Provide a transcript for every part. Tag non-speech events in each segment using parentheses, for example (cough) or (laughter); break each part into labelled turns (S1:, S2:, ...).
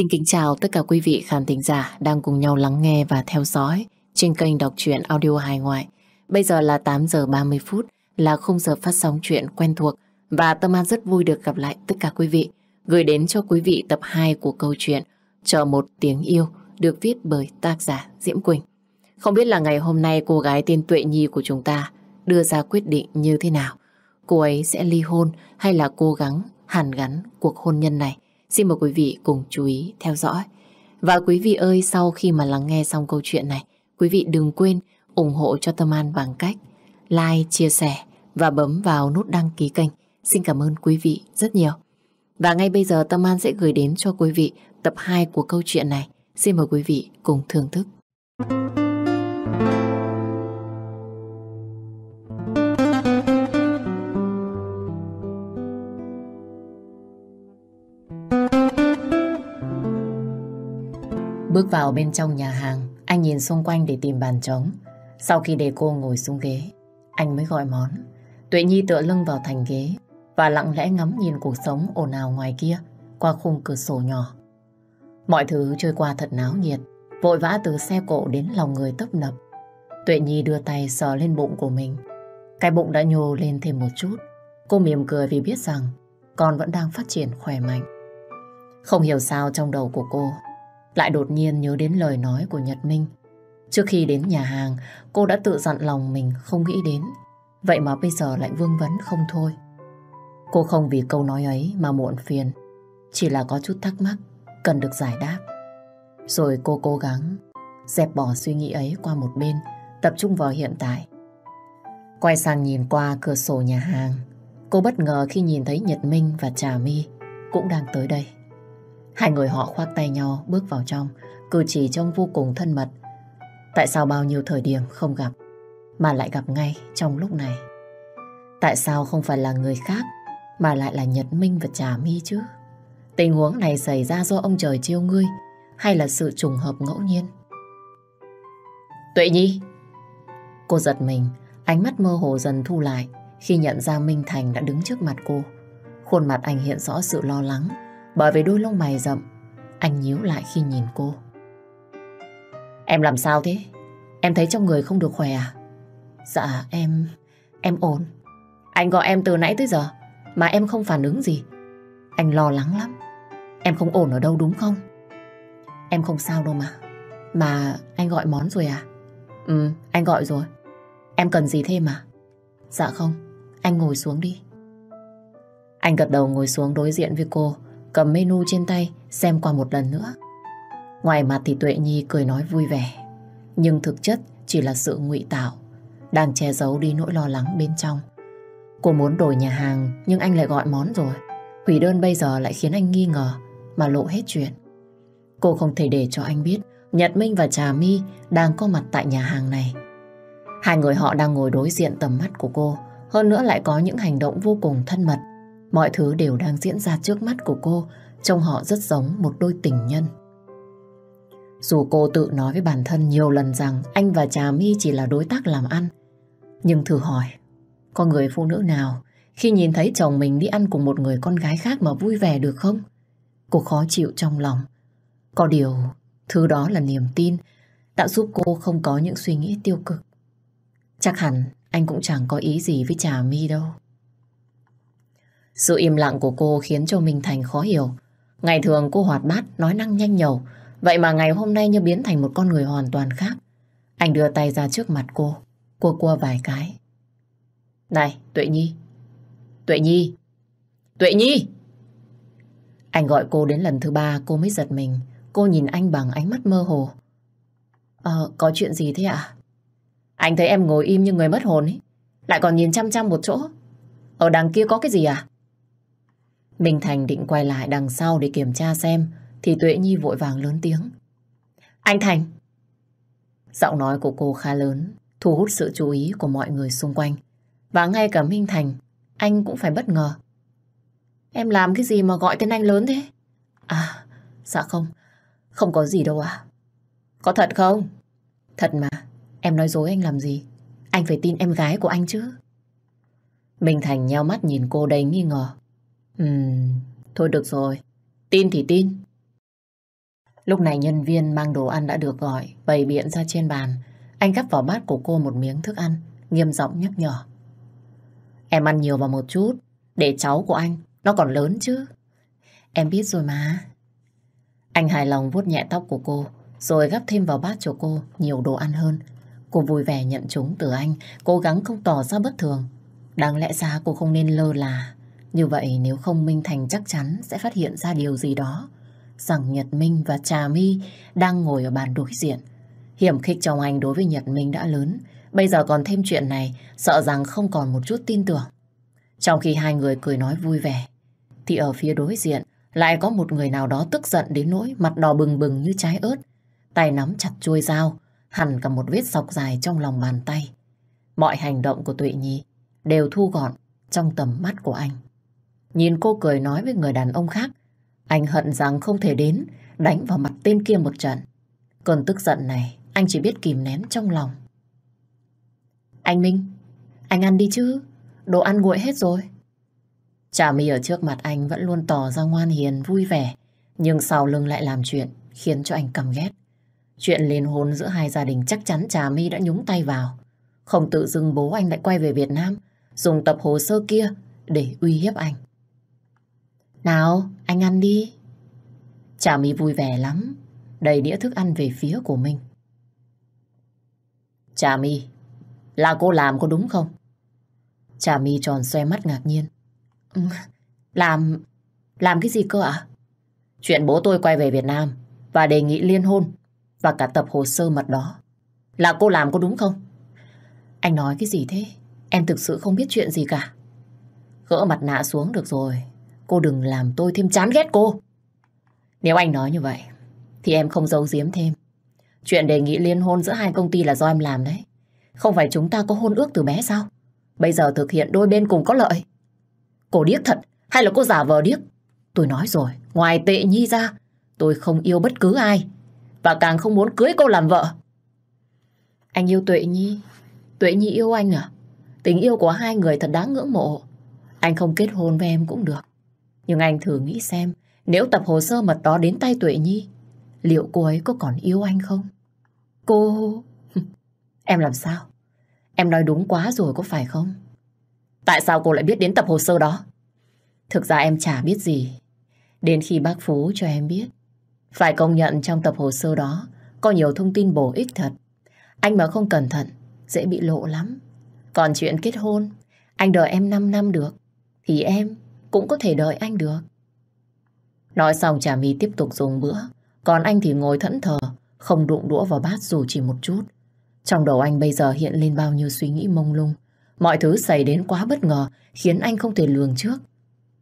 S1: Xin kính chào tất cả quý vị khán thính giả đang cùng nhau lắng nghe và theo dõi trên kênh đọc truyện audio hài ngoại. Bây giờ là 8 giờ 30 phút là khung giờ phát sóng chuyện quen thuộc và Tâm An rất vui được gặp lại tất cả quý vị. Gửi đến cho quý vị tập 2 của câu chuyện Chờ một tiếng yêu được viết bởi tác giả Diễm Quỳnh. Không biết là ngày hôm nay cô gái tên Tuệ Nhi của chúng ta đưa ra quyết định như thế nào? Cô ấy sẽ ly hôn hay là cố gắng hàn gắn cuộc hôn nhân này? Xin mời quý vị cùng chú ý theo dõi. Và quý vị ơi, sau khi mà lắng nghe xong câu chuyện này, quý vị đừng quên ủng hộ cho Tâm An bằng cách like, chia sẻ và bấm vào nút đăng ký kênh. Xin cảm ơn quý vị rất nhiều. Và ngay bây giờ Tâm An sẽ gửi đến cho quý vị tập 2 của câu chuyện này. Xin mời quý vị cùng thưởng thức. Bước vào bên trong nhà hàng, anh nhìn xung quanh để tìm bàn trống. Sau khi để cô ngồi xuống ghế, anh mới gọi món. Tuệ Nhi tựa lưng vào thành ghế và lặng lẽ ngắm nhìn cuộc sống ồn ào ngoài kia qua khung cửa sổ nhỏ. Mọi thứ trôi qua thật náo nhiệt, vội vã từ xe cộ đến lòng người tấp nập. Tuệ Nhi đưa tay sờ lên bụng của mình. Cái bụng đã nhô lên thêm một chút. Cô mỉm cười vì biết rằng con vẫn đang phát triển khỏe mạnh. Không hiểu sao trong đầu của cô lại đột nhiên nhớ đến lời nói của Nhật Minh. Trước khi đến nhà hàng, cô đã tự dặn lòng mình không nghĩ đến. Vậy mà bây giờ lại vương vấn không thôi. Cô không vì câu nói ấy mà muộn phiền. Chỉ là có chút thắc mắc, cần được giải đáp. Rồi cô cố gắng dẹp bỏ suy nghĩ ấy qua một bên, tập trung vào hiện tại. Quay sang nhìn qua cửa sổ nhà hàng, cô bất ngờ khi nhìn thấy Nhật Minh và Trà My cũng đang tới đây. Hai người họ khoác tay nhau bước vào trong, cử chỉ trông vô cùng thân mật. Tại sao bao nhiêu thời điểm không gặp, mà lại gặp ngay trong lúc này? Tại sao không phải là người khác, mà lại là Nhật Minh và Trà My chứ? Tình huống này xảy ra do ông trời chiêu ngươi, hay là sự trùng hợp ngẫu nhiên? Tuệ Nhi! Cô giật mình, ánh mắt mơ hồ dần thu lại khi nhận ra Minh Thành đã đứng trước mặt cô. Khuôn mặt anh hiện rõ sự lo lắng, bởi vì đôi lông mày rậm. Anh nhíu lại khi nhìn cô. Em làm sao thế? Em thấy trong người không được khỏe à? Dạ em... em ổn. Anh gọi em từ nãy tới giờ mà em không phản ứng gì. Anh lo lắng lắm. Em không ổn ở đâu đúng không? Em không sao đâu mà. Mà anh gọi món rồi à? Ừ, anh gọi rồi. Em cần gì thêm à? Dạ không, anh ngồi xuống đi. Anh gật đầu ngồi xuống đối diện với cô cầm menu trên tay xem qua một lần nữa. Ngoài mặt thì Tuệ Nhi cười nói vui vẻ, nhưng thực chất chỉ là sự ngụy tạo, đang che giấu đi nỗi lo lắng bên trong. Cô muốn đổi nhà hàng nhưng anh lại gọi món rồi. Hủy đơn bây giờ lại khiến anh nghi ngờ mà lộ hết chuyện. Cô không thể để cho anh biết Nhật Minh và Trà My đang có mặt tại nhà hàng này. Hai người họ đang ngồi đối diện tầm mắt của cô, hơn nữa lại có những hành động vô cùng thân mật Mọi thứ đều đang diễn ra trước mắt của cô, trông họ rất giống một đôi tình nhân. Dù cô tự nói với bản thân nhiều lần rằng anh và Trà My chỉ là đối tác làm ăn, nhưng thử hỏi, có người phụ nữ nào khi nhìn thấy chồng mình đi ăn cùng một người con gái khác mà vui vẻ được không? Cô khó chịu trong lòng. Có điều, thứ đó là niềm tin đã giúp cô không có những suy nghĩ tiêu cực. Chắc hẳn anh cũng chẳng có ý gì với Trà My đâu. Sự im lặng của cô khiến cho Minh Thành khó hiểu. Ngày thường cô hoạt bát, nói năng nhanh nhẩu, vậy mà ngày hôm nay như biến thành một con người hoàn toàn khác. Anh đưa tay ra trước mặt cô, cô cua vài cái. Này, Tuệ Nhi! Tuệ Nhi! Tuệ Nhi! Anh gọi cô đến lần thứ ba cô mới giật mình. Cô nhìn anh bằng ánh mắt mơ hồ. Ờ, có chuyện gì thế ạ? À? Anh thấy em ngồi im như người mất hồn ấy. Lại còn nhìn chăm chăm một chỗ. Ở đằng kia có cái gì à? Minh Thành định quay lại đằng sau để kiểm tra xem thì Tuệ Nhi vội vàng lớn tiếng. Anh Thành! Giọng nói của cô khá lớn, thu hút sự chú ý của mọi người xung quanh. Và ngay cả Minh Thành, anh cũng phải bất ngờ. Em làm cái gì mà gọi tên anh lớn thế? À, dạ không, không có gì đâu À. Có thật không? Thật mà, em nói dối anh làm gì? Anh phải tin em gái của anh chứ. Minh Thành nheo mắt nhìn cô đầy nghi ngờ. Ừ, thôi được rồi. Tin thì tin. Lúc này nhân viên mang đồ ăn đã được gọi, bày biện ra trên bàn. Anh gắp vào bát của cô một miếng thức ăn, nghiêm giọng nhắc nhở. Em ăn nhiều vào một chút, để cháu của anh, nó còn lớn chứ. Em biết rồi mà. Anh hài lòng vuốt nhẹ tóc của cô, rồi gắp thêm vào bát cho cô nhiều đồ ăn hơn. Cô vui vẻ nhận chúng từ anh, cố gắng không tỏ ra bất thường. Đáng lẽ ra cô không nên lơ là. Như vậy nếu không Minh Thành chắc chắn sẽ phát hiện ra điều gì đó. Rằng Nhật Minh và Trà My đang ngồi ở bàn đối diện. Hiểm khích trong anh đối với Nhật Minh đã lớn. Bây giờ còn thêm chuyện này, sợ rằng không còn một chút tin tưởng. Trong khi hai người cười nói vui vẻ, thì ở phía đối diện lại có một người nào đó tức giận đến nỗi mặt đỏ bừng bừng như trái ớt. Tay nắm chặt chuôi dao, hẳn cả một vết sọc dài trong lòng bàn tay. Mọi hành động của Tuệ Nhi đều thu gọn trong tầm mắt của anh. Nhìn cô cười nói với người đàn ông khác, anh hận rằng không thể đến, đánh vào mặt tên kia một trận. Cơn tức giận này, anh chỉ biết kìm nén trong lòng. Anh Minh, anh ăn đi chứ, đồ ăn nguội hết rồi. Trà My ở trước mặt anh vẫn luôn tỏ ra ngoan hiền, vui vẻ, nhưng sau lưng lại làm chuyện khiến cho anh căm ghét. Chuyện liên hôn giữa hai gia đình chắc chắn Trà My đã nhúng tay vào. Không tự dưng bố anh lại quay về Việt Nam, dùng tập hồ sơ kia để uy hiếp anh. Nào, anh ăn đi. trà my vui vẻ lắm, đầy đĩa thức ăn về phía của mình. trà my là cô làm có đúng không? trà my tròn xoe mắt ngạc nhiên. Ừ, làm, làm cái gì cơ ạ? À? Chuyện bố tôi quay về Việt Nam và đề nghị liên hôn và cả tập hồ sơ mật đó. Là cô làm có đúng không? Anh nói cái gì thế? Em thực sự không biết chuyện gì cả. Gỡ mặt nạ xuống được rồi. Cô đừng làm tôi thêm chán ghét cô. Nếu anh nói như vậy, thì em không giấu giếm thêm. Chuyện đề nghị liên hôn giữa hai công ty là do em làm đấy. Không phải chúng ta có hôn ước từ bé sao? Bây giờ thực hiện đôi bên cùng có lợi. Cô điếc thật, hay là cô giả vờ điếc? Tôi nói rồi, ngoài tệ nhi ra, tôi không yêu bất cứ ai. Và càng không muốn cưới cô làm vợ. Anh yêu Tuệ Nhi. Tuệ Nhi yêu anh à? Tình yêu của hai người thật đáng ngưỡng mộ. Anh không kết hôn với em cũng được. Nhưng anh thử nghĩ xem, nếu tập hồ sơ mật đó đến tay Tuệ Nhi, liệu cô ấy có còn yêu anh không? Cô... (laughs) em làm sao? Em nói đúng quá rồi có phải không? Tại sao cô lại biết đến tập hồ sơ đó? Thực ra em chả biết gì. Đến khi bác Phú cho em biết. Phải công nhận trong tập hồ sơ đó có nhiều thông tin bổ ích thật. Anh mà không cẩn thận, dễ bị lộ lắm. Còn chuyện kết hôn, anh đợi em 5 năm được. Thì em cũng có thể đợi anh được. Nói xong Trà mì tiếp tục dùng bữa, còn anh thì ngồi thẫn thờ, không đụng đũa vào bát dù chỉ một chút. Trong đầu anh bây giờ hiện lên bao nhiêu suy nghĩ mông lung. Mọi thứ xảy đến quá bất ngờ, khiến anh không thể lường trước.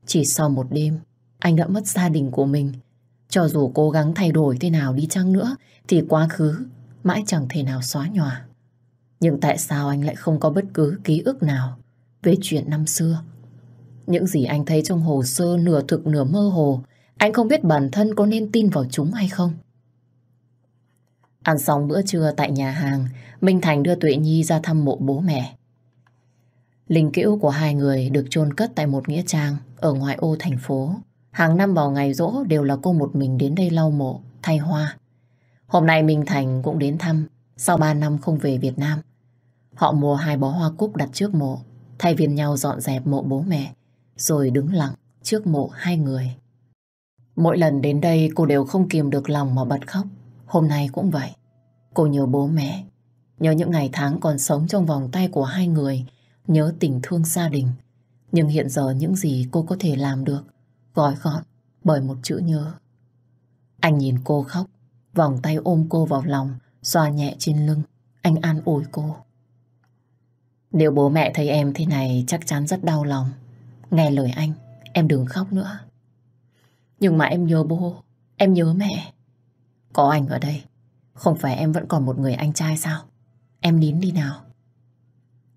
S1: Chỉ sau một đêm, anh đã mất gia đình của mình. Cho dù cố gắng thay đổi thế nào đi chăng nữa, thì quá khứ mãi chẳng thể nào xóa nhòa. Nhưng tại sao anh lại không có bất cứ ký ức nào về chuyện năm xưa những gì anh thấy trong hồ sơ nửa thực nửa mơ hồ, anh không biết bản thân có nên tin vào chúng hay không. Ăn xong bữa trưa tại nhà hàng, Minh Thành đưa Tuệ Nhi ra thăm mộ bố mẹ. Linh cữu của hai người được chôn cất tại một nghĩa trang ở ngoại ô thành phố. Hàng năm vào ngày rỗ đều là cô một mình đến đây lau mộ, thay hoa. Hôm nay Minh Thành cũng đến thăm, sau ba năm không về Việt Nam. Họ mua hai bó hoa cúc đặt trước mộ, thay viên nhau dọn dẹp mộ bố mẹ rồi đứng lặng trước mộ hai người. Mỗi lần đến đây cô đều không kiềm được lòng mà bật khóc. Hôm nay cũng vậy. Cô nhớ bố mẹ, nhớ những ngày tháng còn sống trong vòng tay của hai người, nhớ tình thương gia đình. Nhưng hiện giờ những gì cô có thể làm được, gói gọn bởi một chữ nhớ. Anh nhìn cô khóc, vòng tay ôm cô vào lòng, xoa nhẹ trên lưng. Anh an ủi cô. Nếu bố mẹ thấy em thế này chắc chắn rất đau lòng. Nghe lời anh, em đừng khóc nữa. Nhưng mà em nhớ bố, em nhớ mẹ. Có anh ở đây, không phải em vẫn còn một người anh trai sao? Em nín đi nào.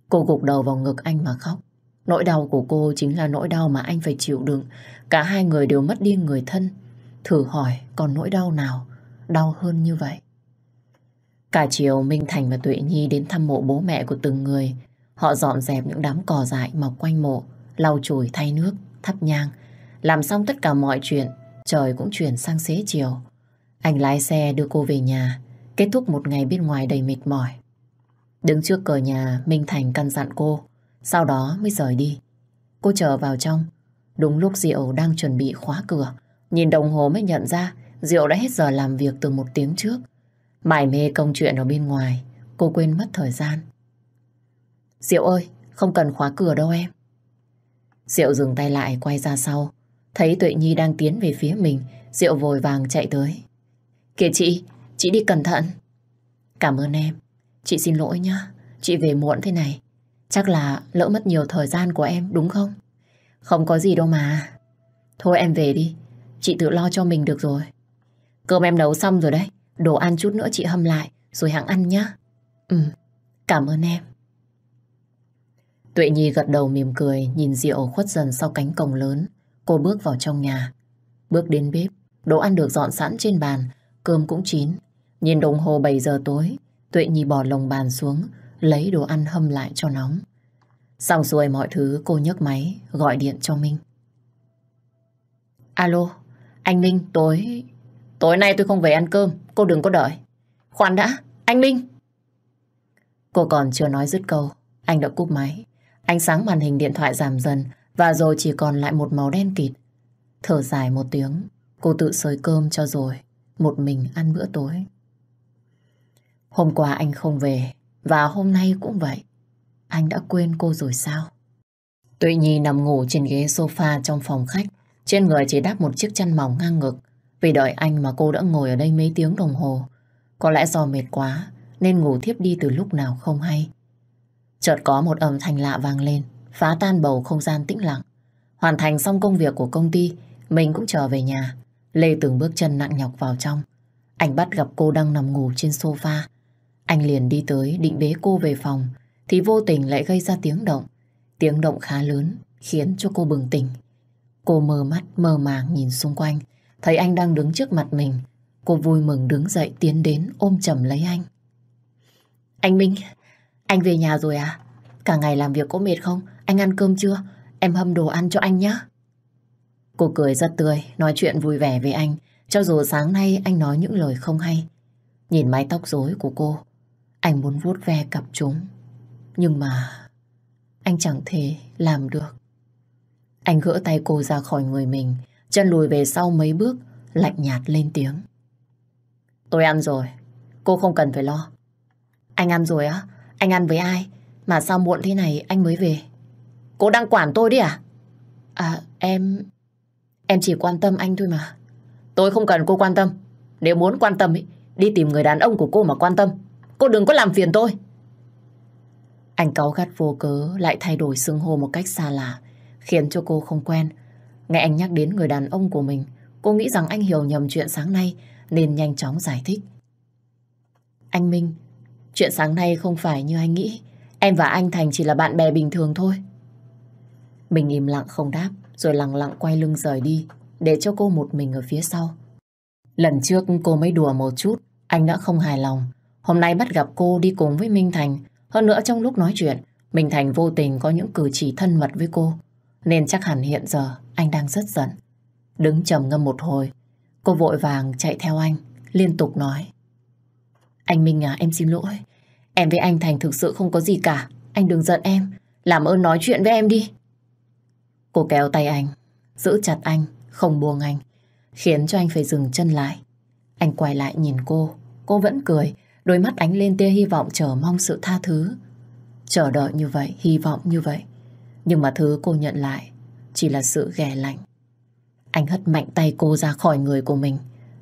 S1: Cô gục đầu vào ngực anh mà khóc. Nỗi đau của cô chính là nỗi đau mà anh phải chịu đựng. Cả hai người đều mất đi người thân. Thử hỏi còn nỗi đau nào đau hơn như vậy. Cả chiều Minh Thành và Tuệ Nhi đến thăm mộ bố mẹ của từng người. Họ dọn dẹp những đám cỏ dại mọc quanh mộ lau chùi thay nước, thắp nhang. Làm xong tất cả mọi chuyện, trời cũng chuyển sang xế chiều. Anh lái xe đưa cô về nhà, kết thúc một ngày bên ngoài đầy mệt mỏi. Đứng trước cửa nhà, Minh Thành căn dặn cô, sau đó mới rời đi. Cô chờ vào trong, đúng lúc Diệu đang chuẩn bị khóa cửa. Nhìn đồng hồ mới nhận ra Diệu đã hết giờ làm việc từ một tiếng trước. Mải mê công chuyện ở bên ngoài, cô quên mất thời gian. Diệu ơi, không cần khóa cửa đâu em. Diệu dừng tay lại quay ra sau. Thấy Tuệ Nhi đang tiến về phía mình, Diệu vội vàng chạy tới. Kìa chị, chị đi cẩn thận. Cảm ơn em. Chị xin lỗi nhá. Chị về muộn thế này. Chắc là lỡ mất nhiều thời gian của em đúng không? Không có gì đâu mà. Thôi em về đi. Chị tự lo cho mình được rồi. Cơm em nấu xong rồi đấy. Đồ ăn chút nữa chị hâm lại. Rồi hãng ăn nhá. Ừ, cảm ơn em. Tuệ Nhi gật đầu mỉm cười, nhìn Diệu khuất dần sau cánh cổng lớn. Cô bước vào trong nhà. Bước đến bếp, đồ ăn được dọn sẵn trên bàn, cơm cũng chín. Nhìn đồng hồ 7 giờ tối, Tuệ Nhi bỏ lồng bàn xuống, lấy đồ ăn hâm lại cho nóng. Xong xuôi mọi thứ, cô nhấc máy, gọi điện cho Minh. Alo, anh Minh, tối... Tối nay tôi không về ăn cơm, cô đừng có đợi. Khoan đã, anh Minh! Cô còn chưa nói dứt câu, anh đã cúp máy. Ánh sáng màn hình điện thoại giảm dần và rồi chỉ còn lại một màu đen kịt. Thở dài một tiếng, cô tự sới cơm cho rồi, một mình ăn bữa tối. Hôm qua anh không về, và hôm nay cũng vậy. Anh đã quên cô rồi sao? Tuệ Nhi nằm ngủ trên ghế sofa trong phòng khách, trên người chỉ đắp một chiếc chăn mỏng ngang ngực. Vì đợi anh mà cô đã ngồi ở đây mấy tiếng đồng hồ. Có lẽ do mệt quá, nên ngủ thiếp đi từ lúc nào không hay. Chợt có một âm thanh lạ vang lên, phá tan bầu không gian tĩnh lặng. Hoàn thành xong công việc của công ty, mình cũng trở về nhà. Lê từng bước chân nặng nhọc vào trong. Anh bắt gặp cô đang nằm ngủ trên sofa. Anh liền đi tới định bế cô về phòng, thì vô tình lại gây ra tiếng động. Tiếng động khá lớn, khiến cho cô bừng tỉnh. Cô mờ mắt, mơ màng nhìn xung quanh, thấy anh đang đứng trước mặt mình. Cô vui mừng đứng dậy tiến đến ôm chầm lấy anh. Anh Minh, anh về nhà rồi à? Cả ngày làm việc có mệt không? Anh ăn cơm chưa? Em hâm đồ ăn cho anh nhé. Cô cười rất tươi, nói chuyện vui vẻ với anh, cho dù sáng nay anh nói những lời không hay. Nhìn mái tóc rối của cô, anh muốn vuốt ve cặp chúng. Nhưng mà anh chẳng thể làm được. Anh gỡ tay cô ra khỏi người mình, chân lùi về sau mấy bước, lạnh nhạt lên tiếng. Tôi ăn rồi, cô không cần phải lo. Anh ăn rồi á, anh ăn với ai? Mà sao muộn thế này anh mới về? Cô đang quản tôi đi à? À, em... Em chỉ quan tâm anh thôi mà. Tôi không cần cô quan tâm. Nếu muốn quan tâm, ý, đi tìm người đàn ông của cô mà quan tâm. Cô đừng có làm phiền tôi. Anh cáu gắt vô cớ lại thay đổi xưng hô một cách xa lạ, khiến cho cô không quen. Nghe anh nhắc đến người đàn ông của mình, cô nghĩ rằng anh hiểu nhầm chuyện sáng nay nên nhanh chóng giải thích. Anh Minh Chuyện sáng nay không phải như anh nghĩ. Em và anh Thành chỉ là bạn bè bình thường thôi. Mình im lặng không đáp, rồi lặng lặng quay lưng rời đi, để cho cô một mình ở phía sau. Lần trước cô mới đùa một chút, anh đã không hài lòng. Hôm nay bắt gặp cô đi cùng với Minh Thành. Hơn nữa trong lúc nói chuyện, Minh Thành vô tình có những cử chỉ thân mật với cô. Nên chắc hẳn hiện giờ anh đang rất giận. Đứng trầm ngâm một hồi, cô vội vàng chạy theo anh, liên tục nói. Anh Minh à, em xin lỗi. Em với anh Thành thực sự không có gì cả. Anh đừng giận em. Làm ơn nói chuyện với em đi. Cô kéo tay anh, giữ chặt anh, không buông anh, khiến cho anh phải dừng chân lại. Anh quay lại nhìn cô, cô vẫn cười, đôi mắt ánh lên tia hy vọng chờ mong sự tha thứ. Chờ đợi như vậy, hy vọng như vậy. Nhưng mà thứ cô nhận lại chỉ là sự ghẻ lạnh. Anh hất mạnh tay cô ra khỏi người của mình.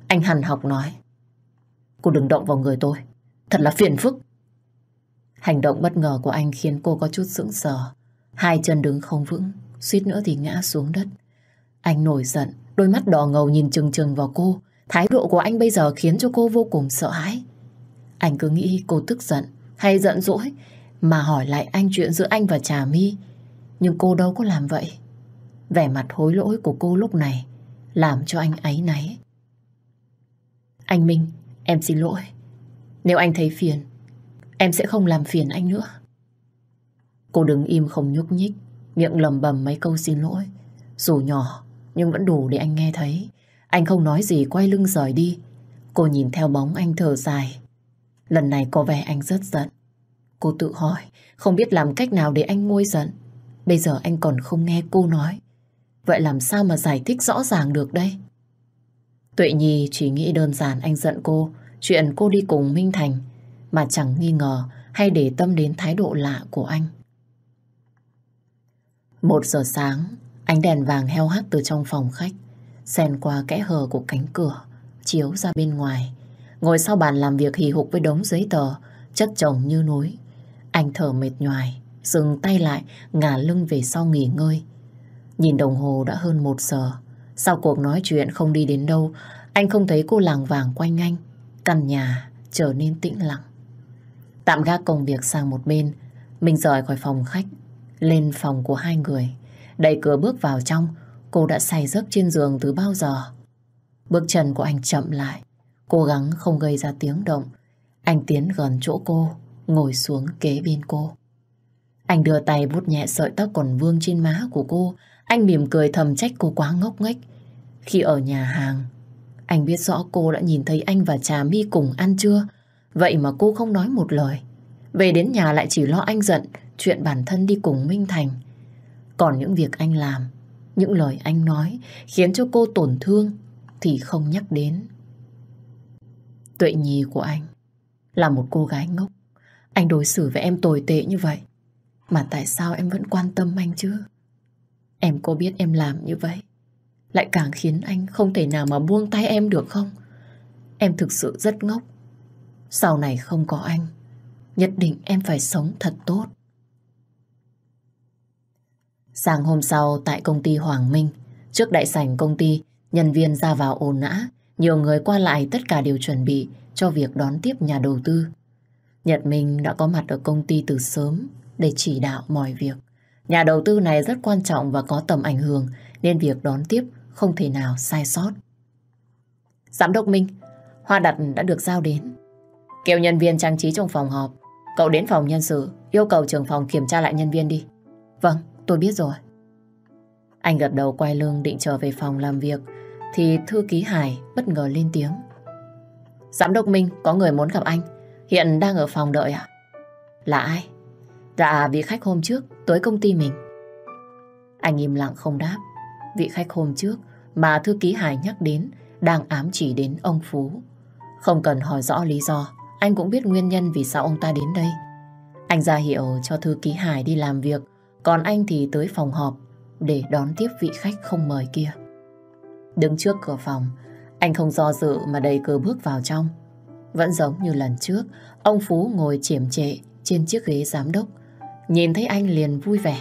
S1: Anh hằn học nói. Cô đừng động vào người tôi. Thật là phiền phức. Hành động bất ngờ của anh khiến cô có chút sững sờ. Hai chân đứng không vững, suýt nữa thì ngã xuống đất. Anh nổi giận, đôi mắt đỏ ngầu nhìn chừng chừng vào cô. Thái độ của anh bây giờ khiến cho cô vô cùng sợ hãi. Anh cứ nghĩ cô tức giận hay giận dỗi mà hỏi lại anh chuyện giữa anh và Trà My. Nhưng cô đâu có làm vậy. Vẻ mặt hối lỗi của cô lúc này làm cho anh ấy náy. Anh Minh, Em xin lỗi. Nếu anh thấy phiền, em sẽ không làm phiền anh nữa. Cô đứng im không nhúc nhích, miệng lầm bầm mấy câu xin lỗi. Dù nhỏ, nhưng vẫn đủ để anh nghe thấy. Anh không nói gì quay lưng rời đi. Cô nhìn theo bóng anh thở dài. Lần này có vẻ anh rất giận. Cô tự hỏi, không biết làm cách nào để anh nguôi giận. Bây giờ anh còn không nghe cô nói. Vậy làm sao mà giải thích rõ ràng được đây? Tuệ Nhi chỉ nghĩ đơn giản anh giận cô chuyện cô đi cùng Minh Thành mà chẳng nghi ngờ hay để tâm đến thái độ lạ của anh. Một giờ sáng, ánh đèn vàng heo hắt từ trong phòng khách, xen qua kẽ hờ của cánh cửa, chiếu ra bên ngoài. Ngồi sau bàn làm việc hì hục với đống giấy tờ, chất chồng như núi. Anh thở mệt nhoài, dừng tay lại, ngả lưng về sau nghỉ ngơi. Nhìn đồng hồ đã hơn một giờ. Sau cuộc nói chuyện không đi đến đâu, anh không thấy cô làng vàng quanh anh. Căn nhà trở nên tĩnh lặng. Tạm gác công việc sang một bên, mình rời khỏi phòng khách, lên phòng của hai người. Đẩy cửa bước vào trong, cô đã say giấc trên giường từ bao giờ. Bước chân của anh chậm lại, cố gắng không gây ra tiếng động. Anh tiến gần chỗ cô, ngồi xuống kế bên cô. Anh đưa tay vuốt nhẹ sợi tóc còn vương trên má của cô. Anh mỉm cười thầm trách cô quá ngốc nghếch. Khi ở nhà hàng, anh biết rõ cô đã nhìn thấy anh và Trà My cùng ăn chưa? Vậy mà cô không nói một lời. Về đến nhà lại chỉ lo anh giận chuyện bản thân đi cùng Minh Thành. Còn những việc anh làm, những lời anh nói khiến cho cô tổn thương thì không nhắc đến. Tuệ nhi của anh là một cô gái ngốc. Anh đối xử với em tồi tệ như vậy. Mà tại sao em vẫn quan tâm anh chứ? Em có biết em làm như vậy lại càng khiến anh không thể nào mà buông tay em được không? Em thực sự rất ngốc. Sau này không có anh, nhất định em phải sống thật tốt. Sáng hôm sau tại công ty Hoàng Minh, trước đại sảnh công ty, nhân viên ra vào ồn nã, nhiều người qua lại tất cả đều chuẩn bị cho việc đón tiếp nhà đầu tư. Nhật Minh đã có mặt ở công ty từ sớm để chỉ đạo mọi việc. Nhà đầu tư này rất quan trọng và có tầm ảnh hưởng nên việc đón tiếp không thể nào sai sót. Giám đốc Minh, hoa đặt đã được giao đến. Kêu nhân viên trang trí trong phòng họp, cậu đến phòng nhân sự, yêu cầu trưởng phòng kiểm tra lại nhân viên đi. Vâng, tôi biết rồi. Anh gật đầu quay lưng định trở về phòng làm việc, thì thư ký Hải bất ngờ lên tiếng. Giám đốc Minh, có người muốn gặp anh, hiện đang ở phòng đợi ạ. Là ai? Dạ, vị khách hôm trước, tới công ty mình. Anh im lặng không đáp. Vị khách hôm trước mà thư ký Hải nhắc đến đang ám chỉ đến ông Phú. Không cần hỏi rõ lý do, anh cũng biết nguyên nhân vì sao ông ta đến đây. Anh ra hiệu cho thư ký Hải đi làm việc, còn anh thì tới phòng họp để đón tiếp vị khách không mời kia. Đứng trước cửa phòng, anh không do dự mà đầy cờ bước vào trong. Vẫn giống như lần trước, ông Phú ngồi chiểm trệ trên chiếc ghế giám đốc. Nhìn thấy anh liền vui vẻ.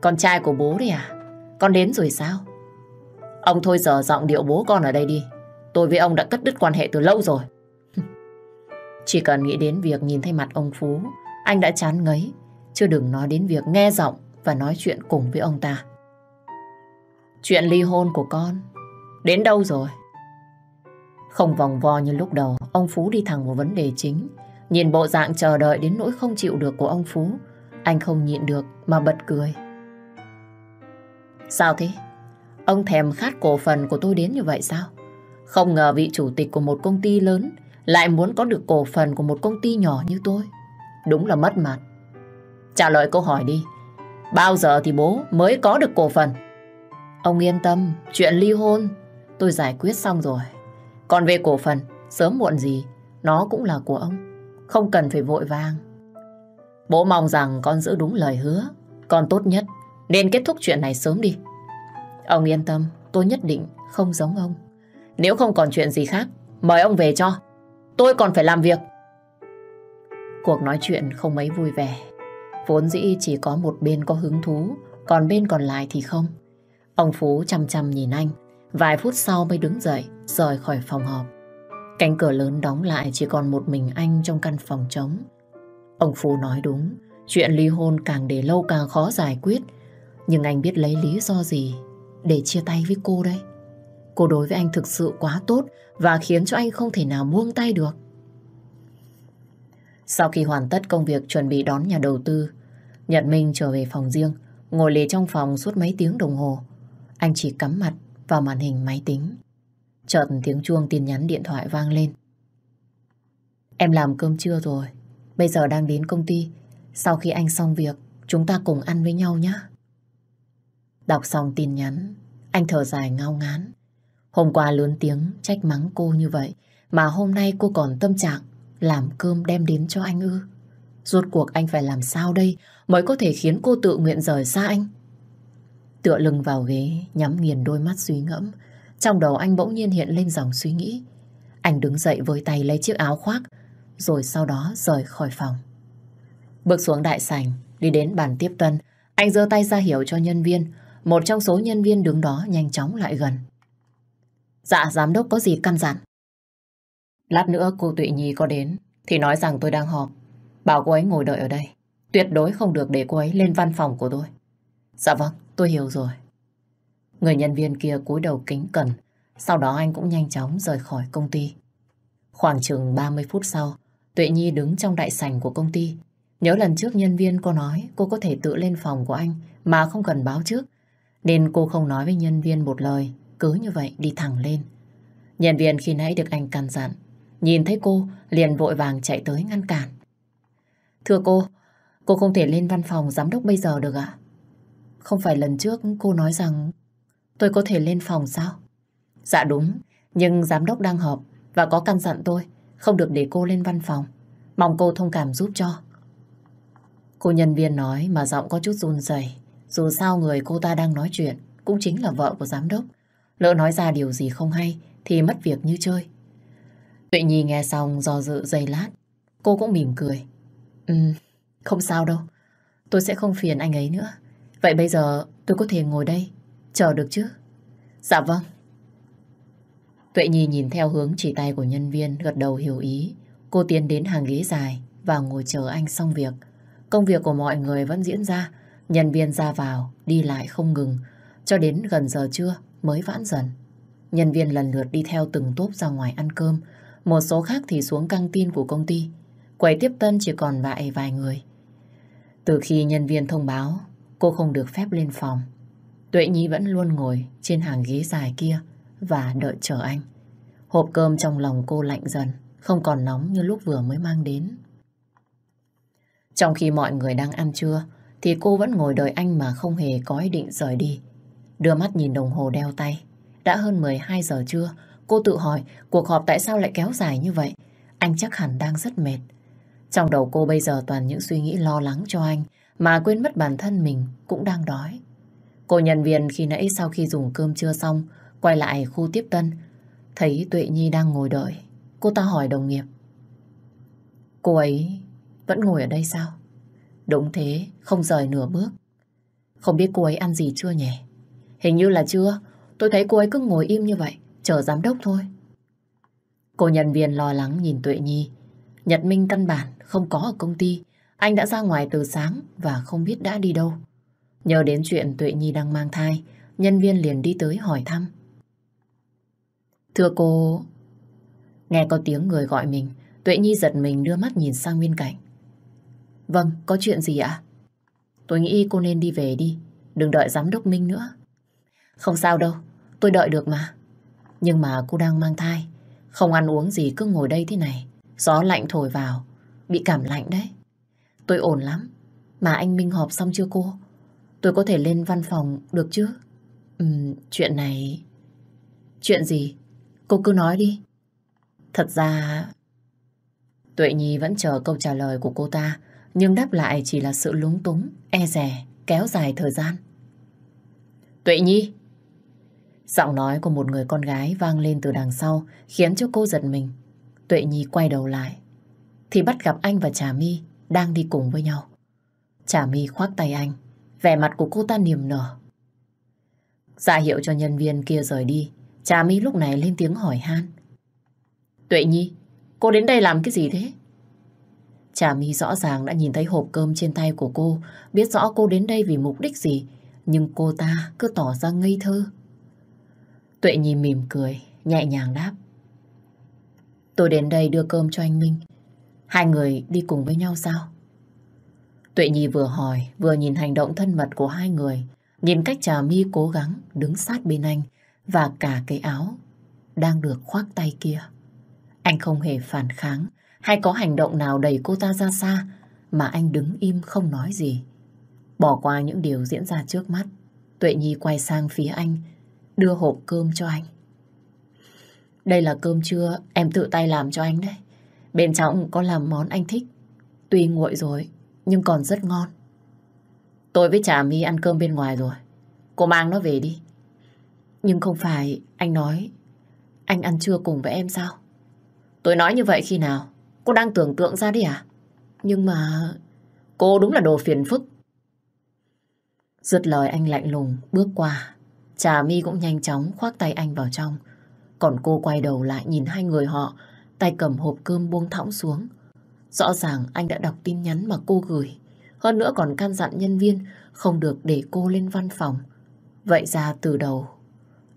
S1: Con trai của bố đấy à? Con đến rồi sao? Ông thôi giờ giọng điệu bố con ở đây đi. Tôi với ông đã cắt đứt quan hệ từ lâu rồi. (laughs) Chỉ cần nghĩ đến việc nhìn thấy mặt ông Phú, anh đã chán ngấy. Chứ đừng nói đến việc nghe giọng và nói chuyện cùng với ông ta. Chuyện ly hôn của con, đến đâu rồi? Không vòng vo như lúc đầu, ông Phú đi thẳng vào vấn đề chính. Nhìn bộ dạng chờ đợi đến nỗi không chịu được của ông Phú, anh không nhịn được mà bật cười. Sao thế? Ông thèm khát cổ phần của tôi đến như vậy sao? Không ngờ vị chủ tịch của một công ty lớn lại muốn có được cổ phần của một công ty nhỏ như tôi. Đúng là mất mặt. Trả lời câu hỏi đi. Bao giờ thì bố mới có được cổ phần? Ông yên tâm, chuyện ly hôn tôi giải quyết xong rồi. Còn về cổ phần, sớm muộn gì, nó cũng là của ông. Không cần phải vội vàng. Bố mong rằng con giữ đúng lời hứa. Con tốt nhất nên kết thúc chuyện này sớm đi. Ông yên tâm, tôi nhất định không giống ông. Nếu không còn chuyện gì khác, mời ông về cho. Tôi còn phải làm việc. Cuộc nói chuyện không mấy vui vẻ. Vốn dĩ chỉ có một bên có hứng thú, còn bên còn lại thì không. Ông Phú chăm chăm nhìn anh, vài phút sau mới đứng dậy, rời khỏi phòng họp. Cánh cửa lớn đóng lại chỉ còn một mình anh trong căn phòng trống. Ông Phú nói đúng, chuyện ly hôn càng để lâu càng khó giải quyết. Nhưng anh biết lấy lý do gì để chia tay với cô đấy. Cô đối với anh thực sự quá tốt và khiến cho anh không thể nào buông tay được. Sau khi hoàn tất công việc chuẩn bị đón nhà đầu tư, Nhật Minh trở về phòng riêng, ngồi lì trong phòng suốt mấy tiếng đồng hồ. Anh chỉ cắm mặt vào màn hình máy tính. Chợt tiếng chuông tin nhắn điện thoại vang lên. Em làm cơm trưa rồi, bây giờ đang đến công ty. Sau khi anh xong việc, chúng ta cùng ăn với nhau nhé. Đọc xong tin nhắn, anh thở dài ngao ngán. Hôm qua lớn tiếng trách mắng cô như vậy, mà hôm nay cô còn tâm trạng làm cơm đem đến cho anh ư. Rốt cuộc anh phải làm sao đây mới có thể khiến cô tự nguyện rời xa anh? Tựa lưng vào ghế, nhắm nghiền đôi mắt suy ngẫm. Trong đầu anh bỗng nhiên hiện lên dòng suy nghĩ. Anh đứng dậy với tay lấy chiếc áo khoác, rồi sau đó rời khỏi phòng. Bước xuống đại sảnh, đi đến bàn tiếp tân, anh giơ tay ra hiểu cho nhân viên, một trong số nhân viên đứng đó nhanh chóng lại gần. Dạ giám đốc có gì căn dặn? Lát nữa cô Tụy Nhi có đến thì nói rằng tôi đang họp. Bảo cô ấy ngồi đợi ở đây. Tuyệt đối không được để cô ấy lên văn phòng của tôi. Dạ vâng, tôi hiểu rồi. Người nhân viên kia cúi đầu kính cẩn. Sau đó anh cũng nhanh chóng rời khỏi công ty. Khoảng chừng 30 phút sau, Tuệ Nhi đứng trong đại sảnh của công ty. Nhớ lần trước nhân viên cô nói cô có thể tự lên phòng của anh mà không cần báo trước nên cô không nói với nhân viên một lời, cứ như vậy đi thẳng lên. Nhân viên khi nãy được anh căn dặn, nhìn thấy cô liền vội vàng chạy tới ngăn cản. Thưa cô, cô không thể lên văn phòng giám đốc bây giờ được ạ? Không phải lần trước cô nói rằng tôi có thể lên phòng sao? Dạ đúng, nhưng giám đốc đang họp và có căn dặn tôi không được để cô lên văn phòng. Mong cô thông cảm giúp cho. Cô nhân viên nói mà giọng có chút run rẩy. Dù sao người cô ta đang nói chuyện cũng chính là vợ của giám đốc. Lỡ nói ra điều gì không hay thì mất việc như chơi. Tuệ Nhi nghe xong do dự giây lát. Cô cũng mỉm cười. Ừ, không sao đâu. Tôi sẽ không phiền anh ấy nữa. Vậy bây giờ tôi có thể ngồi đây, chờ được chứ? Dạ vâng. Tuệ Nhi nhìn theo hướng chỉ tay của nhân viên gật đầu hiểu ý. Cô tiến đến hàng ghế dài và ngồi chờ anh xong việc. Công việc của mọi người vẫn diễn ra, Nhân viên ra vào, đi lại không ngừng, cho đến gần giờ trưa mới vãn dần. Nhân viên lần lượt đi theo từng tốp ra ngoài ăn cơm, một số khác thì xuống căng tin của công ty. Quầy tiếp tân chỉ còn vài vài người. Từ khi nhân viên thông báo, cô không được phép lên phòng. Tuệ Nhi vẫn luôn ngồi trên hàng ghế dài kia và đợi chờ anh. Hộp cơm trong lòng cô lạnh dần, không còn nóng như lúc vừa mới mang đến. Trong khi mọi người đang ăn trưa, thì cô vẫn ngồi đợi anh mà không hề có ý định rời đi. Đưa mắt nhìn đồng hồ đeo tay. Đã hơn 12 giờ trưa, cô tự hỏi cuộc họp tại sao lại kéo dài như vậy. Anh chắc hẳn đang rất mệt. Trong đầu cô bây giờ toàn những suy nghĩ lo lắng cho anh mà quên mất bản thân mình cũng đang đói. Cô nhân viên khi nãy sau khi dùng cơm trưa xong quay lại khu tiếp tân thấy Tuệ Nhi đang ngồi đợi. Cô ta hỏi đồng nghiệp Cô ấy vẫn ngồi ở đây sao? Đúng thế, không rời nửa bước. Không biết cô ấy ăn gì chưa nhỉ? Hình như là chưa. Tôi thấy cô ấy cứ ngồi im như vậy, chờ giám đốc thôi. Cô nhân viên lo lắng nhìn Tuệ Nhi. Nhật Minh căn bản không có ở công ty. Anh đã ra ngoài từ sáng và không biết đã đi đâu. Nhờ đến chuyện Tuệ Nhi đang mang thai, nhân viên liền đi tới hỏi thăm. Thưa cô... Nghe có tiếng người gọi mình, Tuệ Nhi giật mình đưa mắt nhìn sang bên cạnh. Vâng, có chuyện gì ạ? Tôi nghĩ cô nên đi về đi, đừng đợi giám đốc Minh nữa. Không sao đâu, tôi đợi được mà. Nhưng mà cô đang mang thai, không ăn uống gì cứ ngồi đây thế này. Gió lạnh thổi vào, bị cảm lạnh đấy. Tôi ổn lắm, mà anh Minh họp xong chưa cô? Tôi có thể lên văn phòng được chứ? Ừm, chuyện này... Chuyện gì? Cô cứ nói đi. Thật ra... Tuệ Nhi vẫn chờ câu trả lời của cô ta nhưng đáp lại chỉ là sự lúng túng, e rè, kéo dài thời gian. Tuệ Nhi! Giọng nói của một người con gái vang lên từ đằng sau khiến cho cô giật mình. Tuệ Nhi quay đầu lại. Thì bắt gặp anh và Trà My đang đi cùng với nhau. Trà My khoác tay anh, vẻ mặt của cô ta niềm nở. Dạ hiệu cho nhân viên kia rời đi, Trà My lúc này lên tiếng hỏi han. Tuệ Nhi, cô đến đây làm cái gì thế? Trà My rõ ràng đã nhìn thấy hộp cơm trên tay của cô, biết rõ cô đến đây vì mục đích gì, nhưng cô ta cứ tỏ ra ngây thơ. Tuệ Nhi mỉm cười, nhẹ nhàng đáp. Tôi đến đây đưa cơm cho anh Minh. Hai người đi cùng với nhau sao? Tuệ Nhi vừa hỏi, vừa nhìn hành động thân mật của hai người, nhìn cách Trà My cố gắng đứng sát bên anh và cả cái áo đang được khoác tay kia. Anh không hề phản kháng, hay có hành động nào đẩy cô ta ra xa mà anh đứng im không nói gì. Bỏ qua những điều diễn ra trước mắt, Tuệ Nhi quay sang phía anh, đưa hộp cơm cho anh. Đây là cơm trưa em tự tay làm cho anh đấy. Bên trong có làm món anh thích. Tuy nguội rồi, nhưng còn rất ngon. Tôi với Trà My ăn cơm bên ngoài rồi. Cô mang nó về đi. Nhưng không phải anh nói anh ăn trưa cùng với em sao? Tôi nói như vậy khi nào? Cô đang tưởng tượng ra đi à? Nhưng mà... Cô đúng là đồ phiền phức. Dứt lời anh lạnh lùng bước qua. Trà mi cũng nhanh chóng khoác tay anh vào trong. Còn cô quay đầu lại nhìn hai người họ, tay cầm hộp cơm buông thõng xuống. Rõ ràng anh đã đọc tin nhắn mà cô gửi. Hơn nữa còn can dặn nhân viên không được để cô lên văn phòng. Vậy ra từ đầu,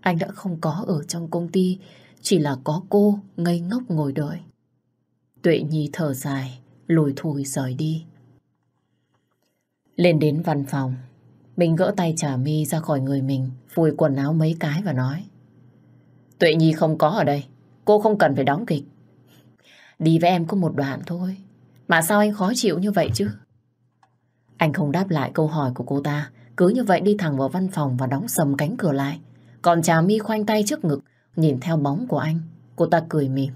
S1: anh đã không có ở trong công ty, chỉ là có cô ngây ngốc ngồi đợi. Tuệ Nhi thở dài, lùi thùi rời đi. Lên đến văn phòng, mình gỡ tay trả mi ra khỏi người mình, vùi quần áo mấy cái và nói. Tuệ Nhi không có ở đây, cô không cần phải đóng kịch. Đi với em có một đoạn thôi, mà sao anh khó chịu như vậy chứ? Anh không đáp lại câu hỏi của cô ta, cứ như vậy đi thẳng vào văn phòng và đóng sầm cánh cửa lại. Còn Trà Mi khoanh tay trước ngực, nhìn theo bóng của anh, cô ta cười mỉm.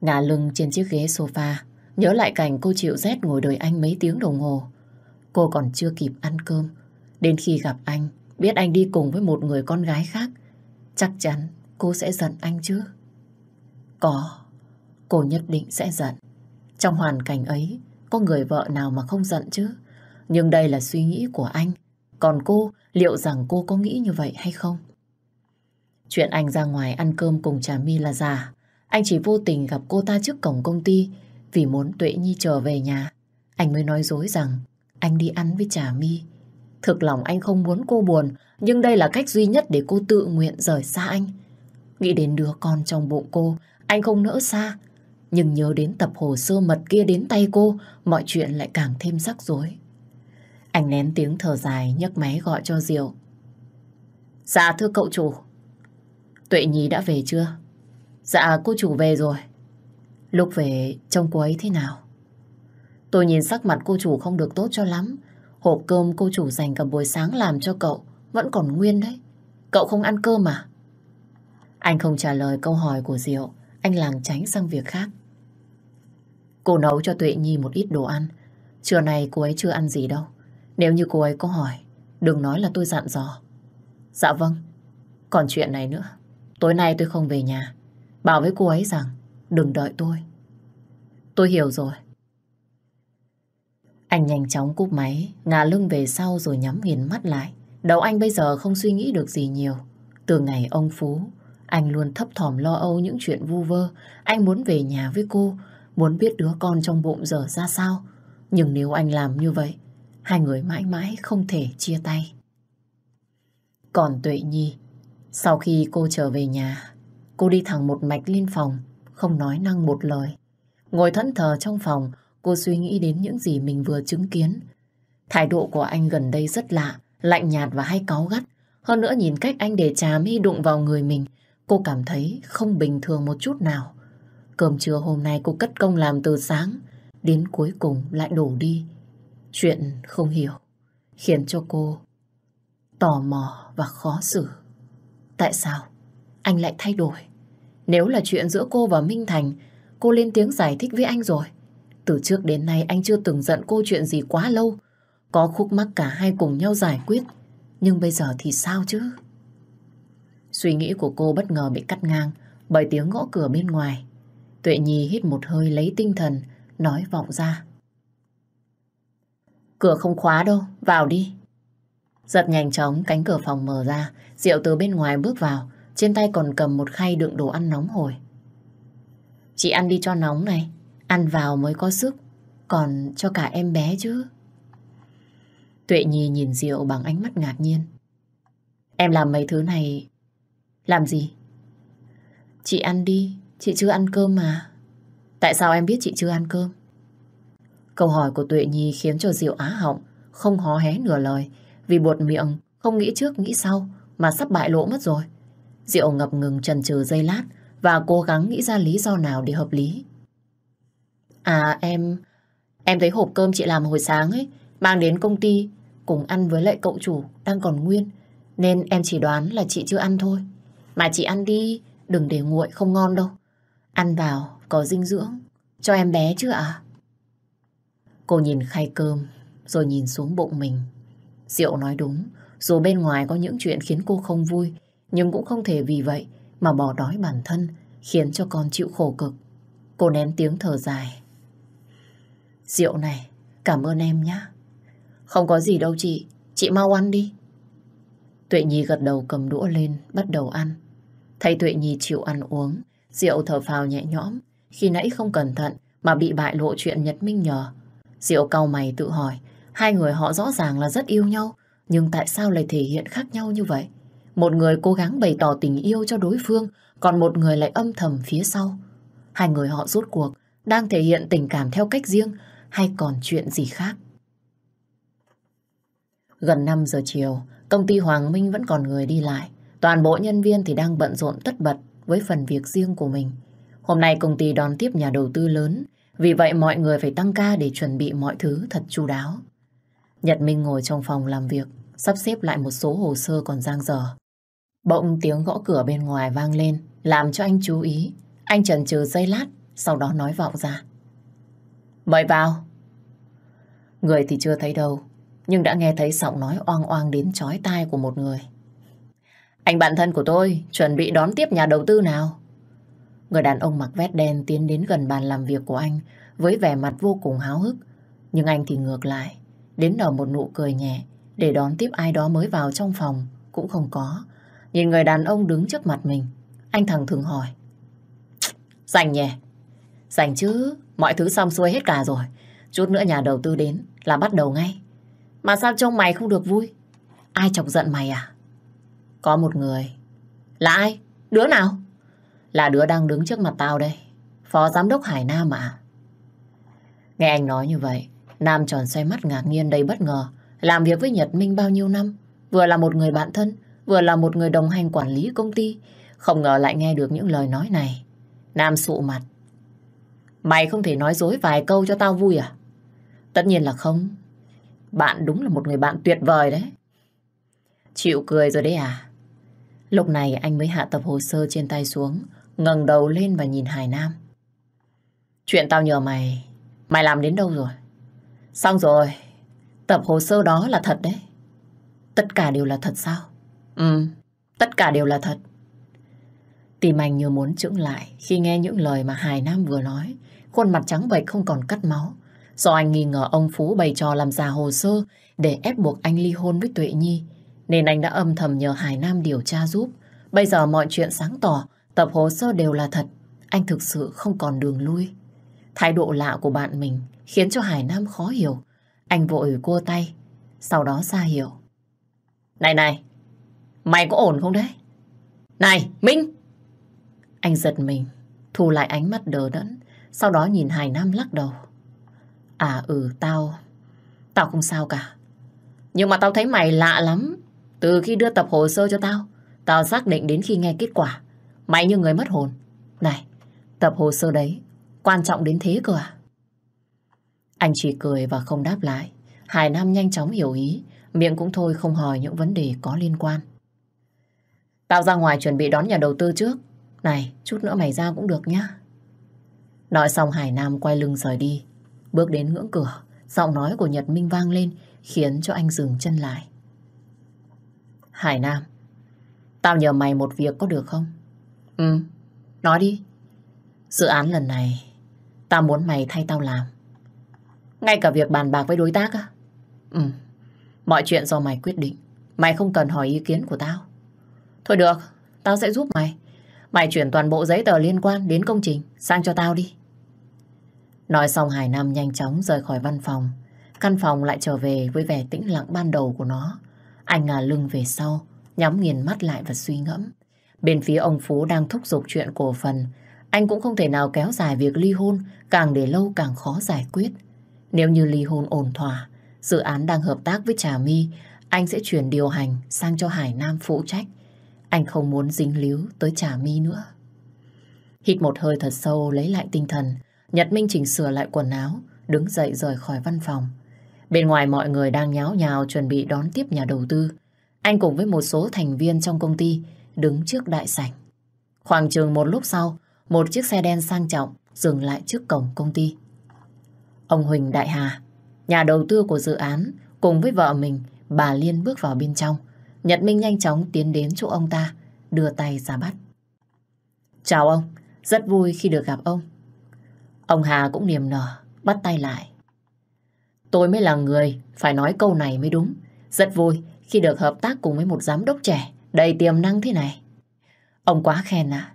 S1: Ngả lưng trên chiếc ghế sofa, nhớ lại cảnh cô chịu rét ngồi đợi anh mấy tiếng đồng hồ. Cô còn chưa kịp ăn cơm. Đến khi gặp anh, biết anh đi cùng với một người con gái khác, chắc chắn cô sẽ giận anh chứ. Có, cô nhất định sẽ giận. Trong hoàn cảnh ấy, có người vợ nào mà không giận chứ? Nhưng đây là suy nghĩ của anh. Còn cô, liệu rằng cô có nghĩ như vậy hay không? Chuyện anh ra ngoài ăn cơm cùng Trà My là giả. Anh chỉ vô tình gặp cô ta trước cổng công ty vì muốn Tuệ Nhi trở về nhà. Anh mới nói dối rằng anh đi ăn với Trà My. Thực lòng anh không muốn cô buồn, nhưng đây là cách duy nhất để cô tự nguyện rời xa anh. Nghĩ đến đứa con trong bụng cô, anh không nỡ xa. Nhưng nhớ đến tập hồ sơ mật kia đến tay cô, mọi chuyện lại càng thêm rắc rối. Anh nén tiếng thở dài, nhấc máy gọi cho Diệu. Dạ thưa cậu chủ, Tuệ Nhi đã về chưa? Dạ cô chủ về rồi. Lúc về trông cô ấy thế nào? Tôi nhìn sắc mặt cô chủ không được tốt cho lắm. Hộp cơm cô chủ dành cả buổi sáng làm cho cậu vẫn còn nguyên đấy. Cậu không ăn cơm à? Anh không trả lời câu hỏi của Diệu. Anh làng tránh sang việc khác. Cô nấu cho Tuệ Nhi một ít đồ ăn. Trưa nay cô ấy chưa ăn gì đâu. Nếu như cô ấy có hỏi, đừng nói là tôi dặn dò. Dạ vâng. Còn chuyện này nữa, tối nay tôi không về nhà. Bảo với cô ấy rằng đừng đợi tôi. Tôi hiểu rồi. Anh nhanh chóng cúp máy, ngả lưng về sau rồi nhắm nghiền mắt lại. Đầu anh bây giờ không suy nghĩ được gì nhiều. Từ ngày ông Phú, anh luôn thấp thỏm lo âu những chuyện vu vơ. Anh muốn về nhà với cô, muốn biết đứa con trong bụng giờ ra sao. Nhưng nếu anh làm như vậy, hai người mãi mãi không thể chia tay. Còn Tuệ Nhi, sau khi cô trở về nhà, Cô đi thẳng một mạch lên phòng, không nói năng một lời. Ngồi thẫn thờ trong phòng, cô suy nghĩ đến những gì mình vừa chứng kiến. Thái độ của anh gần đây rất lạ, lạnh nhạt và hay cáu gắt. Hơn nữa nhìn cách anh để trà mi đụng vào người mình, cô cảm thấy không bình thường một chút nào. Cơm trưa hôm nay cô cất công làm từ sáng, đến cuối cùng lại đổ đi. Chuyện không hiểu, khiến cho cô tò mò và khó xử. Tại sao anh lại thay đổi? Nếu là chuyện giữa cô và Minh Thành, cô lên tiếng giải thích với anh rồi. Từ trước đến nay anh chưa từng giận cô chuyện gì quá lâu. Có khúc mắc cả hai cùng nhau giải quyết. Nhưng bây giờ thì sao chứ? Suy nghĩ của cô bất ngờ bị cắt ngang bởi tiếng gõ cửa bên ngoài. Tuệ Nhi hít một hơi lấy tinh thần, nói vọng ra. Cửa không khóa đâu, vào đi. Giật nhanh chóng, cánh cửa phòng mở ra, Diệu từ bên ngoài bước vào, trên tay còn cầm một khay đựng đồ ăn nóng hổi. Chị ăn đi cho nóng này, ăn vào mới có sức, còn cho cả em bé chứ. Tuệ Nhi nhìn Diệu bằng ánh mắt ngạc nhiên. Em làm mấy thứ này làm gì? Chị ăn đi, chị chưa ăn cơm mà. Tại sao em biết chị chưa ăn cơm? Câu hỏi của Tuệ Nhi khiến cho Diệu á họng, không hó hé nửa lời, vì buột miệng, không nghĩ trước nghĩ sau, mà sắp bại lộ mất rồi. Diệu ngập ngừng trần chừ giây lát và cố gắng nghĩ ra lý do nào để hợp lý. À em, em thấy hộp cơm chị làm hồi sáng ấy, mang đến công ty cùng ăn với lại cậu chủ đang còn nguyên, nên em chỉ đoán là chị chưa ăn thôi. Mà chị ăn đi, đừng để nguội không ngon đâu. Ăn vào có dinh dưỡng, cho em bé chứ ạ. À? Cô nhìn khay cơm, rồi nhìn xuống bụng mình. Diệu nói đúng, dù bên ngoài có những chuyện khiến cô không vui, nhưng cũng không thể vì vậy mà bỏ đói bản thân, khiến cho con chịu khổ cực. Cô nén tiếng thở dài. Rượu này, cảm ơn em nhé. Không có gì đâu chị, chị mau ăn đi. Tuệ Nhi gật đầu cầm đũa lên, bắt đầu ăn. Thấy Tuệ Nhi chịu ăn uống, rượu thở phào nhẹ nhõm. Khi nãy không cẩn thận mà bị bại lộ chuyện Nhật Minh nhờ. rượu cau mày tự hỏi, hai người họ rõ ràng là rất yêu nhau, nhưng tại sao lại thể hiện khác nhau như vậy? Một người cố gắng bày tỏ tình yêu cho đối phương, còn một người lại âm thầm phía sau. Hai người họ rốt cuộc đang thể hiện tình cảm theo cách riêng hay còn chuyện gì khác. Gần 5 giờ chiều, công ty Hoàng Minh vẫn còn người đi lại. Toàn bộ nhân viên thì đang bận rộn tất bật với phần việc riêng của mình. Hôm nay công ty đón tiếp nhà đầu tư lớn, vì vậy mọi người phải tăng ca để chuẩn bị mọi thứ thật chu đáo. Nhật Minh ngồi trong phòng làm việc, sắp xếp lại một số hồ sơ còn dang dở. Bỗng tiếng gõ cửa bên ngoài vang lên, làm cho anh chú ý. Anh chần chừ giây lát, sau đó nói vọng ra. Mời vào. Người thì chưa thấy đâu, nhưng đã nghe thấy giọng nói oang oang đến chói tai của một người. Anh bạn thân của tôi chuẩn bị đón tiếp nhà đầu tư nào? Người đàn ông mặc vest đen tiến đến gần bàn làm việc của anh với vẻ mặt vô cùng háo hức. Nhưng anh thì ngược lại, đến nở một nụ cười nhẹ để đón tiếp ai đó mới vào trong phòng cũng không có. Nhìn người đàn ông đứng trước mặt mình, anh thằng thường hỏi. Dành nhỉ? Dành chứ, mọi thứ xong xuôi hết cả rồi. Chút nữa nhà đầu tư đến là bắt đầu ngay. Mà sao trông mày không được vui? Ai chọc giận mày à? Có một người. Là ai? Đứa nào? Là đứa đang đứng trước mặt tao đây. Phó giám đốc Hải Nam à? Nghe anh nói như vậy, Nam tròn xoay mắt ngạc nhiên đầy bất ngờ. Làm việc với Nhật Minh bao nhiêu năm, vừa là một người bạn thân, vừa là một người đồng hành quản lý công ty, không ngờ lại nghe được những lời nói này. Nam sụ mặt. Mày không thể nói dối vài câu cho tao vui à? Tất nhiên là không. Bạn đúng là một người bạn tuyệt vời đấy. Chịu cười rồi đấy à? Lúc này anh mới hạ tập hồ sơ trên tay xuống, ngẩng đầu lên và nhìn Hải Nam. Chuyện tao nhờ mày, mày làm đến đâu rồi? Xong rồi, tập hồ sơ đó là thật đấy. Tất cả đều là thật sao? Ừ, tất cả đều là thật. Tìm anh như muốn chững lại khi nghe những lời mà Hải Nam vừa nói. Khuôn mặt trắng bệch không còn cắt máu. Do anh nghi ngờ ông Phú bày trò làm giả hồ sơ để ép buộc anh ly hôn với Tuệ Nhi. Nên anh đã âm thầm nhờ Hải Nam điều tra giúp. Bây giờ mọi chuyện sáng tỏ, tập hồ sơ đều là thật. Anh thực sự không còn đường lui. Thái độ lạ của bạn mình khiến cho Hải Nam khó hiểu. Anh vội cua tay, sau đó ra hiểu. Này này, Mày có ổn không đấy? Này, Minh! Anh giật mình, thu lại ánh mắt đờ đẫn, sau đó nhìn Hải Nam lắc đầu. À ừ, tao... Tao không sao cả. Nhưng mà tao thấy mày lạ lắm. Từ khi đưa tập hồ sơ cho tao, tao xác định đến khi nghe kết quả. Mày như người mất hồn. Này, tập hồ sơ đấy, quan trọng đến thế cơ à? Anh chỉ cười và không đáp lại. Hải Nam nhanh chóng hiểu ý, miệng cũng thôi không hỏi những vấn đề có liên quan. Tao ra ngoài chuẩn bị đón nhà đầu tư trước. Này, chút nữa mày ra cũng được nhá. Nói xong Hải Nam quay lưng rời đi. Bước đến ngưỡng cửa, giọng nói của Nhật Minh vang lên khiến cho anh dừng chân lại. Hải Nam, tao nhờ mày một việc có được không? Ừ, nói đi. Dự án lần này, tao muốn mày thay tao làm. Ngay cả việc bàn bạc với đối tác á? Ừ, mọi chuyện do mày quyết định. Mày không cần hỏi ý kiến của tao. Thôi được, tao sẽ giúp mày. Mày chuyển toàn bộ giấy tờ liên quan đến công trình sang cho tao đi. Nói xong Hải Nam nhanh chóng rời khỏi văn phòng. Căn phòng lại trở về với vẻ tĩnh lặng ban đầu của nó. Anh ngả lưng về sau, nhắm nghiền mắt lại và suy ngẫm. Bên phía ông Phú đang thúc giục chuyện cổ phần. Anh cũng không thể nào kéo dài việc ly hôn, càng để lâu càng khó giải quyết. Nếu như ly hôn ổn thỏa, dự án đang hợp tác với Trà My, anh sẽ chuyển điều hành sang cho Hải Nam phụ trách. Anh không muốn dính líu tới trà mi nữa. Hít một hơi thật sâu lấy lại tinh thần, Nhật Minh chỉnh sửa lại quần áo, đứng dậy rời khỏi văn phòng. Bên ngoài mọi người đang nháo nhào chuẩn bị đón tiếp nhà đầu tư. Anh cùng với một số thành viên trong công ty đứng trước đại sảnh. Khoảng chừng một lúc sau, một chiếc xe đen sang trọng dừng lại trước cổng công ty. Ông Huỳnh Đại Hà, nhà đầu tư của dự án, cùng với vợ mình, bà Liên bước vào bên trong. Nhật Minh nhanh chóng tiến đến chỗ ông ta, đưa tay ra bắt. Chào ông, rất vui khi được gặp ông. Ông Hà cũng niềm nở, bắt tay lại. Tôi mới là người, phải nói câu này mới đúng. Rất vui khi được hợp tác cùng với một giám đốc trẻ, đầy tiềm năng thế này. Ông quá khen ạ.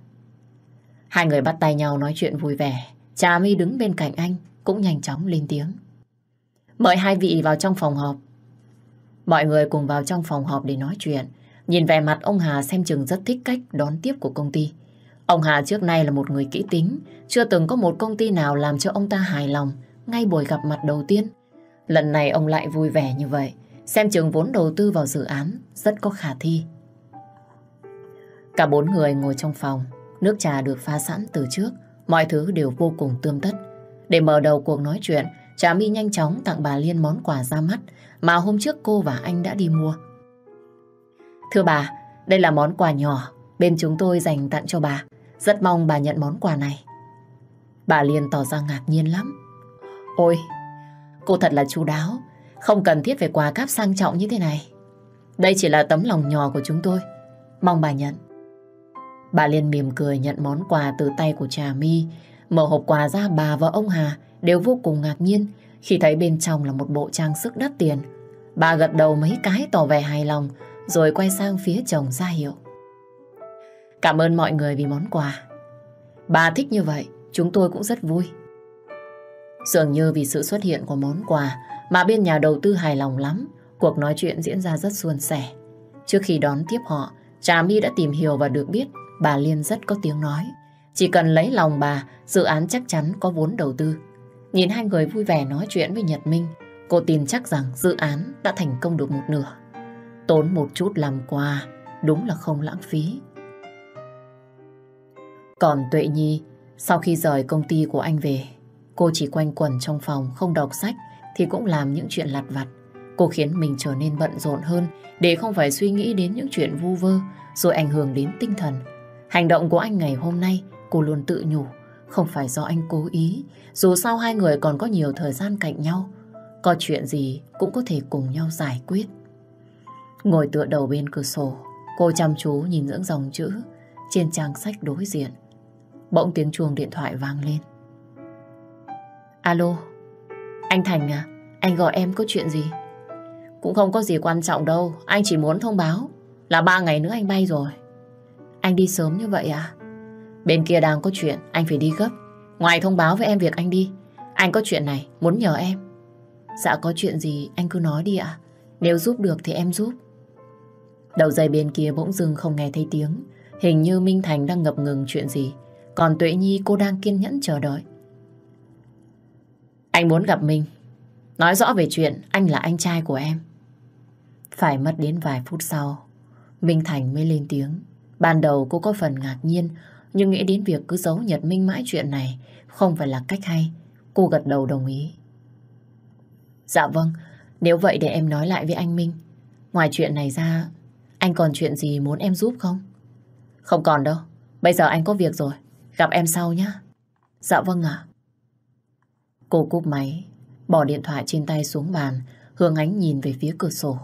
S1: Hai người bắt tay nhau nói chuyện vui vẻ. Trà My đứng bên cạnh anh, cũng nhanh chóng lên tiếng. Mời hai vị vào trong phòng họp, Mọi người cùng vào trong phòng họp để nói chuyện. Nhìn vẻ mặt ông Hà xem chừng rất thích cách đón tiếp của công ty. Ông Hà trước nay là một người kỹ tính, chưa từng có một công ty nào làm cho ông ta hài lòng ngay buổi gặp mặt đầu tiên. Lần này ông lại vui vẻ như vậy, xem chừng vốn đầu tư vào dự án rất có khả thi. Cả bốn người ngồi trong phòng, nước trà được pha sẵn từ trước, mọi thứ đều vô cùng tươm tất. Để mở đầu cuộc nói chuyện, Trà My nhanh chóng tặng bà Liên món quà ra mắt mà hôm trước cô và anh đã đi mua. Thưa bà, đây là món quà nhỏ bên chúng tôi dành tặng cho bà. Rất mong bà nhận món quà này. Bà liền tỏ ra ngạc nhiên lắm. Ôi, cô thật là chu đáo, không cần thiết phải quà cáp sang trọng như thế này. Đây chỉ là tấm lòng nhỏ của chúng tôi, mong bà nhận. Bà liền mỉm cười nhận món quà từ tay của Trà My. Mở hộp quà ra bà và ông Hà đều vô cùng ngạc nhiên khi thấy bên trong là một bộ trang sức đắt tiền Bà gật đầu mấy cái tỏ vẻ hài lòng rồi quay sang phía chồng ra hiệu. Cảm ơn mọi người vì món quà. Bà thích như vậy, chúng tôi cũng rất vui. Dường như vì sự xuất hiện của món quà mà bên nhà đầu tư hài lòng lắm, cuộc nói chuyện diễn ra rất suôn sẻ. Trước khi đón tiếp họ, Trà My đã tìm hiểu và được biết bà Liên rất có tiếng nói. Chỉ cần lấy lòng bà, dự án chắc chắn có vốn đầu tư. Nhìn hai người vui vẻ nói chuyện với Nhật Minh, Cô tin chắc rằng dự án đã thành công được một nửa. Tốn một chút làm quà, đúng là không lãng phí. Còn Tuệ Nhi, sau khi rời công ty của anh về, cô chỉ quanh quẩn trong phòng không đọc sách thì cũng làm những chuyện lặt vặt. Cô khiến mình trở nên bận rộn hơn để không phải suy nghĩ đến những chuyện vu vơ rồi ảnh hưởng đến tinh thần. Hành động của anh ngày hôm nay cô luôn tự nhủ không phải do anh cố ý dù sao hai người còn có nhiều thời gian cạnh nhau có chuyện gì cũng có thể cùng nhau giải quyết. Ngồi tựa đầu bên cửa sổ, cô chăm chú nhìn những dòng chữ trên trang sách đối diện. Bỗng tiếng chuông điện thoại vang lên. Alo, anh Thành à, anh gọi em có chuyện gì? Cũng không có gì quan trọng đâu, anh chỉ muốn thông báo là ba ngày nữa anh bay rồi. Anh đi sớm như vậy à? Bên kia đang có chuyện, anh phải đi gấp. Ngoài thông báo với em việc anh đi, anh có chuyện này, muốn nhờ em. Dạ có chuyện gì anh cứ nói đi ạ. Nếu giúp được thì em giúp. Đầu dây bên kia bỗng dưng không nghe thấy tiếng. Hình như Minh Thành đang ngập ngừng chuyện gì. Còn Tuệ Nhi cô đang kiên nhẫn chờ đợi. Anh muốn gặp Minh, Nói rõ về chuyện anh là anh trai của em. Phải mất đến vài phút sau, Minh Thành mới lên tiếng. Ban đầu cô có phần ngạc nhiên, nhưng nghĩ đến việc cứ giấu Nhật Minh mãi chuyện này không phải là cách hay. Cô gật đầu đồng ý. Dạ vâng, nếu vậy để em nói lại với anh Minh. Ngoài chuyện này ra, anh còn chuyện gì muốn em giúp không? Không còn đâu, bây giờ anh có việc rồi, gặp em sau nhé. Dạ vâng ạ. Cô cúp máy, bỏ điện thoại trên tay xuống bàn, hướng ánh nhìn về phía cửa sổ.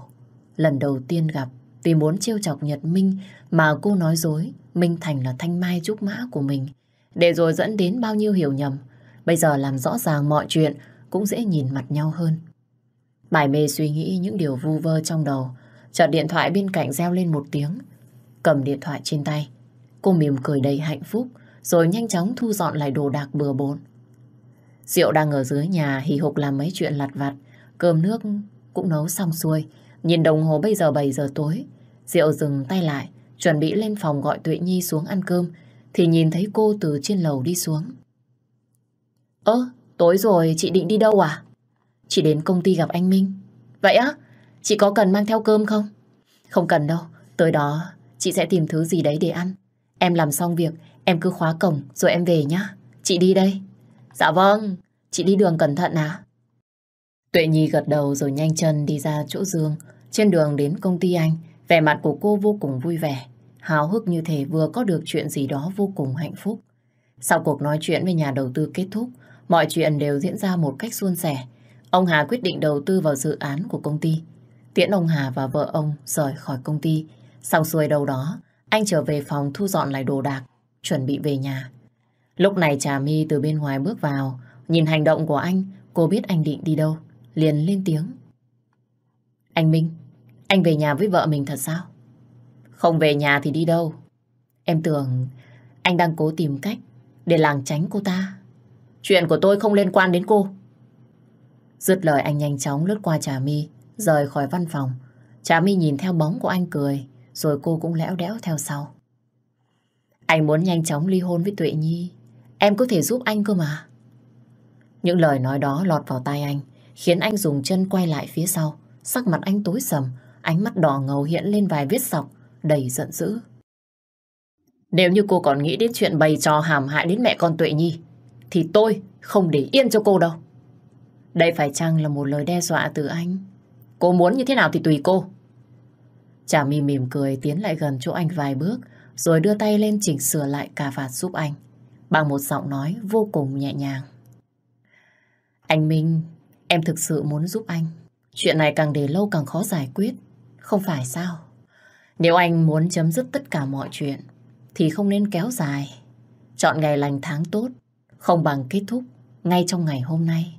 S1: Lần đầu tiên gặp, vì muốn trêu chọc Nhật Minh mà cô nói dối, Minh Thành là thanh mai trúc mã của mình. Để rồi dẫn đến bao nhiêu hiểu nhầm, bây giờ làm rõ ràng mọi chuyện cũng dễ nhìn mặt nhau hơn. Mải mê suy nghĩ những điều vu vơ trong đầu. Chợt điện thoại bên cạnh reo lên một tiếng. Cầm điện thoại trên tay. Cô mỉm cười đầy hạnh phúc rồi nhanh chóng thu dọn lại đồ đạc bừa bộn. Diệu đang ở dưới nhà hì hục làm mấy chuyện lặt vặt. Cơm nước cũng nấu xong xuôi. Nhìn đồng hồ bây giờ 7 giờ tối. Diệu dừng tay lại, chuẩn bị lên phòng gọi Tuệ Nhi xuống ăn cơm thì nhìn thấy cô từ trên lầu đi xuống. Ơ, tối rồi chị định đi đâu à? Chị đến công ty gặp anh Minh. Vậy á, chị có cần mang theo cơm không? Không cần đâu, tới đó chị sẽ tìm thứ gì đấy để ăn. Em làm xong việc, em cứ khóa cổng rồi em về nhá. Chị đi đây. Dạ vâng, chị đi đường cẩn thận à. Tuệ Nhi gật đầu rồi nhanh chân đi ra chỗ Dương. Trên đường đến công ty anh, vẻ mặt của cô vô cùng vui vẻ. Háo hức như thể vừa có được chuyện gì đó vô cùng hạnh phúc. Sau cuộc nói chuyện với nhà đầu tư kết thúc, mọi chuyện đều diễn ra một cách suôn sẻ. Ông Hà quyết định đầu tư vào dự án của công ty. Tiễn ông Hà và vợ ông rời khỏi công ty. Xong xuôi đầu đó, anh trở về phòng thu dọn lại đồ đạc, chuẩn bị về nhà. Lúc này Trà My từ bên ngoài bước vào, nhìn hành động của anh, cô biết anh định đi đâu, liền lên tiếng. Anh Minh, anh về nhà với vợ mình thật sao? Không về nhà thì đi đâu? Em tưởng anh đang cố tìm cách để làng tránh cô ta. Chuyện của tôi không liên quan đến cô. Dứt lời anh nhanh chóng lướt qua Trà mi rời khỏi văn phòng. Trà mi nhìn theo bóng của anh cười, rồi cô cũng lẽo đẽo theo sau. Anh muốn nhanh chóng ly hôn với Tuệ Nhi. Em có thể giúp anh cơ mà. Những lời nói đó lọt vào tai anh, khiến anh dùng chân quay lại phía sau. Sắc mặt anh tối sầm, ánh mắt đỏ ngầu hiện lên vài vết sọc, đầy giận dữ. Nếu như cô còn nghĩ đến chuyện bày trò hàm hại đến mẹ con Tuệ Nhi, thì tôi không để yên cho cô đâu. Đây phải chăng là một lời đe dọa từ anh? Cô muốn như thế nào thì tùy cô. Trà My mỉm cười tiến lại gần chỗ anh vài bước, rồi đưa tay lên chỉnh sửa lại cà vạt giúp anh, bằng một giọng nói vô cùng nhẹ nhàng. Anh Minh, em thực sự muốn giúp anh. Chuyện này càng để lâu càng khó giải quyết, không phải sao? Nếu anh muốn chấm dứt tất cả mọi chuyện, thì không nên kéo dài. Chọn ngày lành tháng tốt, không bằng kết thúc ngay trong ngày hôm nay.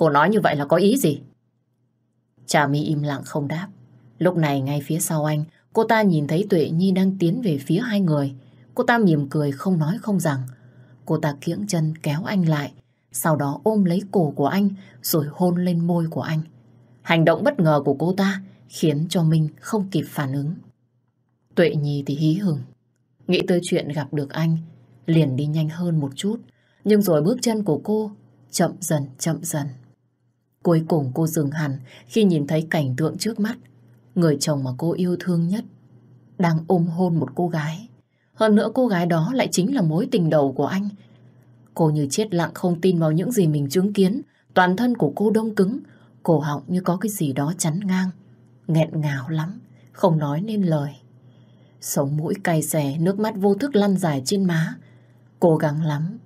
S1: Cô nói như vậy là có ý gì? Trà mi im lặng không đáp. Lúc này ngay phía sau anh, cô ta nhìn thấy Tuệ Nhi đang tiến về phía hai người. Cô ta mỉm cười không nói không rằng. Cô ta kiễng chân kéo anh lại, sau đó ôm lấy cổ của anh rồi hôn lên môi của anh. Hành động bất ngờ của cô ta khiến cho Minh không kịp phản ứng. Tuệ Nhi thì hí hửng, nghĩ tới chuyện gặp được anh, liền đi nhanh hơn một chút, nhưng rồi bước chân của cô chậm dần chậm dần Cuối cùng cô dừng hẳn khi nhìn thấy cảnh tượng trước mắt. Người chồng mà cô yêu thương nhất đang ôm hôn một cô gái. Hơn nữa cô gái đó lại chính là mối tình đầu của anh. Cô như chết lặng không tin vào những gì mình chứng kiến. Toàn thân của cô đông cứng, cổ họng như có cái gì đó chắn ngang. Nghẹn ngào lắm, không nói nên lời. Sống mũi cay xè, nước mắt vô thức lăn dài trên má. Cố gắng lắm,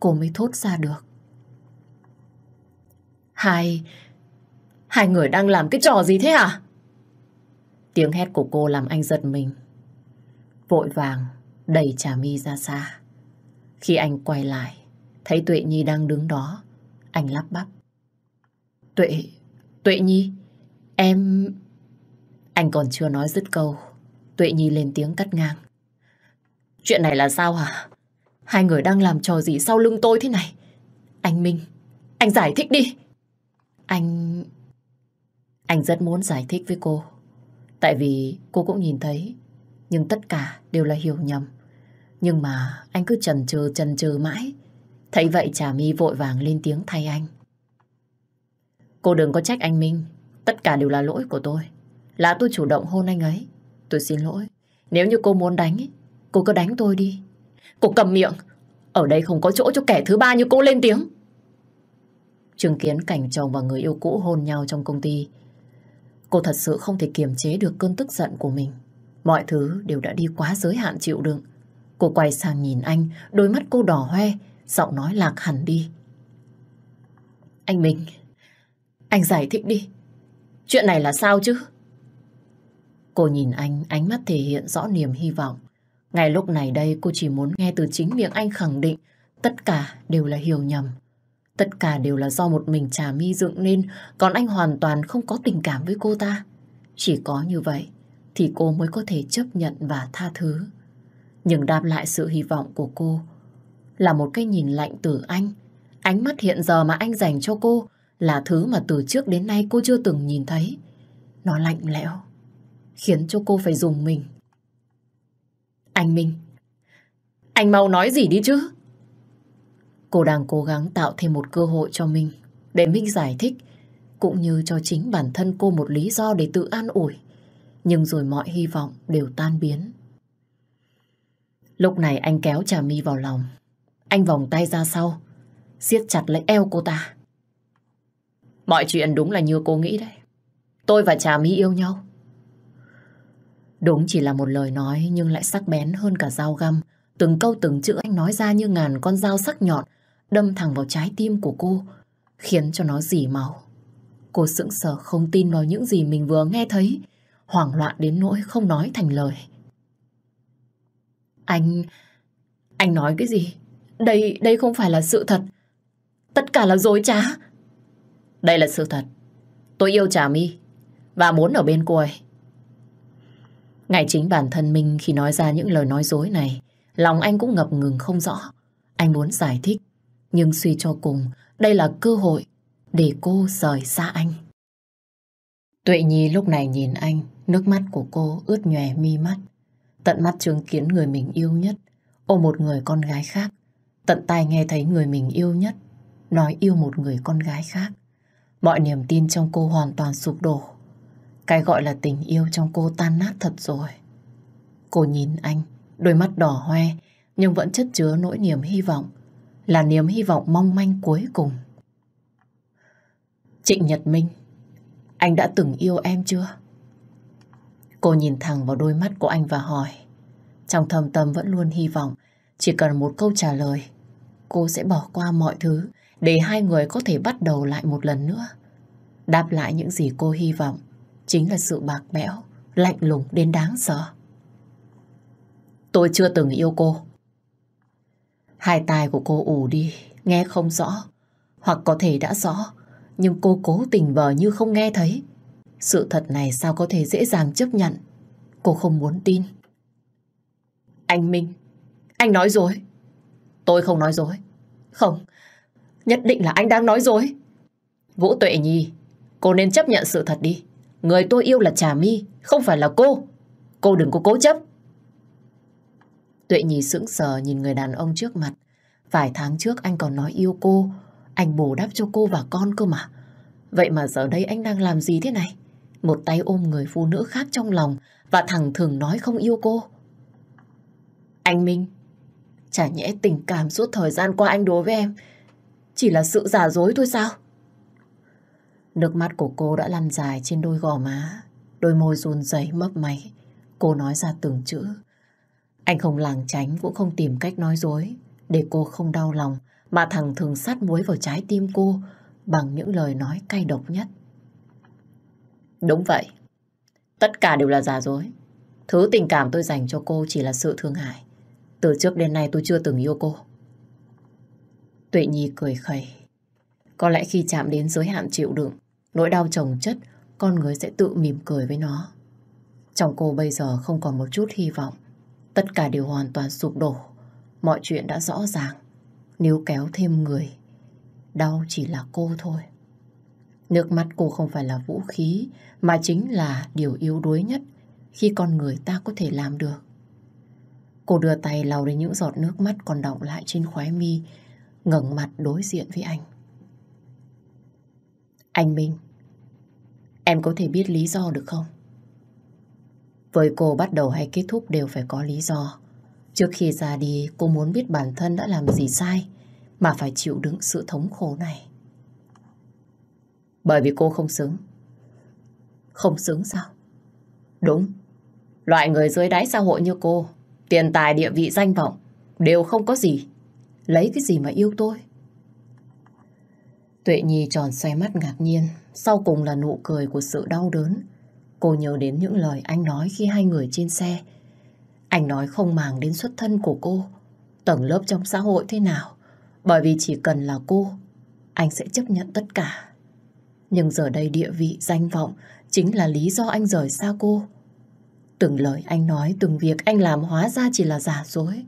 S1: cô mới thốt ra được. Hai... Hai người đang làm cái trò gì thế hả? Tiếng hét của cô làm anh giật mình. Vội vàng, đẩy Trà mi ra xa. Khi anh quay lại, thấy Tuệ Nhi đang đứng đó. Anh lắp bắp. Tuệ... Tuệ Nhi... Em... Anh còn chưa nói dứt câu. Tuệ Nhi lên tiếng cắt ngang. Chuyện này là sao hả? Hai người đang làm trò gì sau lưng tôi thế này? Anh Minh, anh giải thích đi. Anh... Anh rất muốn giải thích với cô. Tại vì cô cũng nhìn thấy. Nhưng tất cả đều là hiểu nhầm. Nhưng mà anh cứ chần chừ chần chừ mãi. Thấy vậy Trà My vội vàng lên tiếng thay anh. Cô đừng có trách anh Minh. Tất cả đều là lỗi của tôi. Là tôi chủ động hôn anh ấy. Tôi xin lỗi. Nếu như cô muốn đánh, cô cứ đánh tôi đi. Cô cầm miệng. Ở đây không có chỗ cho kẻ thứ ba như cô lên tiếng chứng kiến cảnh chồng và người yêu cũ hôn nhau trong công ty. Cô thật sự không thể kiềm chế được cơn tức giận của mình. Mọi thứ đều đã đi quá giới hạn chịu đựng. Cô quay sang nhìn anh, đôi mắt cô đỏ hoe, giọng nói lạc hẳn đi. Anh Bình, anh giải thích đi. Chuyện này là sao chứ? Cô nhìn anh, ánh mắt thể hiện rõ niềm hy vọng. Ngay lúc này đây cô chỉ muốn nghe từ chính miệng anh khẳng định tất cả đều là hiểu nhầm. Tất cả đều là do một mình Trà My dựng nên, còn anh hoàn toàn không có tình cảm với cô ta. Chỉ có như vậy thì cô mới có thể chấp nhận và tha thứ. Nhưng đáp lại sự hy vọng của cô là một cái nhìn lạnh từ anh. Ánh mắt hiện giờ mà anh dành cho cô là thứ mà từ trước đến nay cô chưa từng nhìn thấy. Nó lạnh lẽo, khiến cho cô phải dùng mình. Anh Minh, anh mau nói gì đi chứ? Cô đang cố gắng tạo thêm một cơ hội cho minh để Minh giải thích cũng như cho chính bản thân cô một lý do để tự an ủi. Nhưng rồi mọi hy vọng đều tan biến. Lúc này anh kéo Trà My vào lòng. Anh vòng tay ra sau, siết chặt lấy eo cô ta. Mọi chuyện đúng là như cô nghĩ đấy. Tôi và Trà My yêu nhau. Đúng chỉ là một lời nói nhưng lại sắc bén hơn cả dao găm. Từng câu từng chữ anh nói ra như ngàn con dao sắc nhọn đâm thẳng vào trái tim của cô, khiến cho nó dì máu. Cô sững sờ không tin vào những gì mình vừa nghe thấy, hoảng loạn đến nỗi không nói thành lời. Anh... anh nói cái gì? Đây, đây không phải là sự thật. Tất cả là dối trá. Đây là sự thật. Tôi yêu Trà My và muốn ở bên cô ấy. Ngay chính bản thân mình khi nói ra những lời nói dối này, lòng anh cũng ngập ngừng không rõ. Anh muốn giải thích, nhưng suy cho cùng, đây là cơ hội để cô rời xa anh. Tuệ Nhi lúc này nhìn anh, nước mắt của cô ướt nhòe mi mắt. Tận mắt chứng kiến người mình yêu nhất, ôm một người con gái khác. Tận tai nghe thấy người mình yêu nhất, nói yêu một người con gái khác. Mọi niềm tin trong cô hoàn toàn sụp đổ. Cái gọi là tình yêu trong cô tan nát thật rồi. Cô nhìn anh, đôi mắt đỏ hoe, nhưng vẫn chất chứa nỗi niềm hy vọng là niềm hy vọng mong manh cuối cùng. Trịnh Nhật Minh, anh đã từng yêu em chưa? Cô nhìn thẳng vào đôi mắt của anh và hỏi. Trong thầm tâm vẫn luôn hy vọng, chỉ cần một câu trả lời, cô sẽ bỏ qua mọi thứ để hai người có thể bắt đầu lại một lần nữa. Đáp lại những gì cô hy vọng chính là sự bạc bẽo, lạnh lùng đến đáng sợ. Tôi chưa từng yêu cô. Hai tai của cô ù đi, nghe không rõ. Hoặc có thể đã rõ, nhưng cô cố tình vờ như không nghe thấy. Sự thật này sao có thể dễ dàng chấp nhận? Cô không muốn tin. Anh Minh, anh nói dối. Tôi không nói dối. Không, nhất định là anh đang nói dối. Vũ Tuệ Nhi, cô nên chấp nhận sự thật đi. Người tôi yêu là Trà My, không phải là cô. Cô đừng có cố chấp. Tuệ Nhi sững sờ nhìn người đàn ông trước mặt. Vài tháng trước anh còn nói yêu cô, anh bù đắp cho cô và con cơ mà. Vậy mà giờ đây anh đang làm gì thế này? Một tay ôm người phụ nữ khác trong lòng và thẳng thường nói không yêu cô. Anh Minh, chả nhẽ tình cảm suốt thời gian qua anh đối với em chỉ là sự giả dối thôi sao? Nước mắt của cô đã lăn dài trên đôi gò má, đôi môi run rẩy mấp máy. Cô nói ra từng chữ, anh không làng tránh cũng không tìm cách nói dối để cô không đau lòng mà thằng thường sắt muối vào trái tim cô bằng những lời nói cay độc nhất. Đúng vậy. Tất cả đều là giả dối. Thứ tình cảm tôi dành cho cô chỉ là sự thương hại. Từ trước đến nay tôi chưa từng yêu cô. Tuệ Nhi cười khẩy. Có lẽ khi chạm đến giới hạn chịu đựng, nỗi đau chồng chất, con người sẽ tự mỉm cười với nó. Trong cô bây giờ không còn một chút hy vọng. Tất cả đều hoàn toàn sụp đổ. Mọi chuyện đã rõ ràng. Nếu kéo thêm người, đau chỉ là cô thôi. Nước mắt cô không phải là vũ khí, mà chính là điều yếu đuối nhất khi con người ta có thể làm được. Cô đưa tay lau đến những giọt nước mắt còn đọng lại trên khóe mi, ngẩng mặt đối diện với anh. Anh Minh, em có thể biết lý do được không? Với cô bắt đầu hay kết thúc đều phải có lý do. Trước khi ra đi, cô muốn biết bản thân đã làm gì sai mà phải chịu đựng sự thống khổ này. Bởi vì cô không xứng. Không xứng sao? Đúng. Loại người dưới đáy xã hội như cô, tiền tài, địa vị, danh vọng, đều không có gì. Lấy cái gì mà yêu tôi? Tuệ Nhi tròn xoay mắt ngạc nhiên, sau cùng là nụ cười của sự đau đớn Cô nhớ đến những lời anh nói khi hai người trên xe. Anh nói không màng đến xuất thân của cô, tầng lớp trong xã hội thế nào. Bởi vì chỉ cần là cô, anh sẽ chấp nhận tất cả. Nhưng giờ đây địa vị, danh vọng chính là lý do anh rời xa cô. Từng lời anh nói, từng việc anh làm hóa ra chỉ là giả dối.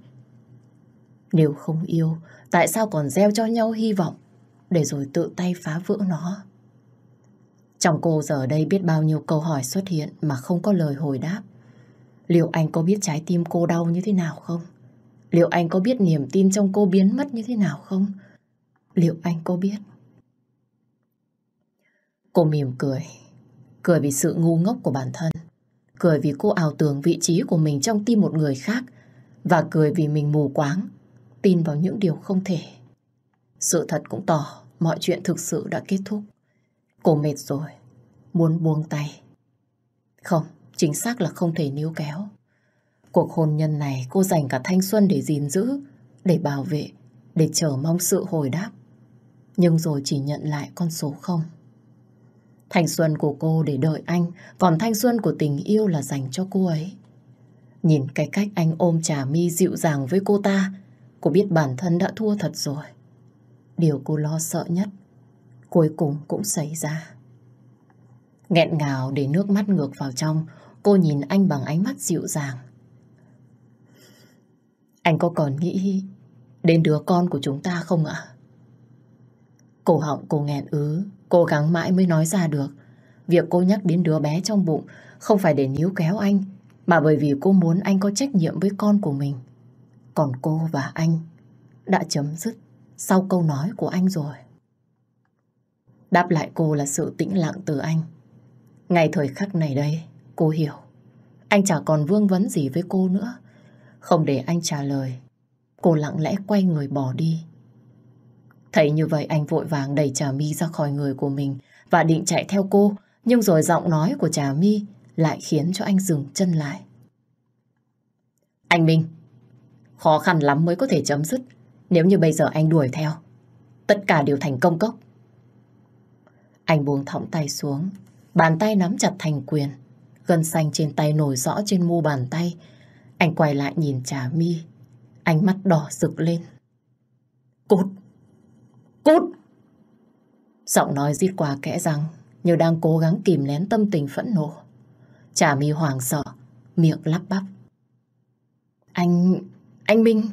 S1: Nếu không yêu, tại sao còn gieo cho nhau hy vọng để rồi tự tay phá vỡ nó? Trong cô giờ đây biết bao nhiêu câu hỏi xuất hiện mà không có lời hồi đáp. Liệu anh có biết trái tim cô đau như thế nào không? Liệu anh có biết niềm tin trong cô biến mất như thế nào không? Liệu anh có biết? Cô mỉm cười. Cười vì sự ngu ngốc của bản thân. Cười vì cô ảo tưởng vị trí của mình trong tim một người khác. Và cười vì mình mù quáng, tin vào những điều không thể. Sự thật cũng tỏ mọi chuyện thực sự đã kết thúc. Cô mệt rồi, muốn buông tay. Không, chính xác là không thể níu kéo. Cuộc hôn nhân này cô dành cả thanh xuân để gìn giữ, để bảo vệ, để chờ mong sự hồi đáp. Nhưng rồi chỉ nhận lại con số không. Thanh xuân của cô để đợi anh, còn thanh xuân của tình yêu là dành cho cô ấy. Nhìn cái cách anh ôm trà mi dịu dàng với cô ta, cô biết bản thân đã thua thật rồi. Điều cô lo sợ nhất, cuối cùng cũng xảy ra. Nghẹn ngào để nước mắt ngược vào trong, cô nhìn anh bằng ánh mắt dịu dàng. Anh có còn nghĩ đến đứa con của chúng ta không ạ? Cổ họng cô nghẹn ứ, cố gắng mãi mới nói ra được. Việc cô nhắc đến đứa bé trong bụng không phải để níu kéo anh, mà bởi vì cô muốn anh có trách nhiệm với con của mình. Còn cô và anh đã chấm dứt sau câu nói của anh rồi. Đáp lại cô là sự tĩnh lặng từ anh ngày thời khắc này đây, cô hiểu. Anh chả còn vương vấn gì với cô nữa. Không để anh trả lời, cô lặng lẽ quay người bỏ đi. Thấy như vậy anh vội vàng đẩy Trà My ra khỏi người của mình và định chạy theo cô, nhưng rồi giọng nói của Trà My lại khiến cho anh dừng chân lại. Anh Minh, khó khăn lắm mới có thể chấm dứt nếu như bây giờ anh đuổi theo. Tất cả đều thành công cốc. Anh buông thõng tay xuống, Bàn tay nắm chặt thành quyền, gân xanh trên tay nổi rõ trên mu bàn tay. Anh quay lại nhìn Trà Mi, ánh mắt đỏ rực lên. Cút! Cút! Giọng nói giết qua kẽ răng, như đang cố gắng kìm nén tâm tình phẫn nộ. Trà Mi hoàng sợ, miệng lắp bắp. Anh... anh Minh...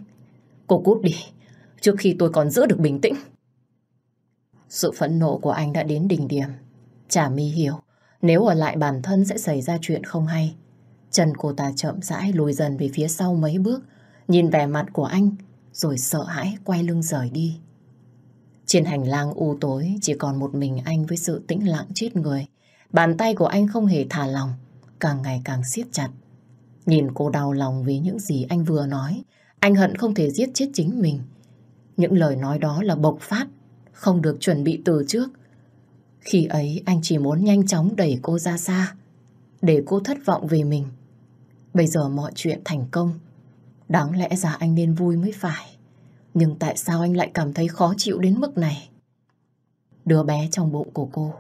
S1: Cô cút đi, trước khi tôi còn giữ được bình tĩnh. Sự phẫn nộ của anh đã đến đỉnh điểm. trà mi hiểu, nếu ở lại bản thân sẽ xảy ra chuyện không hay. Chân cô ta chậm rãi lùi dần về phía sau mấy bước, nhìn vẻ mặt của anh, rồi sợ hãi quay lưng rời đi. Trên hành lang u tối, chỉ còn một mình anh với sự tĩnh lặng chết người. Bàn tay của anh không hề thả lòng, càng ngày càng siết chặt. Nhìn cô đau lòng vì những gì anh vừa nói, anh hận không thể giết chết chính mình. Những lời nói đó là bộc phát, không được chuẩn bị từ trước, khi ấy anh chỉ muốn nhanh chóng đẩy cô ra xa, để cô thất vọng về mình. Bây giờ mọi chuyện thành công, đáng lẽ ra anh nên vui mới phải. Nhưng tại sao anh lại cảm thấy khó chịu đến mức này? Đứa bé trong bụng của cô.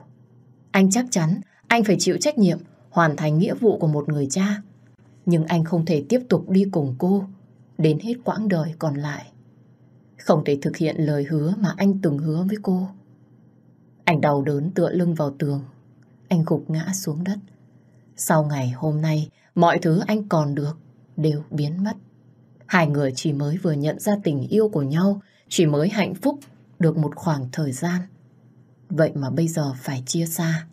S1: Anh chắc chắn anh phải chịu trách nhiệm hoàn thành nghĩa vụ của một người cha. Nhưng anh không thể tiếp tục đi cùng cô đến hết quãng đời còn lại. Không thể thực hiện lời hứa mà anh từng hứa với cô. Anh đau đớn tựa lưng vào tường. Anh gục ngã xuống đất. Sau ngày hôm nay, mọi thứ anh còn được đều biến mất. Hai người chỉ mới vừa nhận ra tình yêu của nhau, chỉ mới hạnh phúc được một khoảng thời gian. Vậy mà bây giờ phải chia xa.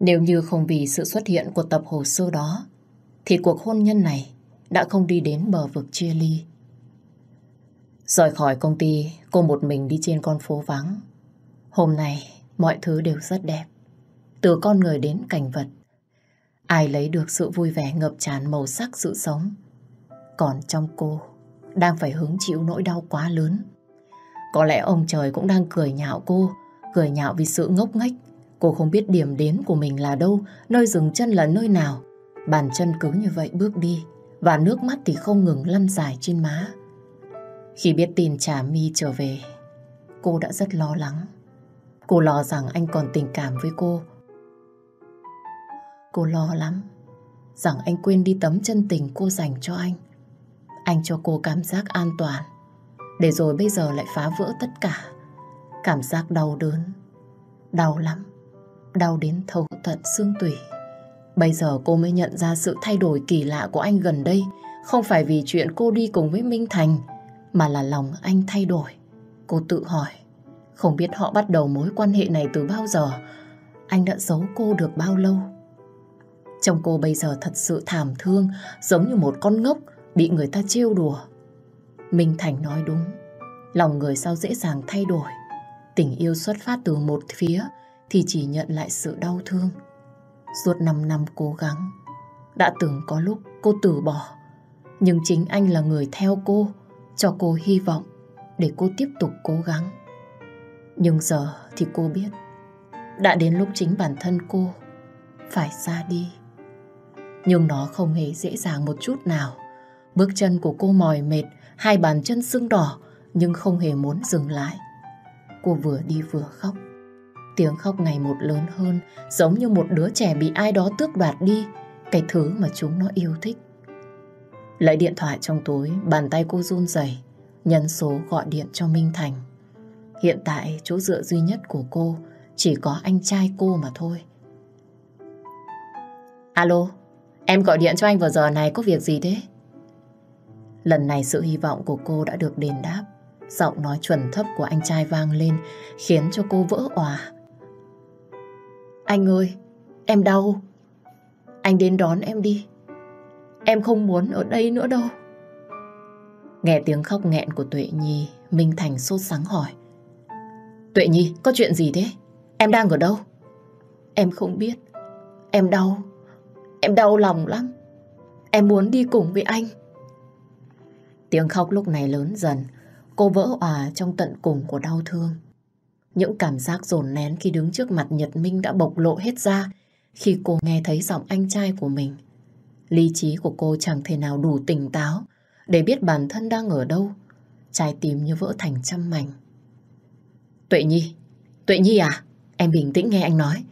S1: Nếu như không vì sự xuất hiện của tập hồ sơ đó, thì cuộc hôn nhân này đã không đi đến bờ vực chia ly. Rời khỏi công ty, cô một mình đi trên con phố vắng. Hôm nay, mọi thứ đều rất đẹp. Từ con người đến cảnh vật. Ai lấy được sự vui vẻ ngập tràn màu sắc sự sống. Còn trong cô, đang phải hứng chịu nỗi đau quá lớn. Có lẽ ông trời cũng đang cười nhạo cô, cười nhạo vì sự ngốc nghếch. Cô không biết điểm đến của mình là đâu, nơi dừng chân là nơi nào. Bàn chân cứ như vậy bước đi, và nước mắt thì không ngừng lăn dài trên má. Khi biết tin trả mi trở về, cô đã rất lo lắng. Cô lo rằng anh còn tình cảm với cô. Cô lo lắm, rằng anh quên đi tấm chân tình cô dành cho anh. Anh cho cô cảm giác an toàn, để rồi bây giờ lại phá vỡ tất cả. Cảm giác đau đớn, đau lắm, đau đến thấu tận xương tủy. Bây giờ cô mới nhận ra sự thay đổi kỳ lạ của anh gần đây không phải vì chuyện cô đi cùng với Minh Thành mà là lòng anh thay đổi. Cô tự hỏi không biết họ bắt đầu mối quan hệ này từ bao giờ Anh đã giấu cô được bao lâu Chồng cô bây giờ thật sự thảm thương Giống như một con ngốc Bị người ta trêu đùa Minh Thành nói đúng Lòng người sao dễ dàng thay đổi Tình yêu xuất phát từ một phía Thì chỉ nhận lại sự đau thương Suốt 5 năm cố gắng Đã từng có lúc cô từ bỏ Nhưng chính anh là người theo cô Cho cô hy vọng Để cô tiếp tục cố gắng nhưng giờ thì cô biết đã đến lúc chính bản thân cô phải ra đi. Nhưng nó không hề dễ dàng một chút nào. Bước chân của cô mỏi mệt, hai bàn chân sưng đỏ nhưng không hề muốn dừng lại. Cô vừa đi vừa khóc. Tiếng khóc ngày một lớn hơn, giống như một đứa trẻ bị ai đó tước đoạt đi, cái thứ mà chúng nó yêu thích. Lấy điện thoại trong túi, bàn tay cô run rẩy, nhấn số gọi điện cho Minh Thành. Hiện tại chỗ dựa duy nhất của cô chỉ có anh trai cô mà thôi. Alo, em gọi điện cho anh vào giờ này có việc gì thế? Lần này sự hy vọng của cô đã được đền đáp. Giọng nói chuẩn thấp của anh trai vang lên khiến cho cô vỡ òa. Anh ơi, em đau. Anh đến đón em đi. Em không muốn ở đây nữa đâu. Nghe tiếng khóc nghẹn của Tuệ Nhi, Minh Thành sốt sắng hỏi. Tuệ Nhi, có chuyện gì thế? Em đang ở đâu? Em không biết. Em đau. Em đau lòng lắm. Em muốn đi cùng với anh. Tiếng khóc lúc này lớn dần. Cô vỡ òa trong tận cùng của đau thương. Những cảm giác dồn nén khi đứng trước mặt Nhật Minh đã bộc lộ hết ra khi cô nghe thấy giọng anh trai của mình. Lý trí của cô chẳng thể nào đủ tỉnh táo để biết bản thân đang ở đâu. Trái tim như vỡ thành trăm mảnh. Tuệ Nhi, Tuệ Nhi à? Em bình tĩnh nghe anh nói.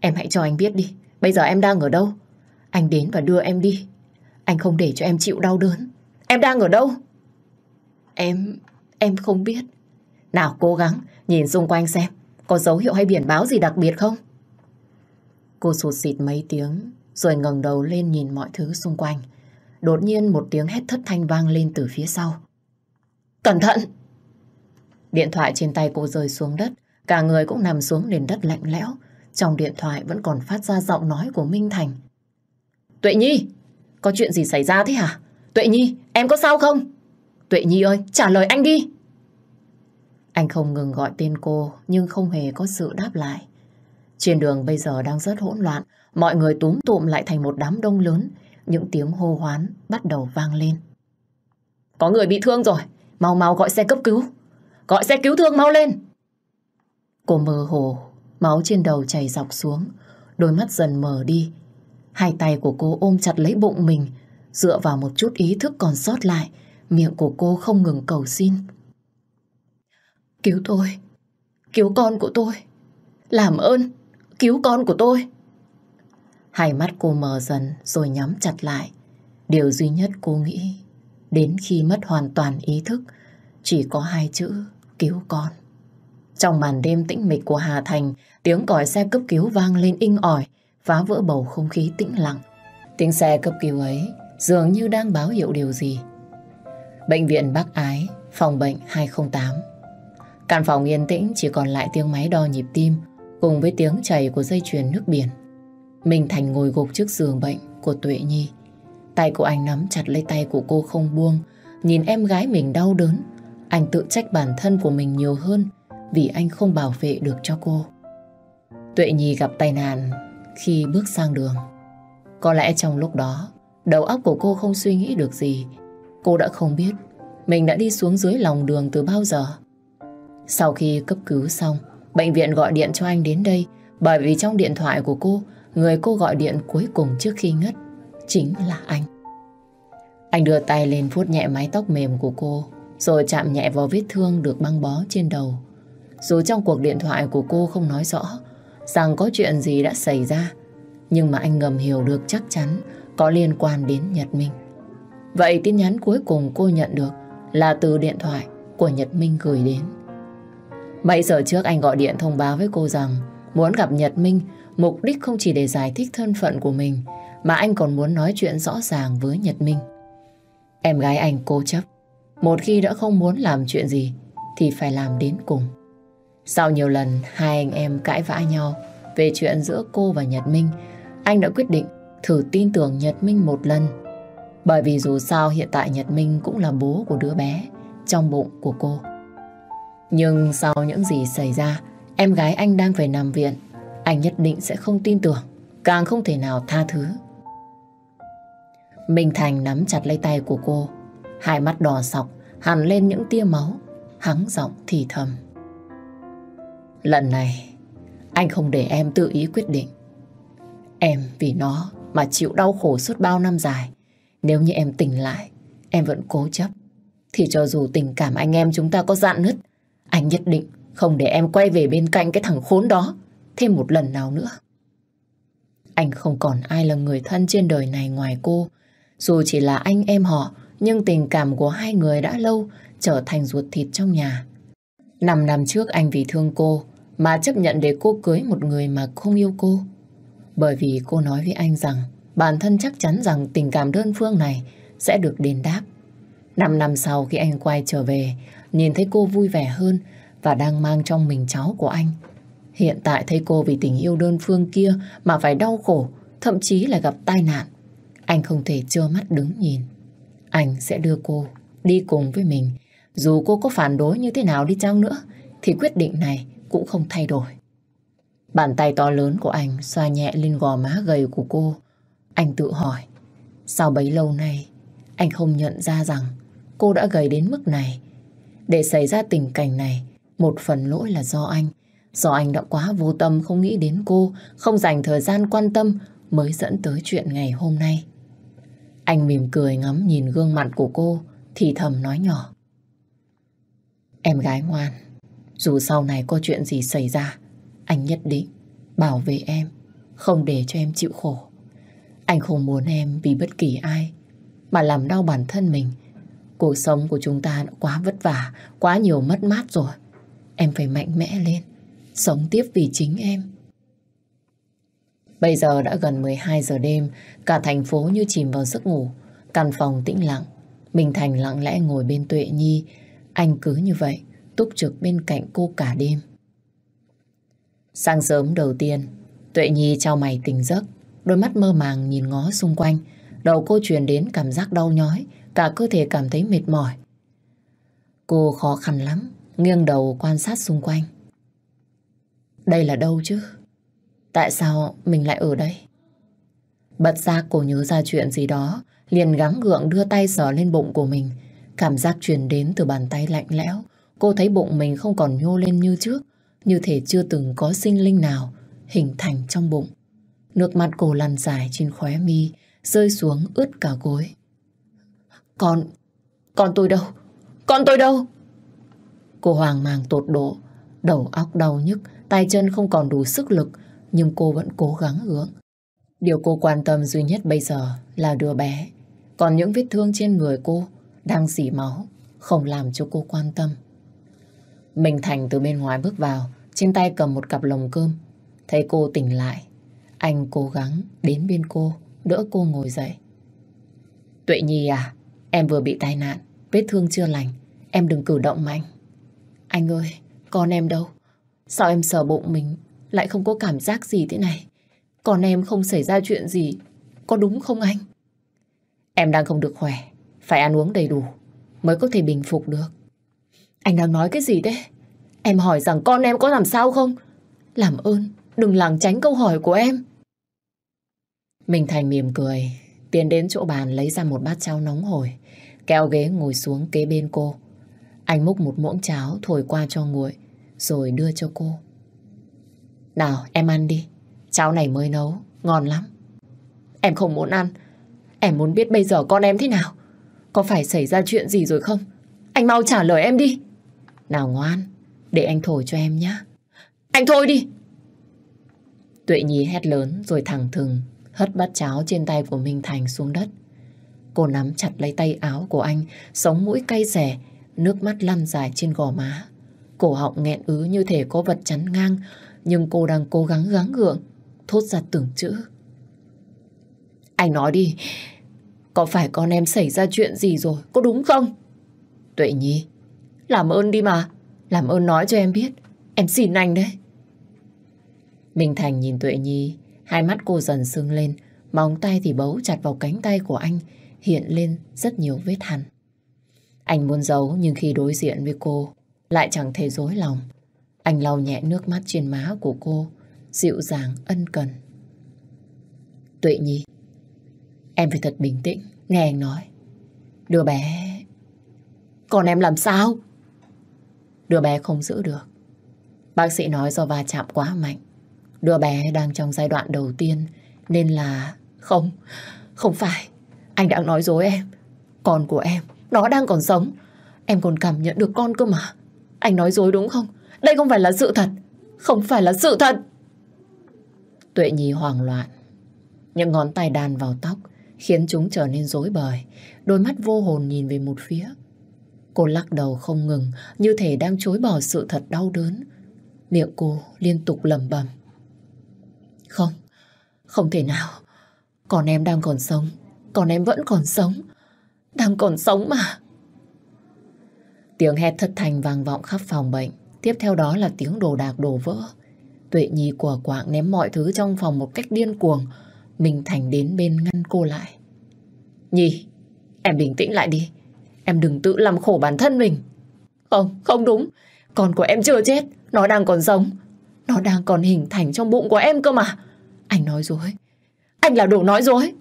S1: Em hãy cho anh biết đi, bây giờ em đang ở đâu? Anh đến và đưa em đi. Anh không để cho em chịu đau đớn. Em đang ở đâu? Em, em không biết. Nào cố gắng, nhìn xung quanh xem, có dấu hiệu hay biển báo gì đặc biệt không? Cô sụt xịt mấy tiếng, rồi ngẩng đầu lên nhìn mọi thứ xung quanh. Đột nhiên một tiếng hét thất thanh vang lên từ phía sau. Cẩn thận! Điện thoại trên tay cô rơi xuống đất, cả người cũng nằm xuống nền đất lạnh lẽo. Trong điện thoại vẫn còn phát ra giọng nói của Minh Thành. Tuệ Nhi, có chuyện gì xảy ra thế hả? Tuệ Nhi, em có sao không? Tuệ Nhi ơi, trả lời anh đi. Anh không ngừng gọi tên cô nhưng không hề có sự đáp lại. Trên đường bây giờ đang rất hỗn loạn, mọi người túm tụm lại thành một đám đông lớn, những tiếng hô hoán bắt đầu vang lên. Có người bị thương rồi, mau mau gọi xe cấp cứu. Gọi xe cứu thương mau lên. Cô mơ hồ, máu trên đầu chảy dọc xuống, đôi mắt dần mở đi. Hai tay của cô ôm chặt lấy bụng mình, dựa vào một chút ý thức còn sót lại, miệng của cô không ngừng cầu xin. Cứu tôi, cứu con của tôi, làm ơn, cứu con của tôi. Hai mắt cô mờ dần rồi nhắm chặt lại. Điều duy nhất cô nghĩ, đến khi mất hoàn toàn ý thức, chỉ có hai chữ cứu con. Trong màn đêm tĩnh mịch của Hà Thành, tiếng còi xe cấp cứu vang lên inh ỏi, phá vỡ bầu không khí tĩnh lặng. Tiếng xe cấp cứu ấy dường như đang báo hiệu điều gì. Bệnh viện Bắc Ái, phòng bệnh 208. Căn phòng yên tĩnh chỉ còn lại tiếng máy đo nhịp tim cùng với tiếng chảy của dây chuyền nước biển. Minh Thành ngồi gục trước giường bệnh của Tuệ Nhi. Tay của anh nắm chặt lấy tay của cô không buông, nhìn em gái mình đau đớn anh tự trách bản thân của mình nhiều hơn vì anh không bảo vệ được cho cô. Tuệ Nhi gặp tai nạn khi bước sang đường. Có lẽ trong lúc đó, đầu óc của cô không suy nghĩ được gì. Cô đã không biết mình đã đi xuống dưới lòng đường từ bao giờ. Sau khi cấp cứu xong, bệnh viện gọi điện cho anh đến đây bởi vì trong điện thoại của cô, người cô gọi điện cuối cùng trước khi ngất chính là anh. Anh đưa tay lên vuốt nhẹ mái tóc mềm của cô rồi chạm nhẹ vào vết thương được băng bó trên đầu. Dù trong cuộc điện thoại của cô không nói rõ rằng có chuyện gì đã xảy ra, nhưng mà anh ngầm hiểu được chắc chắn có liên quan đến Nhật Minh. Vậy tin nhắn cuối cùng cô nhận được là từ điện thoại của Nhật Minh gửi đến. Mấy giờ trước anh gọi điện thông báo với cô rằng muốn gặp Nhật Minh mục đích không chỉ để giải thích thân phận của mình mà anh còn muốn nói chuyện rõ ràng với Nhật Minh. Em gái anh cố chấp một khi đã không muốn làm chuyện gì thì phải làm đến cùng. Sau nhiều lần hai anh em cãi vã nhau về chuyện giữa cô và Nhật Minh, anh đã quyết định thử tin tưởng Nhật Minh một lần. Bởi vì dù sao hiện tại Nhật Minh cũng là bố của đứa bé trong bụng của cô. Nhưng sau những gì xảy ra, em gái anh đang phải nằm viện, anh nhất định sẽ không tin tưởng, càng không thể nào tha thứ. Minh Thành nắm chặt lấy tay của cô, Hai mắt đỏ sọc, hằn lên những tia máu, hắng giọng thì thầm. Lần này, anh không để em tự ý quyết định. Em vì nó mà chịu đau khổ suốt bao năm dài. Nếu như em tỉnh lại, em vẫn cố chấp. Thì cho dù tình cảm anh em chúng ta có dạn nứt, anh nhất định không để em quay về bên cạnh cái thằng khốn đó thêm một lần nào nữa. Anh không còn ai là người thân trên đời này ngoài cô. Dù chỉ là anh em họ, nhưng tình cảm của hai người đã lâu trở thành ruột thịt trong nhà. Năm năm trước anh vì thương cô mà chấp nhận để cô cưới một người mà không yêu cô. Bởi vì cô nói với anh rằng bản thân chắc chắn rằng tình cảm đơn phương này sẽ được đền đáp. Năm năm sau khi anh quay trở về, nhìn thấy cô vui vẻ hơn và đang mang trong mình cháu của anh. Hiện tại thấy cô vì tình yêu đơn phương kia mà phải đau khổ, thậm chí là gặp tai nạn. Anh không thể trơ mắt đứng nhìn. Anh sẽ đưa cô đi cùng với mình. Dù cô có phản đối như thế nào đi chăng nữa, thì quyết định này cũng không thay đổi. Bàn tay to lớn của anh xoa nhẹ lên gò má gầy của cô. Anh tự hỏi, sao bấy lâu nay anh không nhận ra rằng cô đã gầy đến mức này. Để xảy ra tình cảnh này, một phần lỗi là do anh. Do anh đã quá vô tâm không nghĩ đến cô, không dành thời gian quan tâm mới dẫn tới chuyện ngày hôm nay. Anh mỉm cười ngắm nhìn gương mặt của cô, thì thầm nói nhỏ. Em gái ngoan, dù sau này có chuyện gì xảy ra, anh nhất định bảo vệ em, không để cho em chịu khổ. Anh không muốn em vì bất kỳ ai, mà làm đau bản thân mình. Cuộc sống của chúng ta đã quá vất vả, quá nhiều mất mát rồi. Em phải mạnh mẽ lên, sống tiếp vì chính em. Bây giờ đã gần 12 giờ đêm, cả thành phố như chìm vào giấc ngủ. Căn phòng tĩnh lặng, Minh Thành lặng lẽ ngồi bên Tuệ Nhi. Anh cứ như vậy, túc trực bên cạnh cô cả đêm. Sáng sớm đầu tiên, Tuệ Nhi trao mày tỉnh giấc, đôi mắt mơ màng nhìn ngó xung quanh. Đầu cô truyền đến cảm giác đau nhói, cả cơ thể cảm thấy mệt mỏi. Cô khó khăn lắm, nghiêng đầu quan sát xung quanh. Đây là đâu chứ? Tại sao mình lại ở đây? Bật giác cô nhớ ra chuyện gì đó, liền gắng gượng đưa tay sờ lên bụng của mình. Cảm giác truyền đến từ bàn tay lạnh lẽo. Cô thấy bụng mình không còn nhô lên như trước, như thể chưa từng có sinh linh nào hình thành trong bụng. Nước mắt cô lăn dài trên khóe mi, rơi xuống ướt cả gối. Con, con tôi đâu? Con tôi đâu? Cô hoàng mang tột độ, đầu óc đau nhức, tay chân không còn đủ sức lực, nhưng cô vẫn cố gắng hướng. Điều cô quan tâm duy nhất bây giờ là đứa bé. Còn những vết thương trên người cô đang dỉ máu, không làm cho cô quan tâm. Minh Thành từ bên ngoài bước vào, trên tay cầm một cặp lồng cơm. Thấy cô tỉnh lại, anh cố gắng đến bên cô, đỡ cô ngồi dậy. Tuệ Nhi à, em vừa bị tai nạn, vết thương chưa lành, em đừng cử động mạnh. Anh ơi, con em đâu? Sao em sợ bụng mình lại không có cảm giác gì thế này. Còn em không xảy ra chuyện gì, có đúng không anh? Em đang không được khỏe, phải ăn uống đầy đủ mới có thể bình phục được. Anh đang nói cái gì đấy? Em hỏi rằng con em có làm sao không? Làm ơn, đừng lảng tránh câu hỏi của em. Minh Thành mỉm cười, tiến đến chỗ bàn lấy ra một bát cháo nóng hổi, kéo ghế ngồi xuống kế bên cô. Anh múc một muỗng cháo thổi qua cho nguội, rồi đưa cho cô. Nào em ăn đi, cháo này mới nấu, ngon lắm. Em không muốn ăn, em muốn biết bây giờ con em thế nào. Có phải xảy ra chuyện gì rồi không? Anh mau trả lời em đi. Nào ngoan, để anh thổi cho em nhé. Anh thôi đi. Tuệ Nhi hét lớn rồi thẳng thừng hất bát cháo trên tay của Minh Thành xuống đất. Cô nắm chặt lấy tay áo của anh, sống mũi cay rẻ, nước mắt lăn dài trên gò má. Cổ họng nghẹn ứ như thể có vật chắn ngang, nhưng cô đang cố gắng gắng gượng, thốt ra từng chữ. Anh nói đi, có phải con em xảy ra chuyện gì rồi, có đúng không? Tuệ Nhi, làm ơn đi mà, làm ơn nói cho em biết, em xin anh đấy. Minh Thành nhìn Tuệ Nhi, hai mắt cô dần sưng lên, móng tay thì bấu chặt vào cánh tay của anh, hiện lên rất nhiều vết hằn. Anh muốn giấu nhưng khi đối diện với cô, lại chẳng thể dối lòng. Anh lau nhẹ nước mắt trên má của cô, dịu dàng, ân cần. Tuệ Nhi, em phải thật bình tĩnh, nghe anh nói. Đứa bé... Còn em làm sao? Đứa bé không giữ được. Bác sĩ nói do va chạm quá mạnh. Đứa bé đang trong giai đoạn đầu tiên, nên là... Không, không phải. Anh đang nói dối em. Con của em, nó đang còn sống. Em còn cảm nhận được con cơ mà. Anh nói dối đúng không? Đây không phải là sự thật. Không phải là sự thật. Tuệ Nhi hoảng loạn. Những ngón tay đàn vào tóc khiến chúng trở nên rối bời. Đôi mắt vô hồn nhìn về một phía. Cô lắc đầu không ngừng như thể đang chối bỏ sự thật đau đớn. Miệng cô liên tục lầm bầm. Không, không thể nào. Còn em đang còn sống. Còn em vẫn còn sống. Đang còn sống mà. Tiếng hét thất thành vang vọng khắp phòng bệnh. Tiếp theo đó là tiếng đồ đạc đổ vỡ. Tuệ Nhi của quạng ném mọi thứ trong phòng một cách điên cuồng. Mình Thành đến bên ngăn cô lại. Nhi, em bình tĩnh lại đi. Em đừng tự làm khổ bản thân mình. Không, không đúng. Con của em chưa chết. Nó đang còn sống. Nó đang còn hình thành trong bụng của em cơ mà. Anh nói dối. Anh là đồ nói dối.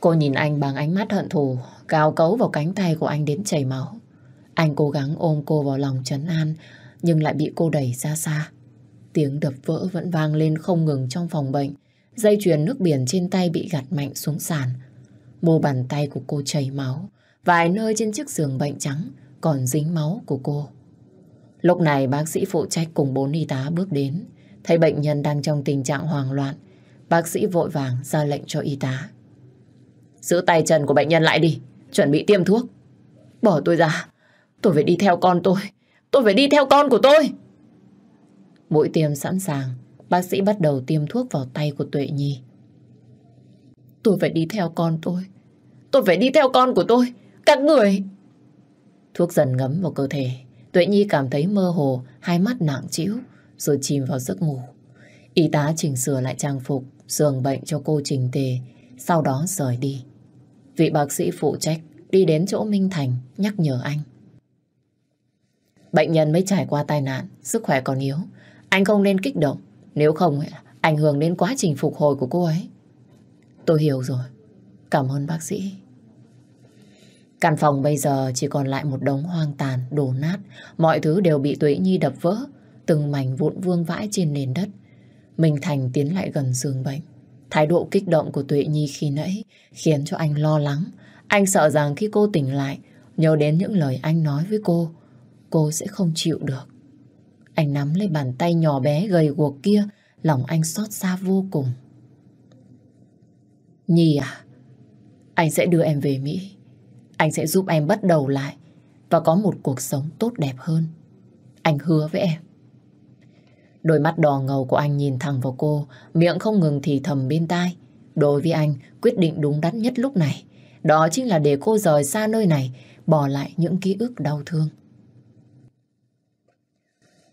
S1: Cô nhìn anh bằng ánh mắt hận thù, gào cấu vào cánh tay của anh đến chảy máu. Anh cố gắng ôm cô vào lòng trấn an, nhưng lại bị cô đẩy ra xa. Tiếng đập vỡ vẫn vang lên không ngừng trong phòng bệnh. Dây chuyền nước biển trên tay bị gạt mạnh xuống sàn. Mô bàn tay của cô chảy máu. Vài nơi trên chiếc giường bệnh trắng còn dính máu của cô. Lúc này bác sĩ phụ trách cùng bốn y tá bước đến. Thấy bệnh nhân đang trong tình trạng hoang loạn. Bác sĩ vội vàng ra lệnh cho y tá. Giữ tay chân của bệnh nhân lại đi. Chuẩn bị tiêm thuốc. Bỏ tôi ra. Tôi phải đi theo con tôi. Tôi phải đi theo con của tôi. Mũi tiêm sẵn sàng, bác sĩ bắt đầu tiêm thuốc vào tay của Tuệ Nhi. Tôi phải đi theo con tôi. Tôi phải đi theo con của tôi. Các người... Thuốc dần ngấm vào cơ thể. Tuệ Nhi cảm thấy mơ hồ, hai mắt nặng trĩu, rồi chìm vào giấc ngủ. Y tá chỉnh sửa lại trang phục, giường bệnh cho cô trình tề, sau đó rời đi. Vị bác sĩ phụ trách đi đến chỗ Minh Thành nhắc nhở anh. Bệnh nhân mới trải qua tai nạn, sức khỏe còn yếu. Anh không nên kích động, nếu không ảnh hưởng đến quá trình phục hồi của cô ấy. Tôi hiểu rồi. Cảm ơn bác sĩ. Căn phòng bây giờ chỉ còn lại một đống hoang tàn, đổ nát. Mọi thứ đều bị Tuệ Nhi đập vỡ, từng mảnh vụn vương vãi trên nền đất. Minh Thành tiến lại gần giường bệnh. Thái độ kích động của Tuệ Nhi khi nãy khiến cho anh lo lắng. Anh sợ rằng khi cô tỉnh lại, nhớ đến những lời anh nói với cô, cô sẽ không chịu được. Anh nắm lấy bàn tay nhỏ bé gầy guộc kia, lòng anh xót xa vô cùng. Nhi à, anh sẽ đưa em về Mỹ. Anh sẽ giúp em bắt đầu lại và có một cuộc sống tốt đẹp hơn. Anh hứa với em. Đôi mắt đỏ ngầu của anh nhìn thẳng vào cô, miệng không ngừng thì thầm bên tai. Đối với anh, quyết định đúng đắn nhất lúc này, đó chính là để cô rời xa nơi này, bỏ lại những ký ức đau thương.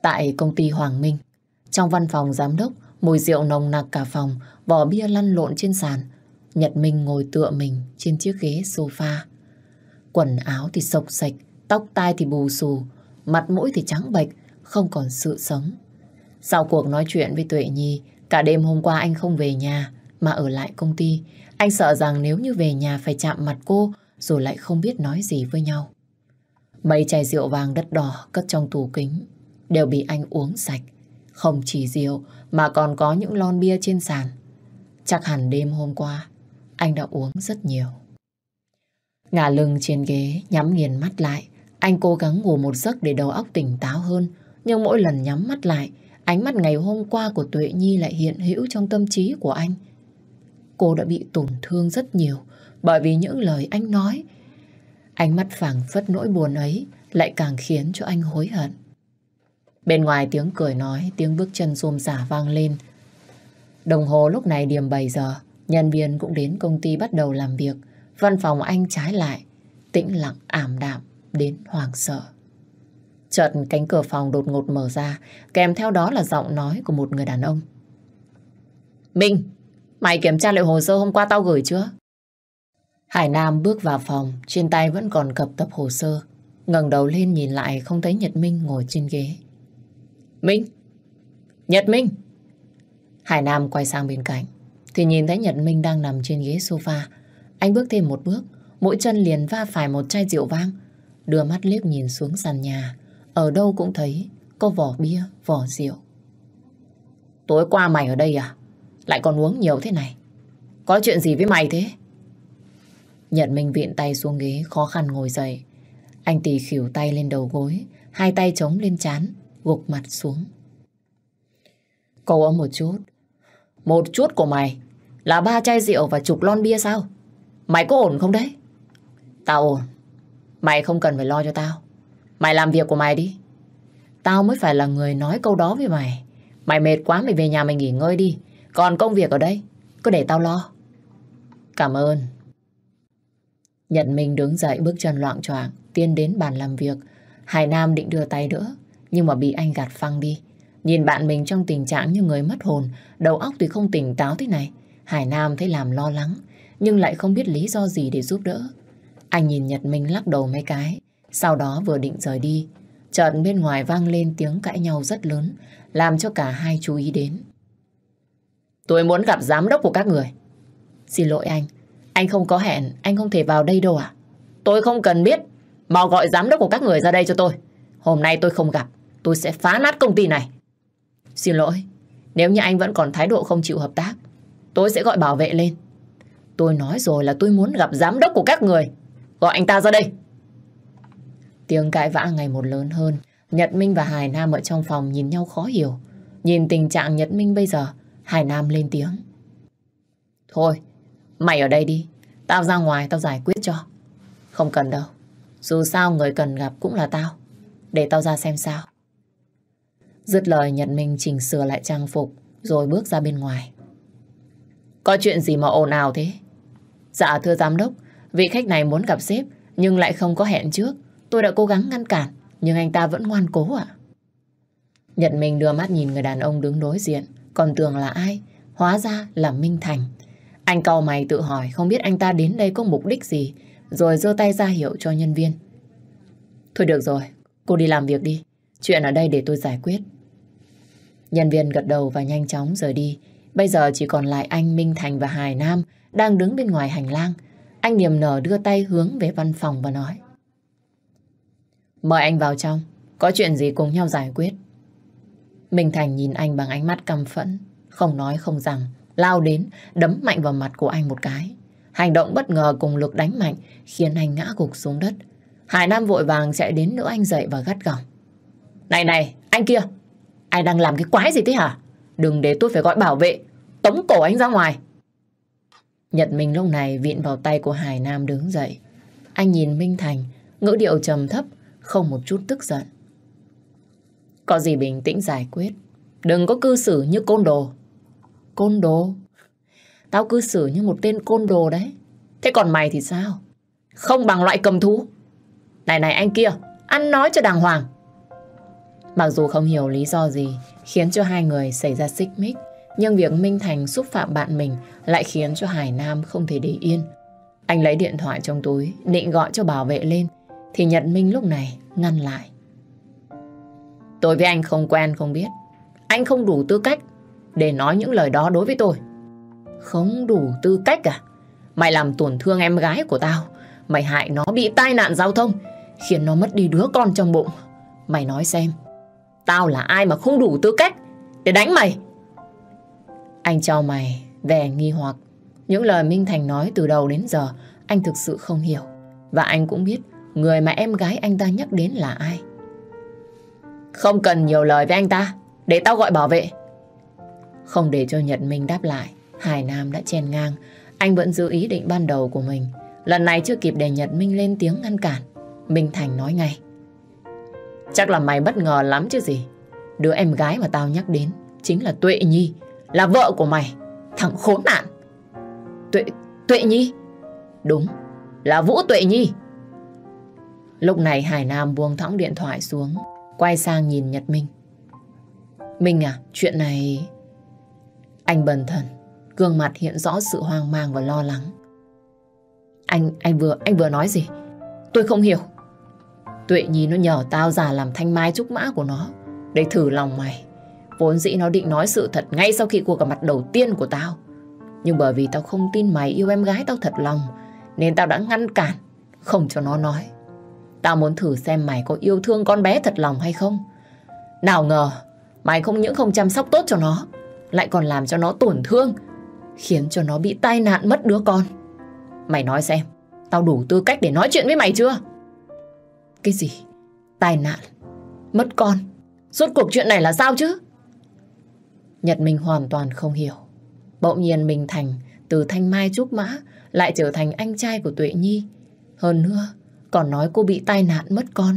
S1: Tại công ty Hoàng Minh, trong văn phòng giám đốc, mùi rượu nồng nặc cả phòng, vỏ bia lăn lộn trên sàn. Nhật Minh ngồi tựa mình trên chiếc ghế sofa. Quần áo thì sộc sạch, tóc tai thì bù xù, mặt mũi thì trắng bệch, không còn sự sống. Sau cuộc nói chuyện với Tuệ Nhi, cả đêm hôm qua anh không về nhà mà ở lại công ty. Anh sợ rằng nếu như về nhà phải chạm mặt cô rồi lại không biết nói gì với nhau. Mấy chai rượu vàng đất đỏ cất trong tủ kính đều bị anh uống sạch. Không chỉ rượu mà còn có những lon bia trên sàn. Chắc hẳn đêm hôm qua anh đã uống rất nhiều. Ngả lưng trên ghế nhắm nghiền mắt lại. Anh cố gắng ngủ một giấc để đầu óc tỉnh táo hơn. Nhưng mỗi lần nhắm mắt lại ánh mắt ngày hôm qua của Tuệ Nhi lại hiện hữu trong tâm trí của anh. Cô đã bị tổn thương rất nhiều bởi vì những lời anh nói. Ánh mắt phảng phất nỗi buồn ấy lại càng khiến cho anh hối hận. Bên ngoài tiếng cười nói, tiếng bước chân rôm rả vang lên. Đồng hồ lúc này điểm 7 giờ, nhân viên cũng đến công ty bắt đầu làm việc. Văn phòng anh trái lại, tĩnh lặng ảm đạm đến hoàng sợ. Chợt cánh cửa phòng đột ngột mở ra, kèm theo đó là giọng nói của một người đàn ông. Minh, mày kiểm tra liệu hồ sơ hôm qua tao gửi chưa? Hải Nam bước vào phòng, trên tay vẫn còn cập tập hồ sơ. ngẩng đầu lên nhìn lại không thấy Nhật Minh ngồi trên ghế. Minh! Nhật Minh! Hải Nam quay sang bên cạnh, thì nhìn thấy Nhật Minh đang nằm trên ghế sofa. Anh bước thêm một bước, mỗi chân liền va phải một chai rượu vang. Đưa mắt liếc nhìn xuống sàn nhà, ở đâu cũng thấy có vỏ bia, vỏ rượu. Tối qua mày ở đây à? Lại còn uống nhiều thế này. Có chuyện gì với mày thế? Nhật Minh viện tay xuống ghế, khó khăn ngồi dậy. Anh tì khỉu tay lên đầu gối, hai tay chống lên chán, gục mặt xuống. Cậu ấm một chút. Một chút của mày là ba chai rượu và chục lon bia sao? Mày có ổn không đấy? Tao ổn. Mày không cần phải lo cho tao. Mày làm việc của mày đi. Tao mới phải là người nói câu đó với mày. Mày mệt quá mày về nhà mày nghỉ ngơi đi. Còn công việc ở đây, cứ để tao lo. Cảm ơn. Nhận mình đứng dậy bước chân loạn choạng tiến đến bàn làm việc. Hải Nam định đưa tay đỡ nhưng mà bị anh gạt phăng đi. Nhìn bạn mình trong tình trạng như người mất hồn, đầu óc thì không tỉnh táo thế này. Hải Nam thấy làm lo lắng, nhưng lại không biết lý do gì để giúp đỡ. Anh nhìn Nhật Minh lắc đầu mấy cái, sau đó vừa định rời đi. Chợt bên ngoài vang lên tiếng cãi nhau rất lớn, làm cho cả hai chú ý đến. Tôi muốn gặp giám đốc của các người. Xin lỗi anh, anh không có hẹn, anh không thể vào đây đâu à? Tôi không cần biết, mau gọi giám đốc của các người ra đây cho tôi. Hôm nay tôi không gặp, tôi sẽ phá nát công ty này. Xin lỗi, nếu như anh vẫn còn thái độ không chịu hợp tác, tôi sẽ gọi bảo vệ lên. Tôi nói rồi là tôi muốn gặp giám đốc của các người. Gọi anh ta ra đây. Tiếng cãi vã ngày một lớn hơn. Nhật Minh và Hải Nam ở trong phòng nhìn nhau khó hiểu. Nhìn tình trạng Nhật Minh bây giờ, Hải Nam lên tiếng. Thôi, mày ở đây đi. Tao ra ngoài, tao giải quyết cho. Không cần đâu. Dù sao người cần gặp cũng là tao. Để tao ra xem sao. Dứt lời Nhật Minh chỉnh sửa lại trang phục rồi bước ra bên ngoài. Có chuyện gì mà ồn ào thế? Dạ thưa giám đốc, vị khách này muốn gặp sếp nhưng lại không có hẹn trước. Tôi đã cố gắng ngăn cản nhưng anh ta vẫn ngoan cố ạ. Nhật Minh đưa mắt nhìn người đàn ông đứng đối diện còn tưởng là ai? Hóa ra là Minh Thành. Anh cau mày tự hỏi không biết anh ta đến đây có mục đích gì rồi giơ tay ra hiệu cho nhân viên. Thôi được rồi, cô đi làm việc đi. Chuyện ở đây để tôi giải quyết. Nhân viên gật đầu và nhanh chóng rời đi. Bây giờ chỉ còn lại anh Minh Thành và Hải Nam đang đứng bên ngoài hành lang. Anh niềm nở đưa tay hướng về văn phòng và nói. Mời anh vào trong, có chuyện gì cùng nhau giải quyết. Minh Thành nhìn anh bằng ánh mắt căm phẫn, không nói không rằng, lao đến, đấm mạnh vào mặt của anh một cái. Hành động bất ngờ cùng lực đánh mạnh khiến anh ngã gục xuống đất. Hải Nam vội vàng chạy đến nữa anh dậy và gắt gỏng. Này này, anh kia, Ai đang làm cái quái gì thế hả? Đừng để tôi phải gọi bảo vệ, tống cổ anh ra ngoài. Nhật Minh lúc này vịn vào tay của Hải Nam đứng dậy. Anh nhìn Minh Thành, ngữ điệu trầm thấp, không một chút tức giận. Có gì bình tĩnh giải quyết. Đừng có cư xử như côn đồ. Côn đồ? Tao cư xử như một tên côn đồ đấy. Thế còn mày thì sao? Không bằng loại cầm thú. Này này anh kia, ăn nói cho đàng hoàng. Mặc dù không hiểu lý do gì khiến cho hai người xảy ra xích mích, nhưng việc Minh Thành xúc phạm bạn mình lại khiến cho Hải Nam không thể để yên. Anh lấy điện thoại trong túi, định gọi cho bảo vệ lên, thì Nhật Minh lúc này ngăn lại. Tôi với anh không quen không biết. Anh không đủ tư cách để nói những lời đó đối với tôi. Không đủ tư cách à? Mày làm tổn thương em gái của tao. Mày hại nó bị tai nạn giao thông, khiến nó mất đi đứa con trong bụng. Mày nói xem, Tao là ai mà không đủ tư cách để đánh mày? Anh trao mày vẻ nghi hoặc. Những lời Minh Thành nói từ đầu đến giờ anh thực sự không hiểu. Và anh cũng biết người mà em gái anh ta nhắc đến là ai. Không cần nhiều lời với anh ta, để tao gọi bảo vệ. Không để cho Nhật Minh đáp lại, Hải Nam đã chen ngang. Anh vẫn giữ ý định ban đầu của mình. Lần này chưa kịp để Nhật Minh lên tiếng ngăn cản. Minh Thành nói ngay. Chắc là mày bất ngờ lắm chứ gì Đứa em gái mà tao nhắc đến Chính là Tuệ Nhi Là vợ của mày Thằng khốn nạn Tuệ, Tuệ Nhi Đúng Là Vũ Tuệ Nhi Lúc này Hải Nam buông thõng điện thoại xuống Quay sang nhìn Nhật Minh Minh à Chuyện này Anh bần thần Gương mặt hiện rõ sự hoang mang và lo lắng Anh, anh vừa, anh vừa nói gì Tôi không hiểu Tuệ Nhi nó nhờ tao giả làm thanh mai trúc mã của nó Để thử lòng mày Vốn dĩ nó định nói sự thật ngay sau khi cuộc gặp mặt đầu tiên của tao Nhưng bởi vì tao không tin mày yêu em gái tao thật lòng Nên tao đã ngăn cản Không cho nó nói Tao muốn thử xem mày có yêu thương con bé thật lòng hay không Nào ngờ Mày không những không chăm sóc tốt cho nó Lại còn làm cho nó tổn thương Khiến cho nó bị tai nạn mất đứa con Mày nói xem Tao đủ tư cách để nói chuyện với mày chưa? cái gì? Tai nạn, mất con. suốt cuộc chuyện này là sao chứ? Nhật mình hoàn toàn không hiểu. Bỗng nhiên mình thành từ thanh mai trúc mã lại trở thành anh trai của Tuệ Nhi. Hơn nữa, còn nói cô bị tai nạn mất con.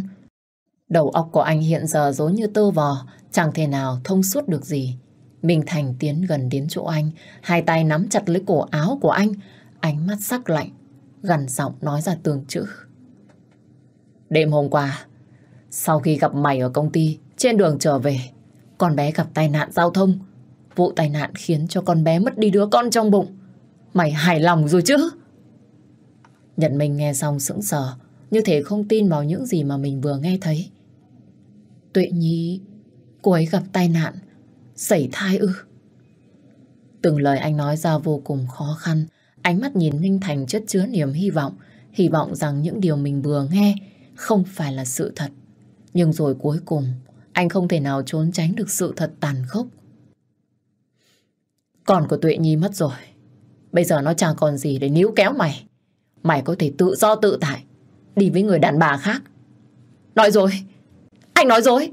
S1: Đầu óc của anh hiện giờ dối như tơ vò, chẳng thể nào thông suốt được gì. Minh Thành tiến gần đến chỗ anh, hai tay nắm chặt lấy cổ áo của anh, ánh mắt sắc lạnh, gần giọng nói ra tường chữ. Đêm hôm qua, sau khi gặp mày ở công ty, trên đường trở về, con bé gặp tai nạn giao thông. Vụ tai nạn khiến cho con bé mất đi đứa con trong bụng. Mày hài lòng rồi chứ? Nhật Minh nghe xong sững sờ, như thể không tin vào những gì mà mình vừa nghe thấy. Tuệ Nhi, cô ấy gặp tai nạn, xảy thai ư. Từng lời anh nói ra vô cùng khó khăn, ánh mắt nhìn Minh Thành chất chứa niềm hy vọng, hy vọng rằng những điều mình vừa nghe không phải là sự thật. Nhưng rồi cuối cùng, anh không thể nào trốn tránh được sự thật tàn khốc. Con của Tuệ Nhi mất rồi. Bây giờ nó chẳng còn gì để níu kéo mày. Mày có thể tự do tự tại, đi với người đàn bà khác. Nói rồi, anh nói rồi.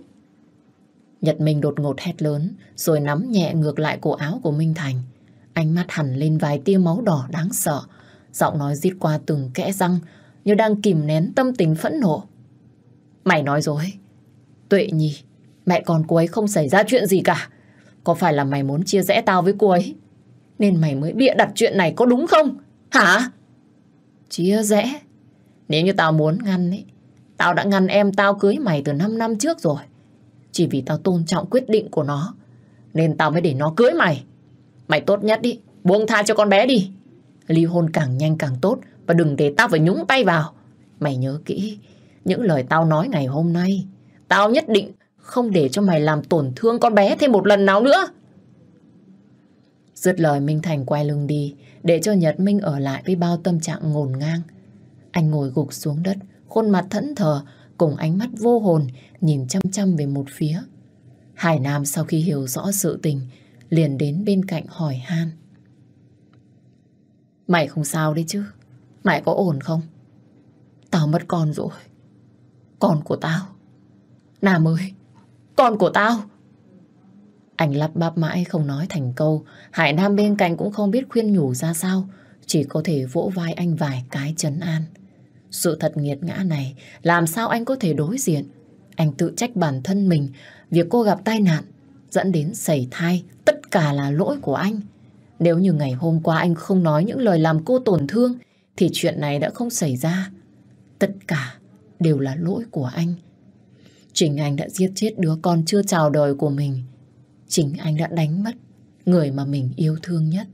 S1: Nhật Minh đột ngột hét lớn, rồi nắm nhẹ ngược lại cổ áo của Minh Thành. Ánh mắt hẳn lên vài tia máu đỏ đáng sợ. Giọng nói giết qua từng kẽ răng, như đang kìm nén tâm tính phẫn nộ. Mày nói dối. Tuệ Nhi, mẹ con cô ấy không xảy ra chuyện gì cả. Có phải là mày muốn chia rẽ tao với cô ấy? Nên mày mới bịa đặt chuyện này có đúng không? Hả? Chia rẽ? Nếu như tao muốn ngăn ấy, tao đã ngăn em tao cưới mày từ 5 năm trước rồi. Chỉ vì tao tôn trọng quyết định của nó, nên tao mới để nó cưới mày. Mày tốt nhất đi, buông tha cho con bé đi. Ly hôn càng nhanh càng tốt, và đừng để tao phải nhúng tay vào. Mày nhớ kỹ, những lời tao nói ngày hôm nay, tao nhất định không để cho mày làm tổn thương con bé thêm một lần nào nữa. Dứt lời Minh Thành quay lưng đi, để cho Nhật Minh ở lại với bao tâm trạng ngổn ngang. Anh ngồi gục xuống đất, khuôn mặt thẫn thờ, cùng ánh mắt vô hồn, nhìn chăm chăm về một phía. Hải Nam sau khi hiểu rõ sự tình, liền đến bên cạnh hỏi han. Mày không sao đấy chứ? Mày có ổn không? Tao mất con rồi. Con của tao. Nam ơi, con của tao. Anh lắp bắp mãi không nói thành câu. Hải Nam bên cạnh cũng không biết khuyên nhủ ra sao. Chỉ có thể vỗ vai anh vài cái chấn an. Sự thật nghiệt ngã này làm sao anh có thể đối diện. Anh tự trách bản thân mình việc cô gặp tai nạn dẫn đến sẩy thai. Tất cả là lỗi của anh. Nếu như ngày hôm qua anh không nói những lời làm cô tổn thương thì chuyện này đã không xảy ra. Tất cả đều là lỗi của anh. Chính anh đã giết chết đứa con chưa chào đời của mình. Chính anh đã đánh mất người mà mình yêu thương nhất.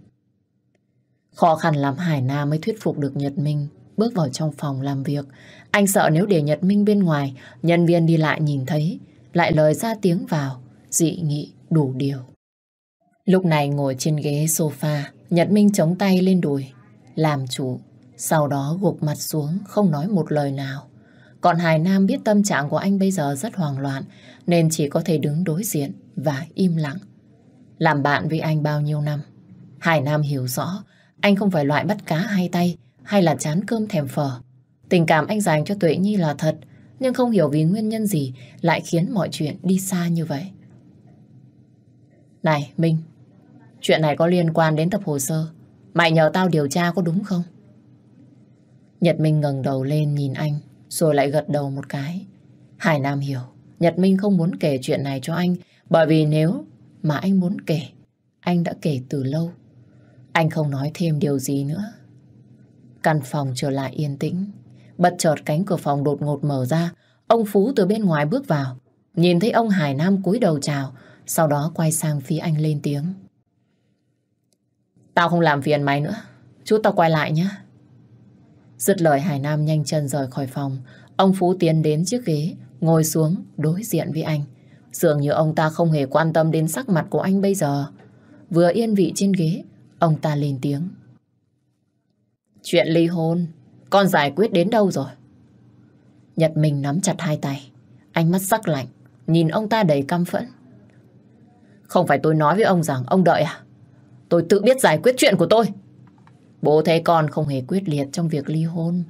S1: Khó khăn lắm Hải Na mới thuyết phục được Nhật Minh bước vào trong phòng làm việc. Anh sợ nếu để Nhật Minh bên ngoài, nhân viên đi lại nhìn thấy, lại lời ra tiếng vào, dị nghị đủ điều. Lúc này ngồi trên ghế sofa, Nhật Minh chống tay lên đùi, làm chủ sau đó gục mặt xuống, không nói một lời nào. Còn Hải Nam biết tâm trạng của anh bây giờ rất hoang loạn, nên chỉ có thể đứng đối diện và im lặng. Làm bạn với anh bao nhiêu năm, Hải Nam hiểu rõ anh không phải loại bắt cá hai tay hay là chán cơm thèm phở. Tình cảm anh dành cho Tuệ Nhi là thật, nhưng không hiểu vì nguyên nhân gì lại khiến mọi chuyện đi xa như vậy. Này, Minh, chuyện này có liên quan đến tập hồ sơ. Mày nhờ tao điều tra có đúng không? Nhật Minh ngẩng đầu lên nhìn anh, rồi lại gật đầu một cái. Hải Nam hiểu, Nhật Minh không muốn kể chuyện này cho anh, bởi vì nếu mà anh muốn kể, anh đã kể từ lâu. Anh không nói thêm điều gì nữa. Căn phòng trở lại yên tĩnh. Bật chợt cánh cửa phòng đột ngột mở ra, ông Phú từ bên ngoài bước vào. Nhìn thấy ông Hải Nam cúi đầu chào, sau đó quay sang phía anh lên tiếng. Tao không làm phiền mày nữa, chút tao quay lại nhé. Dứt lời Hải Nam nhanh chân rời khỏi phòng. Ông Phú tiến đến chiếc ghế, ngồi xuống đối diện với anh. Dường như ông ta không hề quan tâm đến sắc mặt của anh bây giờ. Vừa yên vị trên ghế, ông ta lên tiếng. Chuyện ly hôn, con giải quyết đến đâu rồi? Nhật mình nắm chặt hai tay, ánh mắt sắc lạnh, nhìn ông ta đầy căm phẫn. Không phải tôi nói với ông rằng ông đợi à? Tôi tự biết giải quyết chuyện của tôi. Bố thấy con không hề quyết liệt trong việc ly hôn.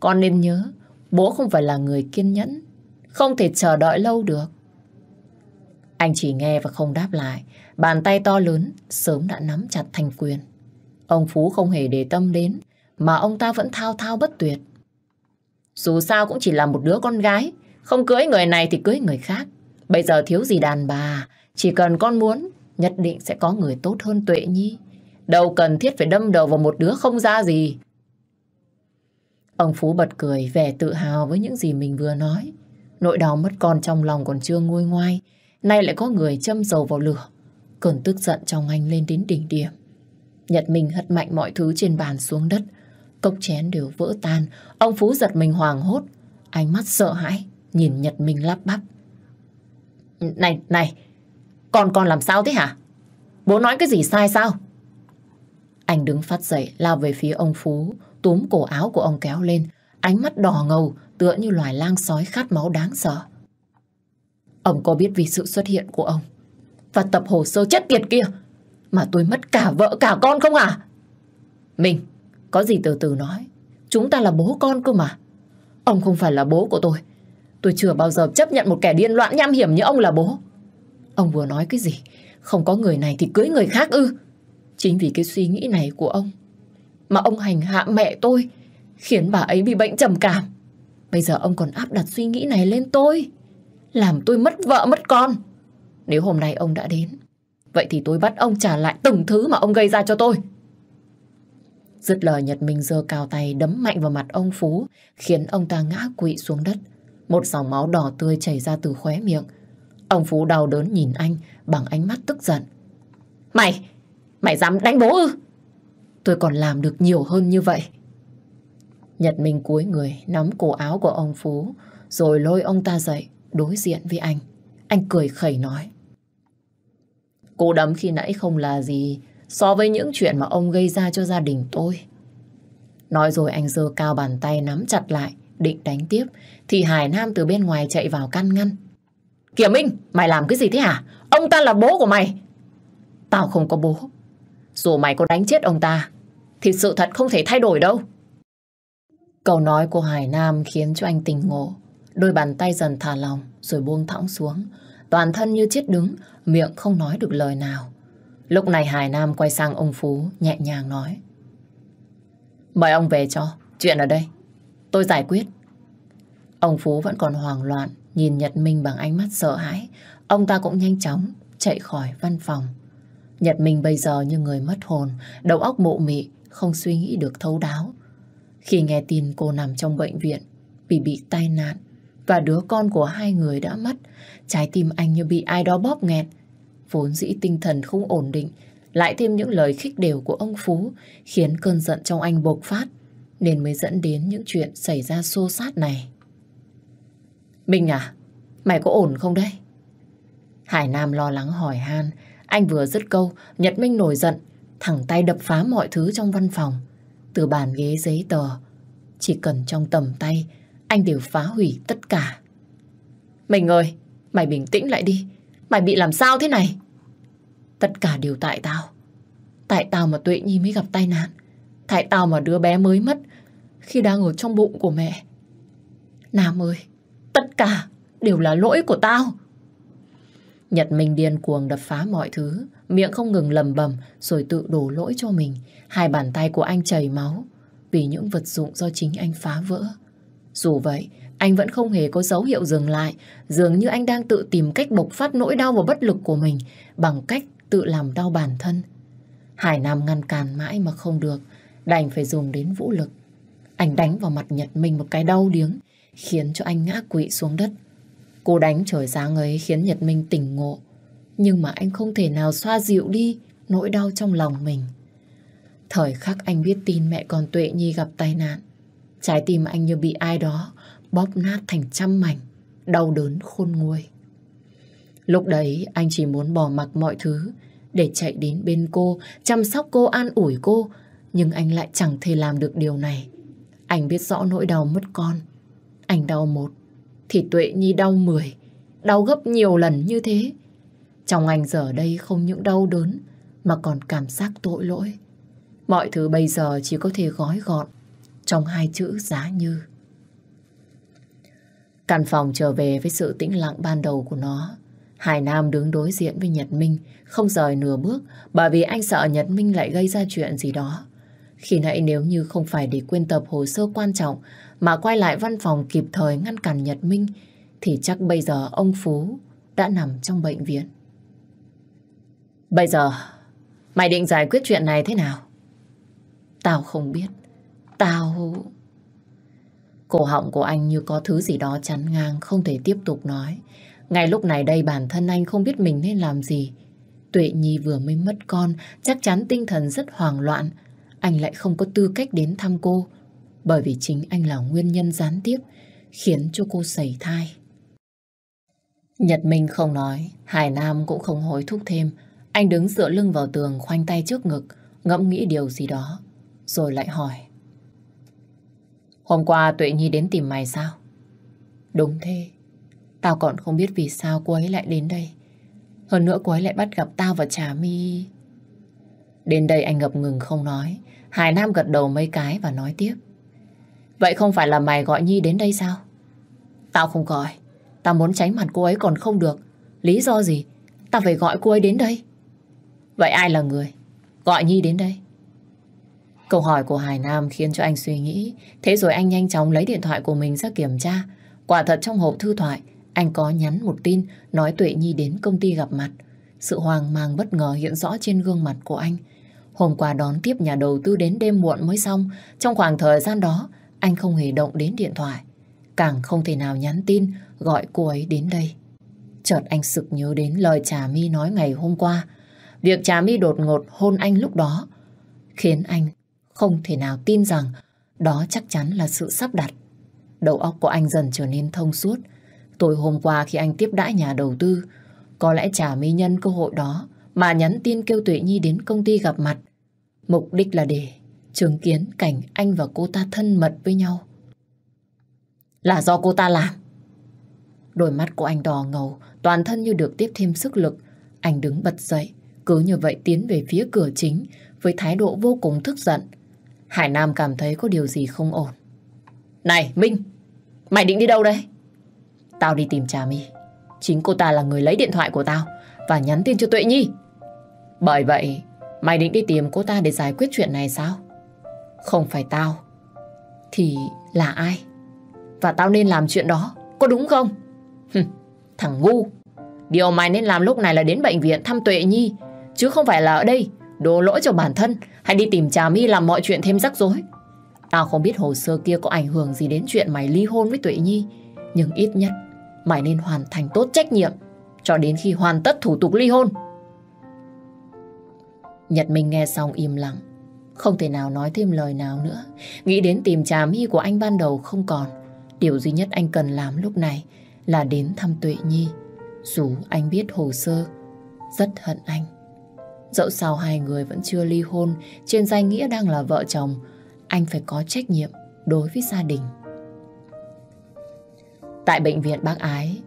S1: Con nên nhớ, bố không phải là người kiên nhẫn, không thể chờ đợi lâu được. Anh chỉ nghe và không đáp lại, bàn tay to lớn sớm đã nắm chặt thành quyền. Ông Phú không hề để tâm đến, mà ông ta vẫn thao thao bất tuyệt. Dù sao cũng chỉ là một đứa con gái, không cưới người này thì cưới người khác. Bây giờ thiếu gì đàn bà, chỉ cần con muốn, nhất định sẽ có người tốt hơn Tuệ Nhi. Đâu cần thiết phải đâm đầu vào một đứa không ra gì. Ông Phú bật cười, vẻ tự hào với những gì mình vừa nói. Nỗi đau mất con trong lòng còn chưa nguôi ngoai, nay lại có người châm dầu vào lửa. Cơn tức giận trong anh lên đến đỉnh điểm. Nhật Minh hất mạnh mọi thứ trên bàn xuống đất. Cốc chén đều vỡ tan. Ông Phú giật mình hoàng hốt. Ánh mắt sợ hãi, nhìn Nhật Minh lắp bắp. Này, này, con con làm sao thế hả? Bố nói cái gì sai sao? Anh đứng phát dậy, lao về phía ông Phú, túm cổ áo của ông kéo lên, ánh mắt đỏ ngầu, tựa như loài lang sói khát máu đáng sợ. Ông có biết vì sự xuất hiện của ông và tập hồ sơ chết tiệt kia mà tôi mất cả vợ cả con không à? Mình, có gì từ từ nói. Chúng ta là bố con cơ mà. Ông không phải là bố của tôi. Tôi chưa bao giờ chấp nhận một kẻ điên loạn nham hiểm như ông là bố. Ông vừa nói cái gì? Không có người này thì cưới người khác ư? Chính vì cái suy nghĩ này của ông mà ông hành hạ mẹ tôi khiến bà ấy bị bệnh trầm cảm. Bây giờ ông còn áp đặt suy nghĩ này lên tôi làm tôi mất vợ mất con. Nếu hôm nay ông đã đến vậy thì tôi bắt ông trả lại từng thứ mà ông gây ra cho tôi. Dứt lời Nhật Minh giơ cao tay đấm mạnh vào mặt ông Phú, khiến ông ta ngã quỵ xuống đất. Một dòng máu đỏ tươi chảy ra từ khóe miệng. Ông Phú đau đớn nhìn anh bằng ánh mắt tức giận. Mày, Mày dám đánh bố ư? Tôi còn làm được nhiều hơn như vậy. Nhật Minh cúi người nắm cổ áo của ông Phú rồi lôi ông ta dậy đối diện với anh. Anh cười khẩy nói. Cô đấm khi nãy không là gì so với những chuyện mà ông gây ra cho gia đình tôi. Nói rồi anh giơ cao bàn tay nắm chặt lại định đánh tiếp thì Hải Nam từ bên ngoài chạy vào căn ngăn. kiều Minh, mày làm cái gì thế hả? Ông ta là bố của mày. Tao không có bố, dù mày có đánh chết ông ta Thì sự thật không thể thay đổi đâu Câu nói của Hải Nam khiến cho anh tỉnh ngộ Đôi bàn tay dần thả lòng Rồi buông thõng xuống Toàn thân như chết đứng Miệng không nói được lời nào Lúc này Hải Nam quay sang ông Phú Nhẹ nhàng nói Mời ông về cho Chuyện ở đây Tôi giải quyết Ông Phú vẫn còn hoảng loạn Nhìn Nhật Minh bằng ánh mắt sợ hãi Ông ta cũng nhanh chóng chạy khỏi văn phòng Nhật Minh bây giờ như người mất hồn, đầu óc mộ mị, không suy nghĩ được thấu đáo. Khi nghe tin cô nằm trong bệnh viện vì bị tai nạn và đứa con của hai người đã mất, trái tim anh như bị ai đó bóp nghẹt. Vốn dĩ tinh thần không ổn định, lại thêm những lời khích đều của ông Phú khiến cơn giận trong anh bộc phát nên mới dẫn đến những chuyện xảy ra xô xát này. Minh à, mày có ổn không đây? Hải Nam lo lắng hỏi Han anh vừa dứt câu, Nhật Minh nổi giận, thẳng tay đập phá mọi thứ trong văn phòng. Từ bàn ghế giấy tờ, chỉ cần trong tầm tay, anh đều phá hủy tất cả. Mình ơi, mày bình tĩnh lại đi. Mày bị làm sao thế này? Tất cả đều tại tao. Tại tao mà Tuệ Nhi mới gặp tai nạn. Tại tao mà đứa bé mới mất khi đang ở trong bụng của mẹ. Nam ơi, tất cả đều là lỗi của tao. Nhật Minh điên cuồng đập phá mọi thứ, miệng không ngừng lầm bầm rồi tự đổ lỗi cho mình. Hai bàn tay của anh chảy máu vì những vật dụng do chính anh phá vỡ. Dù vậy, anh vẫn không hề có dấu hiệu dừng lại, dường như anh đang tự tìm cách bộc phát nỗi đau và bất lực của mình bằng cách tự làm đau bản thân. Hải Nam ngăn cản mãi mà không được, đành phải dùng đến vũ lực. Anh đánh vào mặt Nhật Minh một cái đau điếng, khiến cho anh ngã quỵ xuống đất. Cô đánh trời sáng ấy khiến Nhật Minh tỉnh ngộ. Nhưng mà anh không thể nào xoa dịu đi nỗi đau trong lòng mình. Thời khắc anh biết tin mẹ con Tuệ Nhi gặp tai nạn, trái tim anh như bị ai đó bóp nát thành trăm mảnh, đau đớn khôn nguôi. Lúc đấy anh chỉ muốn bỏ mặc mọi thứ để chạy đến bên cô, chăm sóc cô, an ủi cô, nhưng anh lại chẳng thể làm được điều này. Anh biết rõ nỗi đau mất con, anh đau một, thì Tuệ Nhi đau mười, đau gấp nhiều lần như thế. Trong anh giờ đây không những đau đớn mà còn cảm giác tội lỗi. Mọi thứ bây giờ chỉ có thể gói gọn trong hai chữ giá như. Căn phòng trở về với sự tĩnh lặng ban đầu của nó. Hải Nam đứng đối diện với Nhật Minh, không rời nửa bước bởi vì anh sợ Nhật Minh lại gây ra chuyện gì đó. Khi nãy nếu như không phải để quên tập hồ sơ quan trọng mà quay lại văn phòng kịp thời ngăn cản Nhật Minh thì chắc bây giờ ông Phú đã nằm trong bệnh viện. Bây giờ, mày định giải quyết chuyện này thế nào? Tao không biết. Tao... Cổ họng của anh như có thứ gì đó chắn ngang, không thể tiếp tục nói. Ngay lúc này đây bản thân anh không biết mình nên làm gì. Tuệ Nhi vừa mới mất con, chắc chắn tinh thần rất hoảng loạn. Anh lại không có tư cách đến thăm cô. Cô bởi vì chính anh là nguyên nhân gián tiếp khiến cho cô sẩy thai. Nhật Minh không nói, Hải Nam cũng không hối thúc thêm. Anh đứng dựa lưng vào tường khoanh tay trước ngực, ngẫm nghĩ điều gì đó, rồi lại hỏi. Hôm qua Tuệ Nhi đến tìm mày sao? Đúng thế. Tao còn không biết vì sao cô ấy lại đến đây. Hơn nữa cô ấy lại bắt gặp tao và Trà My. Đến đây anh ngập ngừng không nói. Hải Nam gật đầu mấy cái và nói tiếp. Vậy không phải là mày gọi Nhi đến đây sao? Tao không gọi. Tao muốn tránh mặt cô ấy còn không được. Lý do gì? Tao phải gọi cô ấy đến đây. Vậy ai là người? Gọi Nhi đến đây. Câu hỏi của Hải Nam khiến cho anh suy nghĩ. Thế rồi anh nhanh chóng lấy điện thoại của mình ra kiểm tra. Quả thật trong hộp thư thoại, anh có nhắn một tin nói Tuệ Nhi đến công ty gặp mặt. Sự hoang mang bất ngờ hiện rõ trên gương mặt của anh. Hôm qua đón tiếp nhà đầu tư đến đêm muộn mới xong. Trong khoảng thời gian đó, anh không hề động đến điện thoại. Càng không thể nào nhắn tin gọi cô ấy đến đây. Chợt anh sực nhớ đến lời Trà My nói ngày hôm qua. Việc Trà My đột ngột hôn anh lúc đó khiến anh không thể nào tin rằng đó chắc chắn là sự sắp đặt. Đầu óc của anh dần trở nên thông suốt. Tối hôm qua khi anh tiếp đãi nhà đầu tư, có lẽ Trà My nhân cơ hội đó mà nhắn tin kêu Tuệ Nhi đến công ty gặp mặt. Mục đích là để chứng kiến cảnh anh và cô ta thân mật với nhau. Là do cô ta làm. Đôi mắt của anh đỏ ngầu, toàn thân như được tiếp thêm sức lực. Anh đứng bật dậy, cứ như vậy tiến về phía cửa chính với thái độ vô cùng tức giận. Hải Nam cảm thấy có điều gì không ổn. Này, Minh! Mày định đi đâu đấy? Tao đi tìm Trà My. Chính cô ta là người lấy điện thoại của tao và nhắn tin cho Tuệ Nhi. Bởi vậy, mày định đi tìm cô ta để giải quyết chuyện này sao? Không phải tao Thì là ai Và tao nên làm chuyện đó Có đúng không Thằng ngu Điều mày nên làm lúc này là đến bệnh viện thăm Tuệ Nhi Chứ không phải là ở đây Đổ lỗi cho bản thân Hay đi tìm Trà My làm mọi chuyện thêm rắc rối Tao không biết hồ sơ kia có ảnh hưởng gì đến chuyện mày ly hôn với Tuệ Nhi Nhưng ít nhất Mày nên hoàn thành tốt trách nhiệm Cho đến khi hoàn tất thủ tục ly hôn Nhật Minh nghe xong im lặng không thể nào nói thêm lời nào nữa. Nghĩ đến tìm trà mi của anh ban đầu không còn. Điều duy nhất anh cần làm lúc này là đến thăm Tuệ Nhi. Dù anh biết hồ sơ rất hận anh. Dẫu sao hai người vẫn chưa ly hôn, trên danh nghĩa đang là vợ chồng, anh phải có trách nhiệm đối với gia đình. Tại bệnh viện bác Ái,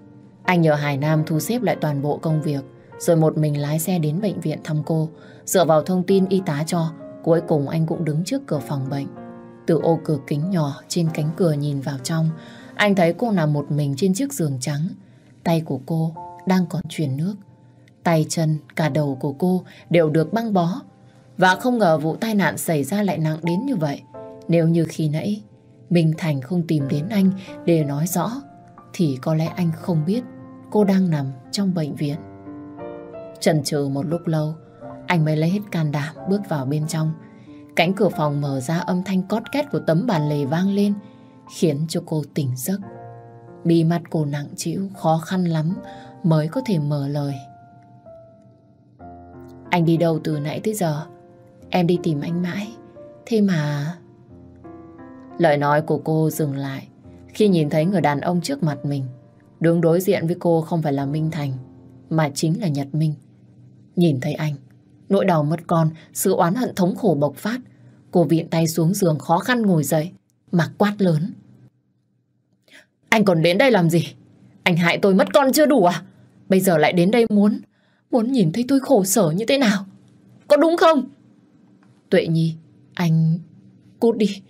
S1: anh nhờ Hải Nam thu xếp lại toàn bộ công việc, rồi một mình lái xe đến bệnh viện thăm cô. Dựa vào thông tin y tá cho, Cuối cùng anh cũng đứng trước cửa phòng bệnh. Từ ô cửa kính nhỏ trên cánh cửa nhìn vào trong, anh thấy cô nằm một mình trên chiếc giường trắng. Tay của cô đang còn truyền nước. Tay chân, cả đầu của cô đều được băng bó. Và không ngờ vụ tai nạn xảy ra lại nặng đến như vậy. Nếu như khi nãy Minh Thành không tìm đến anh để nói rõ thì có lẽ anh không biết cô đang nằm trong bệnh viện. Chần chừ một lúc lâu anh mới lấy hết can đảm bước vào bên trong. Cánh cửa phòng mở ra âm thanh cót két của tấm bàn lề vang lên, khiến cho cô tỉnh giấc. bị mặt cô nặng chịu, khó khăn lắm mới có thể mở lời. Anh đi đâu từ nãy tới giờ? Em đi tìm anh mãi. Thế mà... Lời nói của cô dừng lại khi nhìn thấy người đàn ông trước mặt mình. Đứng đối diện với cô không phải là Minh Thành, mà chính là Nhật Minh. Nhìn thấy anh, Nỗi đau mất con, sự oán hận thống khổ bộc phát. Cô viện tay xuống giường khó khăn ngồi dậy, mà quát lớn. Anh còn đến đây làm gì? Anh hại tôi mất con chưa đủ à? Bây giờ lại đến đây muốn, muốn nhìn thấy tôi khổ sở như thế nào? Có đúng không? Tuệ Nhi, anh... Cút đi,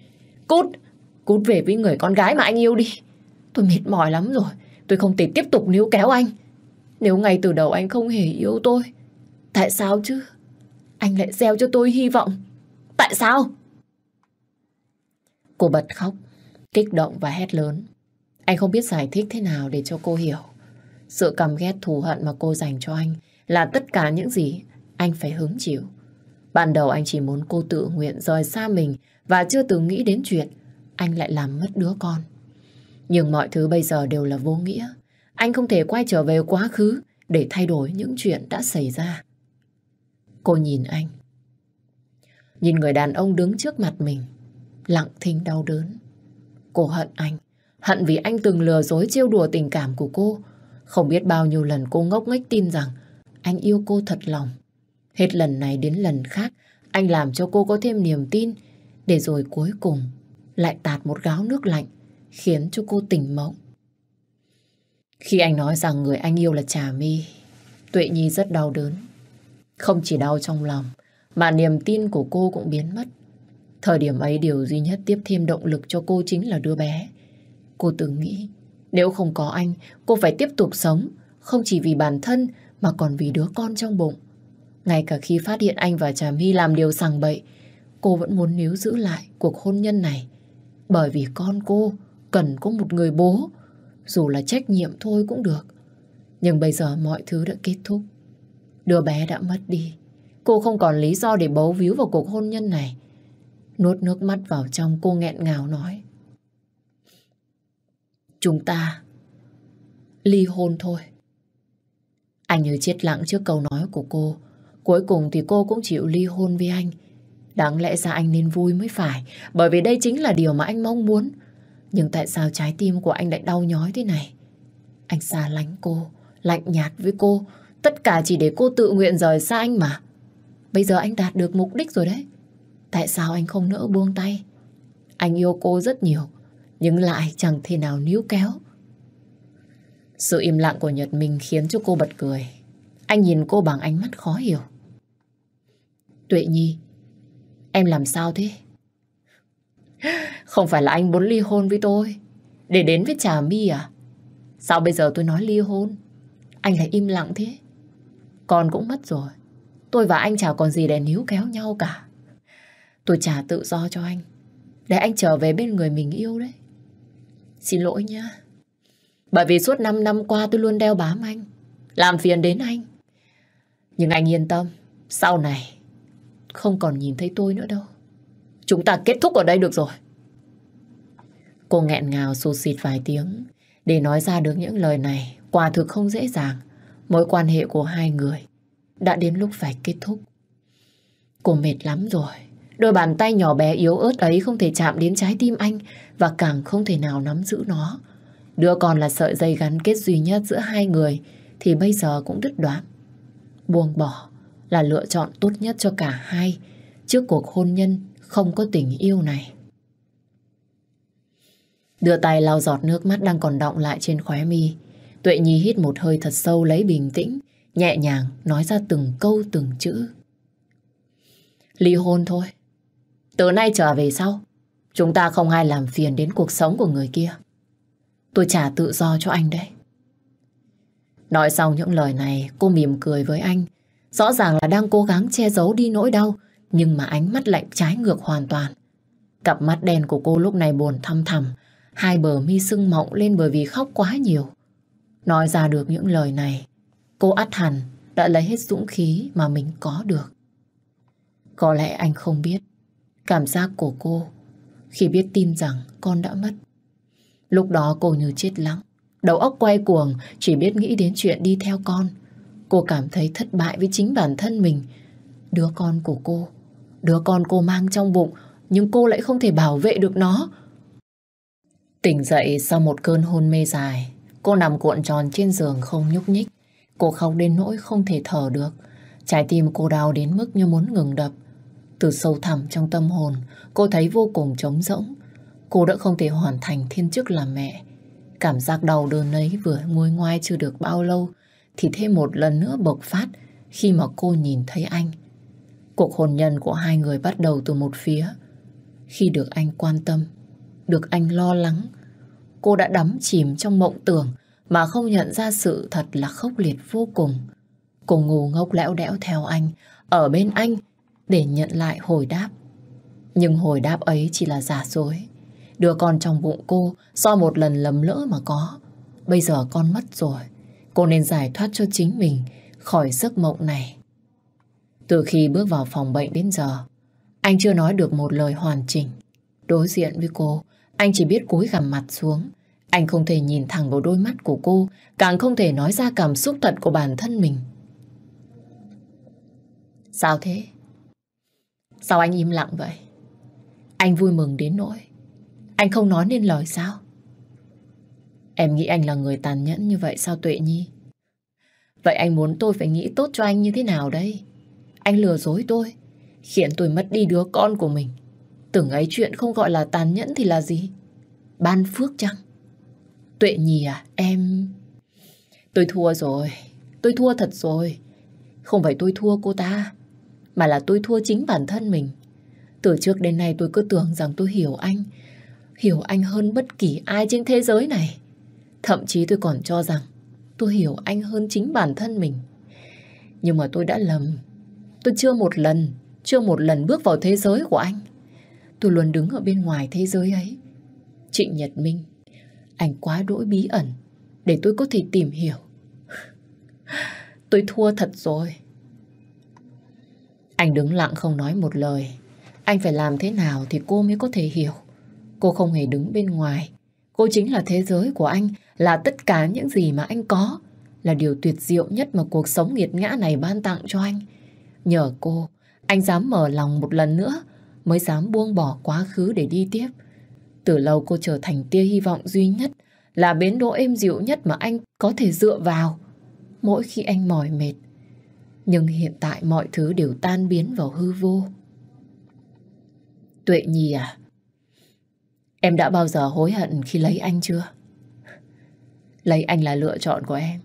S1: cút, cút về với người con gái mà anh yêu đi. Tôi mệt mỏi lắm rồi, tôi không thể tiếp tục níu kéo anh. Nếu ngay từ đầu anh không hề yêu tôi, tại sao chứ? anh lại gieo cho tôi hy vọng. Tại sao? Cô bật khóc, kích động và hét lớn. Anh không biết giải thích thế nào để cho cô hiểu. Sự căm ghét thù hận mà cô dành cho anh là tất cả những gì anh phải hứng chịu. Ban đầu anh chỉ muốn cô tự nguyện rời xa mình và chưa từng nghĩ đến chuyện anh lại làm mất đứa con. Nhưng mọi thứ bây giờ đều là vô nghĩa. Anh không thể quay trở về quá khứ để thay đổi những chuyện đã xảy ra. Cô nhìn anh. Nhìn người đàn ông đứng trước mặt mình, lặng thinh đau đớn. Cô hận anh, hận vì anh từng lừa dối trêu đùa tình cảm của cô. Không biết bao nhiêu lần cô ngốc nghếch tin rằng anh yêu cô thật lòng. Hết lần này đến lần khác, anh làm cho cô có thêm niềm tin, để rồi cuối cùng lại tạt một gáo nước lạnh, khiến cho cô tỉnh mộng. Khi anh nói rằng người anh yêu là Trà My, Tuệ Nhi rất đau đớn. Không chỉ đau trong lòng, mà niềm tin của cô cũng biến mất. Thời điểm ấy điều duy nhất tiếp thêm động lực cho cô chính là đứa bé. Cô từng nghĩ, nếu không có anh, cô phải tiếp tục sống, không chỉ vì bản thân mà còn vì đứa con trong bụng. Ngay cả khi phát hiện anh và Trà My làm điều sằng bậy, cô vẫn muốn níu giữ lại cuộc hôn nhân này. Bởi vì con cô cần có một người bố, dù là trách nhiệm thôi cũng được. Nhưng bây giờ mọi thứ đã kết thúc. Đứa bé đã mất đi. Cô không còn lý do để bấu víu vào cuộc hôn nhân này. Nuốt nước mắt vào trong cô nghẹn ngào nói. Chúng ta ly hôn thôi. Anh như chết lặng trước câu nói của cô. Cuối cùng thì cô cũng chịu ly hôn với anh. Đáng lẽ ra anh nên vui mới phải, bởi vì đây chính là điều mà anh mong muốn. Nhưng tại sao trái tim của anh lại đau nhói thế này? Anh xa lánh cô, lạnh nhạt với cô, Tất cả chỉ để cô tự nguyện rời xa anh mà. Bây giờ anh đạt được mục đích rồi đấy. Tại sao anh không nỡ buông tay? Anh yêu cô rất nhiều, nhưng lại chẳng thể nào níu kéo. Sự im lặng của Nhật Minh khiến cho cô bật cười. Anh nhìn cô bằng ánh mắt khó hiểu. Tuệ Nhi, em làm sao thế? Không phải là anh muốn ly hôn với tôi, để đến với Trà My à? Sao bây giờ tôi nói ly hôn? Anh lại im lặng thế? Con cũng mất rồi. Tôi và anh chả còn gì để níu kéo nhau cả. Tôi trả tự do cho anh. Để anh trở về bên người mình yêu đấy. Xin lỗi nhá. Bởi vì suốt 5 năm qua tôi luôn đeo bám anh. Làm phiền đến anh. Nhưng anh yên tâm. Sau này không còn nhìn thấy tôi nữa đâu. Chúng ta kết thúc ở đây được rồi. Cô nghẹn ngào xô xịt vài tiếng. Để nói ra được những lời này quả thực không dễ dàng. Mối quan hệ của hai người đã đến lúc phải kết thúc. Cô mệt lắm rồi. Đôi bàn tay nhỏ bé yếu ớt ấy không thể chạm đến trái tim anh và càng không thể nào nắm giữ nó. Đứa còn là sợi dây gắn kết duy nhất giữa hai người thì bây giờ cũng đứt đoạn. Buông bỏ là lựa chọn tốt nhất cho cả hai trước cuộc hôn nhân không có tình yêu này. Đưa tay lau giọt nước mắt đang còn đọng lại trên khóe mi. Tuệ Nhi hít một hơi thật sâu lấy bình tĩnh, nhẹ nhàng nói ra từng câu từng chữ. Ly hôn thôi. Từ nay trở về sau, chúng ta không ai làm phiền đến cuộc sống của người kia. Tôi trả tự do cho anh đấy. Nói sau những lời này, cô mỉm cười với anh. Rõ ràng là đang cố gắng che giấu đi nỗi đau, nhưng mà ánh mắt lạnh trái ngược hoàn toàn. Cặp mắt đen của cô lúc này buồn thăm thầm, hai bờ mi sưng mọng lên bởi vì khóc quá nhiều. Nói ra được những lời này, cô át hẳn đã lấy hết dũng khí mà mình có được. Có lẽ anh không biết cảm giác của cô khi biết tin rằng con đã mất. Lúc đó cô như chết lặng, đầu óc quay cuồng, chỉ biết nghĩ đến chuyện đi theo con. Cô cảm thấy thất bại với chính bản thân mình. Đứa con của cô, đứa con cô mang trong bụng, nhưng cô lại không thể bảo vệ được nó. Tỉnh dậy sau một cơn hôn mê dài, Cô nằm cuộn tròn trên giường không nhúc nhích. Cô khóc đến nỗi không thể thở được. Trái tim cô đau đến mức như muốn ngừng đập. Từ sâu thẳm trong tâm hồn, cô thấy vô cùng trống rỗng. Cô đã không thể hoàn thành thiên chức làm mẹ. Cảm giác đau đớn ấy vừa nguôi ngoai chưa được bao lâu, thì thêm một lần nữa bộc phát khi mà cô nhìn thấy anh. Cuộc hôn nhân của hai người bắt đầu từ một phía. Khi được anh quan tâm, được anh lo lắng, cô đã đắm chìm trong mộng tưởng mà không nhận ra sự thật là khốc liệt vô cùng. Cô ngủ ngốc lẽo đẽo theo anh, ở bên anh để nhận lại hồi đáp. Nhưng hồi đáp ấy chỉ là giả dối. đứa con trong bụng cô do một lần lầm lỡ mà có. Bây giờ con mất rồi, cô nên giải thoát cho chính mình khỏi giấc mộng này. Từ khi bước vào phòng bệnh đến giờ, anh chưa nói được một lời hoàn chỉnh. Đối diện với cô, anh chỉ biết cúi gằm mặt xuống. Anh không thể nhìn thẳng vào đôi mắt của cô, càng không thể nói ra cảm xúc thật của bản thân mình. Sao thế? Sao anh im lặng vậy? Anh vui mừng đến nỗi. Anh không nói nên lời sao? Em nghĩ anh là người tàn nhẫn như vậy sao Tuệ Nhi? Vậy anh muốn tôi phải nghĩ tốt cho anh như thế nào đây? Anh lừa dối tôi, khiến tôi mất đi đứa con của mình. Từng ấy chuyện không gọi là tàn nhẫn thì là gì? Ban phước chăng? Tuệ nhì à, em... Tôi thua rồi, tôi thua thật rồi. Không phải tôi thua cô ta, mà là tôi thua chính bản thân mình. Từ trước đến nay tôi cứ tưởng rằng tôi hiểu anh, hiểu anh hơn bất kỳ ai trên thế giới này. Thậm chí tôi còn cho rằng tôi hiểu anh hơn chính bản thân mình. Nhưng mà tôi đã lầm. Tôi chưa một lần, chưa một lần bước vào thế giới của anh. Tôi luôn đứng ở bên ngoài thế giới ấy. Trịnh Nhật Minh, anh quá đỗi bí ẩn để tôi có thể tìm hiểu. (laughs) Tôi thua thật rồi. Anh đứng lặng không nói một lời. Anh phải làm thế nào thì cô mới có thể hiểu. Cô không hề đứng bên ngoài. Cô chính là thế giới của anh, là tất cả những gì mà anh có, là điều tuyệt diệu nhất mà cuộc sống nghiệt ngã này ban tặng cho anh. Nhờ cô, anh dám mở lòng một lần nữa mới dám buông bỏ quá khứ để đi tiếp. Từ lâu cô trở thành tia hy vọng duy nhất, là bến đỗ êm dịu nhất mà anh có thể dựa vào mỗi khi anh mỏi mệt. Nhưng hiện tại mọi thứ đều tan biến vào hư vô. Tuệ Nhi à, em đã bao giờ hối hận khi lấy anh chưa? Lấy anh là lựa chọn của em.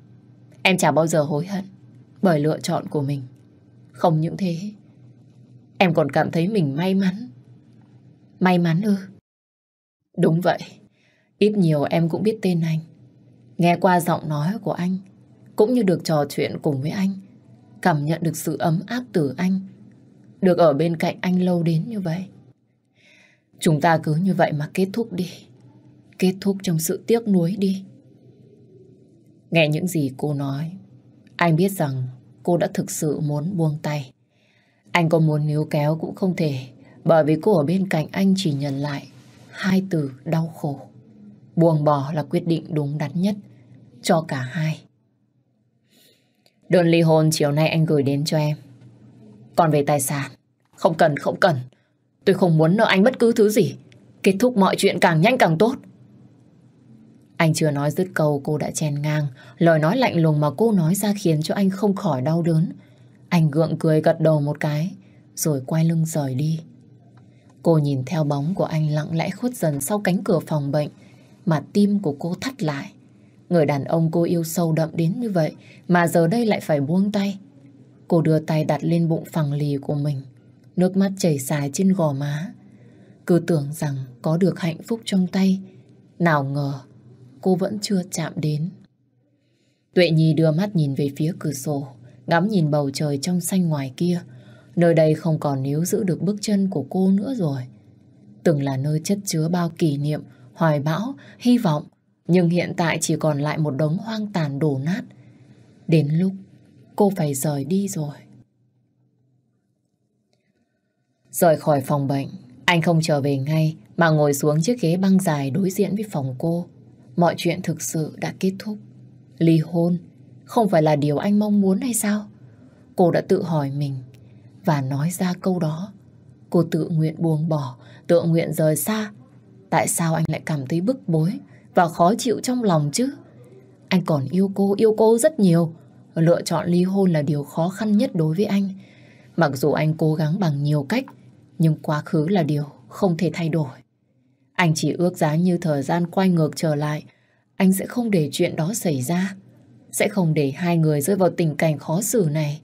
S1: Em chả bao giờ hối hận bởi lựa chọn của mình. Không những thế, Em còn cảm thấy mình may mắn. May mắn ư? Đúng vậy. Ít nhiều em cũng biết tên anh. Nghe qua giọng nói của anh, cũng như được trò chuyện cùng với anh, cảm nhận được sự ấm áp từ anh, được ở bên cạnh anh lâu đến như vậy. Chúng ta cứ như vậy mà kết thúc đi. Kết thúc trong sự tiếc nuối đi. Nghe những gì cô nói, anh biết rằng cô đã thực sự muốn buông tay. Anh có muốn níu kéo cũng không thể, bởi vì cô ở bên cạnh anh chỉ nhận lại hai từ đau khổ. Buông bỏ là quyết định đúng đắn nhất cho cả hai. Đơn ly hôn chiều nay anh gửi đến cho em. Còn về tài sản, không cần, không cần. Tôi không muốn nợ anh bất cứ thứ gì. Kết thúc mọi chuyện càng nhanh càng tốt. Anh chưa nói dứt câu cô đã chen ngang. Lời nói lạnh lùng mà cô nói ra khiến cho anh không khỏi đau đớn. Anh gượng cười gật đầu một cái, rồi quay lưng rời đi. Cô nhìn theo bóng của anh lặng lẽ khuất dần sau cánh cửa phòng bệnh, mà tim của cô thắt lại. Người đàn ông cô yêu sâu đậm đến như vậy, mà giờ đây lại phải buông tay. Cô đưa tay đặt lên bụng phẳng lì của mình, nước mắt chảy dài trên gò má. Cứ tưởng rằng có được hạnh phúc trong tay, nào ngờ cô vẫn chưa chạm đến. Tuệ Nhi đưa mắt nhìn về phía cửa sổ ngắm nhìn bầu trời trong xanh ngoài kia. Nơi đây không còn níu giữ được bước chân của cô nữa rồi. Từng là nơi chất chứa bao kỷ niệm, hoài bão, hy vọng, nhưng hiện tại chỉ còn lại một đống hoang tàn đổ nát. Đến lúc cô phải rời đi rồi. Rời khỏi phòng bệnh, anh không trở về ngay mà ngồi xuống chiếc ghế băng dài đối diện với phòng cô. Mọi chuyện thực sự đã kết thúc. Ly hôn, không phải là điều anh mong muốn hay sao? Cô đã tự hỏi mình và nói ra câu đó. Cô tự nguyện buông bỏ, tự nguyện rời xa. Tại sao anh lại cảm thấy bức bối và khó chịu trong lòng chứ? Anh còn yêu cô, yêu cô rất nhiều. Lựa chọn ly hôn là điều khó khăn nhất đối với anh. Mặc dù anh cố gắng bằng nhiều cách, nhưng quá khứ là điều không thể thay đổi. Anh chỉ ước giá như thời gian quay ngược trở lại, anh sẽ không để chuyện đó xảy ra sẽ không để hai người rơi vào tình cảnh khó xử này.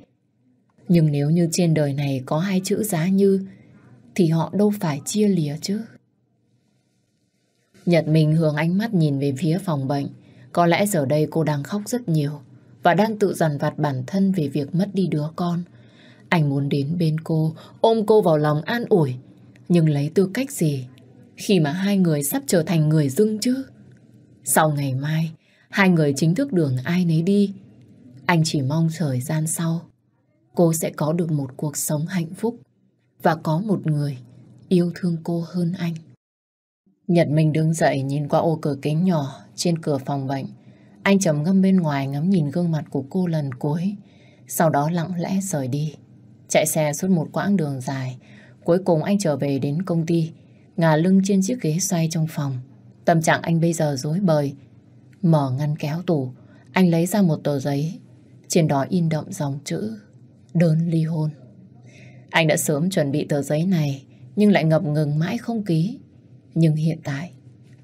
S1: Nhưng nếu như trên đời này có hai chữ giá như, thì họ đâu phải chia lìa chứ. Nhật Minh hướng ánh mắt nhìn về phía phòng bệnh. Có lẽ giờ đây cô đang khóc rất nhiều và đang tự dằn vặt bản thân về việc mất đi đứa con. Anh muốn đến bên cô, ôm cô vào lòng an ủi. Nhưng lấy tư cách gì khi mà hai người sắp trở thành người dưng chứ? Sau ngày mai, Hai người chính thức đường ai nấy đi. Anh chỉ mong thời gian sau, cô sẽ có được một cuộc sống hạnh phúc và có một người yêu thương cô hơn anh. Nhật Minh đứng dậy nhìn qua ô cửa kính nhỏ trên cửa phòng bệnh. Anh trầm ngâm bên ngoài ngắm nhìn gương mặt của cô lần cuối, sau đó lặng lẽ rời đi. Chạy xe suốt một quãng đường dài, cuối cùng anh trở về đến công ty, ngả lưng trên chiếc ghế xoay trong phòng. Tâm trạng anh bây giờ rối bời, Mở ngăn kéo tủ, anh lấy ra một tờ giấy. Trên đó in đậm dòng chữ đơn ly hôn. Anh đã sớm chuẩn bị tờ giấy này nhưng lại ngập ngừng mãi không ký. Nhưng hiện tại,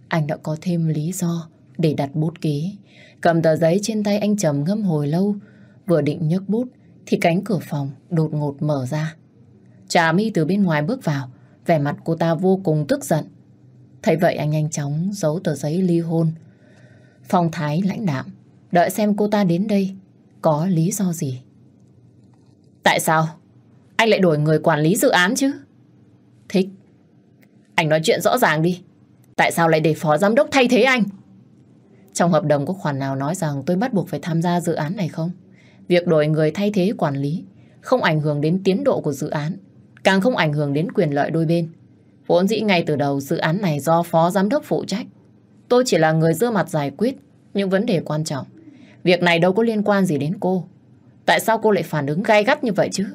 S1: anh đã có thêm lý do để đặt bút ký. Cầm tờ giấy trên tay anh trầm ngâm hồi lâu, vừa định nhấc bút thì cánh cửa phòng đột ngột mở ra. Trà mi từ bên ngoài bước vào, vẻ mặt cô ta vô cùng tức giận. Thấy vậy anh nhanh chóng giấu tờ giấy ly hôn Phong thái lãnh đạm, đợi xem cô ta đến đây có lý do gì. Tại sao? Anh lại đổi người quản lý dự án chứ? Thích. Anh nói chuyện rõ ràng đi. Tại sao lại để phó giám đốc thay thế anh? Trong hợp đồng có khoản nào nói rằng tôi bắt buộc phải tham gia dự án này không? Việc đổi người thay thế quản lý không ảnh hưởng đến tiến độ của dự án, càng không ảnh hưởng đến quyền lợi đôi bên. Vốn dĩ ngay từ đầu dự án này do phó giám đốc phụ trách. Tôi chỉ là người giữa mặt giải quyết những vấn đề quan trọng. Việc này đâu có liên quan gì đến cô. Tại sao cô lại phản ứng gay gắt như vậy chứ?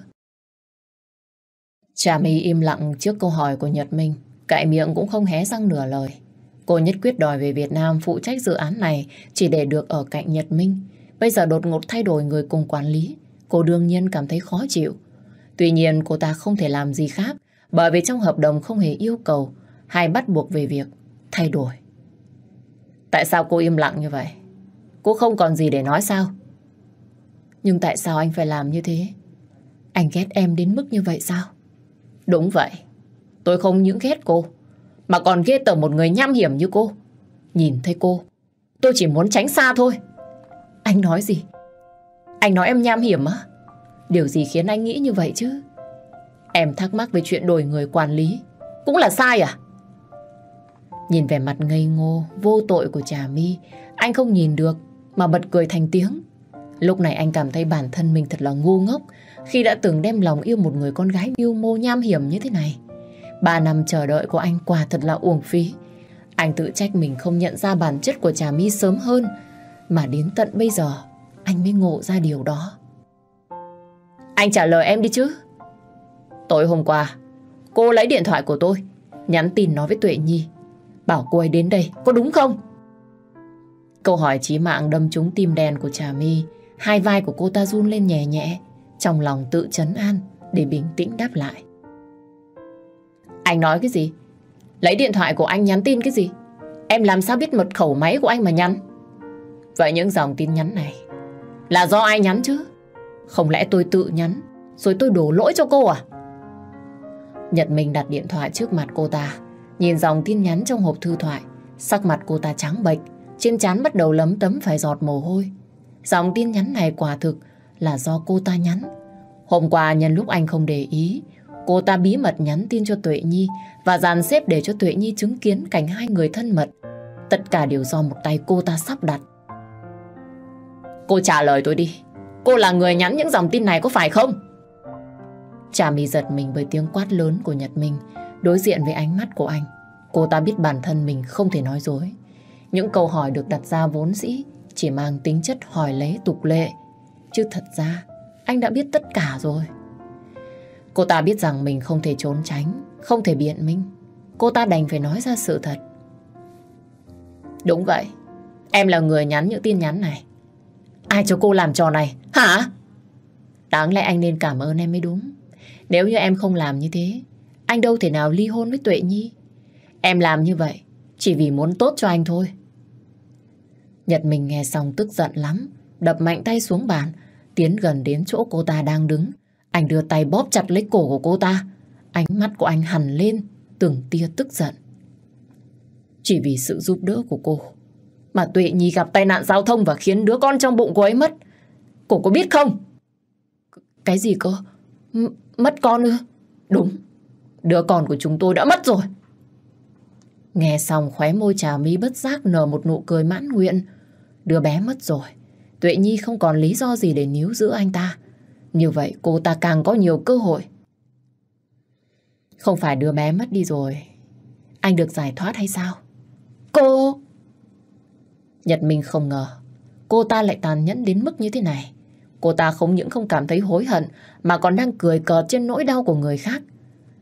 S1: Trà My im lặng trước câu hỏi của Nhật Minh. Cãi miệng cũng không hé răng nửa lời. Cô nhất quyết đòi về Việt Nam phụ trách dự án này chỉ để được ở cạnh Nhật Minh. Bây giờ đột ngột thay đổi người cùng quản lý. Cô đương nhiên cảm thấy khó chịu. Tuy nhiên cô ta không thể làm gì khác bởi vì trong hợp đồng không hề yêu cầu hay bắt buộc về việc thay đổi. Tại sao cô im lặng như vậy? Cô không còn gì để nói sao? Nhưng tại sao anh phải làm như thế? Anh ghét em đến mức như vậy sao? Đúng vậy. Tôi không những ghét cô, mà còn ghê tởm một người nham hiểm như cô. Nhìn thấy cô, tôi chỉ muốn tránh xa thôi. Anh nói gì? Anh nói em nham hiểm á? Điều gì khiến anh nghĩ như vậy chứ? Em thắc mắc về chuyện đổi người quản lý. Cũng là sai à? Nhìn vẻ mặt ngây ngô, vô tội của Trà My, anh không nhìn được mà bật cười thành tiếng. Lúc này anh cảm thấy bản thân mình thật là ngu ngốc khi đã từng đem lòng yêu một người con gái yêu mô nham hiểm như thế này. Ba năm chờ đợi của anh quả thật là uổng phí. Anh tự trách mình không nhận ra bản chất của Trà My sớm hơn, mà đến tận bây giờ anh mới ngộ ra điều đó. Anh trả lời em đi chứ. Tối hôm qua, cô lấy điện thoại của tôi, nhắn tin nói với Tuệ Nhi Bảo cô ấy đến đây, có đúng không? Câu hỏi chí mạng đâm trúng tim đèn của Trà My. Hai vai của cô ta run lên nhẹ nhẹ, trong lòng tự chấn an để bình tĩnh đáp lại. Anh nói cái gì? Lấy điện thoại của anh nhắn tin cái gì? Em làm sao biết mật khẩu máy của anh mà nhắn? Vậy những dòng tin nhắn này là do ai nhắn chứ? Không lẽ tôi tự nhắn rồi tôi đổ lỗi cho cô à? Nhật Minh đặt điện thoại trước mặt cô ta. Nhìn dòng tin nhắn trong hộp thư thoại, sắc mặt cô ta trắng bệch, trên trán bắt đầu lấm tấm phải giọt mồ hôi. Dòng tin nhắn này quả thực là do cô ta nhắn. Hôm qua nhân lúc anh không để ý, cô ta bí mật nhắn tin cho Tuệ Nhi và dàn xếp để cho Tuệ Nhi chứng kiến cảnh hai người thân mật. Tất cả đều do một tay cô ta sắp đặt. Cô trả lời tôi đi. Cô là người nhắn những dòng tin này có phải không? Trà mi giật mình với tiếng quát lớn của Nhật Minh Đối diện với ánh mắt của anh, cô ta biết bản thân mình không thể nói dối. Những câu hỏi được đặt ra vốn dĩ chỉ mang tính chất hỏi lấy tục lệ. Chứ thật ra, anh đã biết tất cả rồi. Cô ta biết rằng mình không thể trốn tránh, không thể biện minh. Cô ta đành phải nói ra sự thật. Đúng vậy, em là người nhắn những tin nhắn này. Ai cho cô làm trò này, hả? Đáng lẽ anh nên cảm ơn em mới đúng. Nếu như em không làm như thế, anh đâu thể nào ly hôn với Tuệ Nhi. Em làm như vậy chỉ vì muốn tốt cho anh thôi. Nhật mình nghe xong tức giận lắm, đập mạnh tay xuống bàn, tiến gần đến chỗ cô ta đang đứng. Anh đưa tay bóp chặt lấy cổ của cô ta. Ánh mắt của anh hằn lên, từng tia tức giận. Chỉ vì sự giúp đỡ của cô, mà Tuệ Nhi gặp tai nạn giao thông và khiến đứa con trong bụng cô ấy mất. Cô có biết không? Cái gì cơ? M mất con ư? Đúng, Đứa con của chúng tôi đã mất rồi. Nghe xong khóe môi trà mi bất giác nở một nụ cười mãn nguyện. Đứa bé mất rồi. Tuệ Nhi không còn lý do gì để níu giữ anh ta. Như vậy cô ta càng có nhiều cơ hội. Không phải đứa bé mất đi rồi. Anh được giải thoát hay sao? Cô! Nhật Minh không ngờ. Cô ta lại tàn nhẫn đến mức như thế này. Cô ta không những không cảm thấy hối hận mà còn đang cười cợt trên nỗi đau của người khác.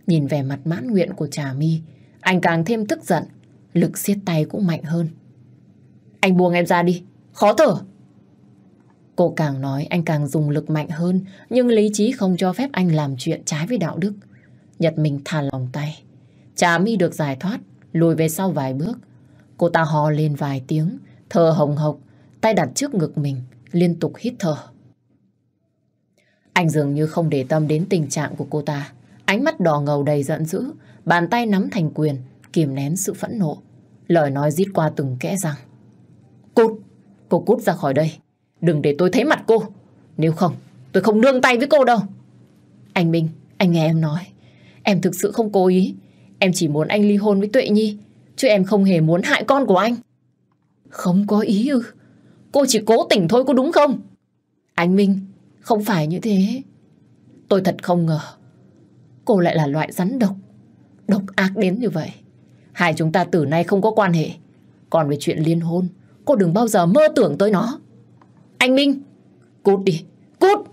S1: Nhìn vẻ mặt mãn nguyện của Trà My, anh càng thêm tức giận, lực siết tay cũng mạnh hơn. Anh buông em ra đi, khó thở. Cô càng nói anh càng dùng lực mạnh hơn, nhưng lý trí không cho phép anh làm chuyện trái với đạo đức. Nhật mình thả lòng tay. Trà My được giải thoát, lùi về sau vài bước. Cô ta hò lên vài tiếng, thở hồng hộc, tay đặt trước ngực mình, liên tục hít thở. Anh dường như không để tâm đến tình trạng của cô ta. Ánh mắt đỏ ngầu đầy giận dữ, bàn tay nắm thành quyền, kiềm nén sự phẫn nộ. Lời nói rít qua từng kẽ răng. Cút, cô cút ra khỏi đây. Đừng để tôi thấy mặt cô. Nếu không, tôi không nương tay với cô đâu. Anh Minh, anh nghe em nói. Em thực sự không cố ý. Em chỉ muốn anh ly hôn với Tuệ Nhi. Chứ em không hề muốn hại con của anh. Không có ý ư. Cô chỉ cố tình thôi có đúng không? Anh Minh, không phải như thế. Tôi thật không ngờ Cô lại là loại rắn độc Độc ác đến như vậy Hai chúng ta từ nay không có quan hệ Còn về chuyện liên hôn Cô đừng bao giờ mơ tưởng tới nó Anh Minh Cút đi Cút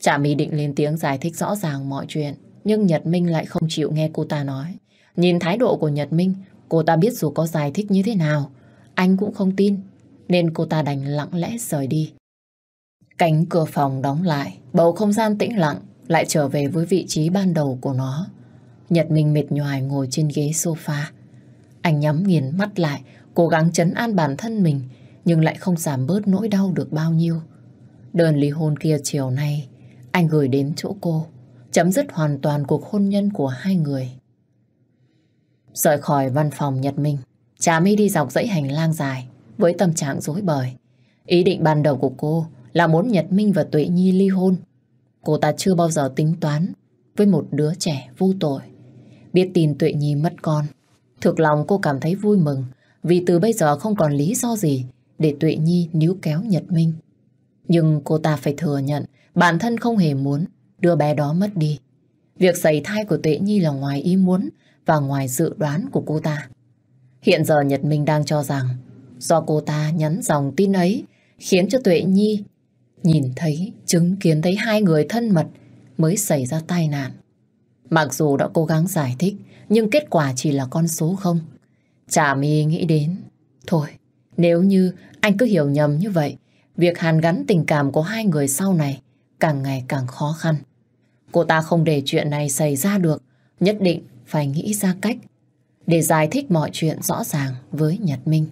S1: Trà My định lên tiếng giải thích rõ ràng mọi chuyện Nhưng Nhật Minh lại không chịu nghe cô ta nói Nhìn thái độ của Nhật Minh Cô ta biết dù có giải thích như thế nào Anh cũng không tin Nên cô ta đành lặng lẽ rời đi Cánh cửa phòng đóng lại Bầu không gian tĩnh lặng lại trở về với vị trí ban đầu của nó. Nhật Minh mệt nhoài ngồi trên ghế sofa. Anh nhắm nghiền mắt lại, cố gắng chấn an bản thân mình, nhưng lại không giảm bớt nỗi đau được bao nhiêu. Đơn ly hôn kia chiều nay, anh gửi đến chỗ cô, chấm dứt hoàn toàn cuộc hôn nhân của hai người. Rời khỏi văn phòng Nhật Minh, Trà My đi dọc dãy hành lang dài với tâm trạng rối bời. Ý định ban đầu của cô là muốn Nhật Minh và Tuệ Nhi ly hôn Cô ta chưa bao giờ tính toán với một đứa trẻ vô tội. Biết tin Tuệ Nhi mất con, thực lòng cô cảm thấy vui mừng vì từ bây giờ không còn lý do gì để Tuệ Nhi níu kéo Nhật Minh. Nhưng cô ta phải thừa nhận bản thân không hề muốn đưa bé đó mất đi. Việc xảy thai của Tuệ Nhi là ngoài ý muốn và ngoài dự đoán của cô ta. Hiện giờ Nhật Minh đang cho rằng do cô ta nhắn dòng tin ấy khiến cho Tuệ Nhi Nhìn thấy, chứng kiến thấy hai người thân mật mới xảy ra tai nạn. Mặc dù đã cố gắng giải thích, nhưng kết quả chỉ là con số không. Chả mi nghĩ đến. Thôi, nếu như anh cứ hiểu nhầm như vậy, việc hàn gắn tình cảm của hai người sau này càng ngày càng khó khăn. Cô ta không để chuyện này xảy ra được, nhất định phải nghĩ ra cách để giải thích mọi chuyện rõ ràng với Nhật Minh.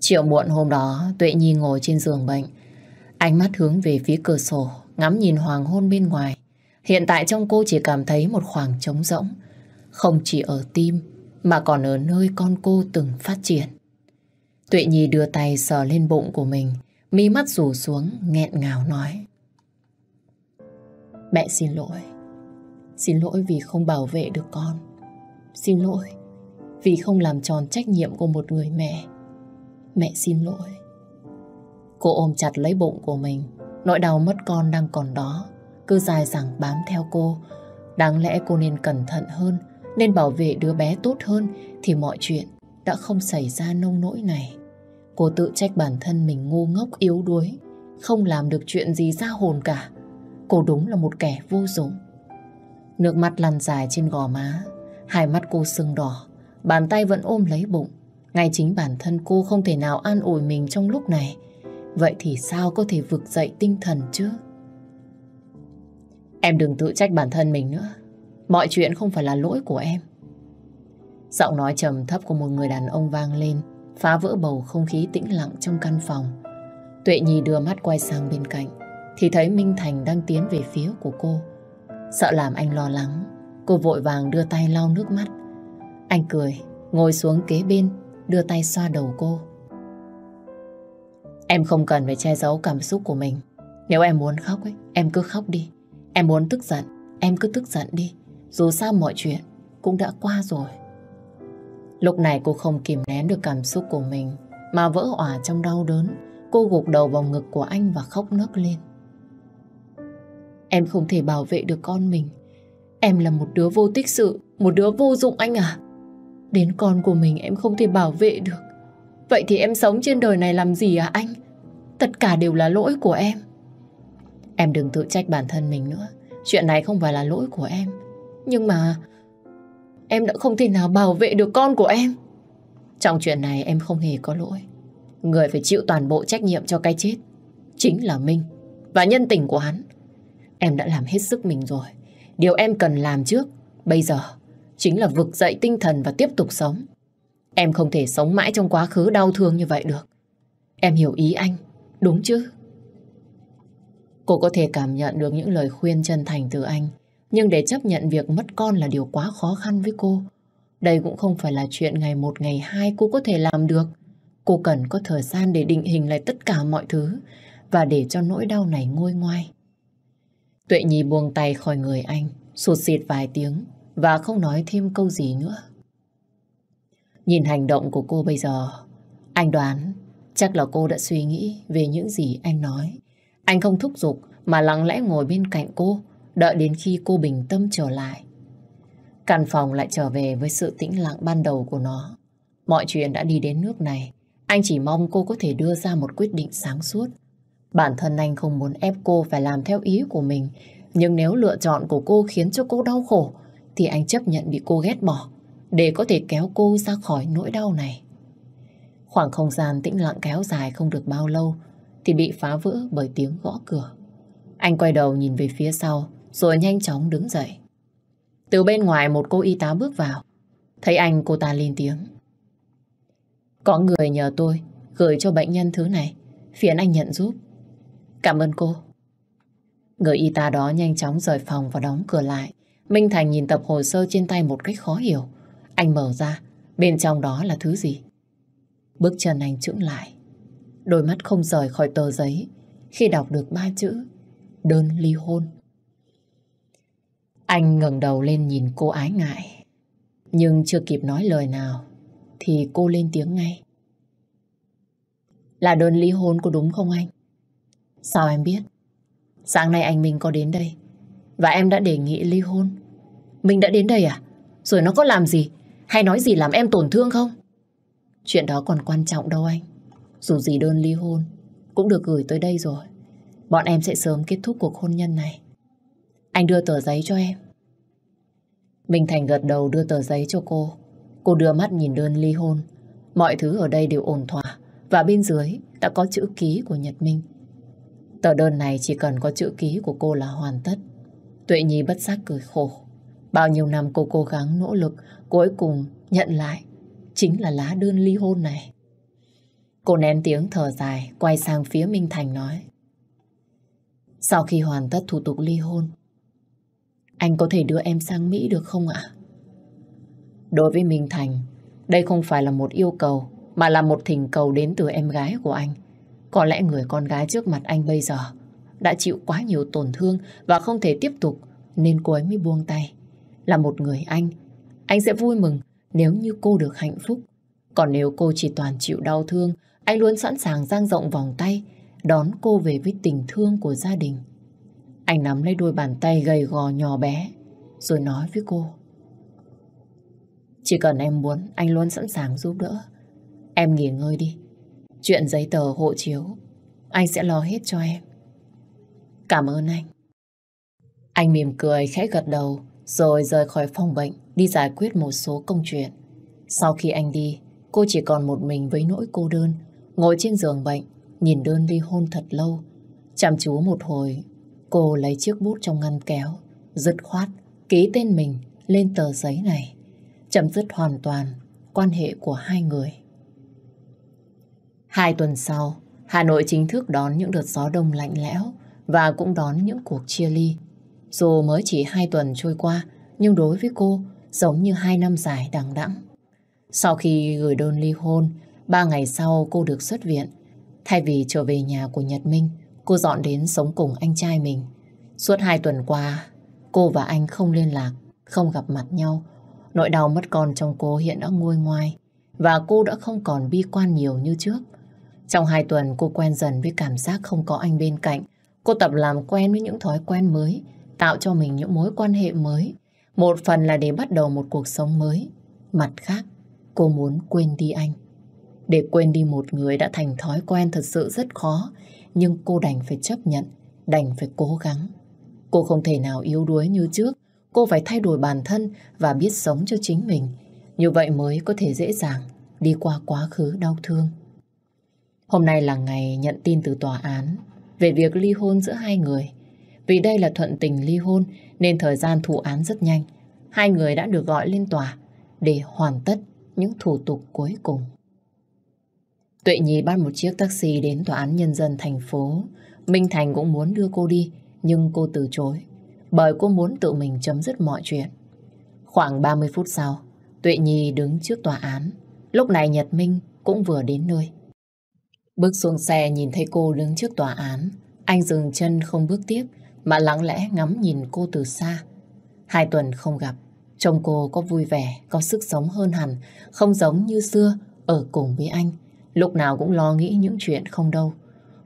S1: Chiều muộn hôm đó, Tuệ Nhi ngồi trên giường bệnh, Ánh mắt hướng về phía cửa sổ, ngắm nhìn hoàng hôn bên ngoài. Hiện tại trong cô chỉ cảm thấy một khoảng trống rỗng, không chỉ ở tim mà còn ở nơi con cô từng phát triển. Tuệ Nhi đưa tay sờ lên bụng của mình, mi mắt rủ xuống, nghẹn ngào nói. Mẹ xin lỗi. Xin lỗi vì không bảo vệ được con. Xin lỗi vì không làm tròn trách nhiệm của một người mẹ. Mẹ xin lỗi. Cô ôm chặt lấy bụng của mình Nỗi đau mất con đang còn đó Cứ dài dẳng bám theo cô Đáng lẽ cô nên cẩn thận hơn Nên bảo vệ đứa bé tốt hơn Thì mọi chuyện đã không xảy ra nông nỗi này Cô tự trách bản thân mình ngu ngốc yếu đuối Không làm được chuyện gì ra hồn cả Cô đúng là một kẻ vô dụng Nước mắt lăn dài trên gò má Hai mắt cô sưng đỏ Bàn tay vẫn ôm lấy bụng Ngay chính bản thân cô không thể nào an ủi mình trong lúc này Vậy thì sao có thể vực dậy tinh thần chứ? Em đừng tự trách bản thân mình nữa. Mọi chuyện không phải là lỗi của em. Giọng nói trầm thấp của một người đàn ông vang lên, phá vỡ bầu không khí tĩnh lặng trong căn phòng. Tuệ Nhi đưa mắt quay sang bên cạnh, thì thấy Minh Thành đang tiến về phía của cô. Sợ làm anh lo lắng, cô vội vàng đưa tay lau nước mắt. Anh cười, ngồi xuống kế bên, đưa tay xoa đầu cô. Em không cần phải che giấu cảm xúc của mình. Nếu em muốn khóc ấy, em cứ khóc đi. Em muốn tức giận, em cứ tức giận đi. Dù sao mọi chuyện cũng đã qua rồi. Lúc này cô không kìm nén được cảm xúc của mình mà vỡ òa trong đau đớn. Cô gục đầu vào ngực của anh và khóc nấc lên. Em không thể bảo vệ được con mình. Em là một đứa vô tích sự, một đứa vô dụng anh à. Đến con của mình em không thể bảo vệ được. Vậy thì em sống trên đời này làm gì à anh? Tất cả đều là lỗi của em. Em đừng tự trách bản thân mình nữa. Chuyện này không phải là lỗi của em. Nhưng mà em đã không thể nào bảo vệ được con của em. Trong chuyện này em không hề có lỗi. Người phải chịu toàn bộ trách nhiệm cho cái chết. Chính là Minh và nhân tình của hắn. Em đã làm hết sức mình rồi. Điều em cần làm trước, bây giờ, chính là vực dậy tinh thần và tiếp tục sống. Em không thể sống mãi trong quá khứ đau thương như vậy được. Em hiểu ý anh, đúng chứ? Cô có thể cảm nhận được những lời khuyên chân thành từ anh, nhưng để chấp nhận việc mất con là điều quá khó khăn với cô. Đây cũng không phải là chuyện ngày một ngày hai cô có thể làm được. Cô cần có thời gian để định hình lại tất cả mọi thứ và để cho nỗi đau này ngôi ngoai. Tuệ Nhi buông tay khỏi người anh, sụt xịt vài tiếng và không nói thêm câu gì nữa. Nhìn hành động của cô bây giờ, anh đoán chắc là cô đã suy nghĩ về những gì anh nói. Anh không thúc giục mà lặng lẽ ngồi bên cạnh cô, đợi đến khi cô bình tâm trở lại. Căn phòng lại trở về với sự tĩnh lặng ban đầu của nó. Mọi chuyện đã đi đến nước này, anh chỉ mong cô có thể đưa ra một quyết định sáng suốt. Bản thân anh không muốn ép cô phải làm theo ý của mình, nhưng nếu lựa chọn của cô khiến cho cô đau khổ, thì anh chấp nhận bị cô ghét bỏ để có thể kéo cô ra khỏi nỗi đau này. Khoảng không gian tĩnh lặng kéo dài không được bao lâu thì bị phá vỡ bởi tiếng gõ cửa. Anh quay đầu nhìn về phía sau rồi nhanh chóng đứng dậy. Từ bên ngoài một cô y tá bước vào. Thấy anh cô ta lên tiếng. Có người nhờ tôi gửi cho bệnh nhân thứ này. Phiền anh nhận giúp. Cảm ơn cô. Người y tá đó nhanh chóng rời phòng và đóng cửa lại. Minh Thành nhìn tập hồ sơ trên tay một cách khó hiểu. Anh mở ra, bên trong đó là thứ gì? Bước chân anh chững lại. Đôi mắt không rời khỏi tờ giấy khi đọc được ba chữ đơn ly hôn. Anh ngẩng đầu lên nhìn cô ái ngại. Nhưng chưa kịp nói lời nào thì cô lên tiếng ngay. Là đơn ly hôn của đúng không anh? Sao em biết? Sáng nay anh mình có đến đây và em đã đề nghị ly hôn. Mình đã đến đây à? Rồi nó có làm gì? hay nói gì làm em tổn thương không? Chuyện đó còn quan trọng đâu anh. Dù gì đơn ly hôn cũng được gửi tới đây rồi. Bọn em sẽ sớm kết thúc cuộc hôn nhân này. Anh đưa tờ giấy cho em. Minh Thành gật đầu đưa tờ giấy cho cô. Cô đưa mắt nhìn đơn ly hôn. Mọi thứ ở đây đều ổn thỏa và bên dưới đã có chữ ký của Nhật Minh. Tờ đơn này chỉ cần có chữ ký của cô là hoàn tất. Tuệ Nhi bất giác cười khổ. Bao nhiêu năm cô cố gắng nỗ lực, cuối cùng nhận lại chính là lá đơn ly hôn này. Cô nén tiếng thở dài, quay sang phía Minh Thành nói. Sau khi hoàn tất thủ tục ly hôn, anh có thể đưa em sang Mỹ được không ạ? Đối với Minh Thành, đây không phải là một yêu cầu, mà là một thỉnh cầu đến từ em gái của anh. Có lẽ người con gái trước mặt anh bây giờ đã chịu quá nhiều tổn thương và không thể tiếp tục, nên cô ấy mới buông tay là một người anh. Anh sẽ vui mừng nếu như cô được hạnh phúc. Còn nếu cô chỉ toàn chịu đau thương, anh luôn sẵn sàng dang rộng vòng tay, đón cô về với tình thương của gia đình. Anh nắm lấy đôi bàn tay gầy gò nhỏ bé, rồi nói với cô. Chỉ cần em muốn, anh luôn sẵn sàng giúp đỡ. Em nghỉ ngơi đi. Chuyện giấy tờ hộ chiếu, anh sẽ lo hết cho em. Cảm ơn anh. Anh mỉm cười khẽ gật đầu, rồi rời khỏi phòng bệnh đi giải quyết một số công chuyện. Sau khi anh đi, cô chỉ còn một mình với nỗi cô đơn, ngồi trên giường bệnh, nhìn đơn ly hôn thật lâu. Chạm chú một hồi, cô lấy chiếc bút trong ngăn kéo, dứt khoát, ký tên mình lên tờ giấy này, chấm dứt hoàn toàn quan hệ của hai người. Hai tuần sau, Hà Nội chính thức đón những đợt gió đông lạnh lẽo và cũng đón những cuộc chia ly. Dù mới chỉ hai tuần trôi qua, nhưng đối với cô giống như hai năm dài đằng đẵng. Sau khi gửi đơn ly hôn, ba ngày sau cô được xuất viện. Thay vì trở về nhà của Nhật Minh, cô dọn đến sống cùng anh trai mình. Suốt hai tuần qua, cô và anh không liên lạc, không gặp mặt nhau. Nỗi đau mất con trong cô hiện đã nguôi ngoai và cô đã không còn bi quan nhiều như trước. Trong hai tuần cô quen dần với cảm giác không có anh bên cạnh. Cô tập làm quen với những thói quen mới tạo cho mình những mối quan hệ mới. Một phần là để bắt đầu một cuộc sống mới. Mặt khác, cô muốn quên đi anh. Để quên đi một người đã thành thói quen thật sự rất khó, nhưng cô đành phải chấp nhận, đành phải cố gắng. Cô không thể nào yếu đuối như trước, cô phải thay đổi bản thân và biết sống cho chính mình. Như vậy mới có thể dễ dàng đi qua quá khứ đau thương. Hôm nay là ngày nhận tin từ tòa án về việc ly hôn giữa hai người. Vì đây là thuận tình ly hôn nên thời gian thụ án rất nhanh. Hai người đã được gọi lên tòa để hoàn tất những thủ tục cuối cùng. Tuệ Nhi bắt một chiếc taxi đến Tòa án Nhân dân thành phố. Minh Thành cũng muốn đưa cô đi, nhưng cô từ chối, bởi cô muốn tự mình chấm dứt mọi chuyện. Khoảng 30 phút sau, Tuệ Nhi đứng trước tòa án. Lúc này Nhật Minh cũng vừa đến nơi. Bước xuống xe nhìn thấy cô đứng trước tòa án, anh dừng chân không bước tiếp mà lặng lẽ ngắm nhìn cô từ xa. Hai tuần không gặp, trông cô có vui vẻ, có sức sống hơn hẳn, không giống như xưa ở cùng với anh. Lúc nào cũng lo nghĩ những chuyện không đâu.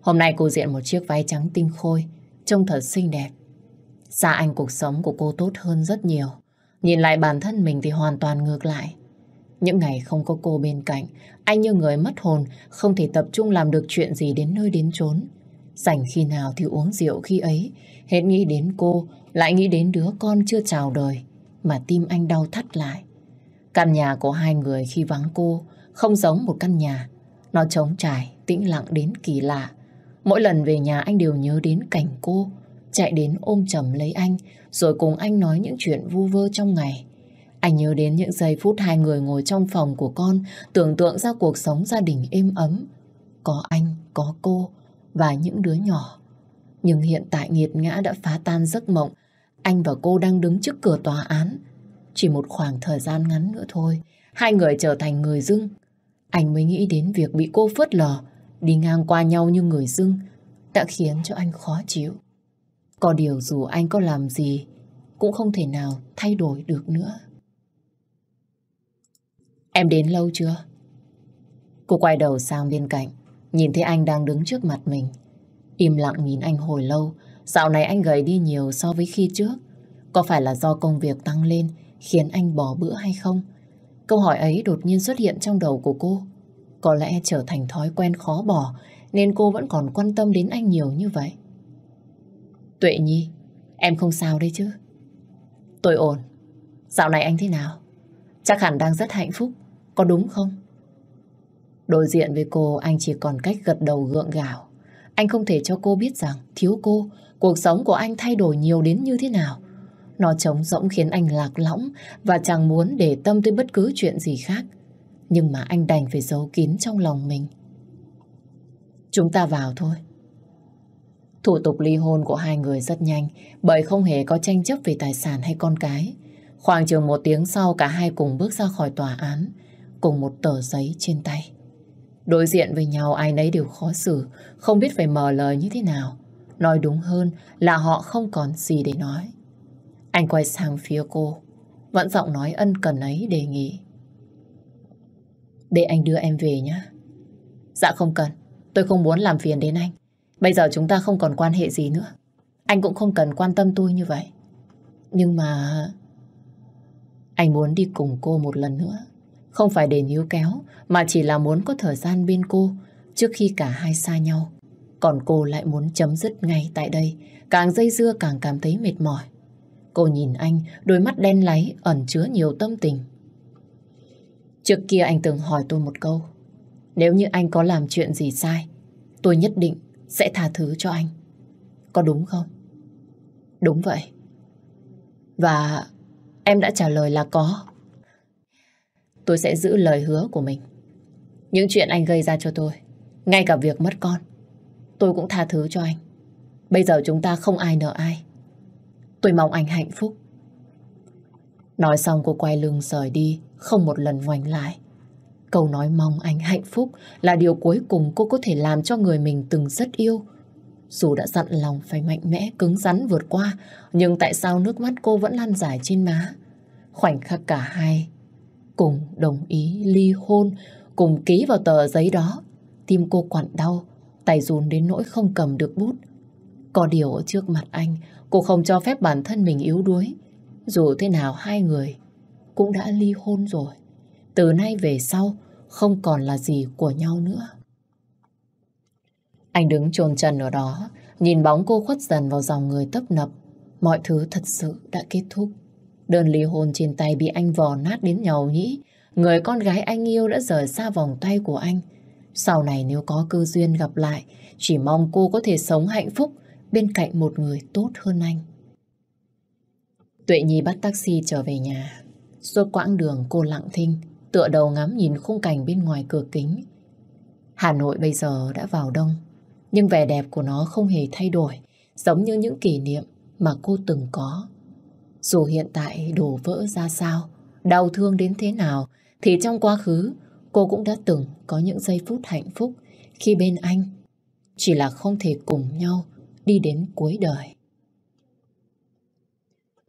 S1: Hôm nay cô diện một chiếc váy trắng tinh khôi, trông thật xinh đẹp. Xa anh cuộc sống của cô tốt hơn rất nhiều. Nhìn lại bản thân mình thì hoàn toàn ngược lại. Những ngày không có cô bên cạnh, anh như người mất hồn, không thể tập trung làm được chuyện gì đến nơi đến chốn. Dành khi nào thì uống rượu khi ấy, Hết nghĩ đến cô, lại nghĩ đến đứa con chưa chào đời, mà tim anh đau thắt lại. Căn nhà của hai người khi vắng cô không giống một căn nhà. Nó trống trải, tĩnh lặng đến kỳ lạ. Mỗi lần về nhà anh đều nhớ đến cảnh cô, chạy đến ôm chầm lấy anh, rồi cùng anh nói những chuyện vu vơ trong ngày. Anh nhớ đến những giây phút hai người ngồi trong phòng của con, tưởng tượng ra cuộc sống gia đình êm ấm. Có anh, có cô và những đứa nhỏ. Nhưng hiện tại nghiệt ngã đã phá tan giấc mộng. Anh và cô đang đứng trước cửa tòa án. Chỉ một khoảng thời gian ngắn nữa thôi, hai người trở thành người dưng. Anh mới nghĩ đến việc bị cô phớt lờ, đi ngang qua nhau như người dưng, đã khiến cho anh khó chịu. Có điều dù anh có làm gì, cũng không thể nào thay đổi được nữa. Em đến lâu chưa? Cô quay đầu sang bên cạnh, nhìn thấy anh đang đứng trước mặt mình. Im lặng nhìn anh hồi lâu, dạo này anh gầy đi nhiều so với khi trước. Có phải là do công việc tăng lên khiến anh bỏ bữa hay không? Câu hỏi ấy đột nhiên xuất hiện trong đầu của cô. Có lẽ trở thành thói quen khó bỏ nên cô vẫn còn quan tâm đến anh nhiều như vậy. Tuệ Nhi, em không sao đấy chứ? Tôi ổn. Dạo này anh thế nào? Chắc hẳn đang rất hạnh phúc, có đúng không? Đối diện với cô anh chỉ còn cách gật đầu gượng gạo. Anh không thể cho cô biết rằng thiếu cô, cuộc sống của anh thay đổi nhiều đến như thế nào. Nó trống rỗng khiến anh lạc lõng và chẳng muốn để tâm tới bất cứ chuyện gì khác. Nhưng mà anh đành phải giấu kín trong lòng mình. Chúng ta vào thôi. Thủ tục ly hôn của hai người rất nhanh bởi không hề có tranh chấp về tài sản hay con cái. Khoảng chừng một tiếng sau cả hai cùng bước ra khỏi tòa án cùng một tờ giấy trên tay. Đối diện với nhau ai nấy đều khó xử, không biết phải mở lời như thế nào. Nói đúng hơn là họ không còn gì để nói. Anh quay sang phía cô, vẫn giọng nói ân cần ấy đề nghị. Để anh đưa em về nhé. Dạ không cần, tôi không muốn làm phiền đến anh. Bây giờ chúng ta không còn quan hệ gì nữa. Anh cũng không cần quan tâm tôi như vậy. Nhưng mà... Anh muốn đi cùng cô một lần nữa. Không phải để níu kéo, mà chỉ là muốn có thời gian bên cô trước khi cả hai xa nhau. Còn cô lại muốn chấm dứt ngay tại đây, càng dây dưa càng cảm thấy mệt mỏi. Cô nhìn anh, đôi mắt đen láy ẩn chứa nhiều tâm tình. Trước kia anh từng hỏi tôi một câu. Nếu như anh có làm chuyện gì sai, tôi nhất định sẽ tha thứ cho anh. Có đúng không? Đúng vậy. Và em đã trả lời là có tôi sẽ giữ lời hứa của mình. Những chuyện anh gây ra cho tôi, ngay cả việc mất con, tôi cũng tha thứ cho anh. Bây giờ chúng ta không ai nợ ai. Tôi mong anh hạnh phúc. Nói xong cô quay lưng rời đi, không một lần ngoảnh lại. Câu nói mong anh hạnh phúc là điều cuối cùng cô có thể làm cho người mình từng rất yêu. Dù đã dặn lòng phải mạnh mẽ, cứng rắn vượt qua, nhưng tại sao nước mắt cô vẫn lan dài trên má? Khoảnh khắc cả hai cùng đồng ý ly hôn, cùng ký vào tờ giấy đó. Tim cô quặn đau, tay run đến nỗi không cầm được bút. Có điều ở trước mặt anh, cô không cho phép bản thân mình yếu đuối. Dù thế nào hai người cũng đã ly hôn rồi. Từ nay về sau không còn là gì của nhau nữa. Anh đứng trồn chân ở đó, nhìn bóng cô khuất dần vào dòng người tấp nập. Mọi thứ thật sự đã kết thúc. Đơn ly hôn trên tay bị anh vò nát đến nhầu nhĩ. Người con gái anh yêu đã rời xa vòng tay của anh. Sau này nếu có cơ duyên gặp lại, chỉ mong cô có thể sống hạnh phúc bên cạnh một người tốt hơn anh. Tuệ Nhi bắt taxi trở về nhà. Suốt quãng đường cô lặng thinh, tựa đầu ngắm nhìn khung cảnh bên ngoài cửa kính. Hà Nội bây giờ đã vào đông, nhưng vẻ đẹp của nó không hề thay đổi, giống như những kỷ niệm mà cô từng có. Dù hiện tại đổ vỡ ra sao, đau thương đến thế nào, thì trong quá khứ cô cũng đã từng có những giây phút hạnh phúc khi bên anh. Chỉ là không thể cùng nhau đi đến cuối đời.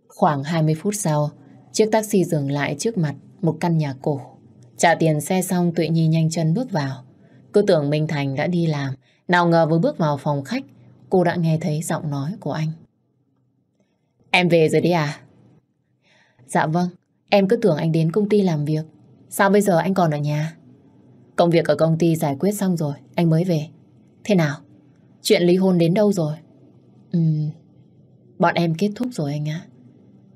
S1: Khoảng 20 phút sau, chiếc taxi dừng lại trước mặt một căn nhà cổ. Trả tiền xe xong tụy Nhi nhanh chân bước vào. Cứ tưởng Minh Thành đã đi làm, nào ngờ vừa bước vào phòng khách, cô đã nghe thấy giọng nói của anh. Em về rồi đi à? Dạ vâng, em cứ tưởng anh đến công ty làm việc. Sao bây giờ anh còn ở nhà? Công việc ở công ty giải quyết xong rồi, anh mới về. Thế nào? Chuyện ly hôn đến đâu rồi? Ừm, bọn em kết thúc rồi anh ạ.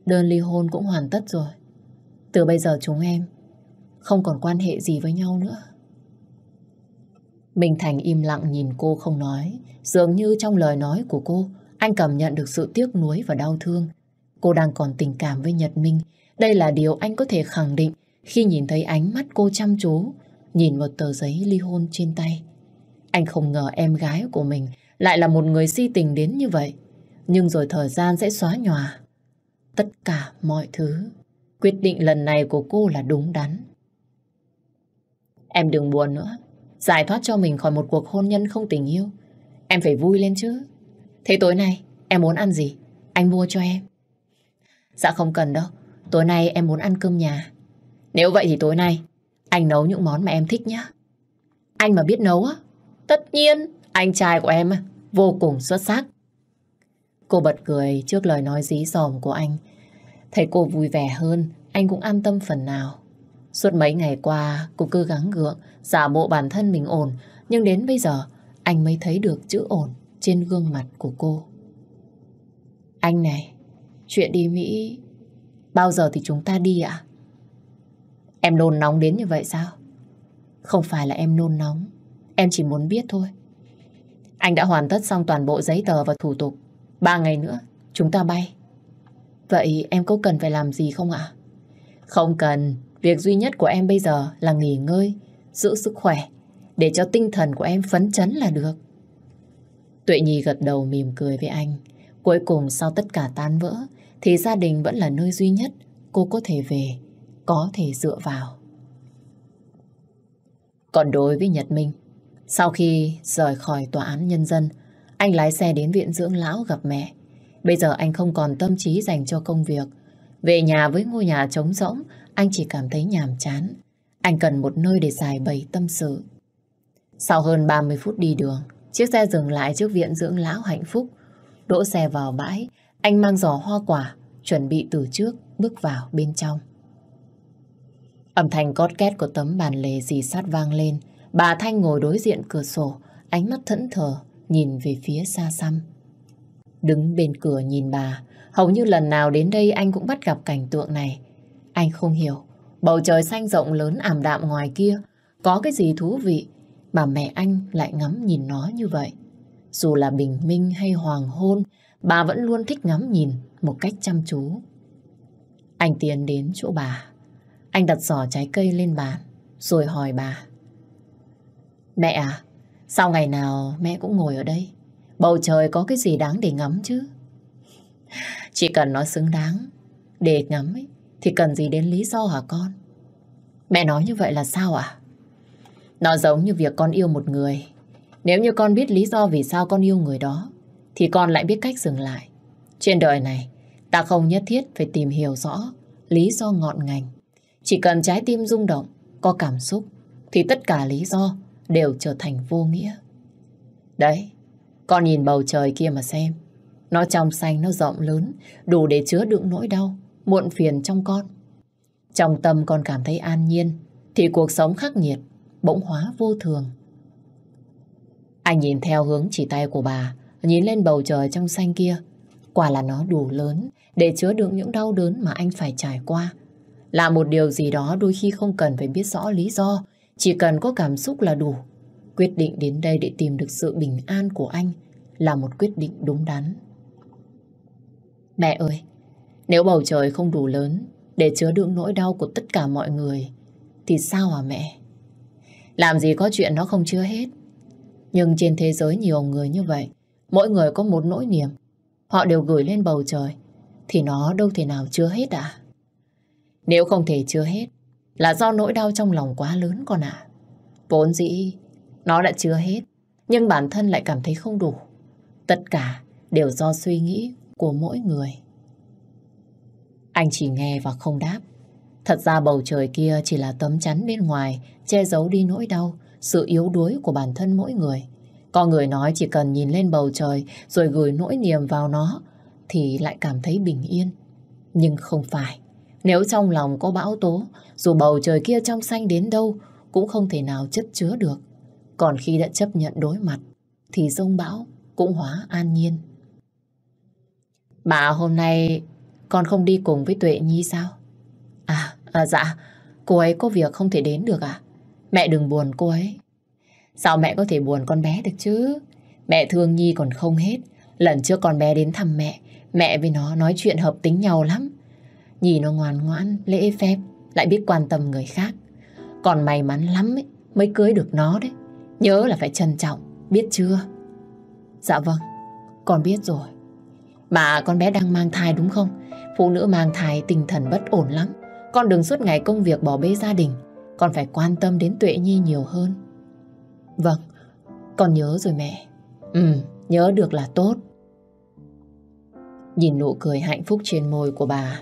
S1: Đơn ly hôn cũng hoàn tất rồi. Từ bây giờ chúng em không còn quan hệ gì với nhau nữa. Minh Thành im lặng nhìn cô không nói. Dường như trong lời nói của cô, anh cảm nhận được sự tiếc nuối và đau thương Cô đang còn tình cảm với Nhật Minh. Đây là điều anh có thể khẳng định khi nhìn thấy ánh mắt cô chăm chú, nhìn một tờ giấy ly hôn trên tay. Anh không ngờ em gái của mình lại là một người si tình đến như vậy. Nhưng rồi thời gian sẽ xóa nhòa. Tất cả mọi thứ. Quyết định lần này của cô là đúng đắn. Em đừng buồn nữa. Giải thoát cho mình khỏi một cuộc hôn nhân không tình yêu. Em phải vui lên chứ. Thế tối nay em muốn ăn gì? Anh mua cho em. Dạ không cần đâu. Tối nay em muốn ăn cơm nhà. Nếu vậy thì tối nay anh nấu những món mà em thích nhé. Anh mà biết nấu á. Tất nhiên, anh trai của em vô cùng xuất sắc. Cô bật cười trước lời nói dí dòm của anh. Thấy cô vui vẻ hơn, anh cũng an tâm phần nào. Suốt mấy ngày qua, cô cứ gắng gượng, giả bộ bản thân mình ổn. Nhưng đến bây giờ, anh mới thấy được chữ ổn trên gương mặt của cô. Anh này, Chuyện đi Mỹ, bao giờ thì chúng ta đi ạ? Em nôn nóng đến như vậy sao? Không phải là em nôn nóng, em chỉ muốn biết thôi. Anh đã hoàn tất xong toàn bộ giấy tờ và thủ tục. Ba ngày nữa, chúng ta bay. Vậy em có cần phải làm gì không ạ? Không cần, việc duy nhất của em bây giờ là nghỉ ngơi, giữ sức khỏe, để cho tinh thần của em phấn chấn là được. Tuệ Nhi gật đầu mỉm cười với anh. Cuối cùng sau tất cả tan vỡ, thì gia đình vẫn là nơi duy nhất cô có thể về, có thể dựa vào. Còn đối với Nhật Minh, sau khi rời khỏi tòa án nhân dân, anh lái xe đến viện dưỡng lão gặp mẹ. Bây giờ anh không còn tâm trí dành cho công việc. Về nhà với ngôi nhà trống rỗng, anh chỉ cảm thấy nhàm chán. Anh cần một nơi để giải bày tâm sự. Sau hơn 30 phút đi đường, chiếc xe dừng lại trước viện dưỡng lão hạnh phúc. Đỗ xe vào bãi, anh mang giỏ hoa quả, chuẩn bị từ trước bước vào bên trong. Âm thanh cót két của tấm bàn lề dì sát vang lên. Bà Thanh ngồi đối diện cửa sổ, ánh mắt thẫn thờ, nhìn về phía xa xăm. Đứng bên cửa nhìn bà, hầu như lần nào đến đây anh cũng bắt gặp cảnh tượng này. Anh không hiểu, bầu trời xanh rộng lớn ảm đạm ngoài kia, có cái gì thú vị mà mẹ anh lại ngắm nhìn nó như vậy. Dù là bình minh hay hoàng hôn, bà vẫn luôn thích ngắm nhìn một cách chăm chú. Anh tiến đến chỗ bà. Anh đặt giỏ trái cây lên bàn, rồi hỏi bà. Mẹ à, sao ngày nào mẹ cũng ngồi ở đây? Bầu trời có cái gì đáng để ngắm chứ? Chỉ cần nó xứng đáng để ngắm ấy, thì cần gì đến lý do hả con? Mẹ nói như vậy là sao ạ? À? Nó giống như việc con yêu một người. Nếu như con biết lý do vì sao con yêu người đó, thì con lại biết cách dừng lại. Trên đời này, ta không nhất thiết phải tìm hiểu rõ lý do ngọn ngành. Chỉ cần trái tim rung động, có cảm xúc, thì tất cả lý do đều trở thành vô nghĩa. Đấy, con nhìn bầu trời kia mà xem. Nó trong xanh, nó rộng lớn, đủ để chứa đựng nỗi đau, muộn phiền trong con. Trong tâm con cảm thấy an nhiên, thì cuộc sống khắc nghiệt, bỗng hóa vô thường. Anh nhìn theo hướng chỉ tay của bà, Nhìn lên bầu trời trong xanh kia, quả là nó đủ lớn để chứa đựng những đau đớn mà anh phải trải qua. Là một điều gì đó đôi khi không cần phải biết rõ lý do, chỉ cần có cảm xúc là đủ. Quyết định đến đây để tìm được sự bình an của anh là một quyết định đúng đắn. Mẹ ơi, nếu bầu trời không đủ lớn để chứa đựng nỗi đau của tất cả mọi người, thì sao hả mẹ? Làm gì có chuyện nó không chứa hết. Nhưng trên thế giới nhiều người như vậy, mỗi người có một nỗi niềm, họ đều gửi lên bầu trời, thì nó đâu thể nào chứa hết à? Nếu không thể chứa hết, là do nỗi đau trong lòng quá lớn con ạ. À. Vốn dĩ, nó đã chứa hết, nhưng bản thân lại cảm thấy không đủ. Tất cả đều do suy nghĩ của mỗi người. Anh chỉ nghe và không đáp. Thật ra bầu trời kia chỉ là tấm chắn bên ngoài che giấu đi nỗi đau, sự yếu đuối của bản thân mỗi người. Có người nói chỉ cần nhìn lên bầu trời rồi gửi nỗi niềm vào nó thì lại cảm thấy bình yên. Nhưng không phải. Nếu trong lòng có bão tố, dù bầu trời kia trong xanh đến đâu cũng không thể nào chất chứa được. Còn khi đã chấp nhận đối mặt thì rông bão cũng hóa an nhiên. Bà hôm nay con không đi cùng với Tuệ Nhi sao? À, à dạ, cô ấy có việc không thể đến được à? Mẹ đừng buồn cô ấy. Sao mẹ có thể buồn con bé được chứ? Mẹ thương Nhi còn không hết. Lần trước con bé đến thăm mẹ, mẹ với nó nói chuyện hợp tính nhau lắm. Nhi nó ngoan ngoãn, lễ phép, lại biết quan tâm người khác. Còn may mắn lắm ấy, mới cưới được nó đấy. Nhớ là phải trân trọng, biết chưa? Dạ vâng, con biết rồi. bà con bé đang mang thai đúng không? Phụ nữ mang thai tinh thần bất ổn lắm. Con đừng suốt ngày công việc bỏ bê gia đình. Con phải quan tâm đến Tuệ Nhi nhiều hơn. Vâng, con nhớ rồi mẹ. Ừ, nhớ được là tốt. Nhìn nụ cười hạnh phúc trên môi của bà,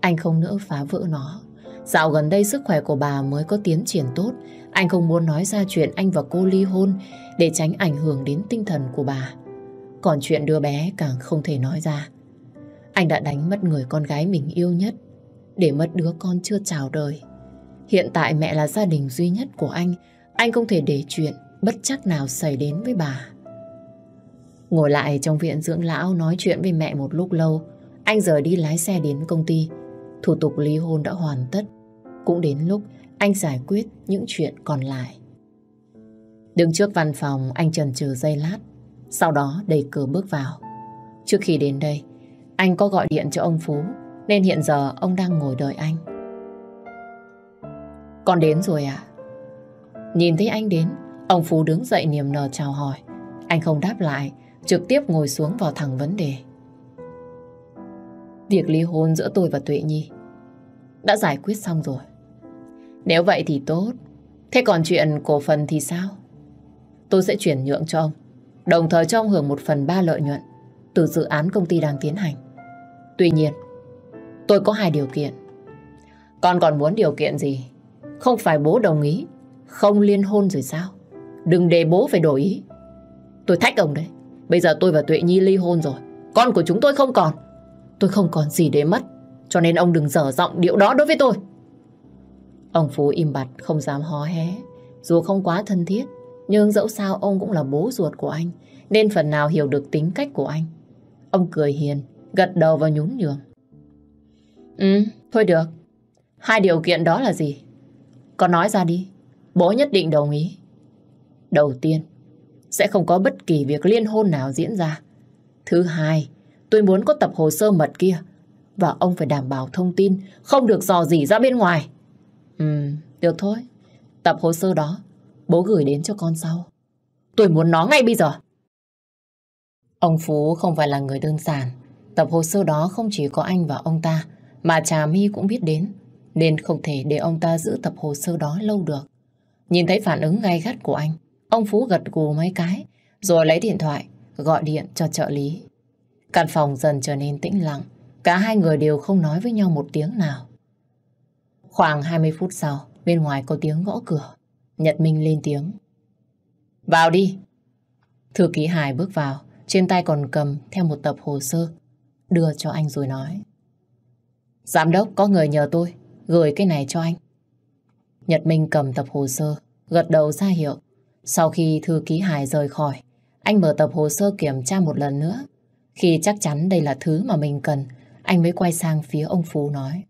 S1: anh không nỡ phá vỡ nó. Dạo gần đây sức khỏe của bà mới có tiến triển tốt, anh không muốn nói ra chuyện anh và cô ly hôn để tránh ảnh hưởng đến tinh thần của bà. Còn chuyện đứa bé càng không thể nói ra. Anh đã đánh mất người con gái mình yêu nhất, để mất đứa con chưa chào đời. Hiện tại mẹ là gia đình duy nhất của anh, anh không thể để chuyện bất chắc nào xảy đến với bà. Ngồi lại trong viện dưỡng lão nói chuyện với mẹ một lúc lâu, anh rời đi lái xe đến công ty. Thủ tục ly hôn đã hoàn tất. Cũng đến lúc anh giải quyết những chuyện còn lại. Đứng trước văn phòng, anh trần trừ giây lát, sau đó đẩy cửa bước vào. Trước khi đến đây, anh có gọi điện cho ông Phú, nên hiện giờ ông đang ngồi đợi anh. Con đến rồi ạ. À? Nhìn thấy anh đến, Ông Phú đứng dậy niềm nở chào hỏi. Anh không đáp lại, trực tiếp ngồi xuống vào thẳng vấn đề. Việc ly hôn giữa tôi và Tuệ Nhi đã giải quyết xong rồi. Nếu vậy thì tốt. Thế còn chuyện cổ phần thì sao? Tôi sẽ chuyển nhượng cho ông, đồng thời cho ông hưởng một phần ba lợi nhuận từ dự án công ty đang tiến hành. Tuy nhiên, tôi có hai điều kiện. Con còn muốn điều kiện gì? Không phải bố đồng ý, không liên hôn rồi sao? Đừng để bố phải đổi ý. Tôi thách ông đấy. Bây giờ tôi và Tuệ Nhi ly hôn rồi. Con của chúng tôi không còn. Tôi không còn gì để mất. Cho nên ông đừng dở giọng điệu đó đối với tôi. Ông Phú im bặt không dám hò hé. Dù không quá thân thiết, nhưng dẫu sao ông cũng là bố ruột của anh, nên phần nào hiểu được tính cách của anh. Ông cười hiền, gật đầu và nhún nhường. Ừ, thôi được. Hai điều kiện đó là gì? Con nói ra đi. Bố nhất định đồng ý. Đầu tiên, sẽ không có bất kỳ việc liên hôn nào diễn ra. Thứ hai, tôi muốn có tập hồ sơ mật kia và ông phải đảm bảo thông tin không được dò dỉ ra bên ngoài. Ừ, được thôi. Tập hồ sơ đó bố gửi đến cho con sau. Tôi muốn nó ngay bây giờ. Ông Phú không phải là người đơn giản. Tập hồ sơ đó không chỉ có anh và ông ta mà Trà My cũng biết đến nên không thể để ông ta giữ tập hồ sơ đó lâu được. Nhìn thấy phản ứng gay gắt của anh Ông Phú gật gù mấy cái, rồi lấy điện thoại, gọi điện cho trợ lý. Căn phòng dần trở nên tĩnh lặng, cả hai người đều không nói với nhau một tiếng nào. Khoảng 20 phút sau, bên ngoài có tiếng gõ cửa. Nhật Minh lên tiếng. Vào đi. Thư ký Hải bước vào, trên tay còn cầm theo một tập hồ sơ, đưa cho anh rồi nói. Giám đốc có người nhờ tôi, gửi cái này cho anh. Nhật Minh cầm tập hồ sơ, gật đầu ra hiệu, sau khi thư ký Hải rời khỏi, anh mở tập hồ sơ kiểm tra một lần nữa. Khi chắc chắn đây là thứ mà mình cần, anh mới quay sang phía ông Phú nói.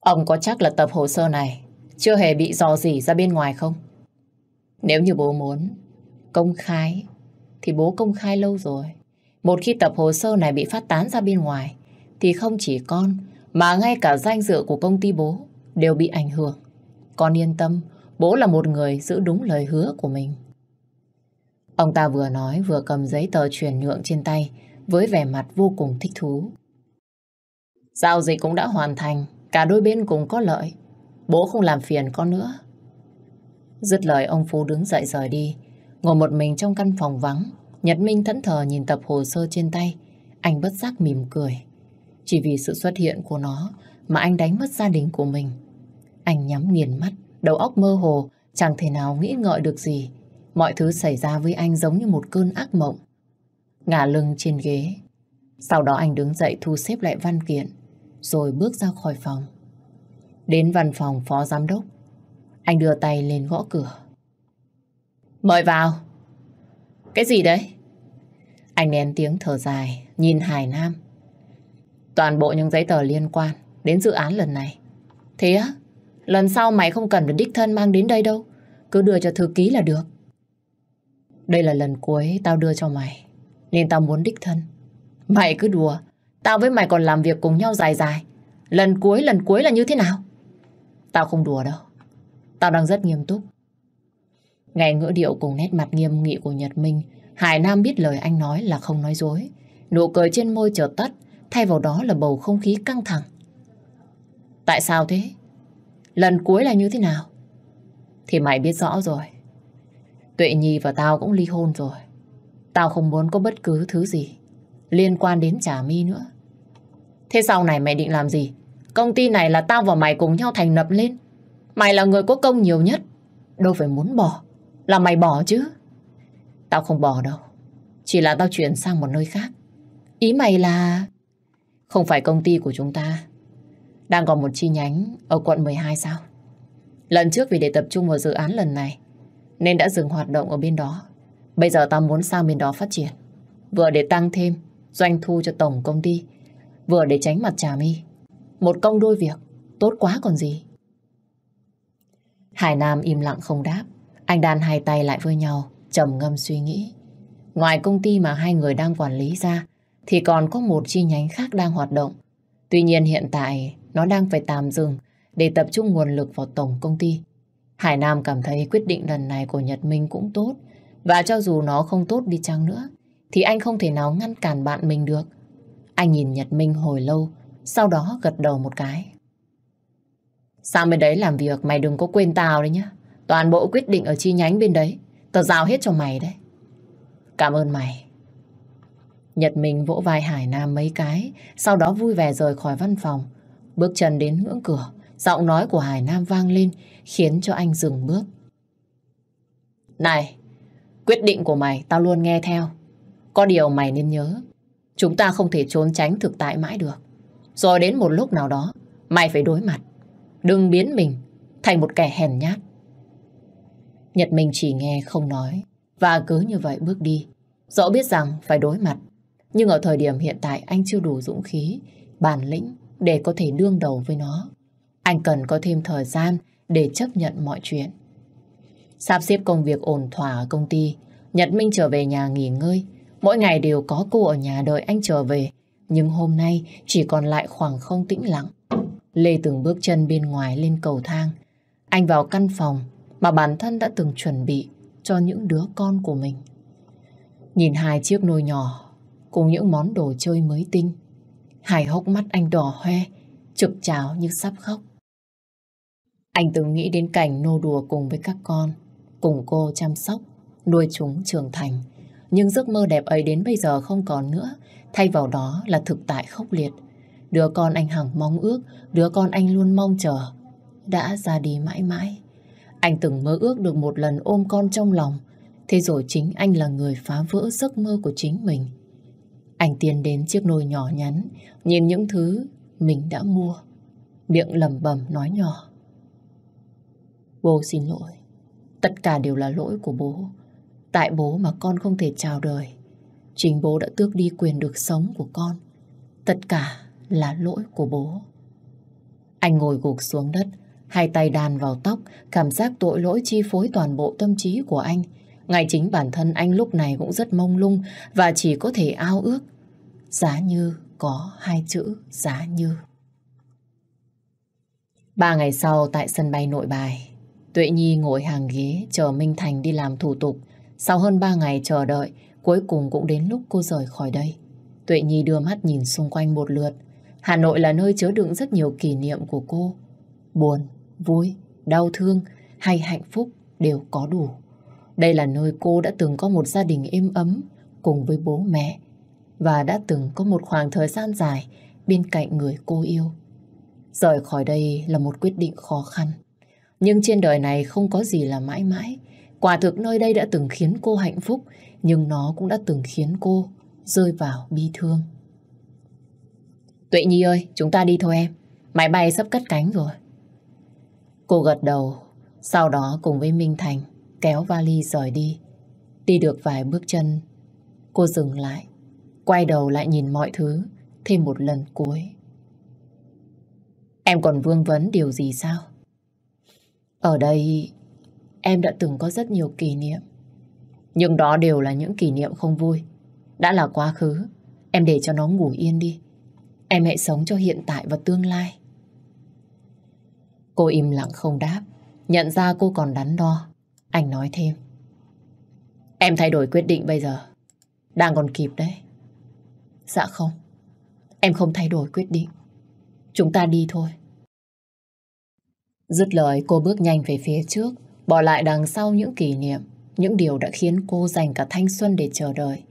S1: Ông có chắc là tập hồ sơ này chưa hề bị dò dỉ ra bên ngoài không? Nếu như bố muốn công khai, thì bố công khai lâu rồi. Một khi tập hồ sơ này bị phát tán ra bên ngoài, thì không chỉ con, mà ngay cả danh dự của công ty bố đều bị ảnh hưởng. Con yên tâm, bố là một người giữ đúng lời hứa của mình. Ông ta vừa nói vừa cầm giấy tờ chuyển nhượng trên tay với vẻ mặt vô cùng thích thú. Giao dịch cũng đã hoàn thành, cả đôi bên cùng có lợi. Bố không làm phiền con nữa. Dứt lời ông Phú đứng dậy rời đi, ngồi một mình trong căn phòng vắng. Nhật Minh thẫn thờ nhìn tập hồ sơ trên tay, anh bất giác mỉm cười. Chỉ vì sự xuất hiện của nó mà anh đánh mất gia đình của mình. Anh nhắm nghiền mắt, Đầu óc mơ hồ, chẳng thể nào nghĩ ngợi được gì. Mọi thứ xảy ra với anh giống như một cơn ác mộng. Ngả lưng trên ghế. Sau đó anh đứng dậy thu xếp lại văn kiện, rồi bước ra khỏi phòng. Đến văn phòng phó giám đốc, anh đưa tay lên gõ cửa. Mời vào. Cái gì đấy? Anh nén tiếng thở dài, nhìn Hải Nam. Toàn bộ những giấy tờ liên quan đến dự án lần này. Thế á, Lần sau mày không cần phải đích thân mang đến đây đâu. Cứ đưa cho thư ký là được. Đây là lần cuối tao đưa cho mày. Nên tao muốn đích thân. Mày cứ đùa. Tao với mày còn làm việc cùng nhau dài dài. Lần cuối, lần cuối là như thế nào? Tao không đùa đâu. Tao đang rất nghiêm túc. Nghe ngữ điệu cùng nét mặt nghiêm nghị của Nhật Minh, Hải Nam biết lời anh nói là không nói dối. Nụ cười trên môi chợt tắt, thay vào đó là bầu không khí căng thẳng. Tại sao thế? Lần cuối là như thế nào? Thì mày biết rõ rồi. Tuệ Nhi và tao cũng ly hôn rồi. Tao không muốn có bất cứ thứ gì liên quan đến trả mi nữa. Thế sau này mày định làm gì? Công ty này là tao và mày cùng nhau thành lập lên. Mày là người có công nhiều nhất. Đâu phải muốn bỏ. Là mày bỏ chứ. Tao không bỏ đâu. Chỉ là tao chuyển sang một nơi khác. Ý mày là... Không phải công ty của chúng ta đang có một chi nhánh ở quận 12 sao? Lần trước vì để tập trung vào dự án lần này, nên đã dừng hoạt động ở bên đó. Bây giờ tao muốn sang bên đó phát triển. Vừa để tăng thêm doanh thu cho tổng công ty, vừa để tránh mặt trà mi. Một công đôi việc, tốt quá còn gì. Hải Nam im lặng không đáp. Anh đàn hai tay lại với nhau, trầm ngâm suy nghĩ. Ngoài công ty mà hai người đang quản lý ra, thì còn có một chi nhánh khác đang hoạt động. Tuy nhiên hiện tại nó đang phải tạm dừng để tập trung nguồn lực vào tổng công ty. Hải Nam cảm thấy quyết định lần này của Nhật Minh cũng tốt và cho dù nó không tốt đi chăng nữa thì anh không thể nào ngăn cản bạn mình được. Anh nhìn Nhật Minh hồi lâu sau đó gật đầu một cái. Sang bên đấy làm việc mày đừng có quên tao đấy nhá. Toàn bộ quyết định ở chi nhánh bên đấy tao giao hết cho mày đấy. Cảm ơn mày. Nhật Minh vỗ vai Hải Nam mấy cái, sau đó vui vẻ rời khỏi văn phòng. Bước chân đến ngưỡng cửa, giọng nói của Hải Nam vang lên khiến cho anh dừng bước. Này, quyết định của mày tao luôn nghe theo. Có điều mày nên nhớ, chúng ta không thể trốn tránh thực tại mãi được. Rồi đến một lúc nào đó, mày phải đối mặt. Đừng biến mình thành một kẻ hèn nhát. Nhật Minh chỉ nghe không nói và cứ như vậy bước đi. rõ biết rằng phải đối mặt, nhưng ở thời điểm hiện tại anh chưa đủ dũng khí, bản lĩnh để có thể đương đầu với nó. Anh cần có thêm thời gian để chấp nhận mọi chuyện. Sắp xếp công việc ổn thỏa ở công ty, Nhật Minh trở về nhà nghỉ ngơi. Mỗi ngày đều có cô ở nhà đợi anh trở về, nhưng hôm nay chỉ còn lại khoảng không tĩnh lặng. Lê từng bước chân bên ngoài lên cầu thang. Anh vào căn phòng mà bản thân đã từng chuẩn bị cho những đứa con của mình. Nhìn hai chiếc nồi nhỏ cùng những món đồ chơi mới tinh Hai hốc mắt anh đỏ hoe, trực trào như sắp khóc. Anh từng nghĩ đến cảnh nô đùa cùng với các con, cùng cô chăm sóc, nuôi chúng trưởng thành. Nhưng giấc mơ đẹp ấy đến bây giờ không còn nữa, thay vào đó là thực tại khốc liệt. Đứa con anh hằng mong ước, đứa con anh luôn mong chờ, đã ra đi mãi mãi. Anh từng mơ ước được một lần ôm con trong lòng, thế rồi chính anh là người phá vỡ giấc mơ của chính mình. Anh tiến đến chiếc nồi nhỏ nhắn, nhìn những thứ mình đã mua. Miệng lầm bầm nói nhỏ. Bố xin lỗi. Tất cả đều là lỗi của bố. Tại bố mà con không thể chào đời. Chính bố đã tước đi quyền được sống của con. Tất cả là lỗi của bố. Anh ngồi gục xuống đất, hai tay đàn vào tóc, cảm giác tội lỗi chi phối toàn bộ tâm trí của anh. Ngay chính bản thân anh lúc này cũng rất mông lung và chỉ có thể ao ước. Giá như có hai chữ giá như. Ba ngày sau tại sân bay nội bài, Tuệ Nhi ngồi hàng ghế chờ Minh Thành đi làm thủ tục. Sau hơn ba ngày chờ đợi, cuối cùng cũng đến lúc cô rời khỏi đây. Tuệ Nhi đưa mắt nhìn xung quanh một lượt. Hà Nội là nơi chứa đựng rất nhiều kỷ niệm của cô. Buồn, vui, đau thương hay hạnh phúc đều có đủ. Đây là nơi cô đã từng có một gia đình êm ấm cùng với bố mẹ và đã từng có một khoảng thời gian dài bên cạnh người cô yêu. Rời khỏi đây là một quyết định khó khăn. Nhưng trên đời này không có gì là mãi mãi. Quả thực nơi đây đã từng khiến cô hạnh phúc, nhưng nó cũng đã từng khiến cô rơi vào bi thương. Tuệ Nhi ơi, chúng ta đi thôi em. Máy bay sắp cất cánh rồi. Cô gật đầu, sau đó cùng với Minh Thành kéo vali rời đi. Đi được vài bước chân, cô dừng lại, quay đầu lại nhìn mọi thứ thêm một lần cuối. Em còn vương vấn điều gì sao? Ở đây, em đã từng có rất nhiều kỷ niệm. Nhưng đó đều là những kỷ niệm không vui. Đã là quá khứ, em để cho nó ngủ yên đi. Em hãy sống cho hiện tại và tương lai. Cô im lặng không đáp, nhận ra cô còn đắn đo. Anh nói thêm. Em thay đổi quyết định bây giờ. Đang còn kịp đấy. Dạ không. Em không thay đổi quyết định. Chúng ta đi thôi. Dứt lời cô bước nhanh về phía trước, bỏ lại đằng sau những kỷ niệm, những điều đã khiến cô dành cả thanh xuân để chờ đợi.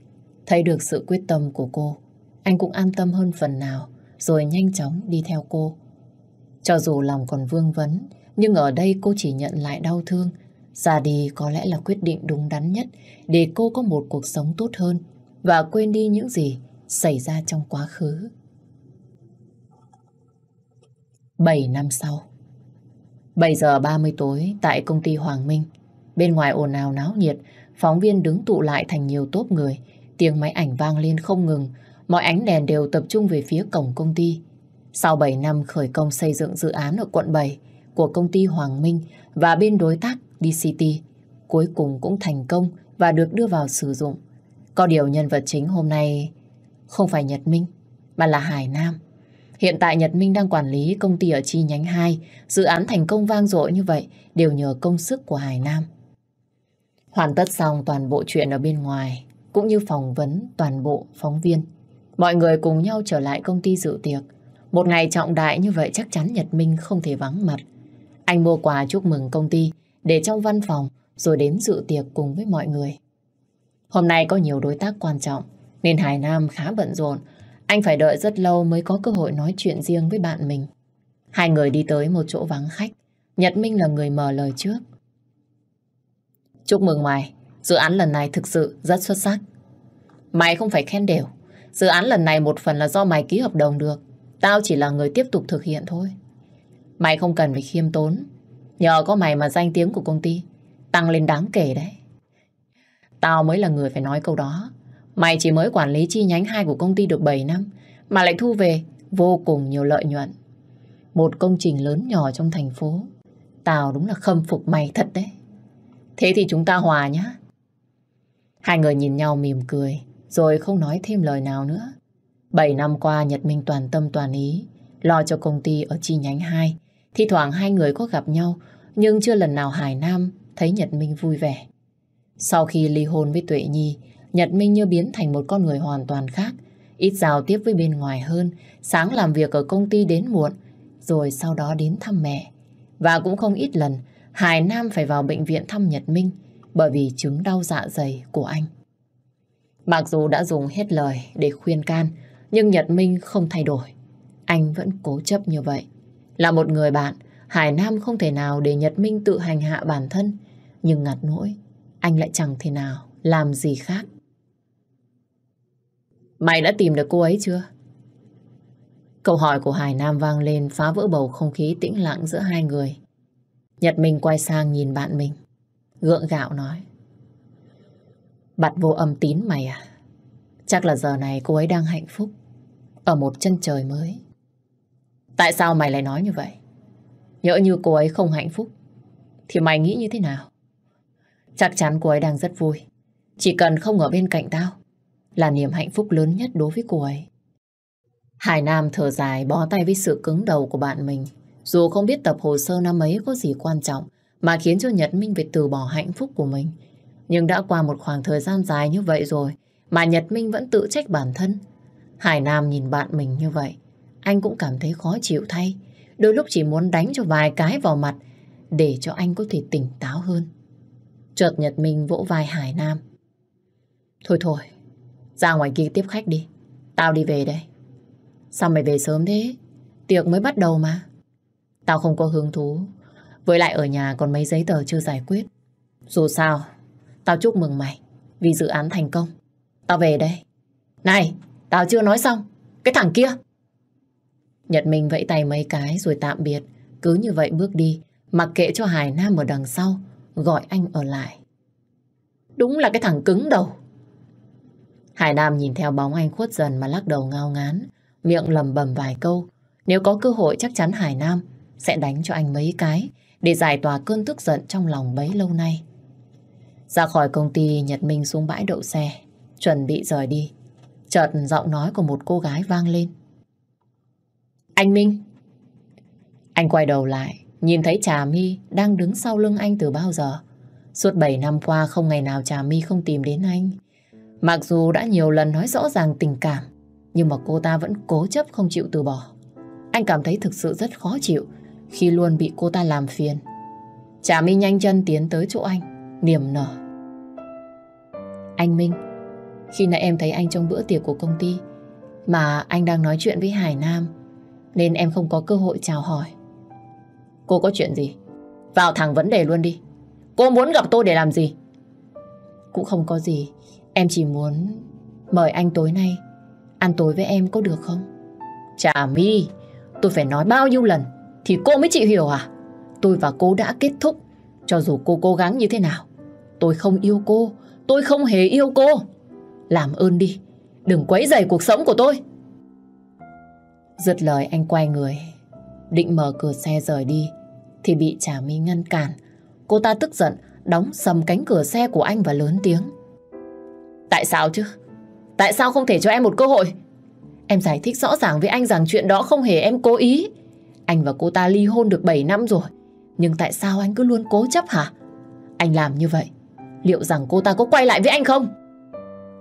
S1: Thấy được sự quyết tâm của cô, anh cũng an tâm hơn phần nào, rồi nhanh chóng đi theo cô. Cho dù lòng còn vương vấn, nhưng ở đây cô chỉ nhận lại đau thương ra đi có lẽ là quyết định đúng đắn nhất để cô có một cuộc sống tốt hơn và quên đi những gì xảy ra trong quá khứ. Bảy năm sau bảy giờ ba mươi tối tại công ty Hoàng Minh Bên ngoài ồn ào náo nhiệt Phóng viên đứng tụ lại thành nhiều tốp người Tiếng máy ảnh vang lên không ngừng Mọi ánh đèn đều tập trung về phía cổng công ty Sau bảy năm khởi công xây dựng dự án ở quận bảy Của công ty Hoàng Minh Và bên đối tác DCT cuối cùng cũng thành công và được đưa vào sử dụng. Có điều nhân vật chính hôm nay không phải Nhật Minh, mà là Hải Nam. Hiện tại Nhật Minh đang quản lý công ty ở chi nhánh 2, dự án thành công vang dội như vậy đều nhờ công sức của Hải Nam. Hoàn tất xong toàn bộ chuyện ở bên ngoài, cũng như phỏng vấn toàn bộ phóng viên. Mọi người cùng nhau trở lại công ty dự tiệc. Một ngày trọng đại như vậy chắc chắn Nhật Minh không thể vắng mặt. Anh mua quà chúc mừng công ty, để trong văn phòng rồi đến dự tiệc cùng với mọi người. Hôm nay có nhiều đối tác quan trọng nên Hải Nam khá bận rộn. Anh phải đợi rất lâu mới có cơ hội nói chuyện riêng với bạn mình. Hai người đi tới một chỗ vắng khách. Nhật Minh là người mở lời trước. Chúc mừng mày, dự án lần này thực sự rất xuất sắc. Mày không phải khen đều. Dự án lần này một phần là do mày ký hợp đồng được. Tao chỉ là người tiếp tục thực hiện thôi. Mày không cần phải khiêm tốn Nhờ có mày mà danh tiếng của công ty tăng lên đáng kể đấy. Tao mới là người phải nói câu đó. Mày chỉ mới quản lý chi nhánh hai của công ty được 7 năm mà lại thu về vô cùng nhiều lợi nhuận. Một công trình lớn nhỏ trong thành phố. Tao đúng là khâm phục mày thật đấy. Thế thì chúng ta hòa nhá. Hai người nhìn nhau mỉm cười rồi không nói thêm lời nào nữa. 7 năm qua Nhật Minh toàn tâm toàn ý lo cho công ty ở chi nhánh 2 thì thoảng hai người có gặp nhau, nhưng chưa lần nào Hải Nam thấy Nhật Minh vui vẻ. Sau khi ly hôn với Tuệ Nhi, Nhật Minh như biến thành một con người hoàn toàn khác, ít giao tiếp với bên ngoài hơn, sáng làm việc ở công ty đến muộn, rồi sau đó đến thăm mẹ. Và cũng không ít lần, Hải Nam phải vào bệnh viện thăm Nhật Minh bởi vì chứng đau dạ dày của anh. Mặc dù đã dùng hết lời để khuyên can, nhưng Nhật Minh không thay đổi. Anh vẫn cố chấp như vậy. Là một người bạn, Hải Nam không thể nào để Nhật Minh tự hành hạ bản thân. Nhưng ngặt nỗi, anh lại chẳng thể nào làm gì khác. Mày đã tìm được cô ấy chưa? Câu hỏi của Hải Nam vang lên phá vỡ bầu không khí tĩnh lặng giữa hai người. Nhật Minh quay sang nhìn bạn mình. Gượng gạo nói. Bặt vô âm tín mày à? Chắc là giờ này cô ấy đang hạnh phúc. Ở một chân trời mới. Tại sao mày lại nói như vậy? Nhỡ như cô ấy không hạnh phúc, thì mày nghĩ như thế nào? Chắc chắn cô ấy đang rất vui. Chỉ cần không ở bên cạnh tao, là niềm hạnh phúc lớn nhất đối với cô ấy. Hải Nam thở dài bó tay với sự cứng đầu của bạn mình. Dù không biết tập hồ sơ năm ấy có gì quan trọng mà khiến cho Nhật Minh phải từ bỏ hạnh phúc của mình. Nhưng đã qua một khoảng thời gian dài như vậy rồi mà Nhật Minh vẫn tự trách bản thân. Hải Nam nhìn bạn mình như vậy anh cũng cảm thấy khó chịu thay. Đôi lúc chỉ muốn đánh cho vài cái vào mặt để cho anh có thể tỉnh táo hơn. Chợt Nhật mình vỗ vai Hải Nam. Thôi thôi, ra ngoài kia tiếp khách đi. Tao đi về đây. Sao mày về sớm thế? Tiệc mới bắt đầu mà. Tao không có hứng thú. Với lại ở nhà còn mấy giấy tờ chưa giải quyết. Dù sao, tao chúc mừng mày vì dự án thành công. Tao về đây. Này, tao chưa nói xong. Cái thằng kia! Nhật Minh vẫy tay mấy cái rồi tạm biệt. Cứ như vậy bước đi, mặc kệ cho Hải Nam ở đằng sau, gọi anh ở lại. Đúng là cái thằng cứng đầu. Hải Nam nhìn theo bóng anh khuất dần mà lắc đầu ngao ngán, miệng lầm bầm vài câu. Nếu có cơ hội chắc chắn Hải Nam sẽ đánh cho anh mấy cái để giải tỏa cơn tức giận trong lòng bấy lâu nay. Ra khỏi công ty, Nhật Minh xuống bãi đậu xe, chuẩn bị rời đi. Chợt giọng nói của một cô gái vang lên. Anh Minh! Anh quay đầu lại, nhìn thấy Trà My đang đứng sau lưng anh từ bao giờ. Suốt 7 năm qua không ngày nào Trà My không tìm đến anh. Mặc dù đã nhiều lần nói rõ ràng tình cảm, nhưng mà cô ta vẫn cố chấp không chịu từ bỏ. Anh cảm thấy thực sự rất khó chịu khi luôn bị cô ta làm phiền. Trà My nhanh chân tiến tới chỗ anh, niềm nở. Anh Minh, khi nãy em thấy anh trong bữa tiệc của công ty, mà anh đang nói chuyện với Hải Nam nên em không có cơ hội chào hỏi. Cô có chuyện gì? Vào thẳng vấn đề luôn đi. Cô muốn gặp tôi để làm gì? Cũng không có gì. Em chỉ muốn mời anh tối nay ăn tối với em có được không? Chà mi, tôi phải nói bao nhiêu lần thì cô mới chịu hiểu à? Tôi và cô đã kết thúc cho dù cô cố gắng như thế nào. Tôi không yêu cô, tôi không hề yêu cô. Làm ơn đi, đừng quấy rầy cuộc sống của tôi. Dứt lời anh quay người Định mở cửa xe rời đi Thì bị Trà My ngăn cản Cô ta tức giận Đóng sầm cánh cửa xe của anh và lớn tiếng Tại sao chứ Tại sao không thể cho em một cơ hội Em giải thích rõ ràng với anh rằng chuyện đó không hề em cố ý Anh và cô ta ly hôn được 7 năm rồi Nhưng tại sao anh cứ luôn cố chấp hả Anh làm như vậy Liệu rằng cô ta có quay lại với anh không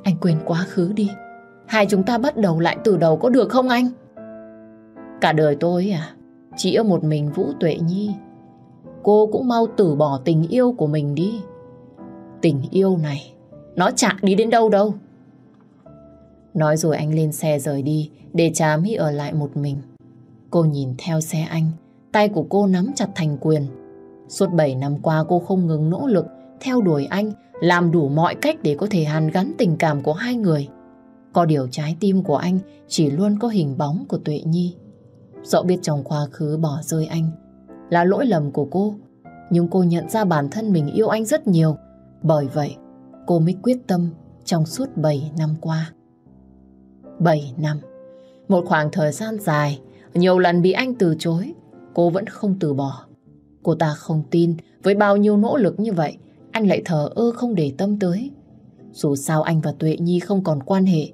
S1: Anh quên quá khứ đi Hai chúng ta bắt đầu lại từ đầu có được không anh? Cả đời tôi à, chỉ yêu một mình Vũ Tuệ Nhi. Cô cũng mau từ bỏ tình yêu của mình đi. Tình yêu này, nó chả đi đến đâu đâu. Nói rồi anh lên xe rời đi để cha Mỹ ở lại một mình. Cô nhìn theo xe anh, tay của cô nắm chặt thành quyền. Suốt 7 năm qua cô không ngừng nỗ lực theo đuổi anh, làm đủ mọi cách để có thể hàn gắn tình cảm của hai người. Có điều trái tim của anh chỉ luôn có hình bóng của Tuệ Nhi. Dẫu biết trong quá khứ bỏ rơi anh là lỗi lầm của cô, nhưng cô nhận ra bản thân mình yêu anh rất nhiều. Bởi vậy, cô mới quyết tâm trong suốt 7 năm qua. 7 năm, một khoảng thời gian dài, nhiều lần bị anh từ chối, cô vẫn không từ bỏ. Cô ta không tin với bao nhiêu nỗ lực như vậy, anh lại thờ ơ không để tâm tới. Dù sao anh và Tuệ Nhi không còn quan hệ,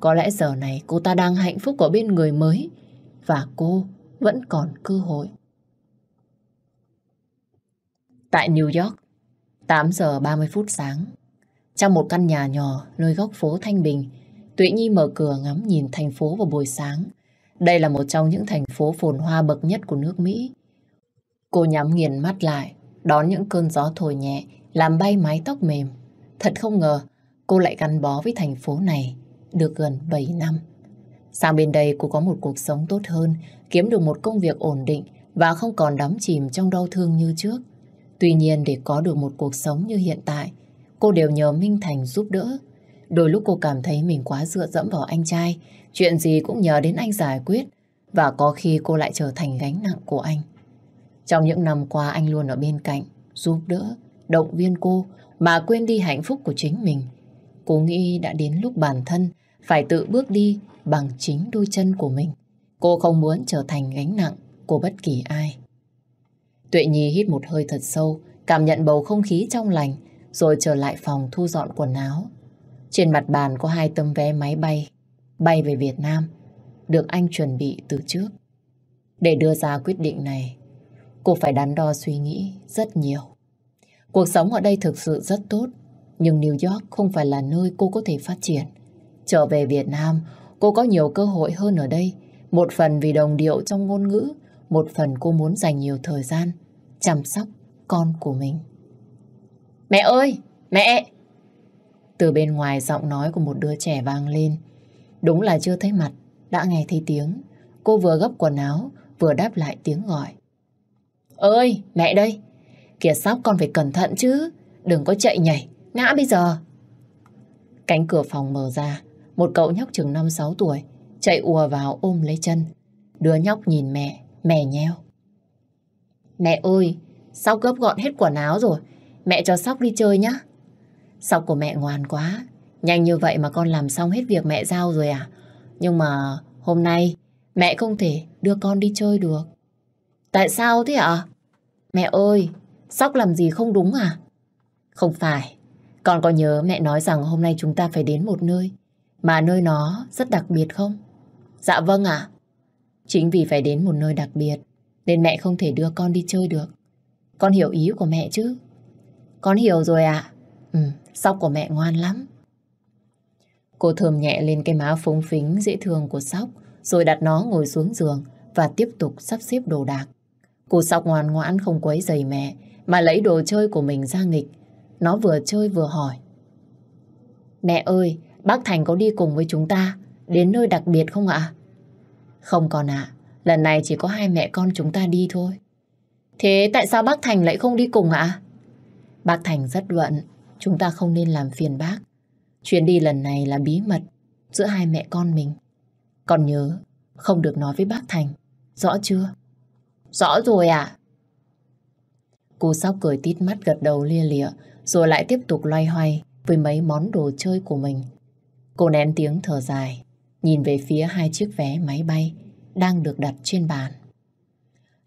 S1: có lẽ giờ này cô ta đang hạnh phúc ở bên người mới và cô vẫn còn cơ hội. Tại New York, 8 giờ 30 phút sáng, trong một căn nhà nhỏ nơi góc phố Thanh Bình, Tuệ Nhi mở cửa ngắm nhìn thành phố vào buổi sáng. Đây là một trong những thành phố phồn hoa bậc nhất của nước Mỹ. Cô nhắm nghiền mắt lại, đón những cơn gió thổi nhẹ, làm bay mái tóc mềm. Thật không ngờ, cô lại gắn bó với thành phố này được gần 7 năm. Sang bên đây cô có một cuộc sống tốt hơn, kiếm được một công việc ổn định và không còn đắm chìm trong đau thương như trước. Tuy nhiên để có được một cuộc sống như hiện tại, cô đều nhờ Minh Thành giúp đỡ. Đôi lúc cô cảm thấy mình quá dựa dẫm vào anh trai, chuyện gì cũng nhờ đến anh giải quyết và có khi cô lại trở thành gánh nặng của anh. Trong những năm qua anh luôn ở bên cạnh, giúp đỡ, động viên cô mà quên đi hạnh phúc của chính mình. Cô nghĩ đã đến lúc bản thân phải tự bước đi bằng chính đôi chân của mình. Cô không muốn trở thành gánh nặng của bất kỳ ai. Tuệ Nhi hít một hơi thật sâu, cảm nhận bầu không khí trong lành, rồi trở lại phòng thu dọn quần áo. Trên mặt bàn có hai tấm vé máy bay, bay về Việt Nam, được anh chuẩn bị từ trước. Để đưa ra quyết định này, cô phải đắn đo suy nghĩ rất nhiều. Cuộc sống ở đây thực sự rất tốt, nhưng New York không phải là nơi cô có thể phát triển. Trở về Việt Nam, Cô có nhiều cơ hội hơn ở đây, một phần vì đồng điệu trong ngôn ngữ, một phần cô muốn dành nhiều thời gian chăm sóc con của mình. Mẹ ơi! Mẹ! Từ bên ngoài giọng nói của một đứa trẻ vang lên. Đúng là chưa thấy mặt, đã nghe thấy tiếng. Cô vừa gấp quần áo, vừa đáp lại tiếng gọi. Ơi, mẹ đây! Kìa sóc con phải cẩn thận chứ, đừng có chạy nhảy, ngã bây giờ. Cánh cửa phòng mở ra, một cậu nhóc chừng 5-6 tuổi chạy ùa vào ôm lấy chân. Đứa nhóc nhìn mẹ, mẹ nheo. Mẹ ơi, sao gấp gọn hết quần áo rồi? Mẹ cho Sóc đi chơi nhá. Sóc của mẹ ngoan quá. Nhanh như vậy mà con làm xong hết việc mẹ giao rồi à? Nhưng mà hôm nay mẹ không thể đưa con đi chơi được. Tại sao thế ạ? Mẹ ơi, Sóc làm gì không đúng à? Không phải, con có nhớ mẹ nói rằng hôm nay chúng ta phải đến một nơi mà nơi nó rất đặc biệt không? Dạ vâng ạ. Chính vì phải đến một nơi đặc biệt nên mẹ không thể đưa con đi chơi được. Con hiểu ý của mẹ chứ? Con hiểu rồi ạ. Ừ, sóc của mẹ ngoan lắm. Cô thơm nhẹ lên cái má phúng phính dễ thương của sóc rồi đặt nó ngồi xuống giường và tiếp tục sắp xếp đồ đạc. Cô sóc ngoan ngoãn không quấy giày mẹ mà lấy đồ chơi của mình ra nghịch. Nó vừa chơi vừa hỏi. Mẹ ơi, Bác Thành có đi cùng với chúng ta đến nơi đặc biệt không ạ? Không còn ạ, à, lần này chỉ có hai mẹ con chúng ta đi thôi. Thế tại sao bác Thành lại không đi cùng ạ? Bác Thành rất luận, chúng ta không nên làm phiền bác. Chuyến đi lần này là bí mật giữa hai mẹ con mình. Còn nhớ, không được nói với bác Thành, rõ chưa? Rõ rồi ạ. À? Cô sóc cười tít mắt gật đầu lia lịa, rồi lại tiếp tục loay hoay với mấy món đồ chơi của mình. Cô nén tiếng thở dài, nhìn về phía hai chiếc vé máy bay đang được đặt trên bàn.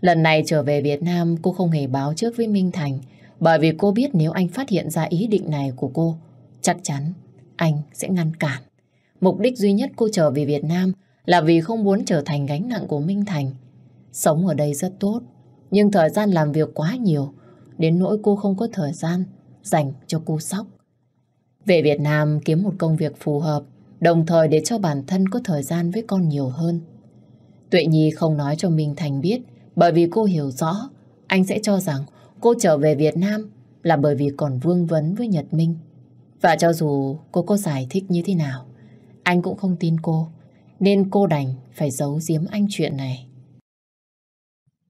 S1: Lần này trở về Việt Nam, cô không hề báo trước với Minh Thành, bởi vì cô biết nếu anh phát hiện ra ý định này của cô, chắc chắn anh sẽ ngăn cản. Mục đích duy nhất cô trở về Việt Nam là vì không muốn trở thành gánh nặng của Minh Thành. Sống ở đây rất tốt, nhưng thời gian làm việc quá nhiều, đến nỗi cô không có thời gian dành cho cô sóc. Về Việt Nam kiếm một công việc phù hợp, đồng thời để cho bản thân có thời gian với con nhiều hơn. Tuệ Nhi không nói cho Minh Thành biết, bởi vì cô hiểu rõ, anh sẽ cho rằng cô trở về Việt Nam là bởi vì còn vương vấn với Nhật Minh. Và cho dù cô có giải thích như thế nào, anh cũng không tin cô, nên cô đành phải giấu giếm anh chuyện này.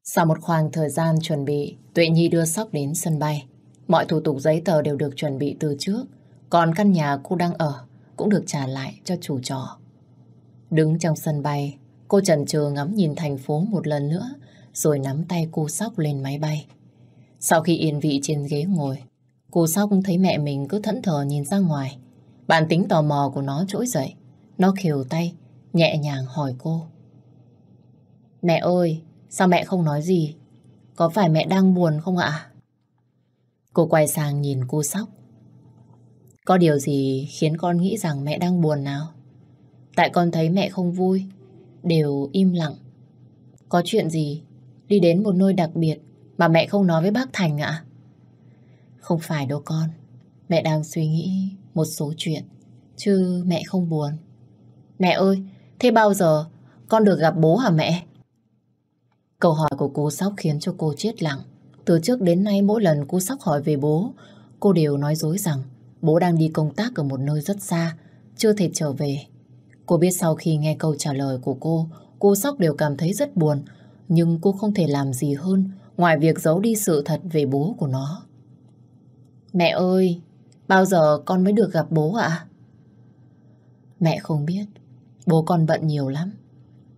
S1: Sau một khoảng thời gian chuẩn bị, Tuệ Nhi đưa Sóc đến sân bay. Mọi thủ tục giấy tờ đều được chuẩn bị từ trước. Còn căn nhà cô đang ở cũng được trả lại cho chủ trọ. Đứng trong sân bay, cô trần trừ ngắm nhìn thành phố một lần nữa rồi nắm tay cô sóc lên máy bay. Sau khi yên vị trên ghế ngồi, cô sóc thấy mẹ mình cứ thẫn thờ nhìn ra ngoài. Bản tính tò mò của nó trỗi dậy. Nó khều tay, nhẹ nhàng hỏi cô. Mẹ ơi, sao mẹ không nói gì? Có phải mẹ đang buồn không ạ? Cô quay sang nhìn cô sóc, có điều gì khiến con nghĩ rằng mẹ đang buồn nào? Tại con thấy mẹ không vui, đều im lặng. Có chuyện gì đi đến một nơi đặc biệt mà mẹ không nói với bác Thành ạ? Không phải đâu con, mẹ đang suy nghĩ một số chuyện, chứ mẹ không buồn. Mẹ ơi, thế bao giờ con được gặp bố hả mẹ? Câu hỏi của cô Sóc khiến cho cô chết lặng. Từ trước đến nay mỗi lần cô Sóc hỏi về bố, cô đều nói dối rằng Bố đang đi công tác ở một nơi rất xa, chưa thể trở về. Cô biết sau khi nghe câu trả lời của cô, cô Sóc đều cảm thấy rất buồn, nhưng cô không thể làm gì hơn ngoài việc giấu đi sự thật về bố của nó. Mẹ ơi, bao giờ con mới được gặp bố ạ? Mẹ không biết, bố con bận nhiều lắm.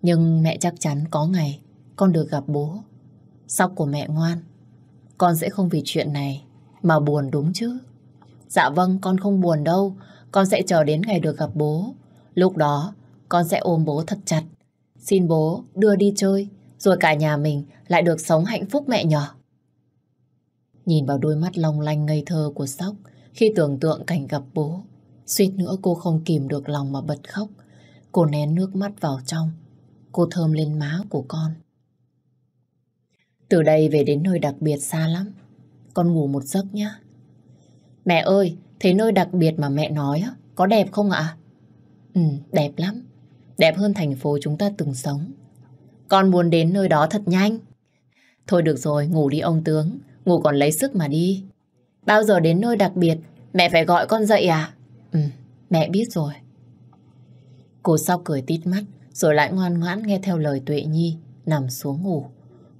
S1: Nhưng mẹ chắc chắn có ngày con được gặp bố. Sóc của mẹ ngoan, con sẽ không vì chuyện này mà buồn đúng chứ? Dạ vâng, con không buồn đâu. Con sẽ chờ đến ngày được gặp bố. Lúc đó, con sẽ ôm bố thật chặt. Xin bố đưa đi chơi, rồi cả nhà mình lại được sống hạnh phúc mẹ nhỏ. Nhìn vào đôi mắt long lanh ngây thơ của Sóc khi tưởng tượng cảnh gặp bố. Suýt nữa cô không kìm được lòng mà bật khóc. Cô nén nước mắt vào trong. Cô thơm lên má của con. Từ đây về đến nơi đặc biệt xa lắm. Con ngủ một giấc nhé. Mẹ ơi, thế nơi đặc biệt mà mẹ nói có đẹp không ạ? Ừ, đẹp lắm. Đẹp hơn thành phố chúng ta từng sống. Con muốn đến nơi đó thật nhanh. Thôi được rồi, ngủ đi ông tướng. Ngủ còn lấy sức mà đi. Bao giờ đến nơi đặc biệt, mẹ phải gọi con dậy à? Ừ, mẹ biết rồi. Cô sau cười tít mắt, rồi lại ngoan ngoãn nghe theo lời Tuệ Nhi, nằm xuống ngủ.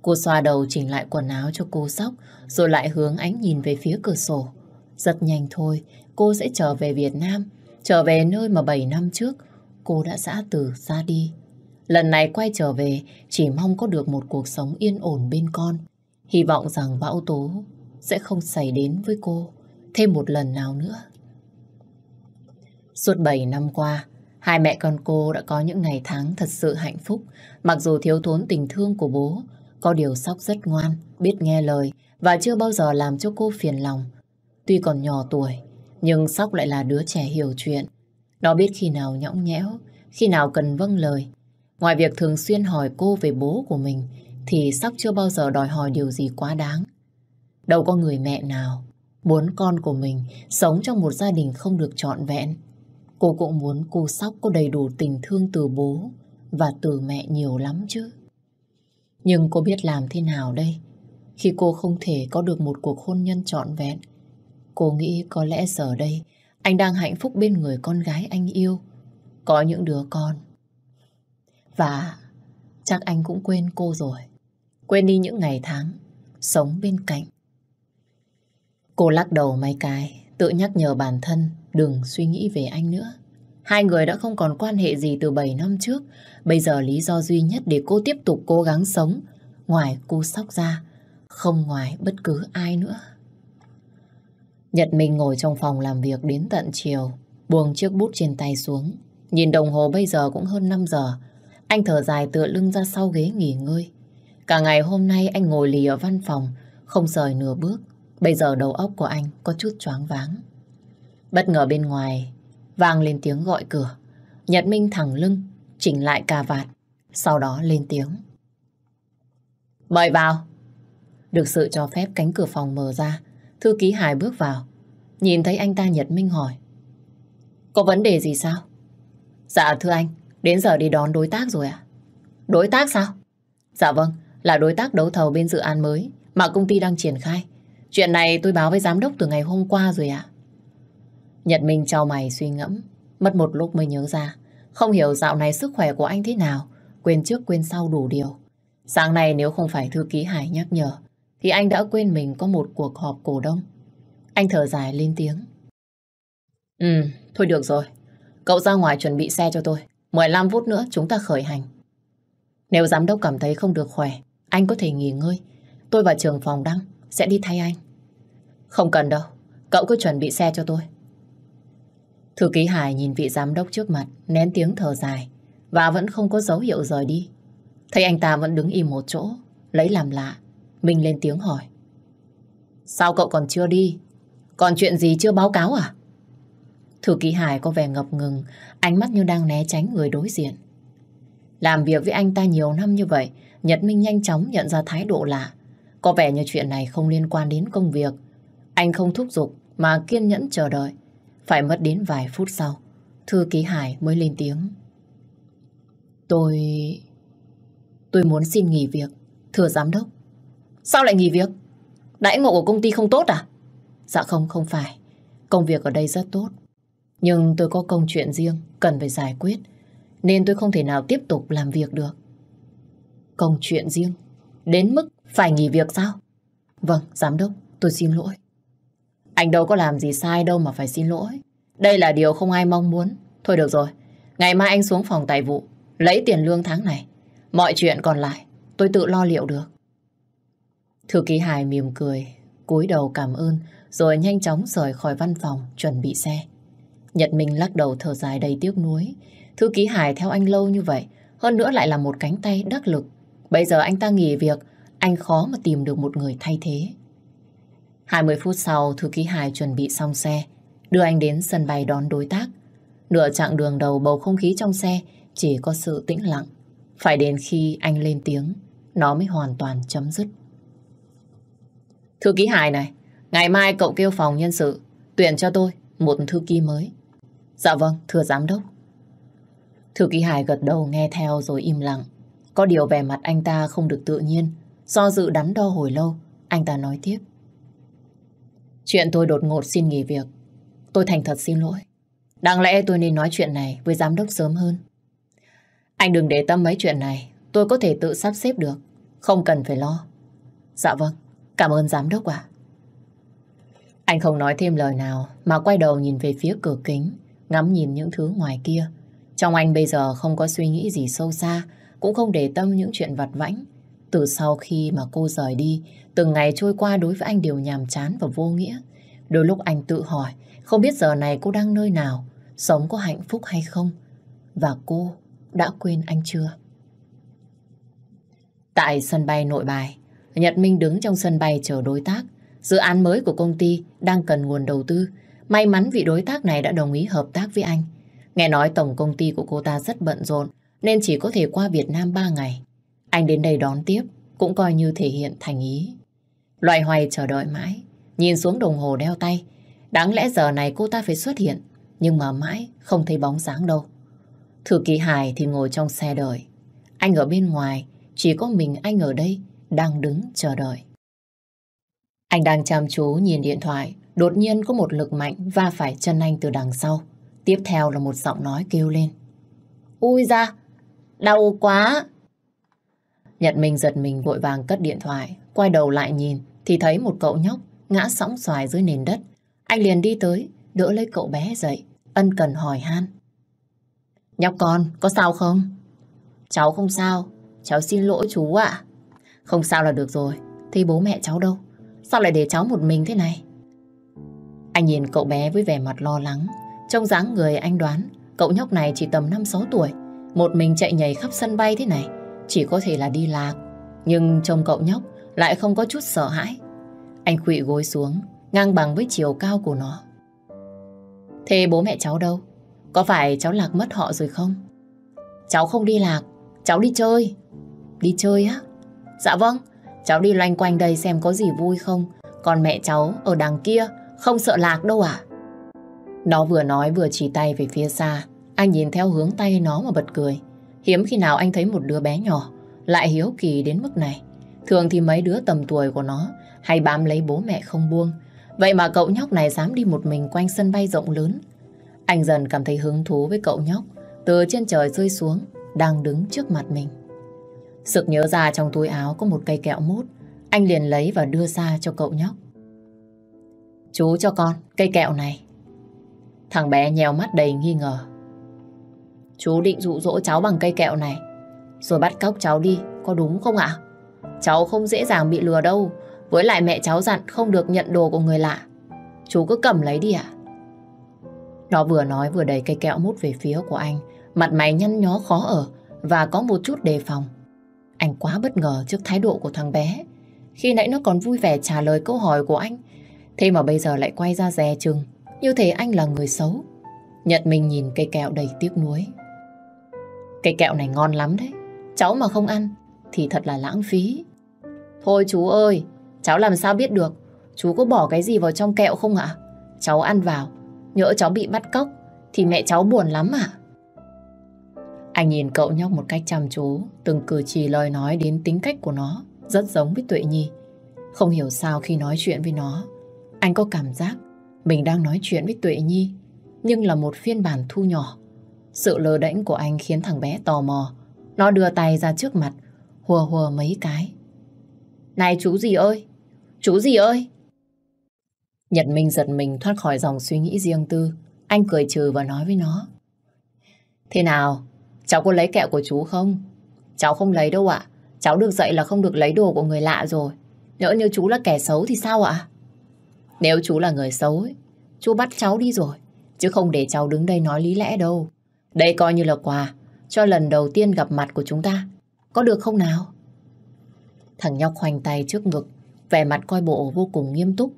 S1: Cô xoa đầu chỉnh lại quần áo cho cô sóc, rồi lại hướng ánh nhìn về phía cửa sổ. Rất nhanh thôi, cô sẽ trở về Việt Nam, trở về nơi mà 7 năm trước cô đã giã từ ra đi. Lần này quay trở về, chỉ mong có được một cuộc sống yên ổn bên con. Hy vọng rằng bão tố sẽ không xảy đến với cô thêm một lần nào nữa. Suốt 7 năm qua, hai mẹ con cô đã có những ngày tháng thật sự hạnh phúc, mặc dù thiếu thốn tình thương của bố, có điều sóc rất ngoan, biết nghe lời và chưa bao giờ làm cho cô phiền lòng. Tuy còn nhỏ tuổi, nhưng Sóc lại là đứa trẻ hiểu chuyện. Nó biết khi nào nhõng nhẽo, khi nào cần vâng lời. Ngoài việc thường xuyên hỏi cô về bố của mình, thì Sóc chưa bao giờ đòi hỏi điều gì quá đáng. Đâu có người mẹ nào muốn con của mình sống trong một gia đình không được trọn vẹn. Cô cũng muốn cô Sóc có đầy đủ tình thương từ bố và từ mẹ nhiều lắm chứ. Nhưng cô biết làm thế nào đây? Khi cô không thể có được một cuộc hôn nhân trọn vẹn, Cô nghĩ có lẽ giờ đây anh đang hạnh phúc bên người con gái anh yêu. Có những đứa con. Và chắc anh cũng quên cô rồi. Quên đi những ngày tháng sống bên cạnh. Cô lắc đầu mấy cái, tự nhắc nhở bản thân đừng suy nghĩ về anh nữa. Hai người đã không còn quan hệ gì từ 7 năm trước. Bây giờ lý do duy nhất để cô tiếp tục cố gắng sống, ngoài cô sóc ra, không ngoài bất cứ ai nữa. Nhật Minh ngồi trong phòng làm việc đến tận chiều, buông chiếc bút trên tay xuống. Nhìn đồng hồ bây giờ cũng hơn 5 giờ. Anh thở dài tựa lưng ra sau ghế nghỉ ngơi. Cả ngày hôm nay anh ngồi lì ở văn phòng, không rời nửa bước. Bây giờ đầu óc của anh có chút choáng váng. Bất ngờ bên ngoài, vang lên tiếng gọi cửa. Nhật Minh thẳng lưng, chỉnh lại cà vạt, sau đó lên tiếng. Mời vào. Được sự cho phép cánh cửa phòng mở ra, Thư ký Hải bước vào. Nhìn thấy anh ta Nhật Minh hỏi. Có vấn đề gì sao? Dạ thưa anh, đến giờ đi đón đối tác rồi ạ. À? Đối tác sao? Dạ vâng, là đối tác đấu thầu bên dự án mới mà công ty đang triển khai. Chuyện này tôi báo với giám đốc từ ngày hôm qua rồi ạ. À? Nhật Minh cho mày suy ngẫm, mất một lúc mới nhớ ra. Không hiểu dạo này sức khỏe của anh thế nào, quên trước quên sau đủ điều. Sáng nay nếu không phải thư ký Hải nhắc nhở, thì anh đã quên mình có một cuộc họp cổ đông. Anh thở dài lên tiếng. Ừ, thôi được rồi. Cậu ra ngoài chuẩn bị xe cho tôi. 15 phút nữa chúng ta khởi hành. Nếu giám đốc cảm thấy không được khỏe, anh có thể nghỉ ngơi. Tôi và trường phòng đăng sẽ đi thay anh. Không cần đâu, cậu cứ chuẩn bị xe cho tôi. Thư ký Hải nhìn vị giám đốc trước mặt, nén tiếng thở dài và vẫn không có dấu hiệu rời đi. Thấy anh ta vẫn đứng im một chỗ, lấy làm lạ. Minh lên tiếng hỏi. Sao cậu còn chưa đi? Còn chuyện gì chưa báo cáo à? Thư ký Hải có vẻ ngập ngừng, ánh mắt như đang né tránh người đối diện. Làm việc với anh ta nhiều năm như vậy, Nhật Minh nhanh chóng nhận ra thái độ lạ. Có vẻ như chuyện này không liên quan đến công việc. Anh không thúc giục mà kiên nhẫn chờ đợi. Phải mất đến vài phút sau, thư ký Hải mới lên tiếng. Tôi... Tôi muốn xin nghỉ việc, thưa giám đốc. Sao lại nghỉ việc? Đãi ngộ của công ty không tốt à? Dạ không, không phải. Công việc ở đây rất tốt. Nhưng tôi có công chuyện riêng, cần phải giải quyết. Nên tôi không thể nào tiếp tục làm việc được. Công chuyện riêng? Đến mức phải nghỉ việc sao? Vâng, giám đốc, tôi xin lỗi. Anh đâu có làm gì sai đâu mà phải xin lỗi. Đây là điều không ai mong muốn. Thôi được rồi, ngày mai anh xuống phòng tài vụ, lấy tiền lương tháng này. Mọi chuyện còn lại, tôi tự lo liệu được. Thư ký Hải mỉm cười, cúi đầu cảm ơn, rồi nhanh chóng rời khỏi văn phòng, chuẩn bị xe. Nhật Minh lắc đầu thở dài đầy tiếc nuối. Thư ký Hải theo anh lâu như vậy, hơn nữa lại là một cánh tay đắc lực. Bây giờ anh ta nghỉ việc, anh khó mà tìm được một người thay thế. 20 phút sau, thư ký Hải chuẩn bị xong xe, đưa anh đến sân bay đón đối tác. Nửa chặng đường đầu bầu không khí trong xe chỉ có sự tĩnh lặng. Phải đến khi anh lên tiếng, nó mới hoàn toàn chấm dứt. Thư ký Hải này, ngày mai cậu kêu phòng nhân sự, tuyển cho tôi một thư ký mới. Dạ vâng, thưa giám đốc. Thư ký Hải gật đầu nghe theo rồi im lặng. Có điều vẻ mặt anh ta không được tự nhiên. Do dự đắn đo hồi lâu, anh ta nói tiếp. Chuyện tôi đột ngột xin nghỉ việc. Tôi thành thật xin lỗi. Đáng lẽ tôi nên nói chuyện này với giám đốc sớm hơn. Anh đừng để tâm mấy chuyện này. Tôi có thể tự sắp xếp được. Không cần phải lo. Dạ vâng. Cảm ơn giám đốc ạ. Anh không nói thêm lời nào mà quay đầu nhìn về phía cửa kính, ngắm nhìn những thứ ngoài kia. Trong anh bây giờ không có suy nghĩ gì sâu xa, cũng không để tâm những chuyện vặt vãnh. Từ sau khi mà cô rời đi, từng ngày trôi qua đối với anh đều nhàm chán và vô nghĩa. Đôi lúc anh tự hỏi, không biết giờ này cô đang nơi nào, sống có hạnh phúc hay không? Và cô đã quên anh chưa? Tại sân bay nội bài, Nhật Minh đứng trong sân bay chờ đối tác. Dự án mới của công ty đang cần nguồn đầu tư. May mắn vị đối tác này đã đồng ý hợp tác với anh. Nghe nói tổng công ty của cô ta rất bận rộn nên chỉ có thể qua Việt Nam 3 ngày. Anh đến đây đón tiếp cũng coi như thể hiện thành ý. Loại hoài chờ đợi mãi, nhìn xuống đồng hồ đeo tay. Đáng lẽ giờ này cô ta phải xuất hiện, nhưng mà mãi không thấy bóng dáng đâu. Thư Kỳ Hải thì ngồi trong xe đợi. Anh ở bên ngoài, chỉ có mình anh ở đây đang đứng chờ đợi. Anh đang chăm chú nhìn điện thoại, đột nhiên có một lực mạnh va phải chân anh từ đằng sau. Tiếp theo là một giọng nói kêu lên. Ui ra, đau quá. Nhật Minh giật mình vội vàng cất điện thoại, quay đầu lại nhìn thì thấy một cậu nhóc ngã sóng xoài dưới nền đất. Anh liền đi tới, đỡ lấy cậu bé dậy, ân cần hỏi han. Nhóc con, có sao không? Cháu không sao, cháu xin lỗi chú ạ. Không sao là được rồi. Thì bố mẹ cháu đâu? Sao lại để cháu một mình thế này? Anh nhìn cậu bé với vẻ mặt lo lắng. trông dáng người anh đoán, cậu nhóc này chỉ tầm 5-6 tuổi. Một mình chạy nhảy khắp sân bay thế này, chỉ có thể là đi lạc. Nhưng trông cậu nhóc lại không có chút sợ hãi. Anh khụy gối xuống, ngang bằng với chiều cao của nó. Thế bố mẹ cháu đâu? Có phải cháu lạc mất họ rồi không? Cháu không đi lạc, cháu đi chơi. Đi chơi á? Dạ vâng, cháu đi loanh quanh đây xem có gì vui không. Còn mẹ cháu ở đằng kia, không sợ lạc đâu à? Nó vừa nói vừa chỉ tay về phía xa. Anh nhìn theo hướng tay nó mà bật cười. Hiếm khi nào anh thấy một đứa bé nhỏ lại hiếu kỳ đến mức này. Thường thì mấy đứa tầm tuổi của nó hay bám lấy bố mẹ không buông. Vậy mà cậu nhóc này dám đi một mình quanh sân bay rộng lớn. Anh dần cảm thấy hứng thú với cậu nhóc từ trên trời rơi xuống đang đứng trước mặt mình. Sực nhớ ra trong túi áo có một cây kẹo mút. Anh liền lấy và đưa ra cho cậu nhóc. Chú cho con, cây kẹo này. Thằng bé nhèo mắt đầy nghi ngờ. Chú định dụ dỗ cháu bằng cây kẹo này. Rồi bắt cóc cháu đi, có đúng không ạ? Cháu không dễ dàng bị lừa đâu. Với lại mẹ cháu dặn không được nhận đồ của người lạ. Chú cứ cầm lấy đi ạ. À? Nó vừa nói vừa đẩy cây kẹo mút về phía của anh. Mặt mày nhăn nhó khó ở và có một chút đề phòng. Anh quá bất ngờ trước thái độ của thằng bé. Khi nãy nó còn vui vẻ trả lời câu hỏi của anh, thế mà bây giờ lại quay ra dè chừng, như thể anh là người xấu. Nhật mình nhìn cây kẹo đầy tiếc nuối. Cây kẹo này ngon lắm đấy, cháu mà không ăn thì thật là lãng phí. Thôi chú ơi, cháu làm sao biết được, chú có bỏ cái gì vào trong kẹo không ạ? Cháu ăn vào, nhỡ cháu bị bắt cóc thì mẹ cháu buồn lắm ạ. Anh nhìn cậu nhóc một cách chăm chú, từng cử chỉ lời nói đến tính cách của nó, rất giống với Tuệ Nhi. Không hiểu sao khi nói chuyện với nó, anh có cảm giác mình đang nói chuyện với Tuệ Nhi, nhưng là một phiên bản thu nhỏ. Sự lơ đễnh của anh khiến thằng bé tò mò. Nó đưa tay ra trước mặt, hùa hùa mấy cái. Này chú gì ơi! Chú gì ơi! Nhật Minh giật mình thoát khỏi dòng suy nghĩ riêng tư. Anh cười trừ và nói với nó. Thế nào? Cháu có lấy kẹo của chú không? Cháu không lấy đâu ạ. Cháu được dạy là không được lấy đồ của người lạ rồi. Nhỡ như chú là kẻ xấu thì sao ạ? Nếu chú là người xấu, ấy, chú bắt cháu đi rồi. Chứ không để cháu đứng đây nói lý lẽ đâu. Đây coi như là quà cho lần đầu tiên gặp mặt của chúng ta. Có được không nào? Thằng nhóc khoanh tay trước ngực, vẻ mặt coi bộ vô cùng nghiêm túc.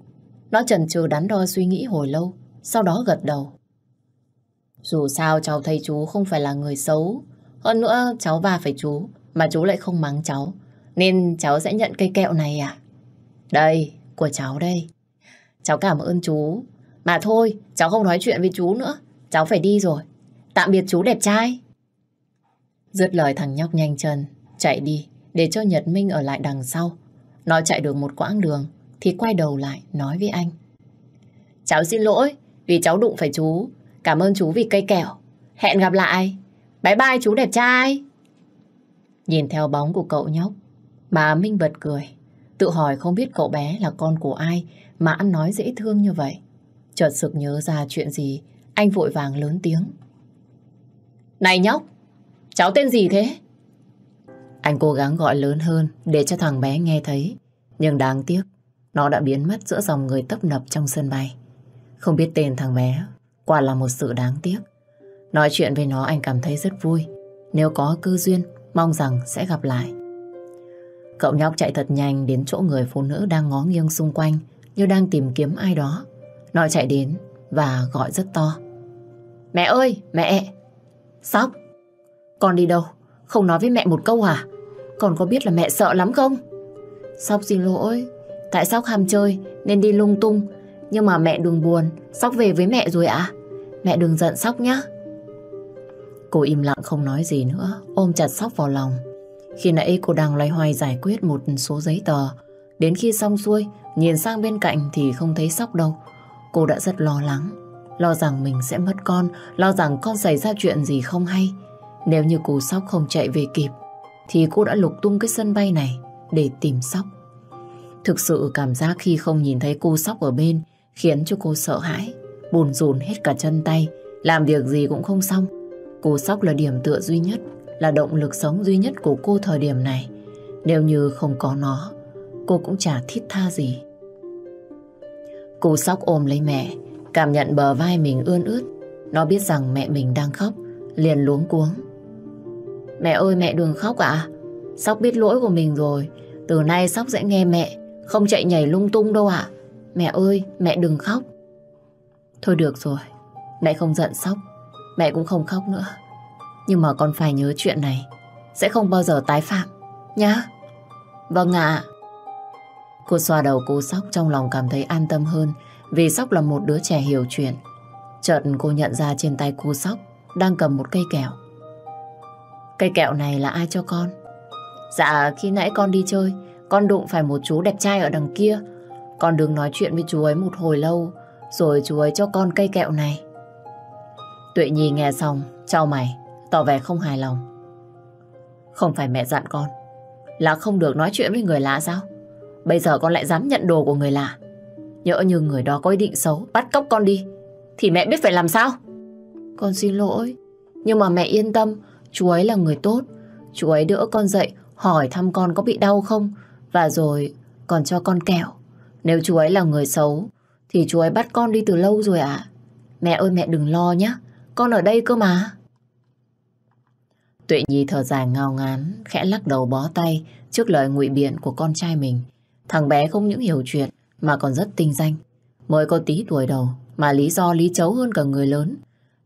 S1: Nó chần chừ đắn đo suy nghĩ hồi lâu, sau đó gật đầu. Dù sao cháu thấy chú không phải là người xấu. Hơn nữa cháu va phải chú, mà chú lại không mắng cháu. Nên cháu sẽ nhận cây kẹo này à? Đây, của cháu đây. Cháu cảm ơn chú. Mà thôi, cháu không nói chuyện với chú nữa. Cháu phải đi rồi. Tạm biệt chú đẹp trai. Dứt lời thằng nhóc nhanh chân, chạy đi để cho Nhật Minh ở lại đằng sau. Nó chạy được một quãng đường thì quay đầu lại nói với anh. Cháu xin lỗi vì cháu đụng phải chú. Cảm ơn chú vì cây kẹo. Hẹn gặp lại. Bye bye chú đẹp trai. Nhìn theo bóng của cậu nhóc, bà Minh bật cười. Tự hỏi không biết cậu bé là con của ai mà ăn nói dễ thương như vậy. Chợt sực nhớ ra chuyện gì, anh vội vàng lớn tiếng. Này nhóc, cháu tên gì thế? Anh cố gắng gọi lớn hơn để cho thằng bé nghe thấy. Nhưng đáng tiếc, nó đã biến mất giữa dòng người tấp nập trong sân bay. Không biết tên thằng bé quả là một sự đáng tiếc. Nói chuyện với nó anh cảm thấy rất vui. Nếu có cơ duyên, mong rằng sẽ gặp lại. Cậu nhóc chạy thật nhanh đến chỗ người phụ nữ đang ngó nghiêng xung quanh như đang tìm kiếm ai đó. Nó chạy đến và gọi rất to. Mẹ ơi, mẹ! Sóc! Con đi đâu? Không nói với mẹ một câu à? Con có biết là mẹ sợ lắm không? Sóc xin lỗi, tại Sóc ham chơi nên đi lung tung nhưng mà mẹ đừng buồn, Sóc về với mẹ rồi ạ. À? Mẹ đừng giận Sóc nhé. Cô im lặng không nói gì nữa, ôm chặt Sóc vào lòng. Khi nãy cô đang loay hoay giải quyết một số giấy tờ. Đến khi xong xuôi, nhìn sang bên cạnh thì không thấy Sóc đâu. Cô đã rất lo lắng, lo rằng mình sẽ mất con, lo rằng con xảy ra chuyện gì không hay. Nếu như cô Sóc không chạy về kịp, thì cô đã lục tung cái sân bay này để tìm Sóc. Thực sự cảm giác khi không nhìn thấy cô Sóc ở bên khiến cho cô sợ hãi, bùn rùn hết cả chân tay, làm việc gì cũng không xong. Cô Sóc là điểm tựa duy nhất, là động lực sống duy nhất của cô thời điểm này. Nếu như không có nó, cô cũng chả thiết tha gì. Cô Sóc ôm lấy mẹ, cảm nhận bờ vai mình ươn ướt. Nó biết rằng mẹ mình đang khóc, liền luống cuống. Mẹ ơi mẹ đừng khóc ạ. Sóc biết lỗi của mình rồi, từ nay Sóc sẽ nghe mẹ, không chạy nhảy lung tung đâu ạ. À? Mẹ ơi, mẹ đừng khóc. Thôi được rồi, mẹ không giận sóc, mẹ cũng không khóc nữa. Nhưng mà con phải nhớ chuyện này, sẽ không bao giờ tái phạm, nhá. Vâng ạ. Cô xoa đầu cô Sóc trong lòng cảm thấy an tâm hơn vì Sóc là một đứa trẻ hiểu chuyện. Chợt cô nhận ra trên tay cô Sóc đang cầm một cây kẹo. Cây kẹo này là ai cho con? Dạ khi nãy con đi chơi Con đụng phải một chú đẹp trai ở đằng kia con đừng nói chuyện với chú ấy một hồi lâu, rồi chú ấy cho con cây kẹo này. Tuệ Nhi nghe xong, chào mày, tỏ vẻ không hài lòng. Không phải mẹ dặn con, là không được nói chuyện với người lạ sao? Bây giờ con lại dám nhận đồ của người lạ. Nhỡ như người đó có ý định xấu, bắt cóc con đi, thì mẹ biết phải làm sao? Con xin lỗi, nhưng mà mẹ yên tâm, chú ấy là người tốt. Chú ấy đỡ con dậy, hỏi thăm con có bị đau không, và rồi còn cho con kẹo. Nếu chú ấy là người xấu, thì chú ấy bắt con đi từ lâu rồi ạ. À? Mẹ ơi mẹ đừng lo nhé, con ở đây cơ mà. Tuệ Nhi thở dài ngao ngán, khẽ lắc đầu bó tay trước lời ngụy biện của con trai mình. Thằng bé không những hiểu chuyện mà còn rất tinh danh. Mới có tí tuổi đầu mà lý do lý chấu hơn cả người lớn.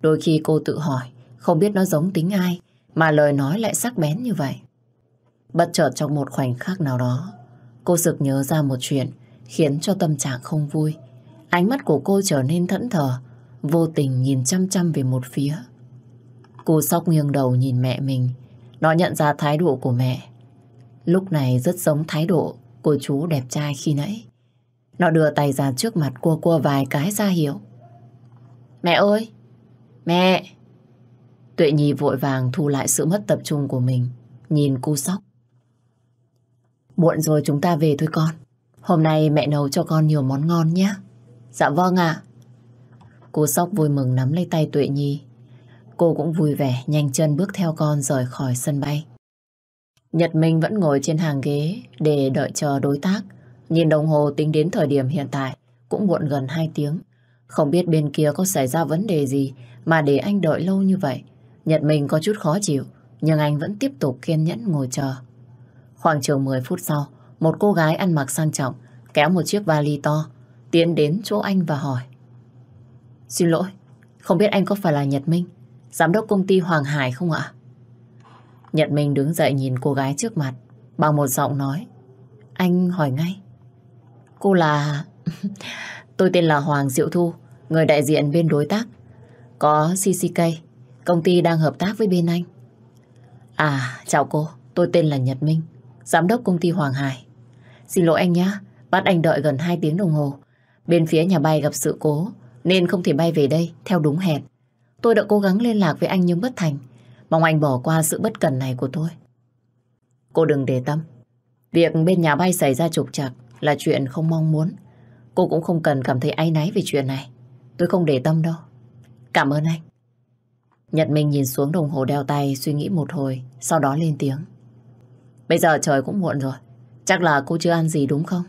S1: Đôi khi cô tự hỏi, không biết nó giống tính ai mà lời nói lại sắc bén như vậy. Bất chợt trong một khoảnh khắc nào đó, cô sực nhớ ra một chuyện khiến cho tâm trạng không vui. Ánh mắt của cô trở nên thẫn thờ, vô tình nhìn chăm chăm về một phía. Cô sóc nghiêng đầu nhìn mẹ mình, nó nhận ra thái độ của mẹ. Lúc này rất giống thái độ của chú đẹp trai khi nãy. Nó đưa tay ra trước mặt cua cua vài cái ra hiệu. Mẹ ơi! Mẹ! Tuệ Nhi vội vàng thu lại sự mất tập trung của mình, nhìn cô sóc. Muộn rồi chúng ta về thôi con. Hôm nay mẹ nấu cho con nhiều món ngon nhé. Dạ vâng ạ. Cô Sóc vui mừng nắm lấy tay Tuệ Nhi. Cô cũng vui vẻ nhanh chân bước theo con rời khỏi sân bay. Nhật Minh vẫn ngồi trên hàng ghế để đợi chờ đối tác. Nhìn đồng hồ tính đến thời điểm hiện tại cũng muộn gần 2 tiếng. Không biết bên kia có xảy ra vấn đề gì mà để anh đợi lâu như vậy. Nhật Minh có chút khó chịu nhưng anh vẫn tiếp tục kiên nhẫn ngồi chờ. Khoảng chừng 10 phút sau, một cô gái ăn mặc sang trọng, kéo một chiếc vali to, tiến đến chỗ anh và hỏi. Xin lỗi, không biết anh có phải là Nhật Minh, giám đốc công ty Hoàng Hải không ạ? Nhật Minh đứng dậy nhìn cô gái trước mặt, bằng một giọng nói. Anh hỏi ngay. Cô là... (laughs) Tôi tên là Hoàng Diệu Thu, người đại diện bên đối tác. Có CCK, công ty đang hợp tác với bên anh. À, chào cô, tôi tên là Nhật Minh, giám đốc công ty Hoàng Hải. Xin lỗi anh nhé, bắt anh đợi gần 2 tiếng đồng hồ. Bên phía nhà bay gặp sự cố, nên không thể bay về đây theo đúng hẹn. Tôi đã cố gắng liên lạc với anh nhưng bất thành. Mong anh bỏ qua sự bất cần này của tôi. Cô đừng để tâm. Việc bên nhà bay xảy ra trục trặc là chuyện không mong muốn. Cô cũng không cần cảm thấy áy náy về chuyện này. Tôi không để tâm đâu. Cảm ơn anh. Nhật Minh nhìn xuống đồng hồ đeo tay suy nghĩ một hồi, sau đó lên tiếng. Bây giờ trời cũng muộn rồi. Chắc là cô chưa ăn gì đúng không?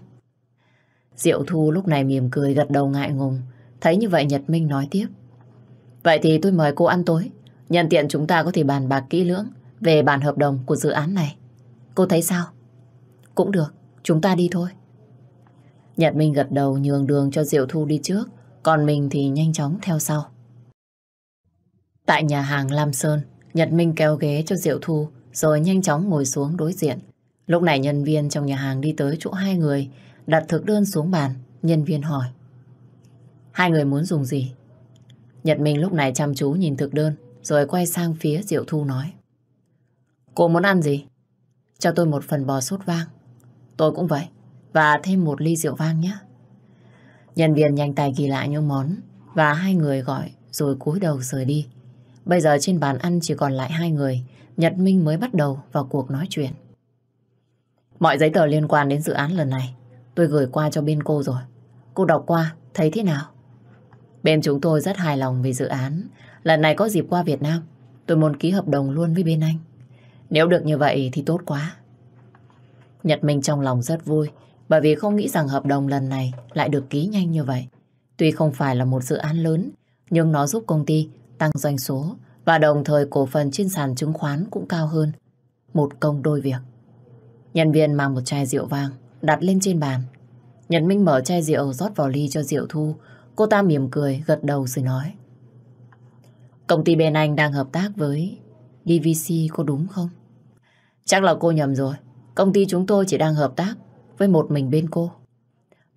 S1: Diệu Thu lúc này mỉm cười gật đầu ngại ngùng. Thấy như vậy Nhật Minh nói tiếp. Vậy thì tôi mời cô ăn tối. Nhân tiện chúng ta có thể bàn bạc kỹ lưỡng về bản hợp đồng của dự án này. Cô thấy sao? Cũng được, chúng ta đi thôi. Nhật Minh gật đầu nhường đường cho Diệu Thu đi trước, còn mình thì nhanh chóng theo sau. Tại nhà hàng Lam Sơn, Nhật Minh kéo ghế cho Diệu Thu rồi nhanh chóng ngồi xuống đối diện. Lúc này nhân viên trong nhà hàng đi tới chỗ hai người, đặt thực đơn xuống bàn, nhân viên hỏi. Hai người muốn dùng gì? Nhật Minh lúc này chăm chú nhìn thực đơn, rồi quay sang phía Diệu Thu nói. Cô muốn ăn gì? Cho tôi một phần bò sốt vang. Tôi cũng vậy. Và thêm một ly rượu vang nhé. Nhân viên nhanh tay ghi lại những món và hai người gọi rồi cúi đầu rời đi. Bây giờ trên bàn ăn chỉ còn lại hai người, Nhật Minh mới bắt đầu vào cuộc nói chuyện. Mọi giấy tờ liên quan đến dự án lần này tôi gửi qua cho bên cô rồi. Cô đọc qua, thấy thế nào? Bên chúng tôi rất hài lòng về dự án. Lần này có dịp qua Việt Nam, tôi muốn ký hợp đồng luôn với bên anh. Nếu được như vậy thì tốt quá. Nhật Minh trong lòng rất vui bởi vì không nghĩ rằng hợp đồng lần này lại được ký nhanh như vậy. Tuy không phải là một dự án lớn, nhưng nó giúp công ty tăng doanh số và đồng thời cổ phần trên sàn chứng khoán cũng cao hơn. Một công đôi việc. Nhân viên mang một chai rượu vang, đặt lên trên bàn. Nhật Minh mở chai rượu rót vào ly cho Diệu Thu. Cô ta mỉm cười, gật đầu rồi nói. Công ty bên anh đang hợp tác với DVC có đúng không? Chắc là cô nhầm rồi. Công ty chúng tôi chỉ đang hợp tác với một mình bên cô.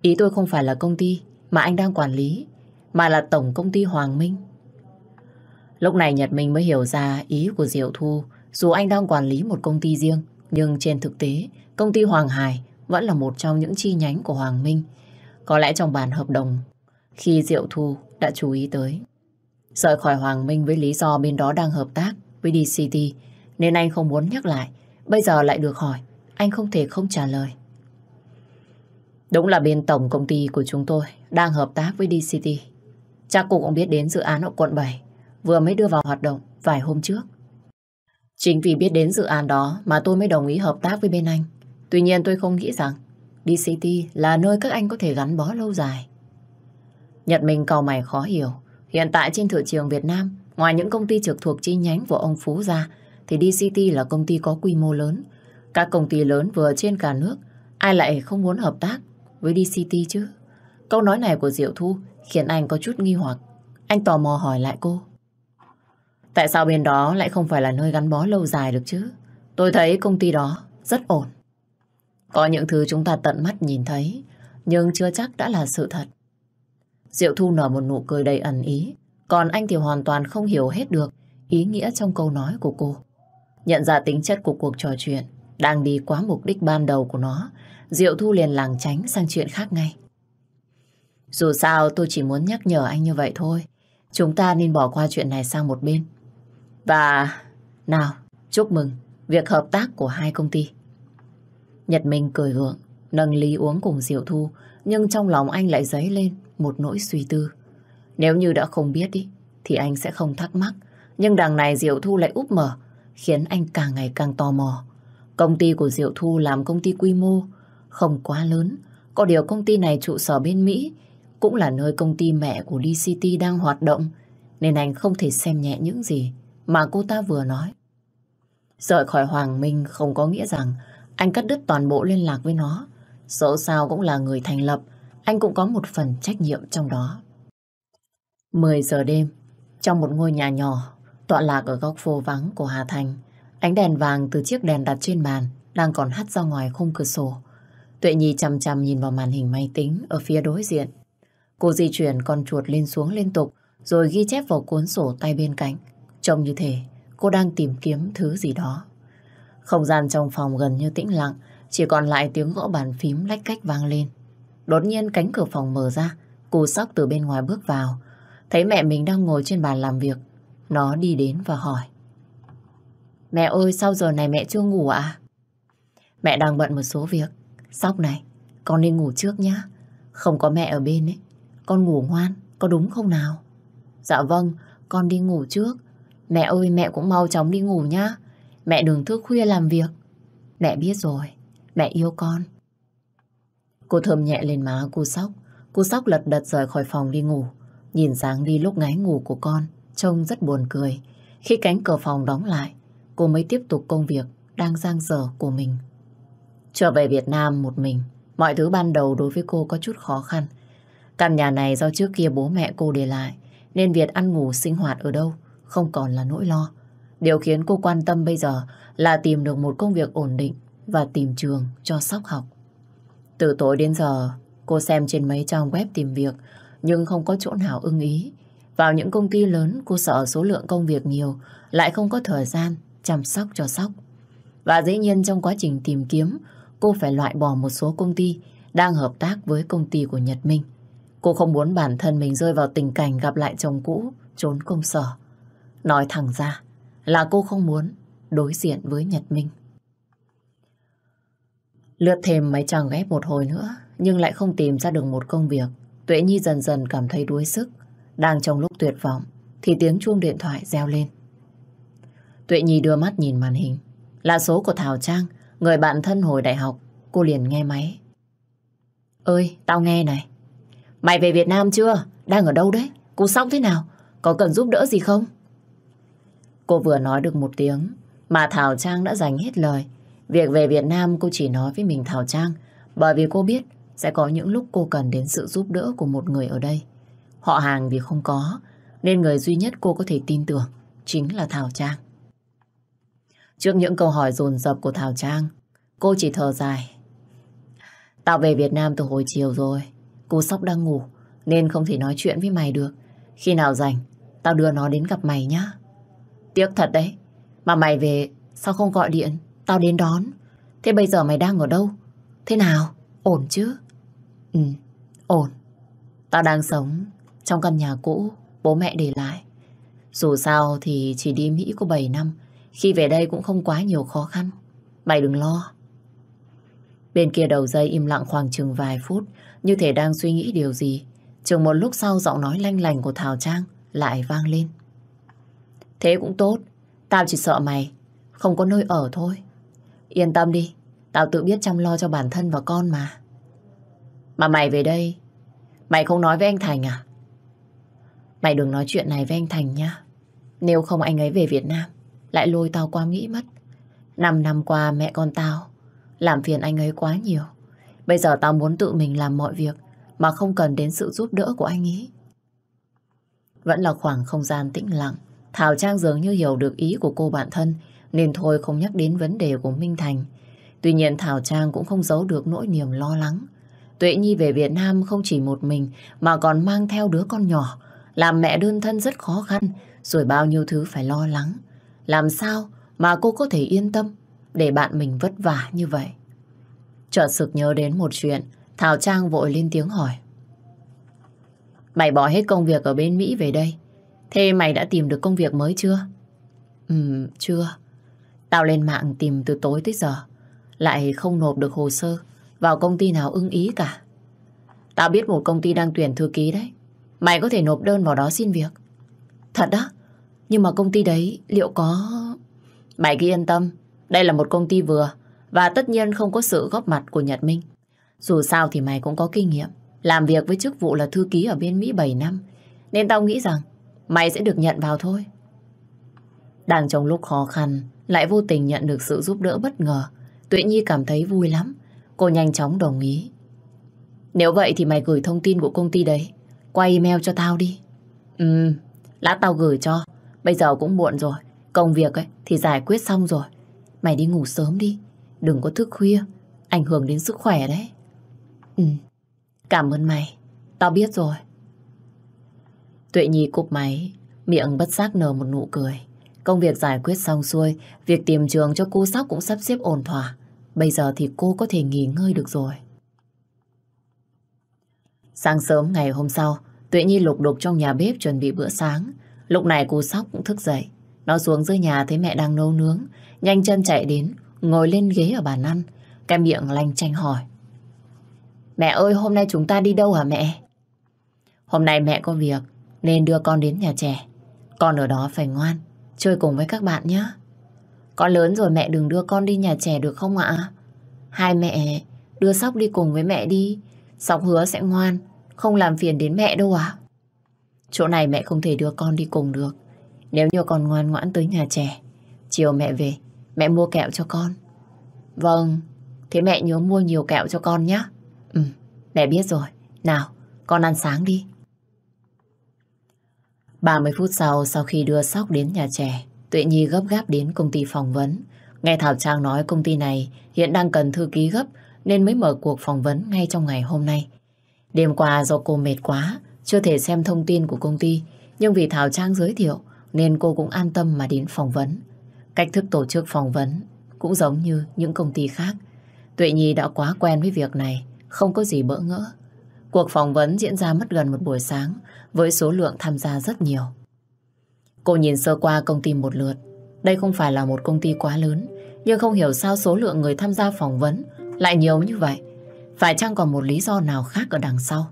S1: Ý tôi không phải là công ty mà anh đang quản lý, mà là tổng công ty Hoàng Minh. Lúc này Nhật Minh mới hiểu ra ý của Diệu Thu dù anh đang quản lý một công ty riêng. Nhưng trên thực tế, công ty Hoàng Hải vẫn là một trong những chi nhánh của Hoàng Minh. Có lẽ trong bản hợp đồng, khi Diệu Thu đã chú ý tới. Rời khỏi Hoàng Minh với lý do bên đó đang hợp tác với DCT, nên anh không muốn nhắc lại. Bây giờ lại được hỏi, anh không thể không trả lời. Đúng là bên tổng công ty của chúng tôi đang hợp tác với DCT. Chắc cô cũng biết đến dự án ở quận 7, vừa mới đưa vào hoạt động vài hôm trước. Chính vì biết đến dự án đó mà tôi mới đồng ý hợp tác với bên anh. Tuy nhiên tôi không nghĩ rằng DCT là nơi các anh có thể gắn bó lâu dài. Nhật Minh cầu mày khó hiểu. Hiện tại trên thị trường Việt Nam, ngoài những công ty trực thuộc chi nhánh của ông Phú ra, thì DCT là công ty có quy mô lớn. Các công ty lớn vừa trên cả nước, ai lại không muốn hợp tác với DCT chứ? Câu nói này của Diệu Thu khiến anh có chút nghi hoặc. Anh tò mò hỏi lại cô. Tại sao bên đó lại không phải là nơi gắn bó lâu dài được chứ? Tôi thấy công ty đó rất ổn. Có những thứ chúng ta tận mắt nhìn thấy, nhưng chưa chắc đã là sự thật. Diệu Thu nở một nụ cười đầy ẩn ý, còn anh thì hoàn toàn không hiểu hết được ý nghĩa trong câu nói của cô. Nhận ra tính chất của cuộc trò chuyện, đang đi quá mục đích ban đầu của nó, Diệu Thu liền làng tránh sang chuyện khác ngay. Dù sao tôi chỉ muốn nhắc nhở anh như vậy thôi, chúng ta nên bỏ qua chuyện này sang một bên. Và nào, chúc mừng việc hợp tác của hai công ty. Nhật Minh cười vượng nâng ly uống cùng Diệu Thu, nhưng trong lòng anh lại dấy lên một nỗi suy tư. Nếu như đã không biết đi, thì anh sẽ không thắc mắc. Nhưng đằng này Diệu Thu lại úp mở, khiến anh càng ngày càng tò mò. Công ty của Diệu Thu làm công ty quy mô, không quá lớn. Có điều công ty này trụ sở bên Mỹ, cũng là nơi công ty mẹ của DCT đang hoạt động, nên anh không thể xem nhẹ những gì mà cô ta vừa nói. Rời khỏi Hoàng Minh không có nghĩa rằng anh cắt đứt toàn bộ liên lạc với nó. Dẫu sao cũng là người thành lập, anh cũng có một phần trách nhiệm trong đó. 10 giờ đêm, trong một ngôi nhà nhỏ, tọa lạc ở góc phố vắng của Hà Thành, ánh đèn vàng từ chiếc đèn đặt trên bàn đang còn hắt ra ngoài khung cửa sổ. Tuệ Nhi chằm chằm nhìn vào màn hình máy tính ở phía đối diện. Cô di chuyển con chuột lên xuống liên tục rồi ghi chép vào cuốn sổ tay bên cạnh. Trông như thế, cô đang tìm kiếm thứ gì đó. Không gian trong phòng gần như tĩnh lặng, chỉ còn lại tiếng gõ bàn phím lách cách vang lên. Đột nhiên cánh cửa phòng mở ra, cô sóc từ bên ngoài bước vào. Thấy mẹ mình đang ngồi trên bàn làm việc, nó đi đến và hỏi. Mẹ ơi, sao giờ này mẹ chưa ngủ ạ? À? Mẹ đang bận một số việc. Sóc này, con nên ngủ trước nhá. Không có mẹ ở bên ấy. Con ngủ ngoan, có đúng không nào? Dạ vâng, con đi ngủ trước. Mẹ ơi mẹ cũng mau chóng đi ngủ nhá. Mẹ đừng thức khuya làm việc. Mẹ biết rồi, mẹ yêu con. Cô thơm nhẹ lên má cô sóc. Cô sóc lật đật rời khỏi phòng đi ngủ. Nhìn dáng đi lúc ngái ngủ của con, trông rất buồn cười. Khi cánh cửa phòng đóng lại, cô mới tiếp tục công việc đang giang dở của mình. Trở về Việt Nam một mình, mọi thứ ban đầu đối với cô có chút khó khăn. Căn nhà này do trước kia bố mẹ cô để lại, nên Việt ăn ngủ sinh hoạt ở đâu không còn là nỗi lo. Điều khiến cô quan tâm bây giờ là tìm được một công việc ổn định và tìm trường cho sóc học. Từ tối đến giờ, cô xem trên mấy trang web tìm việc nhưng không có chỗ nào ưng ý. Vào những công ty lớn, cô sợ số lượng công việc nhiều, lại không có thời gian chăm sóc cho sóc. Và dĩ nhiên trong quá trình tìm kiếm, cô phải loại bỏ một số công ty đang hợp tác với công ty của Nhật Minh. Cô không muốn bản thân mình rơi vào tình cảnh gặp lại chồng cũ, trốn công sở. Nói thẳng ra là cô không muốn đối diện với Nhật Minh. Lướt thêm mấy trang web một hồi nữa nhưng lại không tìm ra được một công việc. Tuệ Nhi dần dần cảm thấy đuối sức. Đang trong lúc tuyệt vọng thì tiếng chuông điện thoại reo lên. Tuệ Nhi đưa mắt nhìn màn hình. Là số của Thảo Trang, người bạn thân hồi đại học. Cô liền nghe máy. Ơi, tao nghe này. Mày về Việt Nam chưa? Đang ở đâu đấy? Cô sóc thế nào? Có cần giúp đỡ gì không? Cô vừa nói được một tiếng mà Thảo Trang đã dành hết lời. Việc về Việt Nam cô chỉ nói với mình Thảo Trang bởi vì cô biết sẽ có những lúc cô cần đến sự giúp đỡ của một người ở đây. Họ hàng vì không có nên người duy nhất cô có thể tin tưởng chính là Thảo Trang. Trước những câu hỏi dồn dập của Thảo Trang cô chỉ thở dài. Tao về Việt Nam từ hồi chiều rồi cô Sóc đang ngủ nên không thể nói chuyện với mày được. Khi nào rảnh, tao đưa nó đến gặp mày nhá. Tiếc thật đấy. Mà mày về, sao không gọi điện? Tao đến đón. Thế bây giờ mày đang ở đâu? Thế nào? Ổn chứ? Ừ, ổn. Tao đang sống trong căn nhà cũ bố mẹ để lại. Dù sao thì chỉ đi Mỹ có 7 năm, khi về đây cũng không quá nhiều khó khăn. Mày đừng lo. Bên kia đầu dây im lặng khoảng chừng vài phút, như thể đang suy nghĩ điều gì. Chừng một lúc sau giọng nói lanh lành của Thảo Trang lại vang lên. Thế cũng tốt. Tao chỉ sợ mày không có nơi ở thôi. Yên tâm đi. Tao tự biết chăm lo cho bản thân và con mà. Mà mày về đây Mày không nói với anh Thành à? Mày đừng nói chuyện này với anh Thành nhá. Nếu không anh ấy về Việt Nam lại lôi tao qua nghĩ mất. Năm năm qua mẹ con tao làm phiền anh ấy quá nhiều. Bây giờ tao muốn tự mình làm mọi việc mà không cần đến sự giúp đỡ của anh ấy. Vẫn là khoảng không gian tĩnh lặng Thảo Trang dường như hiểu được ý của cô bạn thân nên thôi không nhắc đến vấn đề của Minh Thành. Tuy nhiên Thảo Trang cũng không giấu được nỗi niềm lo lắng. Tuệ Nhi về Việt Nam không chỉ một mình mà còn mang theo đứa con nhỏ. Làm mẹ đơn thân rất khó khăn rồi bao nhiêu thứ phải lo lắng. Làm sao mà cô có thể yên tâm để bạn mình vất vả như vậy? Chợt sực nhớ đến một chuyện Thảo Trang vội lên tiếng hỏi. Mày bỏ hết công việc ở bên Mỹ về đây Thế mày đã tìm được công việc mới chưa? Ừm, chưa. Tao lên mạng tìm từ tối tới giờ. Lại không nộp được hồ sơ vào công ty nào ưng ý cả. Tao biết một công ty đang tuyển thư ký đấy. Mày có thể nộp đơn vào đó xin việc. Thật đó. Nhưng mà công ty đấy liệu có... Mày cứ yên tâm. Đây là một công ty vừa và tất nhiên không có sự góp mặt của Nhật Minh. Dù sao thì mày cũng có kinh nghiệm. Làm việc với chức vụ là thư ký ở bên Mỹ 7 năm. Nên tao nghĩ rằng Mày sẽ được nhận vào thôi. Đang trong lúc khó khăn, lại vô tình nhận được sự giúp đỡ bất ngờ. Tuệ Nhi cảm thấy vui lắm. Cô nhanh chóng đồng ý. Nếu vậy thì mày gửi thông tin của công ty đấy. Qua email cho tao đi. Ừ, lát tao gửi cho. Bây giờ cũng muộn rồi. Công việc ấy thì giải quyết xong rồi. Mày đi ngủ sớm đi. Đừng có thức khuya. Ảnh hưởng đến sức khỏe đấy. Ừ, cảm ơn mày. Tao biết rồi. Tuệ Nhi cúp máy, miệng bất giác nở một nụ cười. Công việc giải quyết xong xuôi, việc tìm trường cho cô Sóc cũng sắp xếp ổn thỏa. Bây giờ thì cô có thể nghỉ ngơi được rồi. Sáng sớm ngày hôm sau, Tuệ Nhi lục đục trong nhà bếp chuẩn bị bữa sáng. Lúc này cô Sóc cũng thức dậy. Nó xuống dưới nhà thấy mẹ đang nấu nướng. Nhanh chân chạy đến, ngồi lên ghế ở bàn ăn. Cái miệng lanh chanh hỏi. Mẹ ơi, hôm nay chúng ta đi đâu hả mẹ? Hôm nay mẹ có việc, nên đưa con đến nhà trẻ. Con ở đó phải ngoan, chơi cùng với các bạn nhé. Con lớn rồi mẹ đừng đưa con đi nhà trẻ được không ạ? Hai mẹ đưa Sóc đi cùng với mẹ đi. Sóc hứa sẽ ngoan, không làm phiền đến mẹ đâu ạ. Chỗ này mẹ không thể đưa con đi cùng được. Nếu như con ngoan ngoãn tới nhà trẻ, chiều mẹ về, mẹ mua kẹo cho con. Vâng, thế mẹ nhớ mua nhiều kẹo cho con nhé. Ừ, mẹ biết rồi. Nào, con ăn sáng đi. 30 phút sau, sau khi đưa Sóc đến nhà trẻ, Tuệ Nhi gấp gáp đến công ty phỏng vấn. Nghe Thảo Trang nói công ty này hiện đang cần thư ký gấp nên mới mở cuộc phỏng vấn ngay trong ngày hôm nay. Đêm qua do cô mệt quá, chưa thể xem thông tin của công ty, nhưng vì Thảo Trang giới thiệu nên cô cũng an tâm mà đến phỏng vấn. Cách thức tổ chức phỏng vấn cũng giống như những công ty khác. Tuệ Nhi đã quá quen với việc này, không có gì bỡ ngỡ. Cuộc phỏng vấn diễn ra mất gần một buổi sáng, với số lượng tham gia rất nhiều. Cô nhìn sơ qua công ty một lượt. Đây không phải là một công ty quá lớn, nhưng không hiểu sao số lượng người tham gia phỏng vấn lại nhiều như vậy. Phải chăng còn một lý do nào khác ở đằng sau?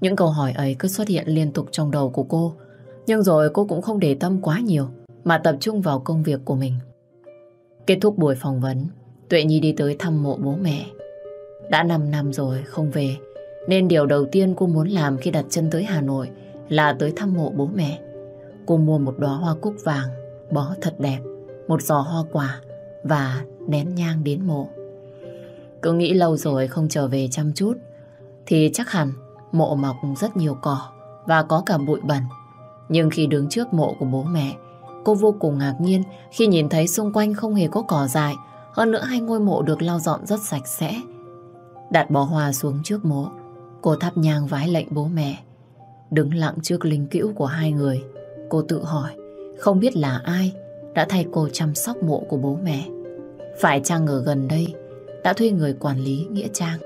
S1: Những câu hỏi ấy cứ xuất hiện liên tục trong đầu của cô, nhưng rồi cô cũng không để tâm quá nhiều mà tập trung vào công việc của mình. Kết thúc buổi phỏng vấn, Tuệ Nhi đi tới thăm mộ bố mẹ. Đã 5 năm rồi không về, nên điều đầu tiên cô muốn làm khi đặt chân tới Hà Nội là tới thăm mộ bố mẹ. Cô mua một đóa hoa cúc vàng, bó thật đẹp, một giò hoa quả và nén nhang đến mộ. Cứ nghĩ lâu rồi không trở về chăm chút thì chắc hẳn mộ mọc rất nhiều cỏ và có cả bụi bẩn. Nhưng khi đứng trước mộ của bố mẹ, cô vô cùng ngạc nhiên khi nhìn thấy xung quanh không hề có cỏ dại, hơn nữa hai ngôi mộ được lau dọn rất sạch sẽ. Đặt bó hoa xuống trước mộ, Cô thắp nhang vái lệnh bố mẹ Đứng lặng trước linh cữu của hai người Cô tự hỏi Không biết là ai Đã thay cô chăm sóc mộ của bố mẹ Phải chăng ở gần đây Đã thuê người quản lý Nghĩa Trang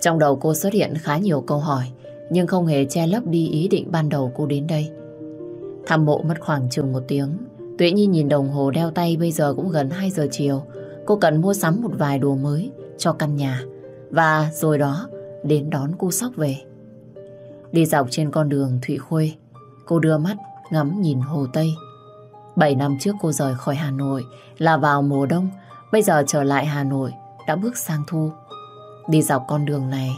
S1: Trong đầu cô xuất hiện khá nhiều câu hỏi Nhưng không hề che lấp đi ý định ban đầu cô đến đây Thăm mộ mất khoảng chừng một tiếng Tuệ Nhi nhìn đồng hồ đeo tay bây giờ cũng gần 2 giờ chiều Cô cần mua sắm một vài đồ mới cho căn nhà và rồi đó đến đón cô Sóc về. Đi dọc trên con đường Thụy Khuê, cô đưa mắt ngắm nhìn Hồ Tây. bảy năm trước cô rời khỏi Hà Nội là vào mùa đông, bây giờ trở lại Hà Nội đã bước sang thu. Đi dọc con đường này,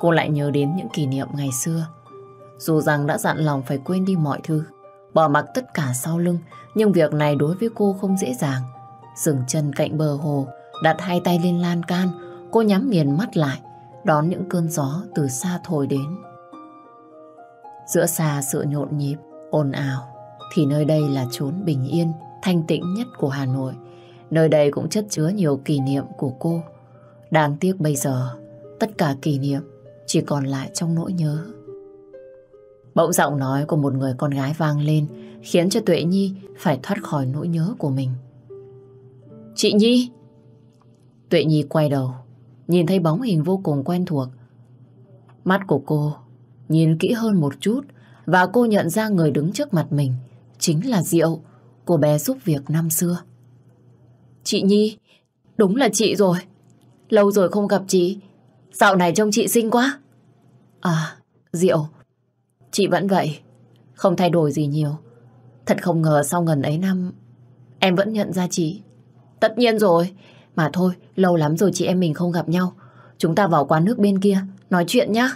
S1: cô lại nhớ đến những kỷ niệm ngày xưa. Dù rằng đã dặn lòng phải quên đi mọi thứ, bỏ mặc tất cả sau lưng, nhưng việc này đối với cô không dễ dàng. Dừng chân cạnh bờ hồ, đặt hai tay lên lan can, Cô nhắm nghiền mắt lại, đón những cơn gió từ xa thổi đến. Giữa xa sự nhộn nhịp, ồn ào, thì nơi đây là chốn bình yên, thanh tĩnh nhất của Hà Nội. Nơi đây cũng chất chứa nhiều kỷ niệm của cô. Đáng tiếc bây giờ, tất cả kỷ niệm chỉ còn lại trong nỗi nhớ. Bỗng giọng nói của một người con gái vang lên, khiến cho Tuệ Nhi phải thoát khỏi nỗi nhớ của mình. Chị Nhi! Tuệ Nhi quay đầu, nhìn thấy bóng hình vô cùng quen thuộc. Mắt của cô nhìn kỹ hơn một chút và cô nhận ra người đứng trước mặt mình chính là Diệu, cô bé giúp việc năm xưa. Chị Nhi, đúng là chị rồi. Lâu rồi không gặp chị. Dạo này trông chị xinh quá. À, Diệu, chị vẫn vậy. Không thay đổi gì nhiều. Thật không ngờ sau gần ấy năm, em vẫn nhận ra chị. Tất nhiên rồi, mà thôi, lâu lắm rồi chị em mình không gặp nhau. Chúng ta vào quán nước bên kia, nói chuyện nhá.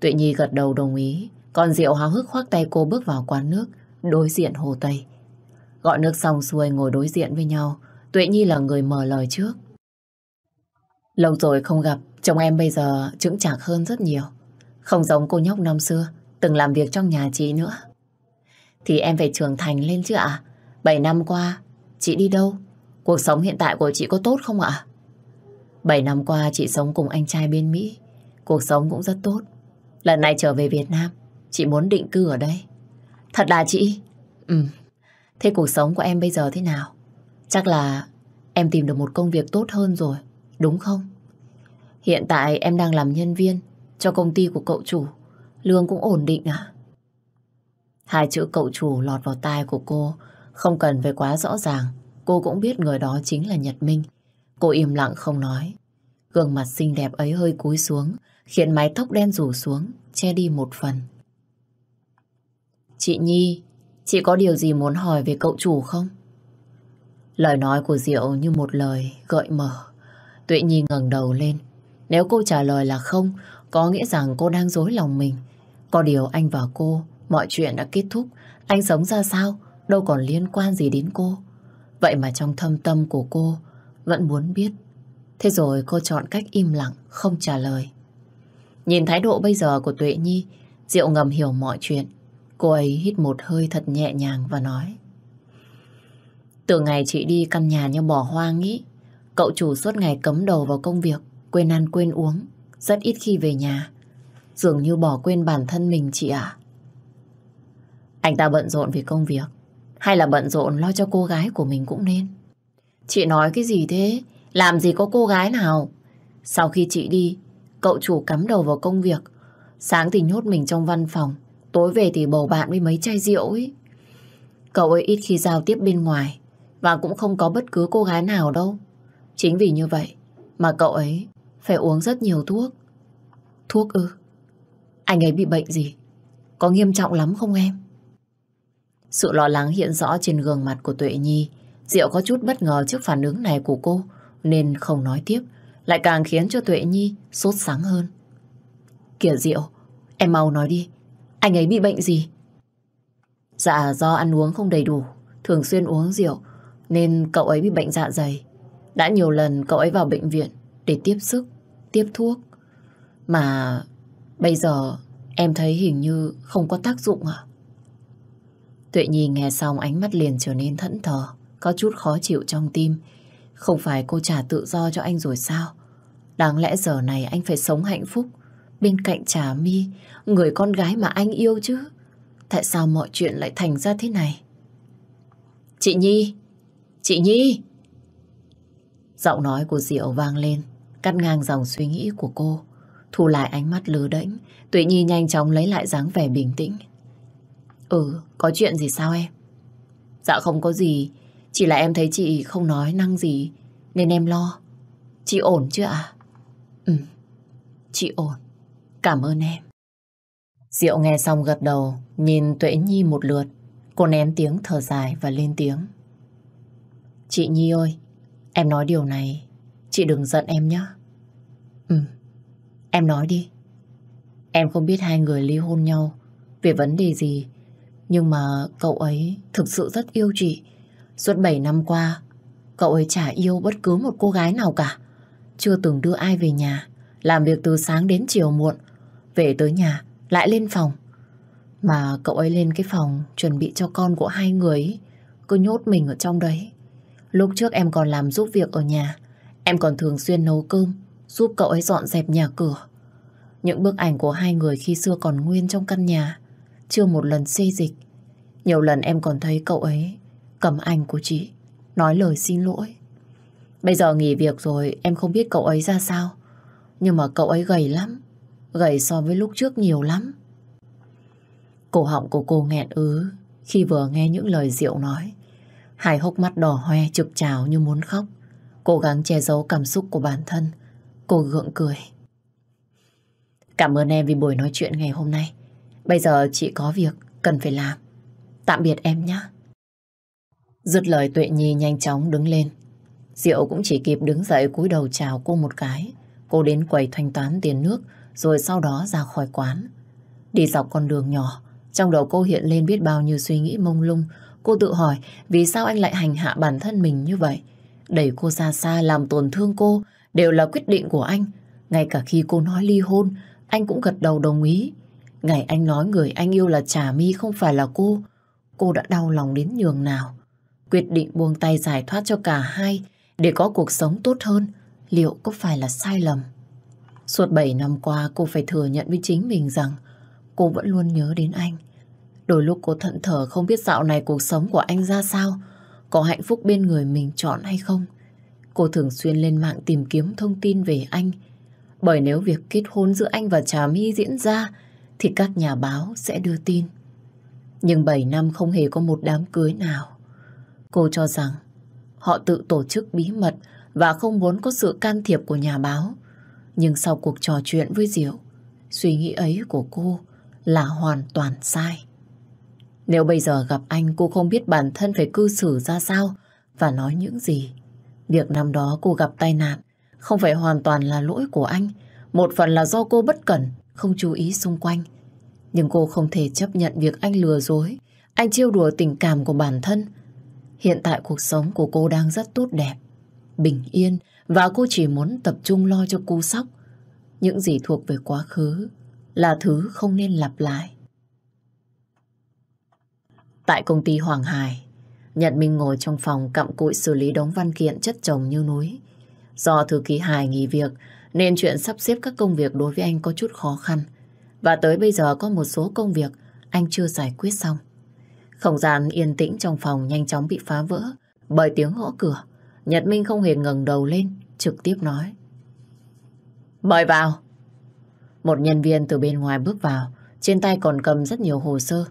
S1: Tuệ Nhi gật đầu đồng ý, còn Diệu háo hức khoác tay cô bước vào quán nước, đối diện Hồ Tây. Gọi nước xong xuôi ngồi đối diện với nhau, Tuệ Nhi là người mở lời trước. Lâu rồi không gặp, chồng em bây giờ chững chạc hơn rất nhiều. Không giống cô nhóc năm xưa, từng làm việc trong nhà chị nữa. Thì em phải trưởng thành lên chứ ạ. À? 7 năm qua, chị đi đâu? Cuộc sống hiện tại của chị có tốt không ạ? bảy năm qua chị sống cùng anh trai bên Mỹ. Cuộc sống cũng rất tốt. Lần này trở về Việt Nam, chị muốn định cư ở đây. Thật là chị? Ừ. Thế cuộc sống của em bây giờ thế nào? Chắc là em tìm được một công việc tốt hơn rồi, đúng không? Hiện tại em đang làm nhân viên cho công ty của cậu chủ. Lương cũng ổn định ạ. À? Hai chữ cậu chủ lọt vào tai của cô không cần phải quá rõ ràng. Cô cũng biết người đó chính là Nhật Minh. Cô im lặng không nói. Gương mặt xinh đẹp ấy hơi cúi xuống, khiến mái tóc đen rủ xuống, che đi một phần. Chị Nhi, chị có điều gì muốn hỏi về cậu chủ không? Lời nói của Diệu như một lời gợi mở. Tuệ Nhi ngẩng đầu lên. Nếu cô trả lời là không, có nghĩa rằng cô đang dối lòng mình. Có điều anh và cô, mọi chuyện đã kết thúc. Anh sống ra sao, đâu còn liên quan gì đến cô. Vậy mà trong thâm tâm của cô vẫn muốn biết. Thế rồi cô chọn cách im lặng, không trả lời. Nhìn thái độ bây giờ của Tuệ Nhi, Diệu ngầm hiểu mọi chuyện. Cô ấy hít một hơi thật nhẹ nhàng và nói. Từ ngày chị đi căn nhà như bỏ hoang ý, cậu chủ suốt ngày cấm đầu vào công việc, quên ăn quên uống, rất ít khi về nhà. Dường như bỏ quên bản thân mình chị ạ. Anh ta bận rộn vì công việc, hay là bận rộn lo cho cô gái của mình cũng nên. Chị nói cái gì thế? Làm gì có cô gái nào? Sau khi chị đi, cậu chủ cắm đầu vào công việc. Sáng thì nhốt mình trong văn phòng, tối về thì bầu bạn với mấy chai rượu ấy. Cậu ấy ít khi giao tiếp bên ngoài và cũng không có bất cứ cô gái nào đâu. Chính vì như vậy mà cậu ấy phải uống rất nhiều thuốc. Thuốc ư? Anh ấy bị bệnh gì? Có nghiêm trọng lắm không em? Sự lo lắng hiện rõ trên gương mặt của Tuệ Nhi. Diệu có chút bất ngờ trước phản ứng này của cô, nên không nói tiếp, lại càng khiến cho Tuệ Nhi sốt sáng hơn. Kìa Diệu, em mau nói đi, anh ấy bị bệnh gì? Dạ do ăn uống không đầy đủ, thường xuyên uống rượu, nên cậu ấy bị bệnh dạ dày. Đã nhiều lần cậu ấy vào bệnh viện để tiếp sức, tiếp thuốc. Mà bây giờ em thấy hình như không có tác dụng à? Tuệ Nhi nghe xong ánh mắt liền trở nên thẫn thờ, có chút khó chịu trong tim. Không phải cô trả tự do cho anh rồi sao? Đáng lẽ giờ này anh phải sống hạnh phúc bên cạnh Trà Mi, người con gái mà anh yêu chứ. Tại sao mọi chuyện lại thành ra thế này? Chị Nhi! Chị Nhi! Giọng nói của Diệu vang lên, cắt ngang dòng suy nghĩ của cô. Thu lại ánh mắt lứa đễnh, Tuệ Nhi nhanh chóng lấy lại dáng vẻ bình tĩnh. Ừ, có chuyện gì sao em? Dạ không có gì, chỉ là em thấy chị không nói năng gì, nên em lo. Chị ổn chưa ạ? À? Ừ, chị ổn. Cảm ơn em. Diệu nghe xong gật đầu, nhìn Tuệ Nhi một lượt. Cô nén tiếng thở dài và lên tiếng. Chị Nhi ơi, em nói điều này, chị đừng giận em nhé. Ừ, em nói đi. Em không biết hai người ly hôn nhau về vấn đề gì, nhưng mà cậu ấy thực sự rất yêu chị. Suốt 7 năm qua, cậu ấy chả yêu bất cứ một cô gái nào cả. Chưa từng đưa ai về nhà, làm việc từ sáng đến chiều muộn. Về tới nhà, lại lên phòng. Mà cậu ấy lên cái phòng chuẩn bị cho con của hai người ấy, cứ nhốt mình ở trong đấy. Lúc trước em còn làm giúp việc ở nhà, em còn thường xuyên nấu cơm, giúp cậu ấy dọn dẹp nhà cửa. Những bức ảnh của hai người khi xưa còn nguyên trong căn nhà, chưa một lần xê dịch. Nhiều lần em còn thấy cậu ấy cầm ảnh của chị, nói lời xin lỗi. Bây giờ nghỉ việc rồi em không biết cậu ấy ra sao. Nhưng mà cậu ấy gầy lắm, gầy so với lúc trước nhiều lắm. Cổ họng của cô nghẹn ứ khi vừa nghe những lời Diệu nói. Hải hốc mắt đỏ hoe trực trào như muốn khóc. Cố gắng che giấu cảm xúc của bản thân. Cô gượng cười. Cảm ơn em vì buổi nói chuyện ngày hôm nay. Bây giờ chị có việc cần phải làm. Tạm biệt em nhé. Dứt lời Tuệ Nhi nhanh chóng đứng lên. Diệu cũng chỉ kịp đứng dậy cúi đầu chào cô một cái. Cô đến quầy thanh toán tiền nước rồi sau đó ra khỏi quán. Đi dọc con đường nhỏ, trong đầu cô hiện lên biết bao nhiêu suy nghĩ mông lung. Cô tự hỏi vì sao anh lại hành hạ bản thân mình như vậy. Đẩy cô xa xa làm tổn thương cô đều là quyết định của anh. Ngay cả khi cô nói ly hôn, anh cũng gật đầu đồng ý. Ngày anh nói người anh yêu là Trà My không phải là cô, cô đã đau lòng đến nhường nào. Quyết định buông tay giải thoát cho cả hai để có cuộc sống tốt hơn liệu có phải là sai lầm? Suốt 7 năm qua cô phải thừa nhận với chính mình rằng cô vẫn luôn nhớ đến anh. Đôi lúc cô thận thở không biết dạo này cuộc sống của anh ra sao, có hạnh phúc bên người mình chọn hay không. Cô thường xuyên lên mạng tìm kiếm thông tin về anh. Bởi nếu việc kết hôn giữa anh và Trà My diễn ra, thì các nhà báo sẽ đưa tin. Nhưng 7 năm không hề có một đám cưới nào. Cô cho rằng họ tự tổ chức bí mật và không muốn có sự can thiệp của nhà báo. Nhưng sau cuộc trò chuyện với Diệu, suy nghĩ ấy của cô là hoàn toàn sai. Nếu bây giờ gặp anh cô không biết bản thân phải cư xử ra sao và nói những gì. Việc năm đó cô gặp tai nạn không phải hoàn toàn là lỗi của anh, một phần là do cô bất cẩn, không chú ý xung quanh. Nhưng cô không thể chấp nhận việc anh lừa dối, anh chiêu đùa tình cảm của bản thân. Hiện tại cuộc sống của cô đang rất tốt đẹp, bình yên và cô chỉ muốn tập trung lo cho cô sóc. Những gì thuộc về quá khứ là thứ không nên lặp lại. Tại công ty Hoàng Hải, Nhật Minh ngồi trong phòng cặm cụi xử lý đống văn kiện chất chồng như núi. Do thư ký Hải nghỉ việc nên chuyện sắp xếp các công việc đối với anh có chút khó khăn. Và tới bây giờ có một số công việc anh chưa giải quyết xong. Không gian yên tĩnh trong phòng nhanh chóng bị phá vỡ bởi tiếng gõ cửa. Nhật Minh không hề ngẩng đầu lên, trực tiếp nói. Mời vào. Một nhân viên từ bên ngoài bước vào, trên tay còn cầm rất nhiều hồ sơ.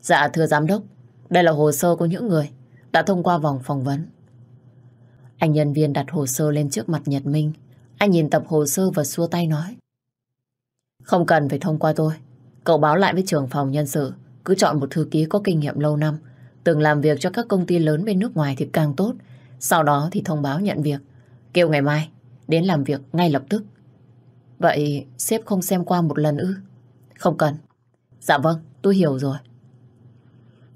S1: Dạ thưa giám đốc, đây là hồ sơ của những người đã thông qua vòng phỏng vấn. Anh nhân viên đặt hồ sơ lên trước mặt Nhật Minh. Anh nhìn tập hồ sơ và xua tay nói. Không cần phải thông qua tôi. Cậu báo lại với trưởng phòng nhân sự, cứ chọn một thư ký có kinh nghiệm lâu năm, từng làm việc cho các công ty lớn bên nước ngoài thì càng tốt. Sau đó thì thông báo nhận việc, kêu ngày mai, đến làm việc ngay lập tức. Vậy sếp không xem qua một lần ư? Không cần. Dạ vâng, tôi hiểu rồi.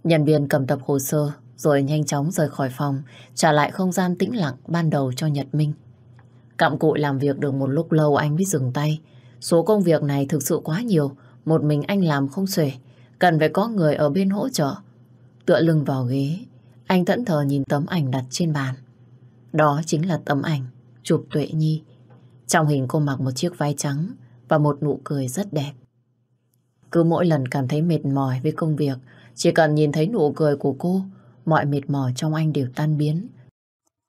S1: Nhân viên cầm tập hồ sơ rồi nhanh chóng rời khỏi phòng, trả lại không gian tĩnh lặng ban đầu cho Nhật Minh. Cặm cụi làm việc được một lúc lâu anh mới dừng tay, Số công việc này thực sự quá nhiều, một mình anh làm không xuể, cần phải có người ở bên hỗ trợ. Tựa lưng vào ghế, anh thẫn thờ nhìn tấm ảnh đặt trên bàn. Đó chính là tấm ảnh chụp Tuệ Nhi. Trong hình cô mặc một chiếc váy trắng và một nụ cười rất đẹp. Cứ mỗi lần cảm thấy mệt mỏi với công việc, chỉ cần nhìn thấy nụ cười của cô, mọi mệt mỏi trong anh đều tan biến.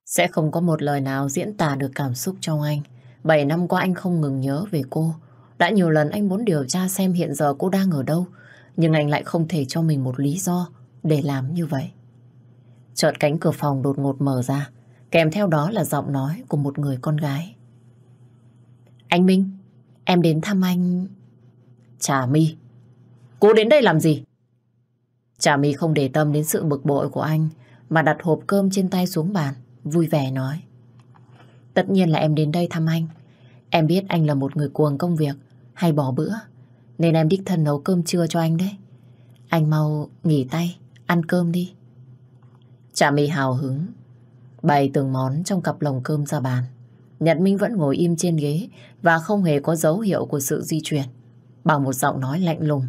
S1: Sẽ không có một lời nào diễn tả được cảm xúc trong anh. 7 năm qua anh không ngừng nhớ về cô. Đã nhiều lần anh muốn điều tra xem hiện giờ cô đang ở đâu, nhưng anh lại không thể cho mình một lý do để làm như vậy. Chợt cánh cửa phòng đột ngột mở ra, kèm theo đó là giọng nói của một người con gái. Anh Minh, em đến thăm anh... Trà My. Cô đến đây làm gì? Trà My không để tâm đến sự bực bội của anh, mà đặt hộp cơm trên tay xuống bàn, vui vẻ nói. Tất nhiên là em đến đây thăm anh. Em biết anh là một người cuồng công việc, hay bỏ bữa, nên em đích thân nấu cơm trưa cho anh đấy. Anh mau nghỉ tay, ăn cơm đi. Trà mì hào hứng, bày từng món trong cặp lồng cơm ra bàn. Nhật Minh vẫn ngồi im trên ghế và không hề có dấu hiệu của sự di chuyển, bằng một giọng nói lạnh lùng.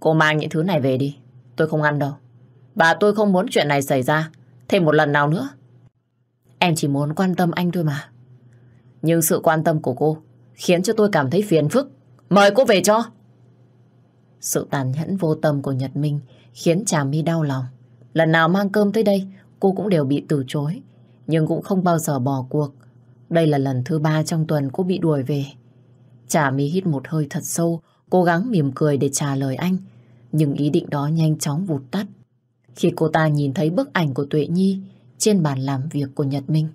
S1: Cô mang những thứ này về đi, tôi không ăn đâu. Và tôi không muốn chuyện này xảy ra thêm một lần nào nữa. Em chỉ muốn quan tâm anh thôi mà. Nhưng sự quan tâm của cô khiến cho tôi cảm thấy phiền phức. Mời cô về cho. Sự tàn nhẫn vô tâm của Nhật Minh khiến Trà My đau lòng. Lần nào mang cơm tới đây, cô cũng đều bị từ chối. Nhưng cũng không bao giờ bỏ cuộc. Đây là lần thứ ba trong tuần cô bị đuổi về. Trà My hít một hơi thật sâu, cố gắng mỉm cười để trả lời anh. Nhưng ý định đó nhanh chóng vụt tắt. Khi cô ta nhìn thấy bức ảnh của Tuệ Nhi, trên bàn làm việc của Nhật Minh.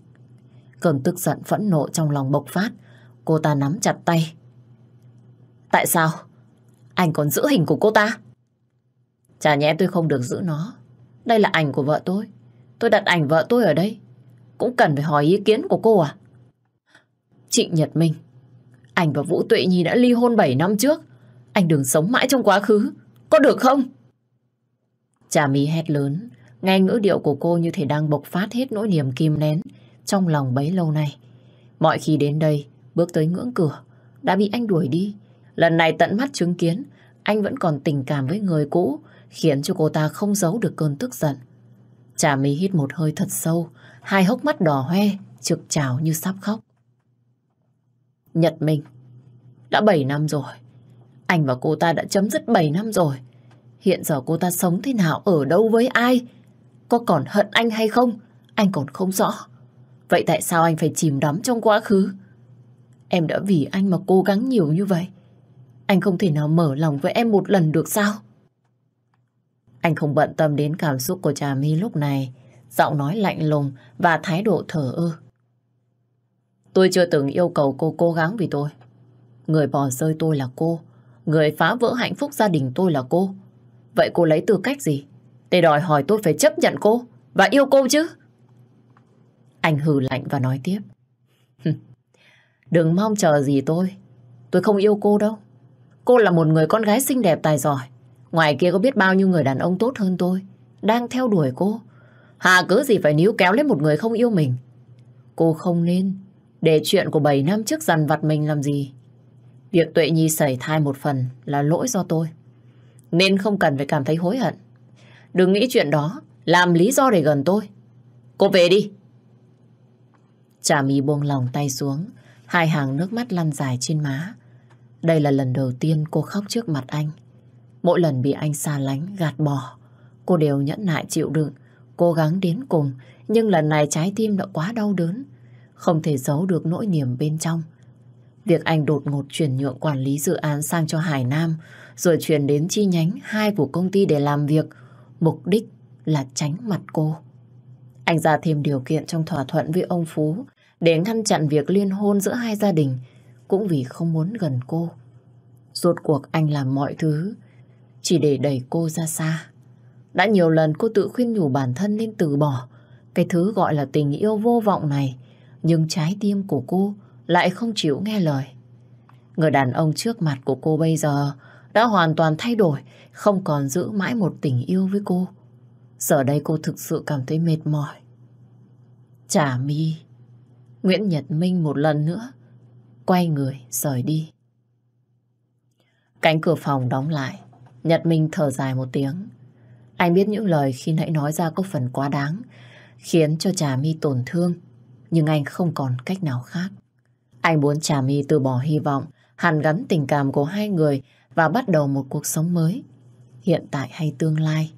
S1: Cơn tức giận phẫn nộ trong lòng bộc phát, cô ta nắm chặt tay. Tại sao? Anh còn giữ hình của cô ta? Chả nhẽ tôi không được giữ nó. Đây là ảnh của vợ tôi. Tôi đặt ảnh vợ tôi ở đây. Cũng cần phải hỏi ý kiến của cô à? Trịnh Nhật Minh, anh và Vũ Tuệ Nhi đã ly hôn 7 năm trước. Anh đừng sống mãi trong quá khứ. Có được không? Chà mi hét lớn. Nghe ngữ điệu của cô như thể đang bộc phát hết nỗi niềm kim nén trong lòng bấy lâu nay. Mọi khi đến đây, bước tới ngưỡng cửa, đã bị anh đuổi đi. Lần này tận mắt chứng kiến, anh vẫn còn tình cảm với người cũ, khiến cho cô ta không giấu được cơn tức giận. Trà mi hít một hơi thật sâu, hai hốc mắt đỏ hoe, trực trào như sắp khóc. Nhật Minh, đã 7 năm rồi. Anh và cô ta đã chấm dứt 7 năm rồi. Hiện giờ cô ta sống thế nào, ở đâu với ai? có còn hận anh hay không, anh còn không rõ. Vậy tại sao anh phải chìm đắm trong quá khứ? Em đã vì anh mà cố gắng nhiều như vậy. Anh không thể nào mở lòng với em một lần được sao? Anh không bận tâm đến cảm xúc của Trà My lúc này, giọng nói lạnh lùng và thái độ thở ơ. Tôi chưa từng yêu cầu cô cố gắng vì tôi. Người bỏ rơi tôi là cô, người phá vỡ hạnh phúc gia đình tôi là cô. Vậy cô lấy tư cách gì để đòi hỏi tôi phải chấp nhận cô và yêu cô chứ. Anh hừ lạnh và nói tiếp. Đừng mong chờ gì tôi. Tôi không yêu cô đâu. Cô là một người con gái xinh đẹp tài giỏi. Ngoài kia có biết bao nhiêu người đàn ông tốt hơn tôi. Đang theo đuổi cô. Hà cứ gì phải níu kéo lấy một người không yêu mình. Cô không nên để chuyện của 7 năm trước dằn vặt mình làm gì. Việc Tuệ Nhi xảy thai một phần là lỗi do tôi. Nên không cần phải cảm thấy hối hận. Đừng nghĩ chuyện đó làm lý do để gần tôi. Cô về đi. Trà mi buông lòng tay xuống, hai hàng nước mắt lăn dài trên má. Đây là lần đầu tiên cô khóc trước mặt anh. Mỗi lần bị anh xa lánh, gạt bỏ, cô đều nhẫn nại chịu đựng, cố gắng đến cùng. Nhưng lần này trái tim đã quá đau đớn, không thể giấu được nỗi niềm bên trong. Việc anh đột ngột chuyển nhượng quản lý dự án sang cho Hải Nam, rồi chuyển đến chi nhánh hai của công ty để làm việc – Mục đích là tránh mặt cô. Anh ra thêm điều kiện trong thỏa thuận với ông Phú để ngăn chặn việc liên hôn giữa hai gia đình cũng vì không muốn gần cô. Rốt cuộc anh làm mọi thứ chỉ để đẩy cô ra xa. Đã nhiều lần cô tự khuyên nhủ bản thân nên từ bỏ cái thứ gọi là tình yêu vô vọng này nhưng trái tim của cô lại không chịu nghe lời. Người đàn ông trước mặt của cô bây giờ đã hoàn toàn thay đổi, không còn giữ mãi một tình yêu với cô. Giờ đây cô thực sự cảm thấy mệt mỏi. Trả mi, Nguyễn Nhật Minh một lần nữa, quay người rời đi. Cánh cửa phòng đóng lại, Nhật Minh thở dài một tiếng. Anh biết những lời khi nãy nói ra có phần quá đáng, khiến cho Trà my tổn thương, nhưng anh không còn cách nào khác. Anh muốn Trà my từ bỏ hy vọng, hàn gắn tình cảm của hai người và bắt đầu một cuộc sống mới, hiện tại hay tương lai.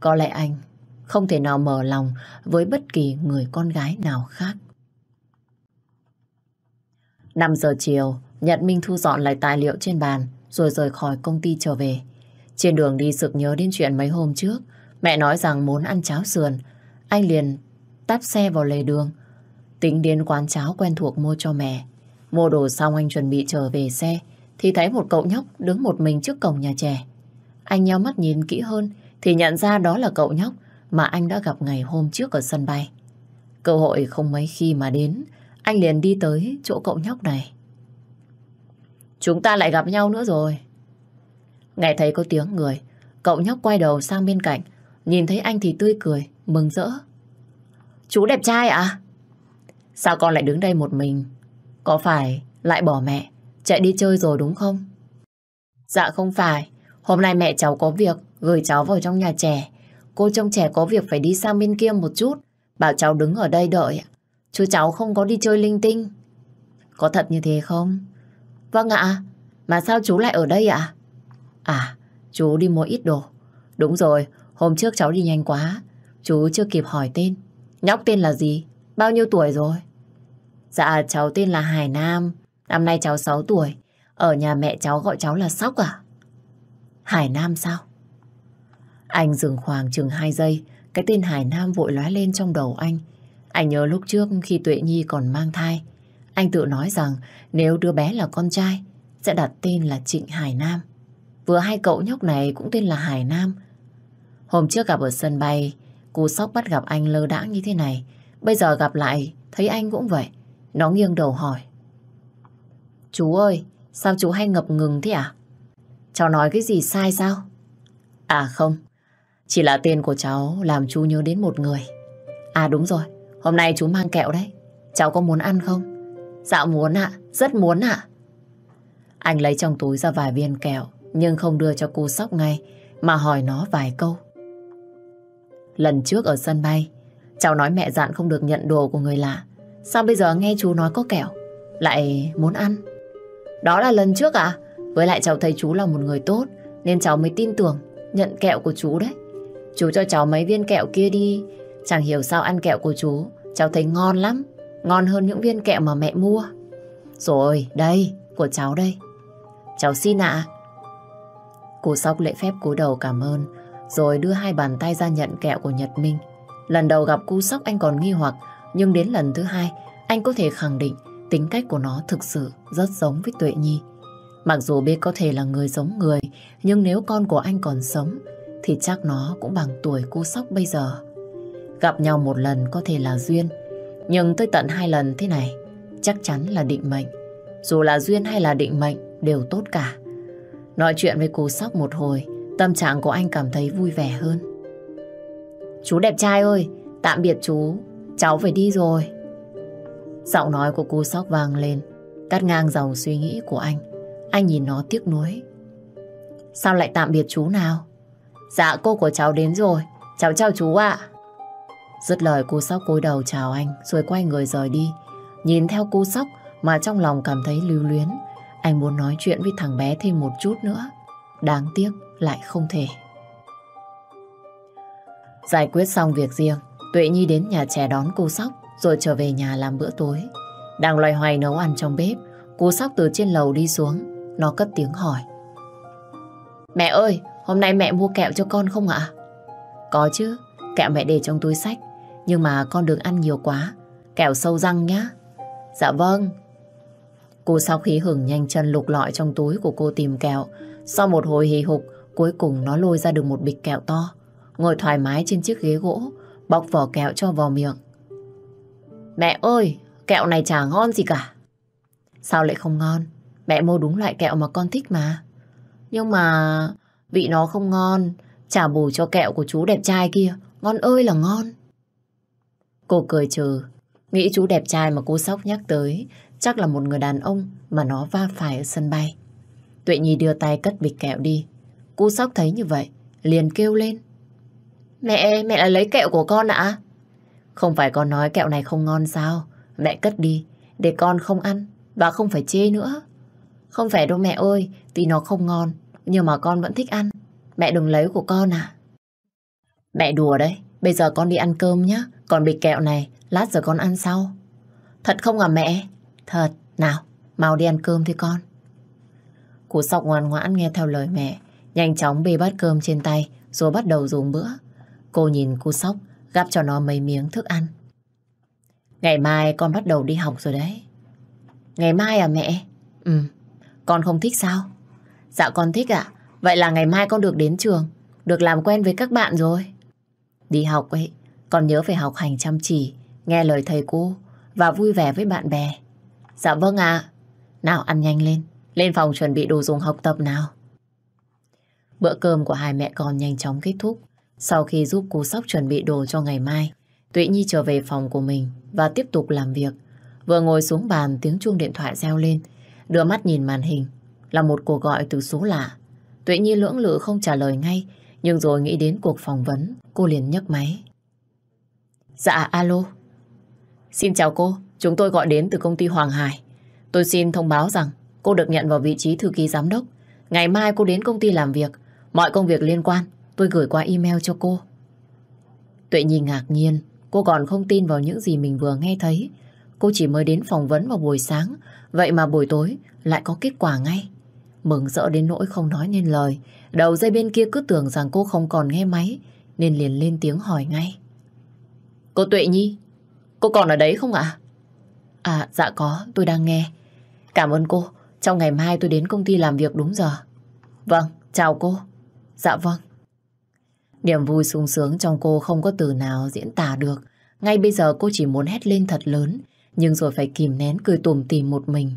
S1: Có lẽ anh không thể nào mở lòng với bất kỳ người con gái nào khác. 5 giờ chiều, Nhật Minh thu dọn lại tài liệu trên bàn rồi rời khỏi công ty trở về. Trên đường đi sực nhớ đến chuyện mấy hôm trước, mẹ nói rằng muốn ăn cháo sườn. Anh liền tắp xe vào lề đường, tính đến quán cháo quen thuộc mua cho mẹ. Mua đồ xong anh chuẩn bị trở về xe thì thấy một cậu nhóc đứng một mình trước cổng nhà trẻ. Anh nheo mắt nhìn kỹ hơn thì nhận ra đó là cậu nhóc mà anh đã gặp ngày hôm trước ở sân bay. Cơ hội không mấy khi mà đến, anh liền đi tới chỗ cậu nhóc này. Chúng ta lại gặp nhau nữa rồi. Nghe thấy có tiếng người, cậu nhóc quay đầu sang bên cạnh, nhìn thấy anh thì tươi cười, mừng rỡ. Chú đẹp trai à? Sao con lại đứng đây một mình? Có phải lại bỏ mẹ chạy đi chơi rồi đúng không? Dạ không phải, hôm nay mẹ cháu có việc, gửi cháu vào trong nhà trẻ. Cô trông trẻ có việc phải đi sang bên kia một chút, bảo cháu đứng ở đây đợi. Chú cháu không có đi chơi linh tinh. Có thật như thế không? Vâng ạ, mà sao chú lại ở đây ạ? À, chú đi mua ít đồ. Đúng rồi, hôm trước cháu đi nhanh quá, chú chưa kịp hỏi tên. Nhóc tên là gì? Bao nhiêu tuổi rồi? Dạ cháu tên là Hải Nam Năm nay cháu 6 tuổi, ở nhà mẹ cháu gọi cháu là Sóc à? Hải Nam sao? Anh dừng khoảng chừng 2 giây, cái tên Hải Nam vội lóe lên trong đầu anh. Anh nhớ lúc trước khi Tuệ Nhi còn mang thai, anh tự nói rằng nếu đứa bé là con trai, sẽ đặt tên là Trịnh Hải Nam. Vừa hai cậu nhóc này cũng tên là Hải Nam. Hôm trước gặp ở sân bay, cô Sóc bắt gặp anh lơ đãng như thế này. Bây giờ gặp lại, thấy anh cũng vậy. Nó nghiêng đầu hỏi. Chú ơi, sao chú hay ngập ngừng thế à? Cháu nói cái gì sai sao? À không, chỉ là tên của cháu làm chú nhớ đến một người. À đúng rồi, hôm nay chú mang kẹo đấy. Cháu có muốn ăn không? Dạ muốn ạ, rất muốn ạ. Anh lấy trong túi ra vài viên kẹo, nhưng không đưa cho cô sóc ngay, mà hỏi nó vài câu. Lần trước ở sân bay, cháu nói mẹ dặn không được nhận đồ của người lạ. Sao bây giờ nghe chú nói có kẹo, lại muốn ăn? Đó là lần trước à? Với lại cháu thấy chú là một người tốt Nên cháu mới tin tưởng Nhận kẹo của chú đấy Chú cho cháu mấy viên kẹo kia đi Chẳng hiểu sao ăn kẹo của chú Cháu thấy ngon lắm Ngon hơn những viên kẹo mà mẹ mua Rồi đây của cháu đây Cháu xin ạ à. Cô Sóc lễ phép cúi đầu cảm ơn Rồi đưa hai bàn tay ra nhận kẹo của Nhật Minh Lần đầu gặp cô Sóc anh còn nghi hoặc Nhưng đến lần thứ hai Anh có thể khẳng định tính cách của nó thực sự rất giống với Tuệ Nhi. Mặc dù biết có thể là người giống người, nhưng nếu con của anh còn sống, thì chắc nó cũng bằng tuổi cô sóc bây giờ. Gặp nhau một lần có thể là duyên, nhưng tới tận hai lần thế này, chắc chắn là định mệnh. Dù là duyên hay là định mệnh, đều tốt cả. Nói chuyện với cô sóc một hồi, tâm trạng của anh cảm thấy vui vẻ hơn. Chú đẹp trai ơi, tạm biệt chú, cháu phải đi rồi. Giọng nói của cô sóc vang lên, cắt ngang dòng suy nghĩ của anh. Anh nhìn nó tiếc nuối. Sao lại tạm biệt chú nào? Dạ cô của cháu đến rồi, cháu chào chú ạ. Dứt lời cô sóc cúi đầu chào anh rồi quay người rời đi. Nhìn theo cô sóc mà trong lòng cảm thấy lưu luyến. Anh muốn nói chuyện với thằng bé thêm một chút nữa. Đáng tiếc lại không thể. Giải quyết xong việc riêng, Tuệ Nhi đến nhà trẻ đón cô sóc rồi trở về nhà làm bữa tối. Đang loay hoay nấu ăn trong bếp, cú sóc từ trên lầu đi xuống, nó cất tiếng hỏi. Mẹ ơi, hôm nay mẹ mua kẹo cho con không ạ? Có chứ, kẹo mẹ để trong túi sách, nhưng mà con đừng ăn nhiều quá, kẹo sâu răng nhá. Dạ vâng. Cô sau khi hưởng nhanh chân lục lọi trong túi của cô tìm kẹo. Sau một hồi hì hục, cuối cùng nó lôi ra được một bịch kẹo to. Ngồi thoải mái trên chiếc ghế gỗ, bọc vỏ kẹo cho vào miệng. Mẹ ơi, kẹo này chả ngon gì cả. Sao lại không ngon? Mẹ mua đúng loại kẹo mà con thích mà. Nhưng mà vị nó không ngon, chả bù cho kẹo của chú đẹp trai kia. Ngon ơi là ngon. Cô cười trừ, nghĩ chú đẹp trai mà cô sóc nhắc tới chắc là một người đàn ông mà nó va phải ở sân bay. Tuệ Nhi đưa tay cất bịch kẹo đi. Cô sóc thấy như vậy, liền kêu lên. Mẹ, mẹ lại lấy kẹo của con ạ. À? Không phải con nói kẹo này không ngon sao? Mẹ cất đi, để con không ăn và không phải chê nữa. Không phải đâu mẹ ơi, tuy nó không ngon, nhưng mà con vẫn thích ăn. Mẹ đừng lấy của con à. Mẹ đùa đấy, bây giờ con đi ăn cơm nhé, còn bịch kẹo này, lát giờ con ăn sau. Thật không à mẹ? Thật, nào, mau đi ăn cơm thôi con. Cụ sọc ngoan ngoãn nghe theo lời mẹ, nhanh chóng bê bát cơm trên tay rồi bắt đầu dùng bữa. Cô nhìn cô sóc gắp cho nó mấy miếng thức ăn. Ngày mai con bắt đầu đi học rồi đấy. Ngày mai à mẹ? Ừ, con không thích sao? Dạ con thích ạ. Vậy là ngày mai con được đến trường, được làm quen với các bạn rồi. Đi học ấy, con nhớ phải học hành chăm chỉ, nghe lời thầy cô và vui vẻ với bạn bè. Dạ vâng ạ. Nào ăn nhanh lên, lên phòng chuẩn bị đồ dùng học tập nào. Bữa cơm của hai mẹ con nhanh chóng kết thúc. Sau khi giúp cô Sóc chuẩn bị đồ cho ngày mai, Tuệ Nhi trở về phòng của mình và tiếp tục làm việc. Vừa ngồi xuống bàn tiếng chuông điện thoại reo lên, đưa mắt nhìn màn hình, là một cuộc gọi từ số lạ. Tuệ Nhi lưỡng lự không trả lời ngay, nhưng rồi nghĩ đến cuộc phỏng vấn, cô liền nhấc máy. Dạ, alo. Xin chào cô, chúng tôi gọi đến từ công ty Hoàng Hải. Tôi xin thông báo rằng cô được nhận vào vị trí thư ký giám đốc. Ngày mai cô đến công ty làm việc, mọi công việc liên quan Tôi gửi qua email cho cô. Tuệ Nhi ngạc nhiên, cô còn không tin vào những gì mình vừa nghe thấy. Cô chỉ mới đến phỏng vấn vào buổi sáng, vậy mà buổi tối lại có kết quả ngay. Mừng rỡ đến nỗi không nói nên lời, đầu dây bên kia cứ tưởng rằng cô không còn nghe máy, nên liền lên tiếng hỏi ngay. Cô Tuệ Nhi, cô còn ở đấy không ạ? À? à, dạ có, tôi đang nghe. Cảm ơn cô, trong ngày mai tôi đến công ty làm việc đúng giờ. Vâng, chào cô. Dạ vâng. Niềm vui sung sướng trong cô không có từ nào diễn tả được. Ngay bây giờ cô chỉ muốn hét lên thật lớn, nhưng rồi phải kìm nén cười tùm tỉm một mình.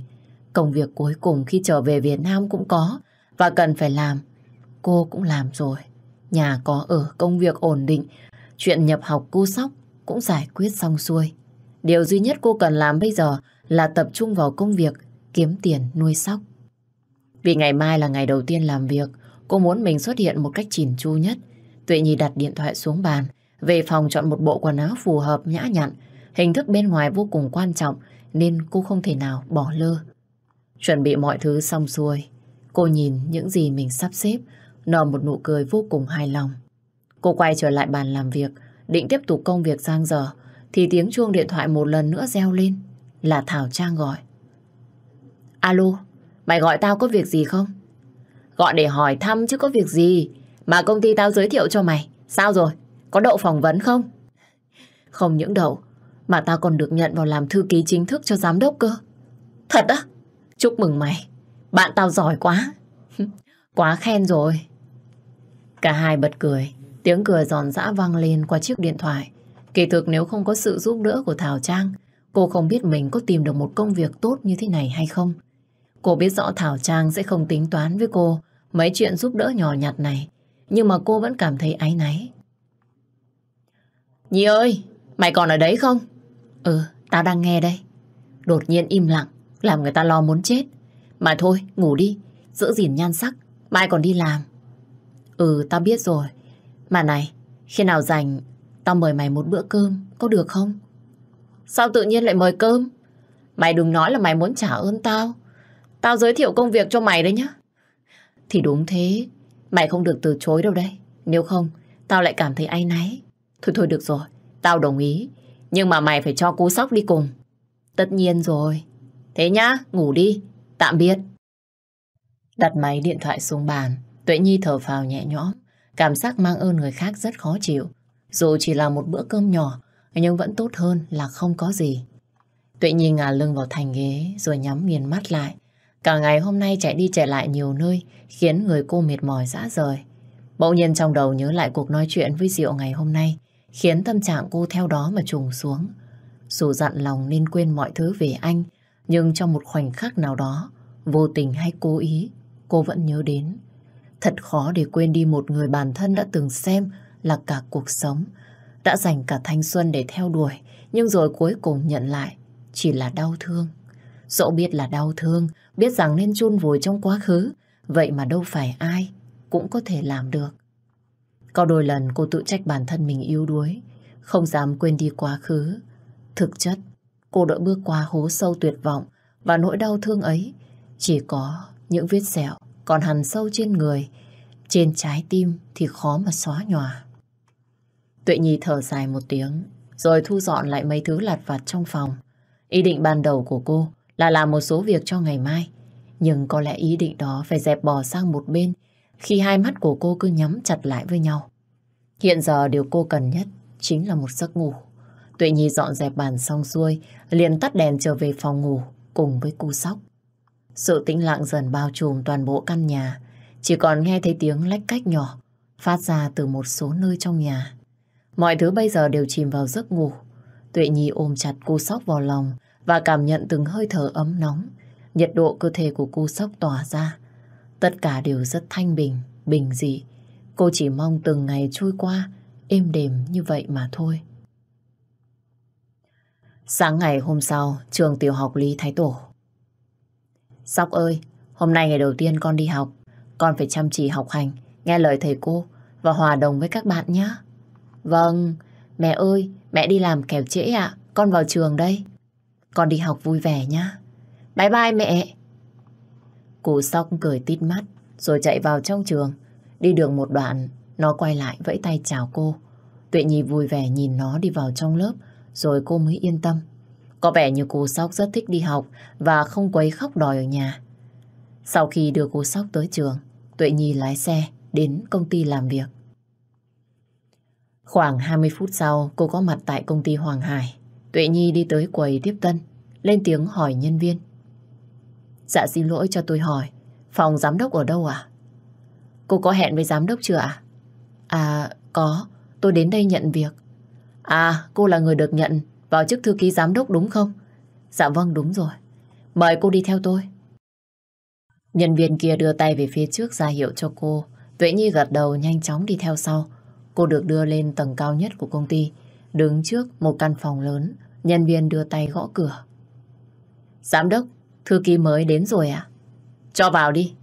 S1: Công việc cuối cùng khi trở về Việt Nam cũng có và cần phải làm. Cô cũng làm rồi. Nhà có ở, công việc ổn định, chuyện nhập học cô sóc cũng giải quyết xong xuôi. Điều duy nhất cô cần làm bây giờ là tập trung vào công việc, kiếm tiền nuôi sóc. Vì ngày mai là ngày đầu tiên làm việc, cô muốn mình xuất hiện một cách chỉn chu nhất – Tuệ Nhi đặt điện thoại xuống bàn, về phòng chọn một bộ quần áo phù hợp nhã nhặn. Hình thức bên ngoài vô cùng quan trọng nên cô không thể nào bỏ lơ. Chuẩn bị mọi thứ xong xuôi, cô nhìn những gì mình sắp xếp, nở một nụ cười vô cùng hài lòng. Cô quay trở lại bàn làm việc, định tiếp tục công việc giang dở, thì tiếng chuông điện thoại một lần nữa reo lên, là Thảo Trang gọi. Alo, mày gọi tao có việc gì không? Gọi để hỏi thăm chứ có việc gì, mà công ty tao giới thiệu cho mày. Sao rồi? Có đậu phỏng vấn không? Không những đậu, mà tao còn được nhận vào làm thư ký chính thức cho giám đốc cơ. Thật á? Chúc mừng mày. Bạn tao giỏi quá. (laughs) quá khen rồi. Cả hai bật cười. Tiếng cười giòn giã vang lên qua chiếc điện thoại. Kỳ thực nếu không có sự giúp đỡ của Thảo Trang, cô không biết mình có tìm được một công việc tốt như thế này hay không. Cô biết rõ Thảo Trang sẽ không tính toán với cô mấy chuyện giúp đỡ nhỏ nhặt này nhưng mà cô vẫn cảm thấy áy náy. Nhi ơi, mày còn ở đấy không? Ừ, tao đang nghe đây. Đột nhiên im lặng, làm người ta lo muốn chết. Mà thôi, ngủ đi, giữ gìn nhan sắc, mai còn đi làm. Ừ, tao biết rồi. Mà này, khi nào rảnh, tao mời mày một bữa cơm, có được không? Sao tự nhiên lại mời cơm? Mày đừng nói là mày muốn trả ơn tao. Tao giới thiệu công việc cho mày đấy nhá. Thì đúng thế, Mày không được từ chối đâu đấy. Nếu không, tao lại cảm thấy áy náy. Thôi thôi được rồi, tao đồng ý. Nhưng mà mày phải cho cú sóc đi cùng. Tất nhiên rồi. Thế nhá, ngủ đi. Tạm biệt. Đặt máy điện thoại xuống bàn, Tuệ Nhi thở phào nhẹ nhõm. Cảm giác mang ơn người khác rất khó chịu. Dù chỉ là một bữa cơm nhỏ, nhưng vẫn tốt hơn là không có gì. Tuệ Nhi ngả lưng vào thành ghế rồi nhắm nghiền mắt lại. Cả ngày hôm nay chạy đi chạy lại nhiều nơi khiến người cô mệt mỏi dã rời. Bỗng nhiên trong đầu nhớ lại cuộc nói chuyện với Diệu ngày hôm nay khiến tâm trạng cô theo đó mà trùng xuống. Dù dặn lòng nên quên mọi thứ về anh nhưng trong một khoảnh khắc nào đó vô tình hay cố ý cô vẫn nhớ đến. Thật khó để quên đi một người bản thân đã từng xem là cả cuộc sống đã dành cả thanh xuân để theo đuổi nhưng rồi cuối cùng nhận lại chỉ là đau thương. Dẫu biết là đau thương Biết rằng nên chôn vùi trong quá khứ, vậy mà đâu phải ai cũng có thể làm được. Có đôi lần cô tự trách bản thân mình yếu đuối, không dám quên đi quá khứ. Thực chất, cô đã bước qua hố sâu tuyệt vọng và nỗi đau thương ấy chỉ có những vết sẹo còn hằn sâu trên người, trên trái tim thì khó mà xóa nhòa. Tuệ Nhi thở dài một tiếng, rồi thu dọn lại mấy thứ lặt vặt trong phòng. Ý định ban đầu của cô là làm một số việc cho ngày mai. Nhưng có lẽ ý định đó phải dẹp bỏ sang một bên khi hai mắt của cô cứ nhắm chặt lại với nhau. Hiện giờ điều cô cần nhất chính là một giấc ngủ. Tuệ Nhi dọn dẹp bàn xong xuôi, liền tắt đèn trở về phòng ngủ cùng với cu sóc. Sự tĩnh lặng dần bao trùm toàn bộ căn nhà, chỉ còn nghe thấy tiếng lách cách nhỏ phát ra từ một số nơi trong nhà. Mọi thứ bây giờ đều chìm vào giấc ngủ. Tuệ Nhi ôm chặt cô sóc vào lòng, và cảm nhận từng hơi thở ấm nóng, nhiệt độ cơ thể của cô sốc tỏa ra. Tất cả đều rất thanh bình, bình dị. Cô chỉ mong từng ngày trôi qua, êm đềm như vậy mà thôi. Sáng ngày hôm sau, trường tiểu học Lý Thái Tổ. Sóc ơi, hôm nay ngày đầu tiên con đi học, con phải chăm chỉ học hành, nghe lời thầy cô và hòa đồng với các bạn nhé. Vâng, mẹ ơi, mẹ đi làm kẻo trễ ạ, con vào trường đây. Con đi học vui vẻ nhá. Bye bye mẹ. Cô sóc cười tít mắt rồi chạy vào trong trường. Đi đường một đoạn, nó quay lại vẫy tay chào cô. Tuệ Nhi vui vẻ nhìn nó đi vào trong lớp rồi cô mới yên tâm. Có vẻ như cô Sóc rất thích đi học và không quấy khóc đòi ở nhà. Sau khi đưa cô Sóc tới trường, Tuệ Nhi lái xe đến công ty làm việc. Khoảng 20 phút sau, cô có mặt tại công ty Hoàng Hải. Tuệ Nhi đi tới quầy tiếp tân, lên tiếng hỏi nhân viên. Dạ xin lỗi cho tôi hỏi, phòng giám đốc ở đâu à? Cô có hẹn với giám đốc chưa ạ? À? à, có, tôi đến đây nhận việc. À, cô là người được nhận vào chức thư ký giám đốc đúng không? Dạ vâng, đúng rồi. Mời cô đi theo tôi. Nhân viên kia đưa tay về phía trước ra hiệu cho cô. Tuệ Nhi gật đầu nhanh chóng đi theo sau. Cô được đưa lên tầng cao nhất của công ty, đứng trước một căn phòng lớn, Nhân viên đưa tay gõ cửa. Giám đốc, thư ký mới đến rồi à? Cho vào đi.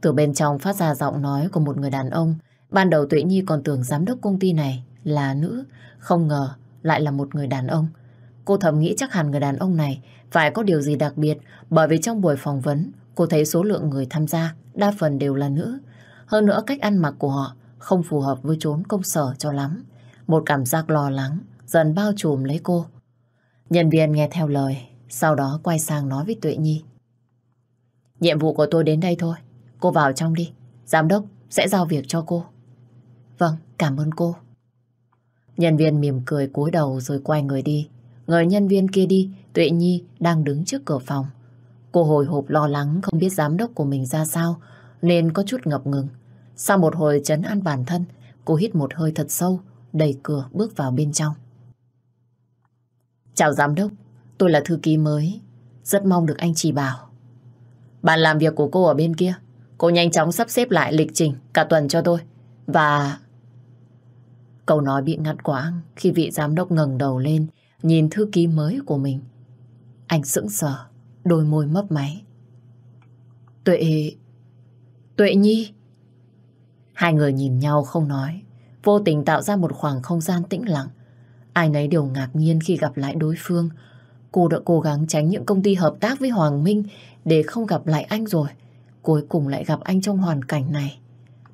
S1: Từ bên trong phát ra giọng nói của một người đàn ông. Ban đầu Tuệ Nhi còn tưởng giám đốc công ty này là nữ, không ngờ lại là một người đàn ông. Cô thầm nghĩ chắc hẳn người đàn ông này phải có điều gì đặc biệt bởi vì trong buổi phỏng vấn cô thấy số lượng người tham gia đa phần đều là nữ. Hơn nữa cách ăn mặc của họ không phù hợp với chốn công sở cho lắm. Một cảm giác lo lắng dần bao trùm lấy cô. Nhân viên nghe theo lời, sau đó quay sang nói với Tuệ Nhi. Nhiệm vụ của tôi đến đây thôi, cô vào trong đi, giám đốc sẽ giao việc cho cô. Vâng, cảm ơn cô. Nhân viên mỉm cười cúi đầu rồi quay người đi. Người nhân viên kia đi, Tuệ Nhi đang đứng trước cửa phòng. Cô hồi hộp lo lắng không biết giám đốc của mình ra sao, nên có chút ngập ngừng. Sau một hồi chấn an bản thân, cô hít một hơi thật sâu, đẩy cửa bước vào bên trong. Chào giám đốc, tôi là thư ký mới, rất mong được anh chỉ bảo. Bàn làm việc của cô ở bên kia, cô nhanh chóng sắp xếp lại lịch trình cả tuần cho tôi. Và... Câu nói bị ngắt quãng khi vị giám đốc ngẩng đầu lên nhìn thư ký mới của mình. Anh sững sờ, đôi môi mấp máy. Tuệ... Tuệ Nhi... Hai người nhìn nhau không nói, vô tình tạo ra một khoảng không gian tĩnh lặng Ai nấy đều ngạc nhiên khi gặp lại đối phương. Cô đã cố gắng tránh những công ty hợp tác với Hoàng Minh để không gặp lại anh rồi. Cuối cùng lại gặp anh trong hoàn cảnh này.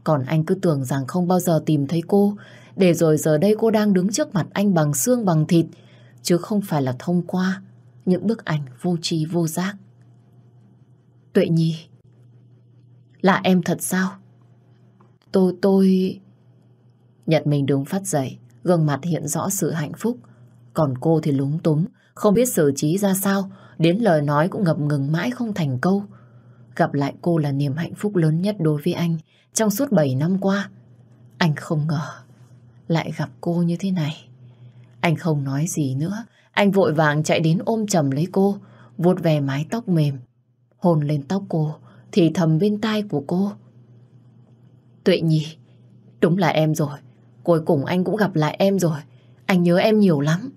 S1: Còn anh cứ tưởng rằng không bao giờ tìm thấy cô, để rồi giờ đây cô đang đứng trước mặt anh bằng xương bằng thịt, chứ không phải là thông qua những bức ảnh vô tri vô giác. Tuệ Nhi Là em thật sao? Tôi, tôi... Nhật mình đứng phát dậy gương mặt hiện rõ sự hạnh phúc. Còn cô thì lúng túng, không biết xử trí ra sao, đến lời nói cũng ngập ngừng mãi không thành câu. Gặp lại cô là niềm hạnh phúc lớn nhất đối với anh trong suốt 7 năm qua. Anh không ngờ lại gặp cô như thế này. Anh không nói gì nữa, anh vội vàng chạy đến ôm chầm lấy cô, vuốt về mái tóc mềm, hôn lên tóc cô, thì thầm bên tai của cô. Tuệ Nhi, đúng là em rồi, Cuối cùng anh cũng gặp lại em rồi. Anh nhớ em nhiều lắm.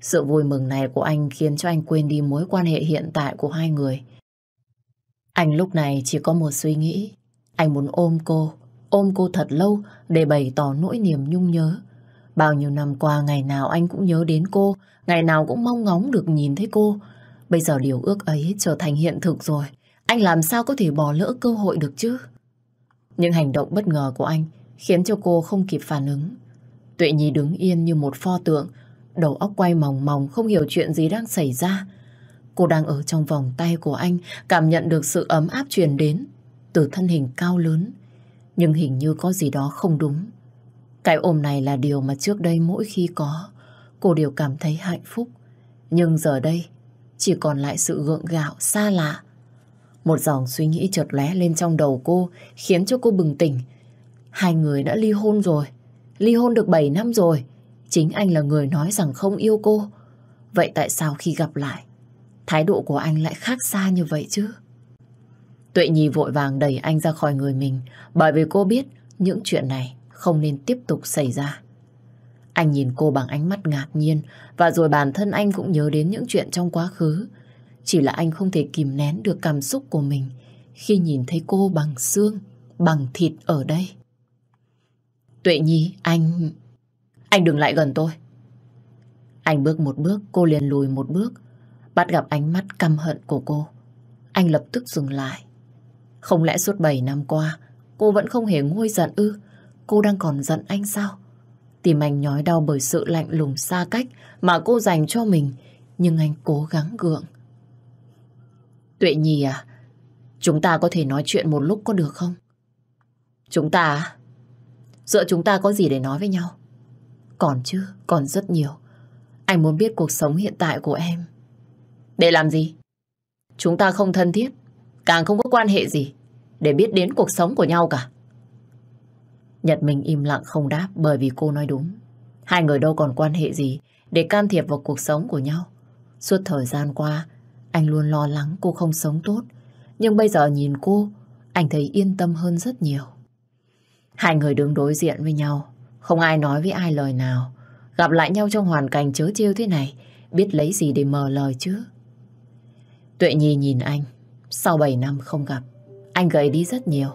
S1: Sự vui mừng này của anh khiến cho anh quên đi mối quan hệ hiện tại của hai người. Anh lúc này chỉ có một suy nghĩ. Anh muốn ôm cô, ôm cô thật lâu để bày tỏ nỗi niềm nhung nhớ. Bao nhiêu năm qua ngày nào anh cũng nhớ đến cô, ngày nào cũng mong ngóng được nhìn thấy cô. Bây giờ điều ước ấy trở thành hiện thực rồi. Anh làm sao có thể bỏ lỡ cơ hội được chứ? Nhưng hành động bất ngờ của anh khiến cho cô không kịp phản ứng. Tuệ Nhi đứng yên như một pho tượng, đầu óc quay mòng mòng không hiểu chuyện gì đang xảy ra. Cô đang ở trong vòng tay của anh, cảm nhận được sự ấm áp truyền đến từ thân hình cao lớn. Nhưng hình như có gì đó không đúng. Cái ôm này là điều mà trước đây mỗi khi có, cô đều cảm thấy hạnh phúc. Nhưng giờ đây, chỉ còn lại sự gượng gạo, xa lạ. Một dòng suy nghĩ chợt lé lên trong đầu cô khiến cho cô bừng tỉnh, Hai người đã ly hôn rồi. Ly hôn được 7 năm rồi. Chính anh là người nói rằng không yêu cô. Vậy tại sao khi gặp lại, thái độ của anh lại khác xa như vậy chứ? Tuệ Nhi vội vàng đẩy anh ra khỏi người mình bởi vì cô biết những chuyện này không nên tiếp tục xảy ra. Anh nhìn cô bằng ánh mắt ngạc nhiên và rồi bản thân anh cũng nhớ đến những chuyện trong quá khứ. Chỉ là anh không thể kìm nén được cảm xúc của mình khi nhìn thấy cô bằng xương, bằng thịt ở đây. Tuệ Nhi, anh... Anh đừng lại gần tôi. Anh bước một bước, cô liền lùi một bước. Bắt gặp ánh mắt căm hận của cô. Anh lập tức dừng lại. Không lẽ suốt 7 năm qua, cô vẫn không hề nguôi giận ư? Cô đang còn giận anh sao? Tìm anh nhói đau bởi sự lạnh lùng xa cách mà cô dành cho mình. Nhưng anh cố gắng gượng. Tuệ Nhi à, chúng ta có thể nói chuyện một lúc có được không? Chúng ta à? Giữa chúng ta có gì để nói với nhau? Còn chứ, còn rất nhiều. Anh muốn biết cuộc sống hiện tại của em. Để làm gì? Chúng ta không thân thiết, càng không có quan hệ gì để biết đến cuộc sống của nhau cả. Nhật mình im lặng không đáp bởi vì cô nói đúng. Hai người đâu còn quan hệ gì để can thiệp vào cuộc sống của nhau. Suốt thời gian qua, anh luôn lo lắng cô không sống tốt. Nhưng bây giờ nhìn cô, anh thấy yên tâm hơn rất nhiều. Hai người đứng đối diện với nhau, không ai nói với ai lời nào. Gặp lại nhau trong hoàn cảnh chớ chiêu thế này, biết lấy gì để mờ lời chứ. Tuệ Nhi nhìn anh, sau 7 năm không gặp, anh gầy đi rất nhiều.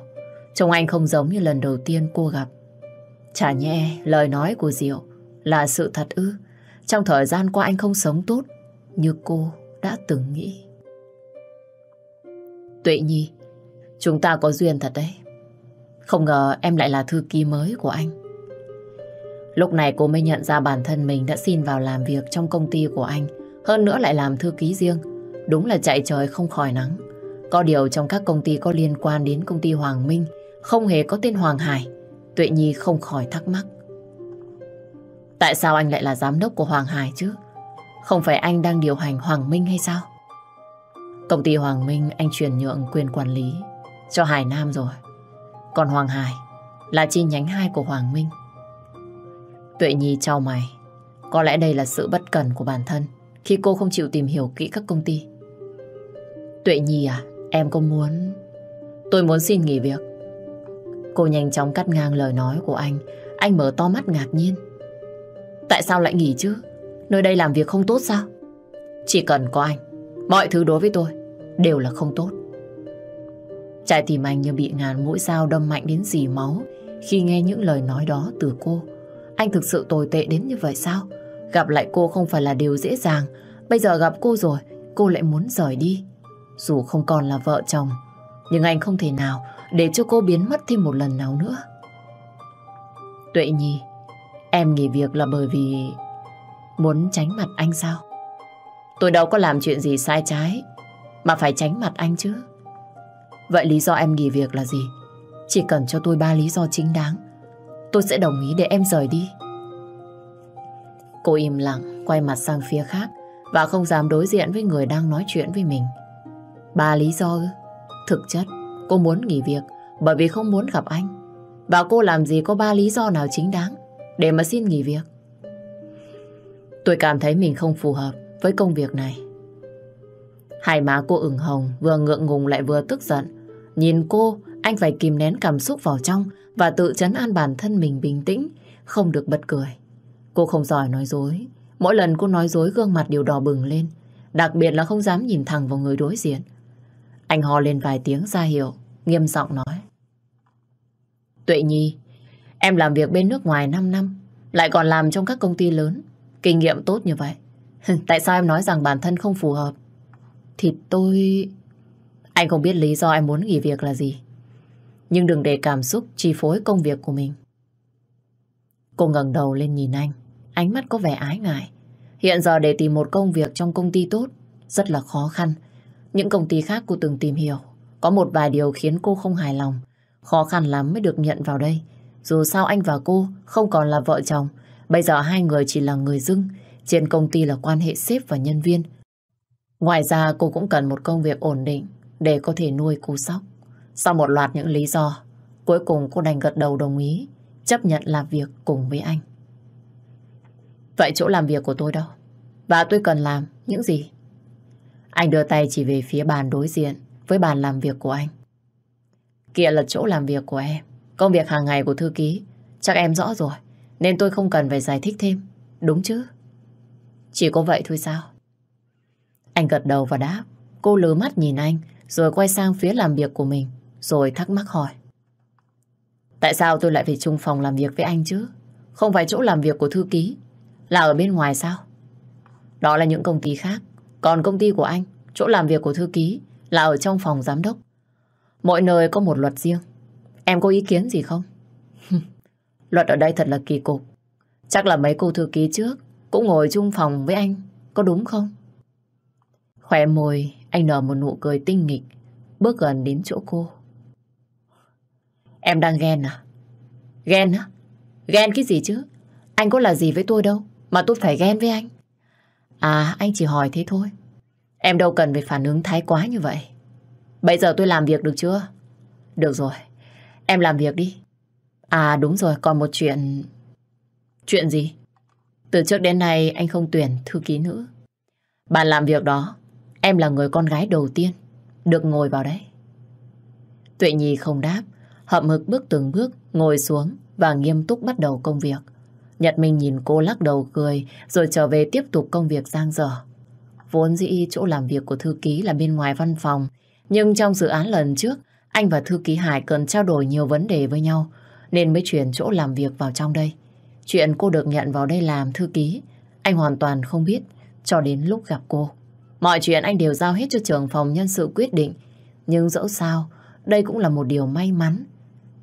S1: Trông anh không giống như lần đầu tiên cô gặp. Chả nhẹ lời nói của Diệu là sự thật ư. Trong thời gian qua anh không sống tốt như cô đã từng nghĩ. Tuệ Nhi, chúng ta có duyên thật đấy. Không ngờ em lại là thư ký mới của anh. Lúc này cô mới nhận ra bản thân mình đã xin vào làm việc trong công ty của anh, hơn nữa lại làm thư ký riêng. Đúng là chạy trời không khỏi nắng. Có điều trong các công ty có liên quan đến công ty Hoàng Minh, không hề có tên Hoàng Hải. Tuệ Nhi không khỏi thắc mắc. Tại sao anh lại là giám đốc của Hoàng Hải chứ? Không phải anh đang điều hành Hoàng Minh hay sao? Công ty Hoàng Minh anh chuyển nhượng quyền quản lý cho Hải Nam rồi. Còn Hoàng Hải là chi nhánh hai của Hoàng Minh. Tuệ Nhi trao mày. Có lẽ đây là sự bất cẩn của bản thân khi cô không chịu tìm hiểu kỹ các công ty. Tuệ Nhi à, em có muốn... Tôi muốn xin nghỉ việc. Cô nhanh chóng cắt ngang lời nói của anh. Anh mở to mắt ngạc nhiên. Tại sao lại nghỉ chứ? Nơi đây làm việc không tốt sao? Chỉ cần có anh, mọi thứ đối với tôi đều là không tốt. Trái tim anh như bị ngàn mũi dao đâm mạnh đến dì máu khi nghe những lời nói đó từ cô. Anh thực sự tồi tệ đến như vậy sao? Gặp lại cô không phải là điều dễ dàng. Bây giờ gặp cô rồi, cô lại muốn rời đi. Dù không còn là vợ chồng, nhưng anh không thể nào để cho cô biến mất thêm một lần nào nữa. Tuệ Nhi, em nghỉ việc là bởi vì muốn tránh mặt anh sao? Tôi đâu có làm chuyện gì sai trái mà phải tránh mặt anh chứ. Vậy lý do em nghỉ việc là gì? Chỉ cần cho tôi ba lý do chính đáng Tôi sẽ đồng ý để em rời đi Cô im lặng Quay mặt sang phía khác Và không dám đối diện với người đang nói chuyện với mình Ba lý do ư? Thực chất cô muốn nghỉ việc Bởi vì không muốn gặp anh Và cô làm gì có ba lý do nào chính đáng Để mà xin nghỉ việc Tôi cảm thấy mình không phù hợp Với công việc này Hai má cô ửng hồng Vừa ngượng ngùng lại vừa tức giận Nhìn cô, anh phải kìm nén cảm xúc vào trong và tự chấn an bản thân mình bình tĩnh, không được bật cười. Cô không giỏi nói dối. Mỗi lần cô nói dối gương mặt đều đỏ bừng lên, đặc biệt là không dám nhìn thẳng vào người đối diện. Anh hò lên vài tiếng ra hiệu, nghiêm giọng nói. Tuệ Nhi, em làm việc bên nước ngoài 5 năm, lại còn làm trong các công ty lớn, kinh nghiệm tốt như vậy. (laughs) Tại sao em nói rằng bản thân không phù hợp? Thì tôi... Anh không biết lý do em muốn nghỉ việc là gì. Nhưng đừng để cảm xúc chi phối công việc của mình. Cô ngẩng đầu lên nhìn anh, ánh mắt có vẻ ái ngại. Hiện giờ để tìm một công việc trong công ty tốt rất là khó khăn. Những công ty khác cô từng tìm hiểu, có một vài điều khiến cô không hài lòng. Khó khăn lắm mới được nhận vào đây. Dù sao anh và cô không còn là vợ chồng, bây giờ hai người chỉ là người dưng. Trên công ty là quan hệ sếp và nhân viên. Ngoài ra cô cũng cần một công việc ổn định để có thể nuôi cô Sóc. Sau một loạt những lý do, cuối cùng cô đành gật đầu đồng ý, chấp nhận làm việc cùng với anh. Vậy chỗ làm việc của tôi đâu? Và tôi cần làm những gì? Anh đưa tay chỉ về phía bàn đối diện với bàn làm việc của anh. Kia là chỗ làm việc của em. Công việc hàng ngày của thư ký, chắc em rõ rồi, nên tôi không cần phải giải thích thêm, đúng chứ? Chỉ có vậy thôi sao? Anh gật đầu và đáp, cô lứa mắt nhìn anh, rồi quay sang phía làm việc của mình, rồi thắc mắc hỏi. Tại sao tôi lại phải chung phòng làm việc với anh chứ? Không phải chỗ làm việc của thư ký, là ở bên ngoài sao? Đó là những công ty khác, còn công ty của anh, chỗ làm việc của thư ký là ở trong phòng giám đốc. Mỗi nơi có một luật riêng. Em có ý kiến gì không? (laughs) luật ở đây thật là kỳ cục. Chắc là mấy cô thư ký trước cũng ngồi chung phòng với anh, có đúng không? Khỏe môi anh nở một nụ cười tinh nghịch, bước gần đến chỗ cô. Em đang ghen à? Ghen á? Ghen cái gì chứ? Anh có là gì với tôi đâu, mà tôi phải ghen với anh. À, anh chỉ hỏi thế thôi. Em đâu cần phải phản ứng thái quá như vậy. Bây giờ tôi làm việc được chưa? Được rồi, em làm việc đi. À đúng rồi, còn một chuyện... Chuyện gì? Từ trước đến nay anh không tuyển thư ký nữ. Bạn làm việc đó Em là người con gái đầu tiên Được ngồi vào đấy Tuệ Nhi không đáp Hậm hực bước từng bước Ngồi xuống và nghiêm túc bắt đầu công việc Nhật Minh nhìn cô lắc đầu cười Rồi trở về tiếp tục công việc giang dở Vốn dĩ chỗ làm việc của thư ký là bên ngoài văn phòng Nhưng trong dự án lần trước Anh và thư ký Hải cần trao đổi nhiều vấn đề với nhau Nên mới chuyển chỗ làm việc vào trong đây Chuyện cô được nhận vào đây làm thư ký Anh hoàn toàn không biết Cho đến lúc gặp cô Mọi chuyện anh đều giao hết cho trưởng phòng nhân sự quyết định. Nhưng dẫu sao, đây cũng là một điều may mắn.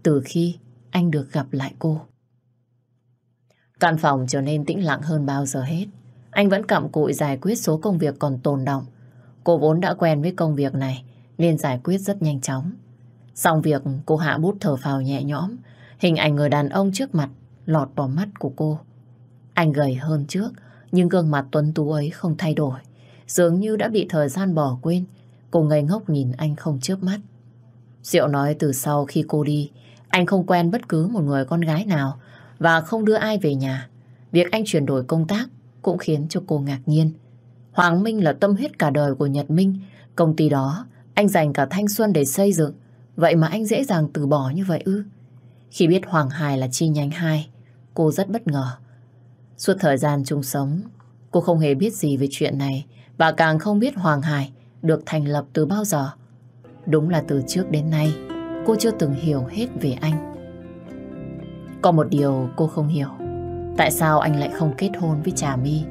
S1: Từ khi anh được gặp lại cô. Căn phòng trở nên tĩnh lặng hơn bao giờ hết. Anh vẫn cặm cụi giải quyết số công việc còn tồn động. Cô vốn đã quen với công việc này, nên giải quyết rất nhanh chóng. Xong việc, cô hạ bút thở phào nhẹ nhõm. Hình ảnh người đàn ông trước mặt lọt vào mắt của cô. Anh gầy hơn trước, nhưng gương mặt tuấn tú ấy không thay đổi dường như đã bị thời gian bỏ quên. Cô ngây ngốc nhìn anh không chớp mắt. Diệu nói từ sau khi cô đi, anh không quen bất cứ một người con gái nào và không đưa ai về nhà. Việc anh chuyển đổi công tác cũng khiến cho cô ngạc nhiên. Hoàng Minh là tâm huyết cả đời của Nhật Minh. Công ty đó, anh dành cả thanh xuân để xây dựng. Vậy mà anh dễ dàng từ bỏ như vậy ư? Khi biết Hoàng Hải là chi nhánh hai cô rất bất ngờ. Suốt thời gian chung sống, cô không hề biết gì về chuyện này bà càng không biết Hoàng Hải được thành lập từ bao giờ. Đúng là từ trước đến nay, cô chưa từng hiểu hết về anh. Có một điều cô không hiểu, tại sao anh lại không kết hôn với Trà My?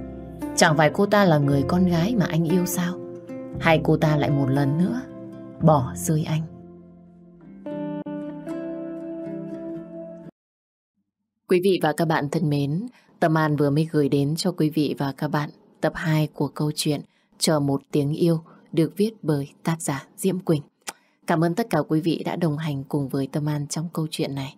S1: Chẳng phải cô ta là người con gái mà anh yêu sao? Hay cô ta lại một lần nữa bỏ rơi anh? Quý vị và các bạn thân mến, Tâm An vừa mới gửi đến cho quý vị và các bạn tập 2 của câu chuyện Chờ một tiếng yêu được viết bởi tác giả Diễm Quỳnh. Cảm ơn tất cả quý vị đã đồng hành cùng với Tâm An trong câu chuyện này.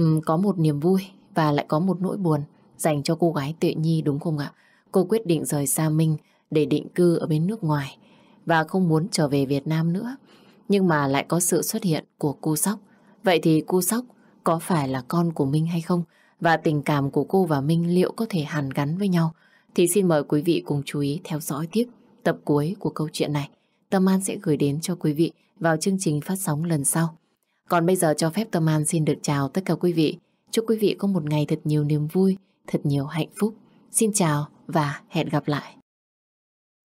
S1: Uhm, có một niềm vui và lại có một nỗi buồn dành cho cô gái Tuệ Nhi đúng không ạ? Cô quyết định rời xa Minh để định cư ở bên nước ngoài và không muốn trở về Việt Nam nữa. Nhưng mà lại có sự xuất hiện của cô Sóc. Vậy thì cô Sóc có phải là con của Minh hay không? Và tình cảm của cô và Minh liệu có thể hàn gắn với nhau? thì xin mời quý vị cùng chú ý theo dõi tiếp tập cuối của câu chuyện này. Tâm An sẽ gửi đến cho quý vị vào chương trình phát sóng lần sau. Còn bây giờ cho phép Tâm An xin được chào tất cả quý vị. Chúc quý vị có một ngày thật nhiều niềm vui, thật nhiều hạnh phúc. Xin chào và hẹn gặp lại.